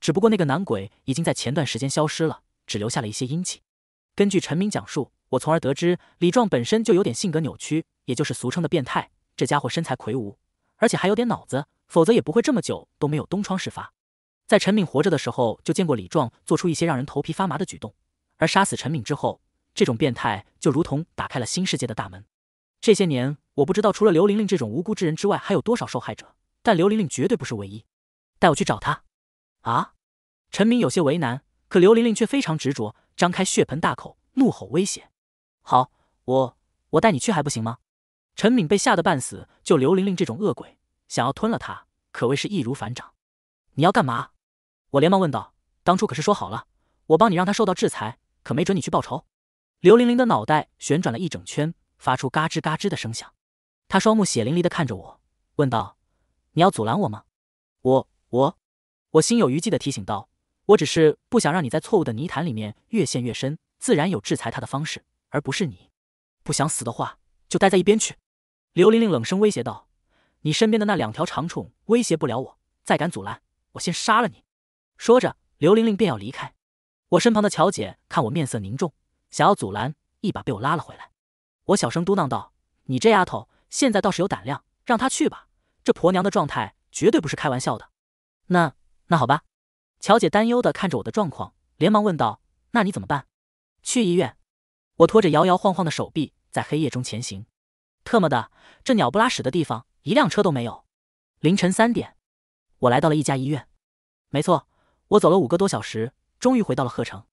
只不过那个男鬼已经在前段时间消失了。只留下了一些阴气。根据陈敏讲述，我从而得知李壮本身就有点性格扭曲，也就是俗称的变态。这家伙身材魁梧，而且还有点脑子，否则也不会这么久都没有东窗事发。在陈敏活着的时候，就见过李壮做出一些让人头皮发麻的举动。而杀死陈敏之后，这种变态就如同打开了新世界的大门。这些年，我不知道除了刘玲玲这种无辜之人之外，还有多少受害者，但刘玲玲绝对不是唯一。带我去找她。啊？陈敏有些为难。可刘玲玲却非常执着，张开血盆大口，怒吼威胁：“好，我我带你去还不行吗？”陈敏被吓得半死，就刘玲玲这种恶鬼，想要吞了她可谓是易如反掌。你要干嘛？我连忙问道：“当初可是说好了，我帮你让他受到制裁，可没准你去报仇。”刘玲玲的脑袋旋转了一整圈，发出嘎吱嘎吱的声响。她双目血淋淋的看着我，问道：“你要阻拦我吗？”我我我心有余悸的提醒道。我只是不想让你在错误的泥潭里面越陷越深，自然有制裁他的方式，而不是你。不想死的话，就待在一边去。”刘玲玲冷声威胁道，“你身边的那两条长虫威胁不了我，再敢阻拦，我先杀了你。”说着，刘玲玲便要离开。我身旁的乔姐看我面色凝重，想要阻拦，一把被我拉了回来。我小声嘟囔道：“你这丫头，现在倒是有胆量。让她去吧，这婆娘的状态绝对不是开玩笑的。”“那……那好吧。”乔姐担忧的看着我的状况，连忙问道：“那你怎么办？去医院？”我拖着摇摇晃晃的手臂，在黑夜中前行。特么的，这鸟不拉屎的地方，一辆车都没有。凌晨三点，我来到了一家医院。没错，我走了五个多小时，终于回到了鹤城。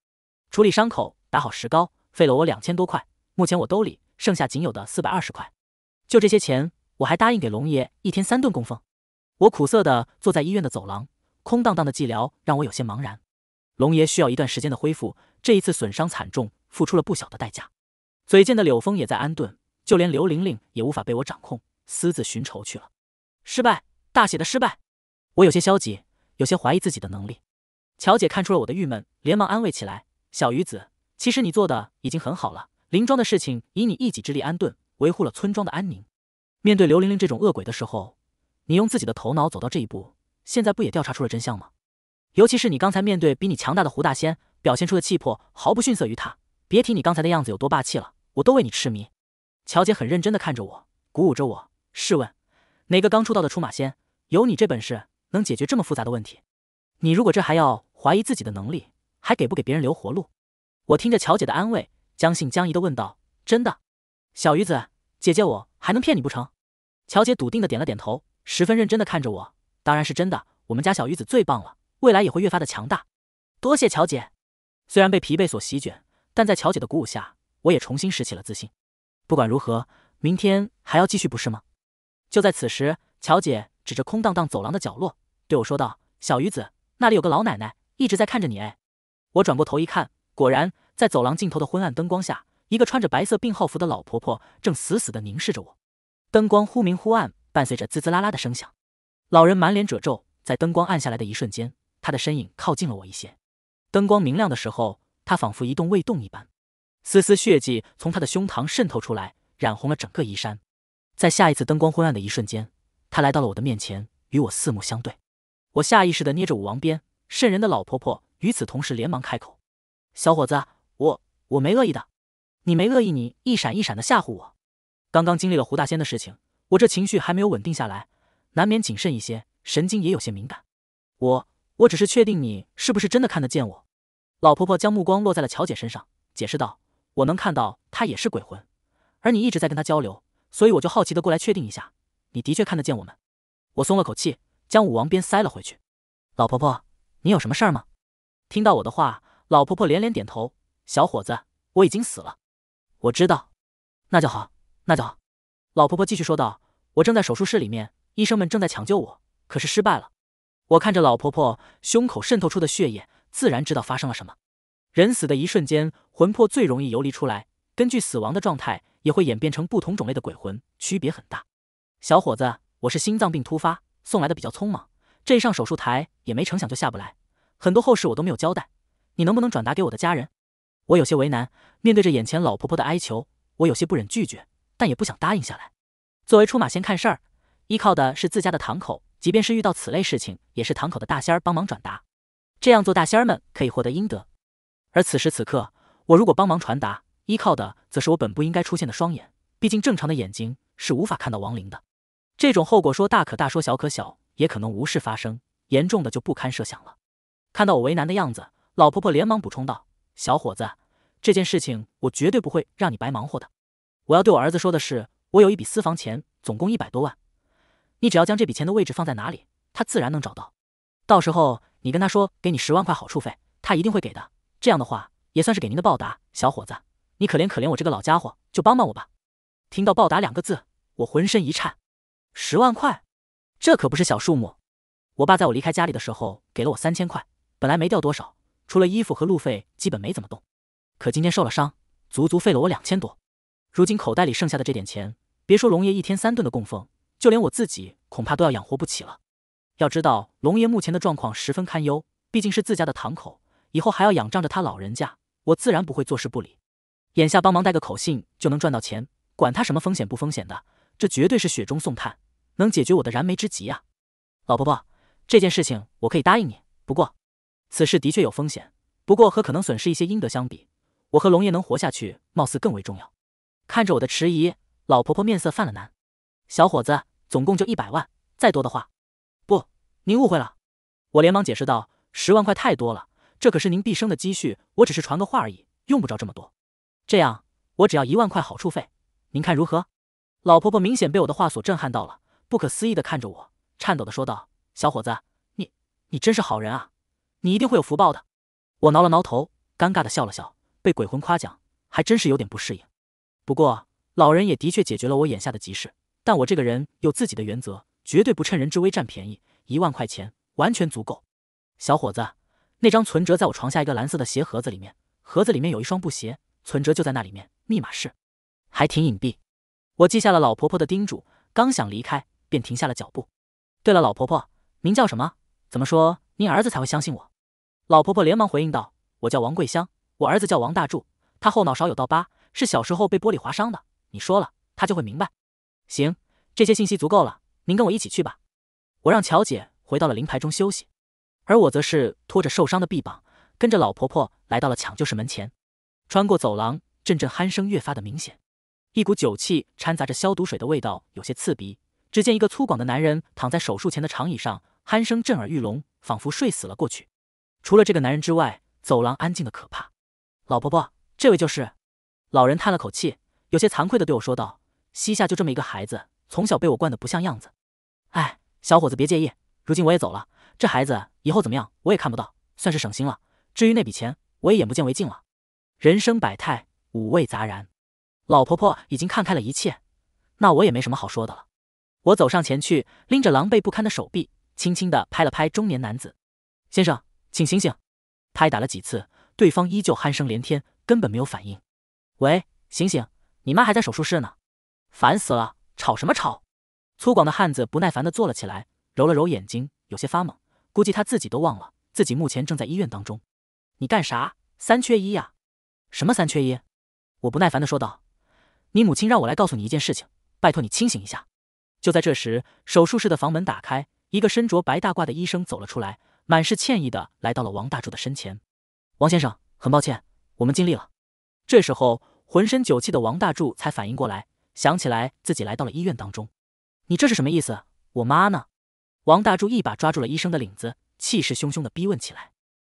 处理伤口，打好石膏，费了我两千多块。目前我兜里剩下仅有的四百二十块。就这些钱，我还答应给龙爷一天三顿供奉。我苦涩的坐在医院的走廊。空荡荡的寂寥让我有些茫然。龙爷需要一段时间的恢复，这一次损伤惨重，付出了不小的代价。嘴贱的柳峰也在安顿，就连刘玲玲也无法被我掌控，私自寻仇去了。失败，大写的失败！我有些消极，有些怀疑自己的能力。乔姐看出了我的郁闷，连忙安慰起来：“小鱼子，其实你做的已经很好了。林庄的事情以你一己之力安顿，维护了村庄的安宁。面对刘玲玲这种恶鬼的时候，你用自己的头脑走到这一步。”现在不也调查出了真相吗？尤其是你刚才面对比你强大的胡大仙，表现出的气魄毫不逊色于他。别提你刚才的样子有多霸气了，我都为你痴迷。乔姐很认真的看着我，鼓舞着我。试问，哪个刚出道的出马仙有你这本事，能解决这么复杂的问题？你如果这还要怀疑自己的能力，还给不给别人留活路？我听着乔姐的安慰，将信将疑的问道：“真的？”小鱼子姐姐，我还能骗你不成？乔姐笃定的点了点头，十分认真的看着我。当然是真的，我们家小鱼子最棒了，未来也会越发的强大。多谢乔姐，虽然被疲惫所席卷，但在乔姐的鼓舞下，我也重新拾起了自信。不管如何，明天还要继续，不是吗？就在此时，乔姐指着空荡荡走廊的角落对我说道：“小鱼子，那里有个老奶奶，一直在看着你。”哎，我转过头一看，果然在走廊尽头的昏暗灯光下，一个穿着白色病号服的老婆婆正死死地凝视着我。灯光忽明忽暗，伴随着滋滋啦啦的声响。老人满脸褶皱，在灯光暗下来的一瞬间，他的身影靠近了我一些。灯光明亮的时候，他仿佛一动未动一般。丝丝血迹从他的胸膛渗透出来，染红了整个衣衫。在下一次灯光昏暗的一瞬间，他来到了我的面前，与我四目相对。我下意识的捏着武王鞭，瘆人的老婆婆与此同时连忙开口：“小伙子，我我没恶意的，你没恶意，你一闪一闪的吓唬我。刚刚经历了胡大仙的事情，我这情绪还没有稳定下来。”难免谨慎一些，神经也有些敏感。我我只是确定你是不是真的看得见我。老婆婆将目光落在了乔姐身上，解释道：“我能看到她也是鬼魂，而你一直在跟她交流，所以我就好奇的过来确定一下，你的确看得见我们。”我松了口气，将武王鞭塞了回去。老婆婆，你有什么事儿吗？听到我的话，老婆婆连连点头。小伙子，我已经死了。我知道。那就好，那就好。老婆婆继续说道：“我正在手术室里面。”医生们正在抢救我，可是失败了。我看着老婆婆胸口渗透出的血液，自然知道发生了什么。人死的一瞬间，魂魄最容易游离出来，根据死亡的状态，也会演变成不同种类的鬼魂，区别很大。小伙子，我是心脏病突发，送来的比较匆忙，这一上手术台也没成想就下不来，很多后事我都没有交代，你能不能转达给我的家人？我有些为难，面对着眼前老婆婆的哀求，我有些不忍拒绝，但也不想答应下来。作为出马仙看事儿。依靠的是自家的堂口，即便是遇到此类事情，也是堂口的大仙儿帮忙转达。这样做，大仙儿们可以获得阴德。而此时此刻，我如果帮忙传达，依靠的则是我本不应该出现的双眼，毕竟正常的眼睛是无法看到亡灵的。这种后果说大可大，说小可小，也可能无事发生，严重的就不堪设想了。看到我为难的样子，老婆婆连忙补充道：“小伙子，这件事情我绝对不会让你白忙活的。我要对我儿子说的是，我有一笔私房钱，总共一百多万。”你只要将这笔钱的位置放在哪里，他自然能找到。到时候你跟他说给你十万块好处费，他一定会给的。这样的话也算是给您的报答。小伙子，你可怜可怜我这个老家伙，就帮帮我吧。听到“报答”两个字，我浑身一颤。十万块，这可不是小数目。我爸在我离开家里的时候给了我三千块，本来没掉多少，除了衣服和路费，基本没怎么动。可今天受了伤，足足费了我两千多。如今口袋里剩下的这点钱，别说龙爷一天三顿的供奉。就连我自己恐怕都要养活不起了。要知道，龙爷目前的状况十分堪忧，毕竟是自家的堂口，以后还要仰仗着他老人家。我自然不会坐视不理。眼下帮忙带个口信就能赚到钱，管他什么风险不风险的，这绝对是雪中送炭，能解决我的燃眉之急啊！老婆婆，这件事情我可以答应你，不过此事的确有风险。不过和可能损失一些阴德相比，我和龙爷能活下去，貌似更为重要。看着我的迟疑，老婆婆面色犯了难。小伙子，总共就一百万，再多的话，不，您误会了。我连忙解释道：“十万块太多了，这可是您毕生的积蓄，我只是传个话而已，用不着这么多。这样，我只要一万块好处费，您看如何？”老婆婆明显被我的话所震撼到了，不可思议的看着我，颤抖的说道：“小伙子，你，你真是好人啊，你一定会有福报的。”我挠了挠头，尴尬的笑了笑，被鬼魂夸奖，还真是有点不适应。不过，老人也的确解决了我眼下的急事。但我这个人有自己的原则，绝对不趁人之危占便宜。一万块钱完全足够。小伙子，那张存折在我床下一个蓝色的鞋盒子里面，盒子里面有一双布鞋，存折就在那里面。密码是，还挺隐蔽。我记下了老婆婆的叮嘱，刚想离开，便停下了脚步。对了，老婆婆，名叫什么？怎么说您儿子才会相信我？老婆婆连忙回应道：“我叫王桂香，我儿子叫王大柱，他后脑勺有道疤，是小时候被玻璃划伤的。你说了，他就会明白。”行，这些信息足够了。您跟我一起去吧。我让乔姐回到了灵牌中休息，而我则是拖着受伤的臂膀，跟着老婆婆来到了抢救室门前。穿过走廊，阵阵鼾声越发的明显，一股酒气掺杂着消毒水的味道有些刺鼻。只见一个粗犷的男人躺在手术前的长椅上，鼾声震耳欲聋，仿佛睡死了过去。除了这个男人之外，走廊安静的可怕。老婆婆，这位就是。老人叹了口气，有些惭愧的对我说道。膝下就这么一个孩子，从小被我惯得不像样子。哎，小伙子别介意，如今我也走了，这孩子以后怎么样我也看不到，算是省心了。至于那笔钱，我也眼不见为净了。人生百态，五味杂然。老婆婆已经看开了一切，那我也没什么好说的了。我走上前去，拎着狼狈不堪的手臂，轻轻地拍了拍中年男子。先生，请醒醒！拍打了几次，对方依旧鼾声连天，根本没有反应。喂，醒醒！你妈还在手术室呢。烦死了，吵什么吵！粗犷的汉子不耐烦的坐了起来，揉了揉眼睛，有些发懵。估计他自己都忘了自己目前正在医院当中。你干啥？三缺一呀？什么三缺一？我不耐烦的说道：“你母亲让我来告诉你一件事情，拜托你清醒一下。”就在这时，手术室的房门打开，一个身着白大褂的医生走了出来，满是歉意的来到了王大柱的身前：“王先生，很抱歉，我们尽力了。”这时候，浑身酒气的王大柱才反应过来。想起来自己来到了医院当中，你这是什么意思？我妈呢？王大柱一把抓住了医生的领子，气势汹汹的逼问起来。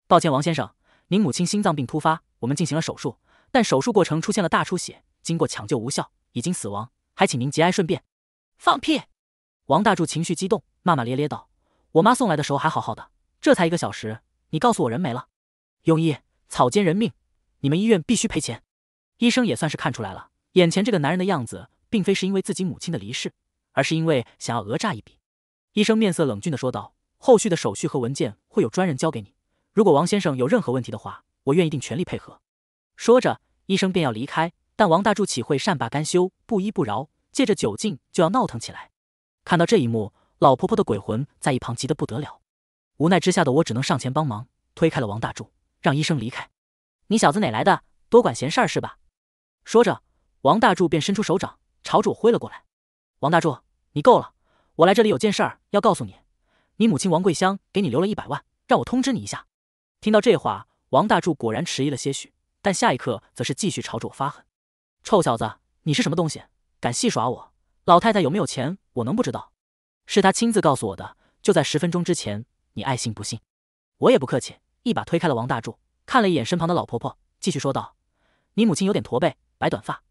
抱歉，王先生，您母亲心脏病突发，我们进行了手术，但手术过程出现了大出血，经过抢救无效，已经死亡，还请您节哀顺变。放屁！王大柱情绪激动，骂骂咧咧道：“我妈送来的时候还好好的，这才一个小时，你告诉我人没了？庸医草菅人命，你们医院必须赔钱。”医生也算是看出来了。眼前这个男人的样子，并非是因为自己母亲的离世，而是因为想要讹诈一笔。医生面色冷峻的说道：“后续的手续和文件会有专人交给你，如果王先生有任何问题的话，我愿意尽全力配合。”说着，医生便要离开，但王大柱岂会善罢甘休，不依不饶，借着酒劲就要闹腾起来。看到这一幕，老婆婆的鬼魂在一旁急得不得了，无奈之下的我只能上前帮忙，推开了王大柱，让医生离开。“你小子哪来的，多管闲事儿是吧？”说着。王大柱便伸出手掌，朝着我挥了过来。王大柱，你够了！我来这里有件事要告诉你，你母亲王桂香给你留了一百万，让我通知你一下。听到这话，王大柱果然迟疑了些许，但下一刻则是继续朝着我发狠：“臭小子，你是什么东西？敢戏耍我！老太太有没有钱，我能不知道？是她亲自告诉我的，就在十分钟之前。你爱信不信。”我也不客气，一把推开了王大柱，看了一眼身旁的老婆婆，继续说道：“你母亲有点驼背，白短发。”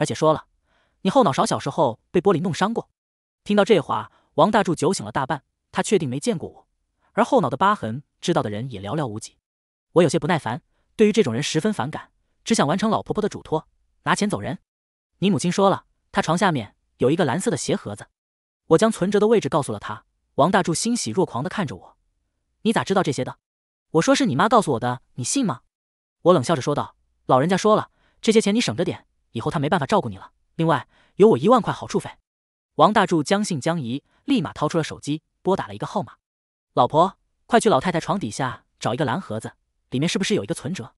而且说了，你后脑勺小时候被玻璃弄伤过。听到这话，王大柱酒醒了大半，他确定没见过我，而后脑的疤痕，知道的人也寥寥无几。我有些不耐烦，对于这种人十分反感，只想完成老婆婆的嘱托，拿钱走人。你母亲说了，她床下面有一个蓝色的鞋盒子。我将存折的位置告诉了他，王大柱欣喜若狂地看着我。你咋知道这些的？我说是你妈告诉我的，你信吗？我冷笑着说道：“老人家说了，这些钱你省着点。”以后他没办法照顾你了。另外，有我一万块好处费。王大柱将信将疑，立马掏出了手机，拨打了一个号码：“老婆，快去老太太床底下找一个蓝盒子，里面是不是有一个存折？”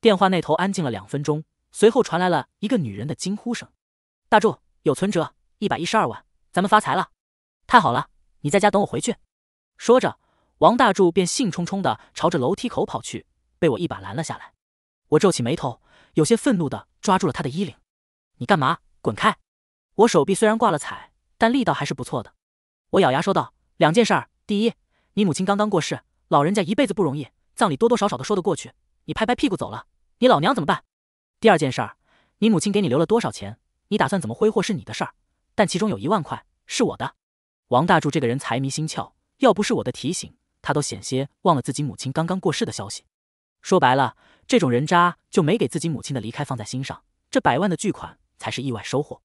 电话那头安静了两分钟，随后传来了一个女人的惊呼声：“大柱，有存折，一百一十二万，咱们发财了！太好了，你在家等我回去。”说着，王大柱便兴冲冲地朝着楼梯口跑去，被我一把拦了下来。我皱起眉头。有些愤怒的抓住了他的衣领：“你干嘛？滚开！我手臂虽然挂了彩，但力道还是不错的。”我咬牙说道：“两件事儿，第一，你母亲刚刚过世，老人家一辈子不容易，葬礼多多少少的说得过去，你拍拍屁股走了，你老娘怎么办？第二件事儿，你母亲给你留了多少钱，你打算怎么挥霍是你的事儿，但其中有一万块是我的。”王大柱这个人财迷心窍，要不是我的提醒，他都险些忘了自己母亲刚刚过世的消息。说白了，这种人渣就没给自己母亲的离开放在心上，这百万的巨款才是意外收获。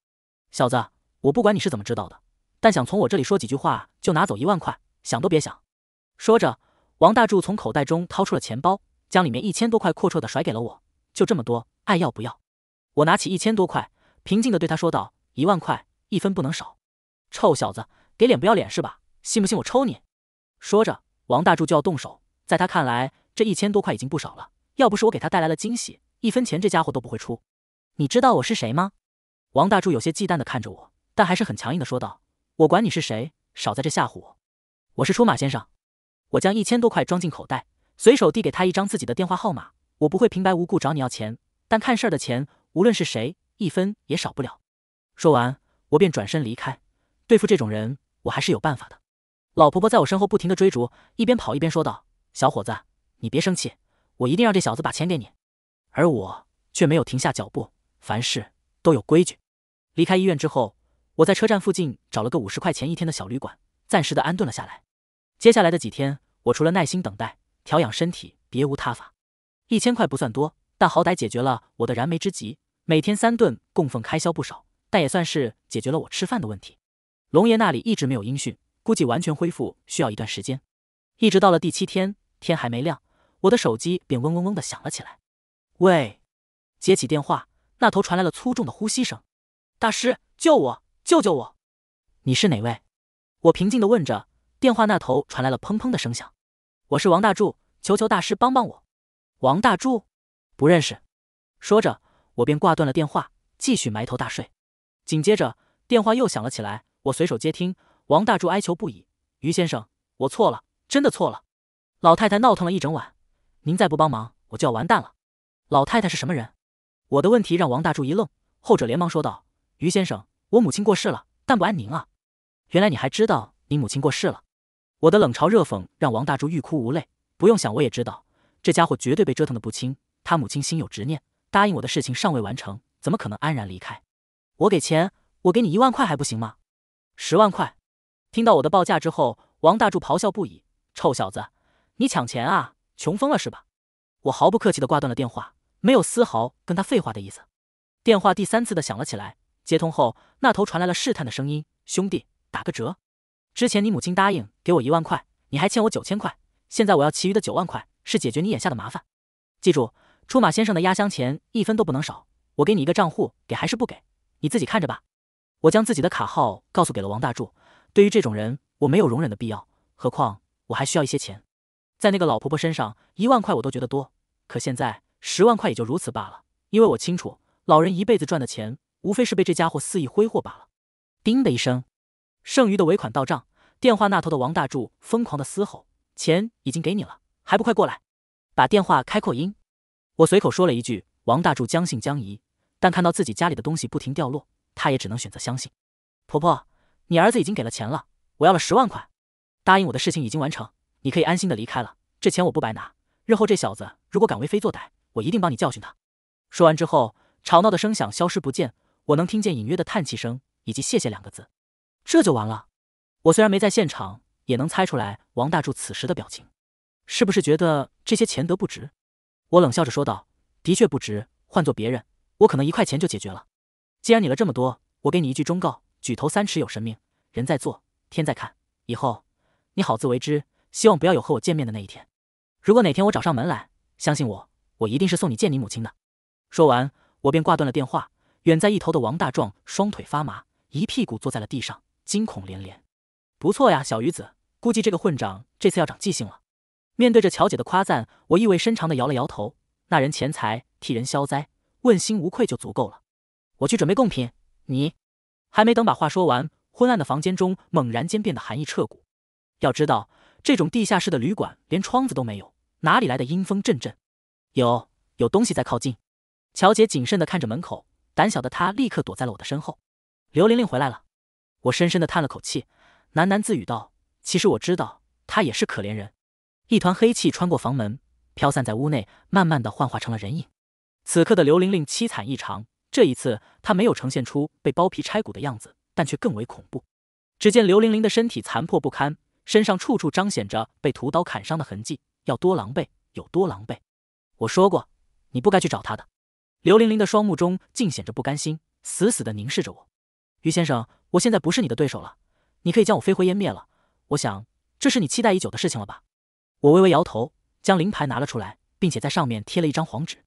小子，我不管你是怎么知道的，但想从我这里说几句话就拿走一万块，想都别想！说着，王大柱从口袋中掏出了钱包，将里面一千多块阔绰的甩给了我，就这么多，爱要不要？我拿起一千多块，平静的对他说道：“一万块，一分不能少。”臭小子，给脸不要脸是吧？信不信我抽你？说着，王大柱就要动手，在他看来。这一千多块已经不少了，要不是我给他带来了惊喜，一分钱这家伙都不会出。你知道我是谁吗？王大柱有些忌惮地看着我，但还是很强硬地说道：“我管你是谁，少在这吓唬我。我是出马先生。”我将一千多块装进口袋，随手递给他一张自己的电话号码。我不会平白无故找你要钱，但看事儿的钱，无论是谁，一分也少不了。说完，我便转身离开。对付这种人，我还是有办法的。老婆婆在我身后不停地追逐，一边跑一边说道：“小伙子。”你别生气，我一定让这小子把钱给你。而我却没有停下脚步，凡事都有规矩。离开医院之后，我在车站附近找了个五十块钱一天的小旅馆，暂时的安顿了下来。接下来的几天，我除了耐心等待、调养身体，别无他法。一千块不算多，但好歹解决了我的燃眉之急。每天三顿供奉开销不少，但也算是解决了我吃饭的问题。龙爷那里一直没有音讯，估计完全恢复需要一段时间。一直到了第七天，天还没亮。我的手机便嗡嗡嗡的响了起来。喂，接起电话，那头传来了粗重的呼吸声。大师，救我，救救我！你是哪位？我平静的问着。电话那头传来了砰砰的声响。我是王大柱，求求大师帮帮我。王大柱，不认识。说着，我便挂断了电话，继续埋头大睡。紧接着，电话又响了起来，我随手接听。王大柱哀求不已：“于先生，我错了，真的错了。老太太闹腾了一整晚。”您再不帮忙，我就要完蛋了。老太太是什么人？我的问题让王大柱一愣，后者连忙说道：“于先生，我母亲过世了，但不安宁啊。”原来你还知道你母亲过世了？我的冷嘲热讽让王大柱欲哭无泪。不用想，我也知道这家伙绝对被折腾的不轻。他母亲心有执念，答应我的事情尚未完成，怎么可能安然离开？我给钱，我给你一万块还不行吗？十万块！听到我的报价之后，王大柱咆哮不已：“臭小子，你抢钱啊！”穷疯了是吧？我毫不客气的挂断了电话，没有丝毫跟他废话的意思。电话第三次的响了起来，接通后，那头传来了试探的声音：“兄弟，打个折。之前你母亲答应给我一万块，你还欠我九千块，现在我要其余的九万块，是解决你眼下的麻烦。记住，出马先生的压箱钱一分都不能少。我给你一个账户，给还是不给，你自己看着吧。”我将自己的卡号告诉给了王大柱。对于这种人，我没有容忍的必要。何况我还需要一些钱。在那个老婆婆身上，一万块我都觉得多，可现在十万块也就如此罢了。因为我清楚，老人一辈子赚的钱，无非是被这家伙肆意挥霍罢了。叮的一声，剩余的尾款到账。电话那头的王大柱疯狂的嘶吼：“钱已经给你了，还不快过来！把电话开扩音。”我随口说了一句，王大柱将信将疑，但看到自己家里的东西不停掉落，他也只能选择相信。婆婆，你儿子已经给了钱了，我要了十万块，答应我的事情已经完成。你可以安心的离开了，这钱我不白拿。日后这小子如果敢为非作歹，我一定帮你教训他。说完之后，吵闹的声响消失不见，我能听见隐约的叹气声以及“谢谢”两个字。这就完了？我虽然没在现场，也能猜出来王大柱此时的表情，是不是觉得这些钱得不值？我冷笑着说道：“的确不值，换做别人，我可能一块钱就解决了。既然你了这么多，我给你一句忠告：举头三尺有神明，人在做，天在看。以后你好自为之。”希望不要有和我见面的那一天。如果哪天我找上门来，相信我，我一定是送你见你母亲的。说完，我便挂断了电话。远在一头的王大壮双腿发麻，一屁股坐在了地上，惊恐连连。不错呀，小鱼子，估计这个混账这次要长记性了。面对着乔姐的夸赞，我意味深长的摇了摇头。那人钱财替人消灾，问心无愧就足够了。我去准备贡品，你……还没等把话说完，昏暗的房间中猛然间变得寒意彻骨。要知道。这种地下室的旅馆连窗子都没有，哪里来的阴风阵阵？有，有东西在靠近。乔姐谨慎地看着门口，胆小的她立刻躲在了我的身后。刘玲玲回来了，我深深地叹了口气，喃喃自语道：“其实我知道，她也是可怜人。”一团黑气穿过房门，飘散在屋内，慢慢地幻化成了人影。此刻的刘玲玲凄惨异常。这一次，她没有呈现出被剥皮拆骨的样子，但却更为恐怖。只见刘玲玲的身体残破不堪。身上处处彰显着被屠刀砍伤的痕迹，要多狼狈有多狼狈。我说过，你不该去找他的。刘玲玲的双目中尽显着不甘心，死死地凝视着我。于先生，我现在不是你的对手了，你可以将我飞灰烟灭了。我想，这是你期待已久的事情了吧？我微微摇头，将灵牌拿了出来，并且在上面贴了一张黄纸。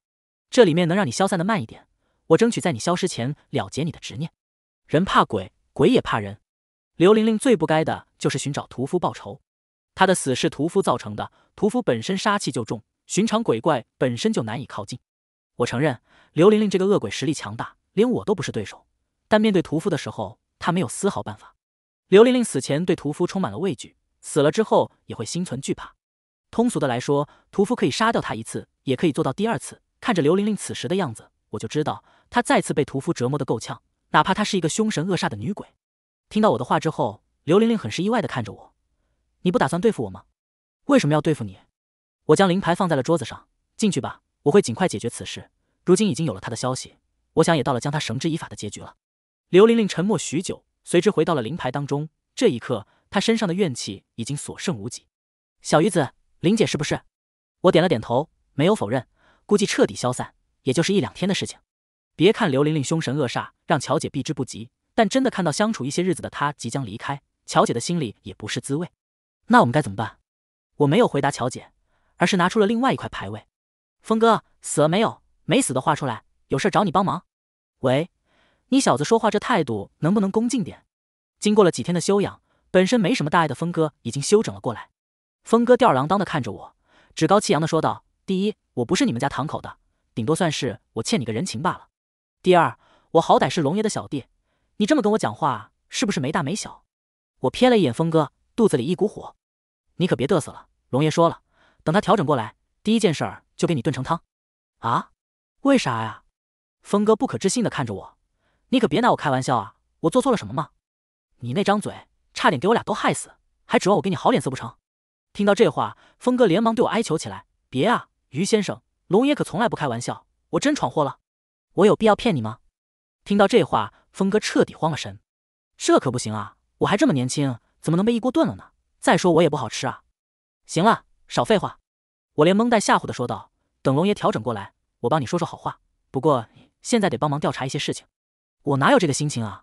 这里面能让你消散的慢一点。我争取在你消失前了结你的执念。人怕鬼，鬼也怕人。刘玲玲最不该的就是寻找屠夫报仇，她的死是屠夫造成的。屠夫本身杀气就重，寻常鬼怪本身就难以靠近。我承认刘玲玲这个恶鬼实力强大，连我都不是对手。但面对屠夫的时候，他没有丝毫办法。刘玲玲死前对屠夫充满了畏惧，死了之后也会心存惧怕。通俗的来说，屠夫可以杀掉她一次，也可以做到第二次。看着刘玲玲此时的样子，我就知道她再次被屠夫折磨的够呛。哪怕她是一个凶神恶煞的女鬼。听到我的话之后，刘玲玲很是意外的看着我：“你不打算对付我吗？为什么要对付你？”我将灵牌放在了桌子上：“进去吧，我会尽快解决此事。如今已经有了他的消息，我想也到了将他绳之以法的结局了。”刘玲玲沉默许久，随之回到了灵牌当中。这一刻，她身上的怨气已经所剩无几。“小鱼子，玲姐是不是？”我点了点头，没有否认。估计彻底消散，也就是一两天的事情。别看刘玲玲凶神恶煞，让乔姐避之不及。但真的看到相处一些日子的他即将离开，乔姐的心里也不是滋味。那我们该怎么办？我没有回答乔姐，而是拿出了另外一块牌位。峰哥死了没有？没死的话出来，有事找你帮忙。喂，你小子说话这态度能不能恭敬点？经过了几天的修养，本身没什么大碍的峰哥已经休整了过来。峰哥吊儿郎当的看着我，趾高气扬的说道：“第一，我不是你们家堂口的，顶多算是我欠你个人情罢了。第二，我好歹是龙爷的小弟。”你这么跟我讲话，是不是没大没小？我瞥了一眼峰哥，肚子里一股火。你可别嘚瑟了。龙爷说了，等他调整过来，第一件事儿就给你炖成汤。啊？为啥呀？峰哥不可置信地看着我。你可别拿我开玩笑啊！我做错了什么吗？你那张嘴，差点给我俩都害死，还指望我给你好脸色不成？听到这话，峰哥连忙对我哀求起来：“别啊，于先生，龙爷可从来不开玩笑。我真闯祸了，我有必要骗你吗？”听到这话。峰哥彻底慌了神，这可不行啊！我还这么年轻，怎么能被一锅炖了呢？再说我也不好吃啊！行了，少废话，我连蒙带吓唬的说道：“等龙爷调整过来，我帮你说说好话。不过现在得帮忙调查一些事情。”我哪有这个心情啊？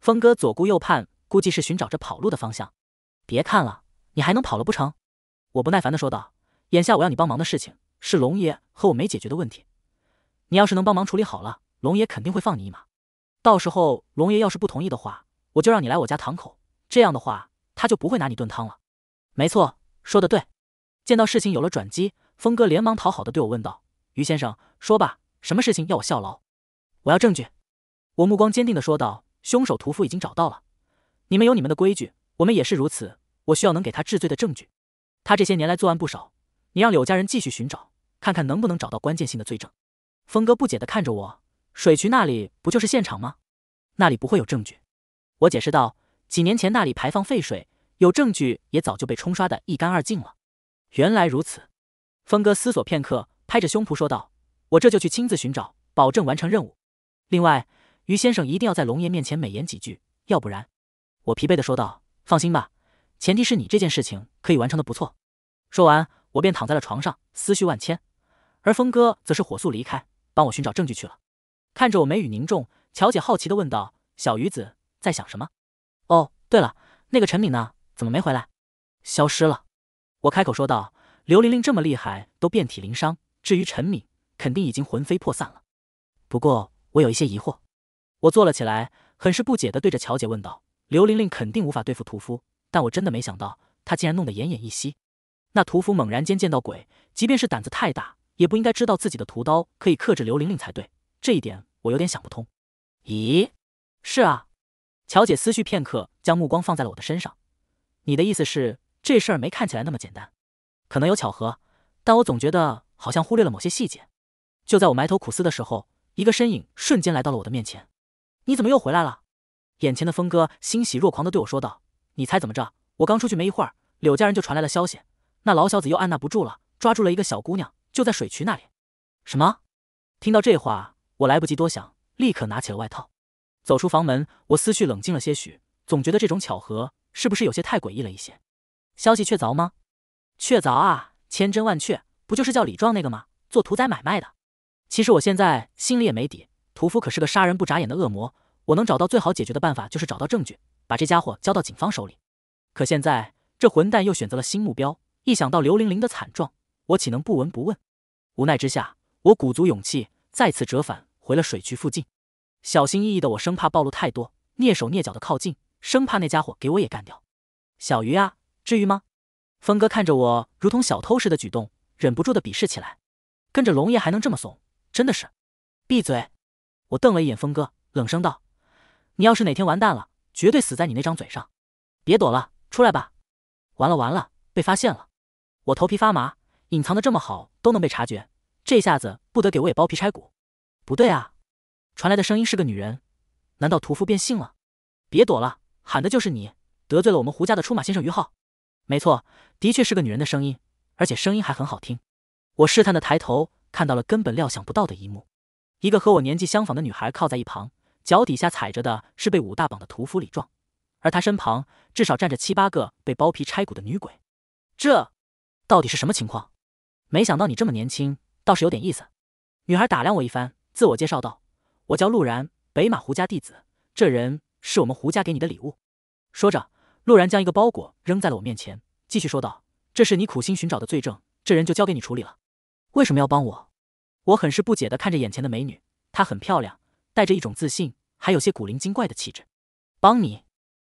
峰哥左顾右盼，估计是寻找着跑路的方向。别看了，你还能跑了不成？我不耐烦的说道：“眼下我要你帮忙的事情，是龙爷和我没解决的问题。你要是能帮忙处理好了，龙爷肯定会放你一马。”到时候龙爷要是不同意的话，我就让你来我家堂口，这样的话他就不会拿你炖汤了。没错，说的对。见到事情有了转机，峰哥连忙讨好的对我问道：“于先生，说吧，什么事情要我效劳？”我要证据。我目光坚定的说道：“凶手屠夫已经找到了，你们有你们的规矩，我们也是如此。我需要能给他治罪的证据。他这些年来作案不少，你让柳家人继续寻找，看看能不能找到关键性的罪证。”峰哥不解的看着我。水渠那里不就是现场吗？那里不会有证据。我解释道，几年前那里排放废水，有证据也早就被冲刷的一干二净了。原来如此，峰哥思索片刻，拍着胸脯说道：“我这就去亲自寻找，保证完成任务。另外，于先生一定要在龙爷面前美言几句，要不然。”我疲惫的说道：“放心吧，前提是你这件事情可以完成的不错。”说完，我便躺在了床上，思绪万千。而峰哥则是火速离开，帮我寻找证据去了。看着我眉宇凝重，乔姐好奇的问道：“小鱼子在想什么？”“哦，对了，那个陈敏呢？怎么没回来？”“消失了。”我开口说道。“刘玲玲这么厉害，都遍体鳞伤，至于陈敏，肯定已经魂飞魄散了。”不过我有一些疑惑，我坐了起来，很是不解的对着乔姐问道：“刘玲玲肯定无法对付屠夫，但我真的没想到，她竟然弄得奄奄一息。那屠夫猛然间见到鬼，即便是胆子太大，也不应该知道自己的屠刀可以克制刘玲玲才对。”这一点我有点想不通。咦？是啊。乔姐思绪片刻，将目光放在了我的身上。你的意思是，这事儿没看起来那么简单？可能有巧合，但我总觉得好像忽略了某些细节。就在我埋头苦思的时候，一个身影瞬间来到了我的面前。你怎么又回来了？眼前的峰哥欣喜若狂的对我说道：“你猜怎么着？我刚出去没一会儿，柳家人就传来了消息，那老小子又按捺不住了，抓住了一个小姑娘，就在水渠那里。”什么？听到这话。我来不及多想，立刻拿起了外套，走出房门。我思绪冷静了些许，总觉得这种巧合是不是有些太诡异了一些？消息确凿吗？确凿啊，千真万确，不就是叫李壮那个吗？做屠宰买卖的。其实我现在心里也没底，屠夫可是个杀人不眨眼的恶魔。我能找到最好解决的办法，就是找到证据，把这家伙交到警方手里。可现在这混蛋又选择了新目标。一想到刘玲玲的惨状，我岂能不闻不问？无奈之下，我鼓足勇气，再次折返。回了水渠附近，小心翼翼的我生怕暴露太多，蹑手蹑脚的靠近，生怕那家伙给我也干掉。小鱼啊，至于吗？峰哥看着我如同小偷似的举动，忍不住的鄙视起来。跟着龙爷还能这么怂，真的是。闭嘴！我瞪了一眼峰哥，冷声道：“你要是哪天完蛋了，绝对死在你那张嘴上。”别躲了，出来吧。完了完了，被发现了！我头皮发麻，隐藏的这么好都能被察觉，这下子不得给我也剥皮拆骨？不对啊，传来的声音是个女人，难道屠夫变性了？别躲了，喊的就是你，得罪了我们胡家的出马先生于浩。没错，的确是个女人的声音，而且声音还很好听。我试探的抬头，看到了根本料想不到的一幕：一个和我年纪相仿的女孩靠在一旁，脚底下踩着的是被五大绑的屠夫李壮，而她身旁至少站着七八个被剥皮拆骨的女鬼。这到底是什么情况？没想到你这么年轻，倒是有点意思。女孩打量我一番。自我介绍道：“我叫陆然，北马胡家弟子。这人是我们胡家给你的礼物。”说着，陆然将一个包裹扔在了我面前，继续说道：“这是你苦心寻找的罪证，这人就交给你处理了。”为什么要帮我？我很是不解地看着眼前的美女，她很漂亮，带着一种自信，还有些古灵精怪的气质。帮你？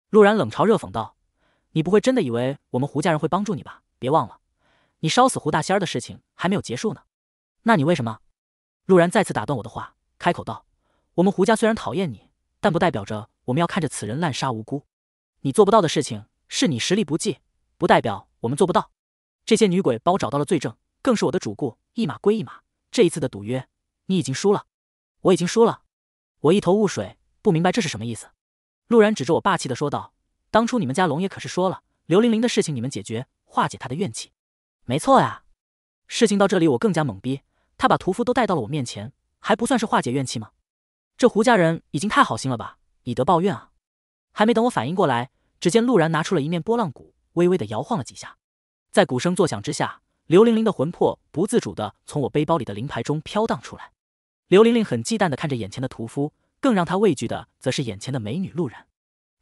陆然冷嘲热讽道：“你不会真的以为我们胡家人会帮助你吧？别忘了，你烧死胡大仙儿的事情还没有结束呢。”那你为什么？陆然再次打断我的话，开口道：“我们胡家虽然讨厌你，但不代表着我们要看着此人滥杀无辜。你做不到的事情，是你实力不济，不代表我们做不到。这些女鬼帮我找到了罪证，更是我的主顾，一码归一码。这一次的赌约，你已经输了，我已经输了。”我一头雾水，不明白这是什么意思。陆然指着我，霸气的说道：“当初你们家龙爷可是说了，刘玲玲的事情你们解决，化解她的怨气。没错呀。”事情到这里，我更加懵逼。他把屠夫都带到了我面前，还不算是化解怨气吗？这胡家人已经太好心了吧，以德报怨啊！还没等我反应过来，只见陆然拿出了一面波浪鼓，微微的摇晃了几下，在鼓声作响之下，刘玲玲的魂魄不自主的从我背包里的灵牌中飘荡出来。刘玲玲很忌惮的看着眼前的屠夫，更让她畏惧的则是眼前的美女陆然。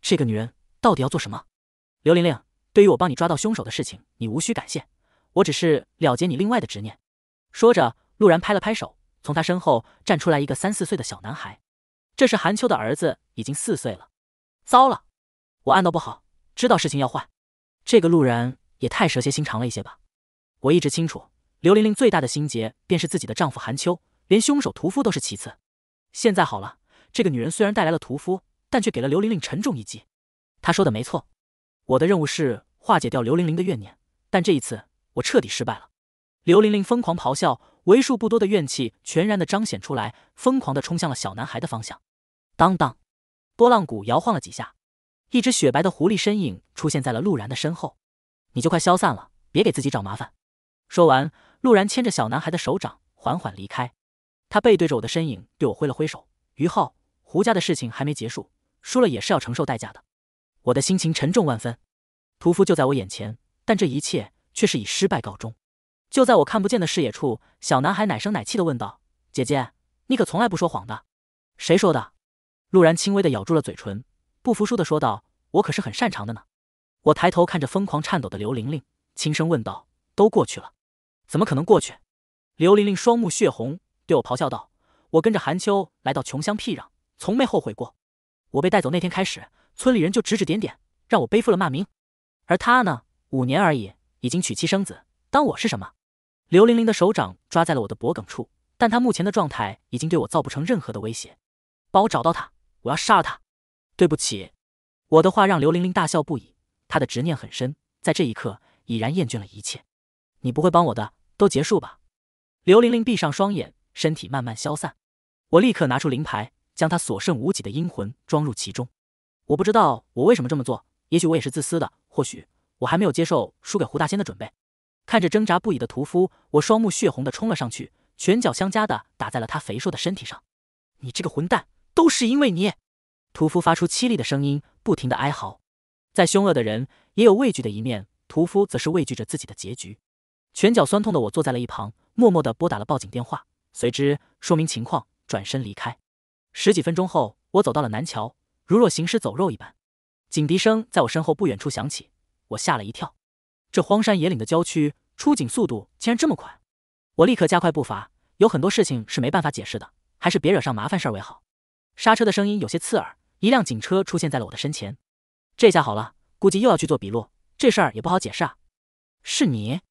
这个女人到底要做什么？刘玲玲，对于我帮你抓到凶手的事情，你无需感谢，我只是了结你另外的执念。说着。陆然拍了拍手，从他身后站出来一个三四岁的小男孩，这是韩秋的儿子，已经四岁了。糟了，我暗道不好，知道事情要坏。这个陆然也太蛇蝎心肠了一些吧？我一直清楚，刘玲玲最大的心结便是自己的丈夫韩秋，连凶手屠夫都是其次。现在好了，这个女人虽然带来了屠夫，但却给了刘玲玲沉重一击。她说的没错，我的任务是化解掉刘玲玲的怨念，但这一次我彻底失败了。刘玲玲疯狂咆哮。为数不多的怨气全然的彰显出来，疯狂的冲向了小男孩的方向。当当，波浪鼓摇晃了几下，一只雪白的狐狸身影出现在了陆然的身后。你就快消散了，别给自己找麻烦。说完，陆然牵着小男孩的手掌缓缓离开。他背对着我的身影，对我挥了挥手。于浩，胡家的事情还没结束，输了也是要承受代价的。我的心情沉重万分。屠夫就在我眼前，但这一切却是以失败告终。就在我看不见的视野处，小男孩奶声奶气的问道：“姐姐，你可从来不说谎的？”谁说的？陆然轻微的咬住了嘴唇，不服输的说道：“我可是很擅长的呢。”我抬头看着疯狂颤抖的刘玲玲，轻声问道：“都过去了，怎么可能过去？”刘玲玲双目血红，对我咆哮道：“我跟着韩秋来到穷乡僻壤，从没后悔过。我被带走那天开始，村里人就指指点点，让我背负了骂名。而他呢，五年而已，已经娶妻生子，当我是什么？”刘玲玲的手掌抓在了我的脖梗处，但她目前的状态已经对我造不成任何的威胁。帮我找到她，我要杀了她！对不起，我的话让刘玲玲大笑不已。她的执念很深，在这一刻已然厌倦了一切。你不会帮我的，都结束吧。刘玲玲闭上双眼，身体慢慢消散。我立刻拿出灵牌，将她所剩无几的阴魂装入其中。我不知道我为什么这么做，也许我也是自私的，或许我还没有接受输给胡大仙的准备。看着挣扎不已的屠夫，我双目血红的冲了上去，拳脚相加的打在了他肥硕的身体上。你这个混蛋，都是因为你！屠夫发出凄厉的声音，不停的哀嚎。再凶恶的人也有畏惧的一面，屠夫则是畏惧着自己的结局。拳脚酸痛的我坐在了一旁，默默的拨打了报警电话，随之说明情况，转身离开。十几分钟后，我走到了南桥，如若行尸走肉一般。警笛声在我身后不远处响起，我吓了一跳。这荒山野岭的郊区。出警速度竟然这么快，我立刻加快步伐。有很多事情是没办法解释的，还是别惹上麻烦事儿为好。刹车的声音有些刺耳，一辆警车出现在了我的身前。这下好了，估计又要去做笔录，这事儿也不好解释啊。是你？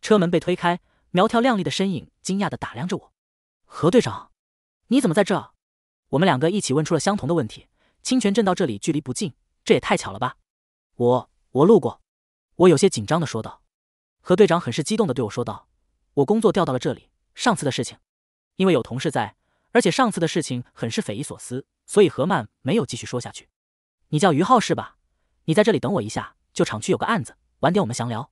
车门被推开，苗条靓丽的身影惊讶地打量着我。何队长，你怎么在这？我们两个一起问出了相同的问题。清泉镇到这里距离不近，这也太巧了吧？我我路过，我有些紧张地说道。何队长很是激动的对我说道：“我工作调到了这里，上次的事情，因为有同事在，而且上次的事情很是匪夷所思，所以何曼没有继续说下去。”“你叫于浩是吧？你在这里等我一下，就厂区有个案子，晚点我们详聊。”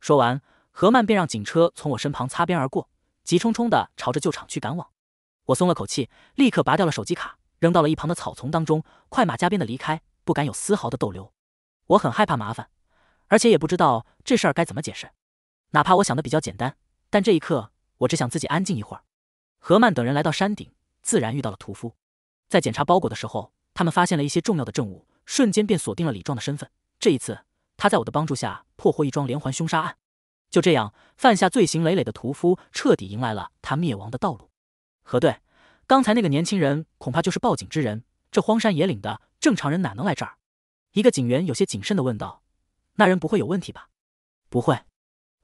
说完，何曼便让警车从我身旁擦边而过，急冲冲的朝着旧厂区赶往。我松了口气，立刻拔掉了手机卡，扔到了一旁的草丛当中，快马加鞭的离开，不敢有丝毫的逗留。我很害怕麻烦，而且也不知道这事儿该怎么解释。哪怕我想的比较简单，但这一刻我只想自己安静一会儿。何曼等人来到山顶，自然遇到了屠夫。在检查包裹的时候，他们发现了一些重要的证物，瞬间便锁定了李壮的身份。这一次，他在我的帮助下破获一桩连环凶杀案。就这样，犯下罪行累累的屠夫彻底迎来了他灭亡的道路。何队，刚才那个年轻人恐怕就是报警之人。这荒山野岭的，正常人哪能来这儿？一个警员有些谨慎地问道：“那人不会有问题吧？”“不会。”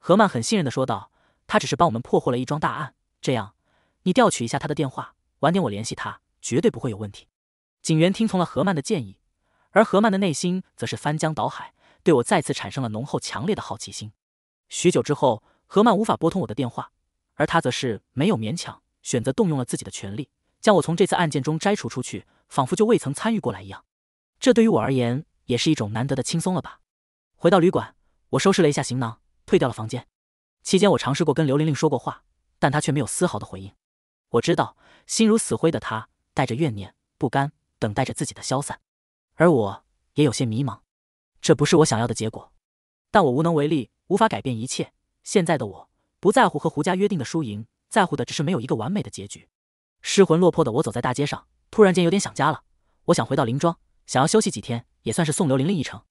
何曼很信任的说道：“他只是帮我们破获了一桩大案，这样你调取一下他的电话，晚点我联系他，绝对不会有问题。”警员听从了何曼的建议，而何曼的内心则是翻江倒海，对我再次产生了浓厚、强烈的好奇心。许久之后，何曼无法拨通我的电话，而他则是没有勉强，选择动用了自己的权力，将我从这次案件中摘除出去，仿佛就未曾参与过来一样。这对于我而言，也是一种难得的轻松了吧？回到旅馆，我收拾了一下行囊。退掉了房间，期间我尝试过跟刘玲玲说过话，但她却没有丝毫的回应。我知道，心如死灰的她带着怨念、不甘，等待着自己的消散。而我也有些迷茫，这不是我想要的结果，但我无能为力，无法改变一切。现在的我不在乎和胡家约定的输赢，在乎的只是没有一个完美的结局。失魂落魄的我走在大街上，突然间有点想家了。我想回到林庄，想要休息几天，也算是送刘玲玲一程。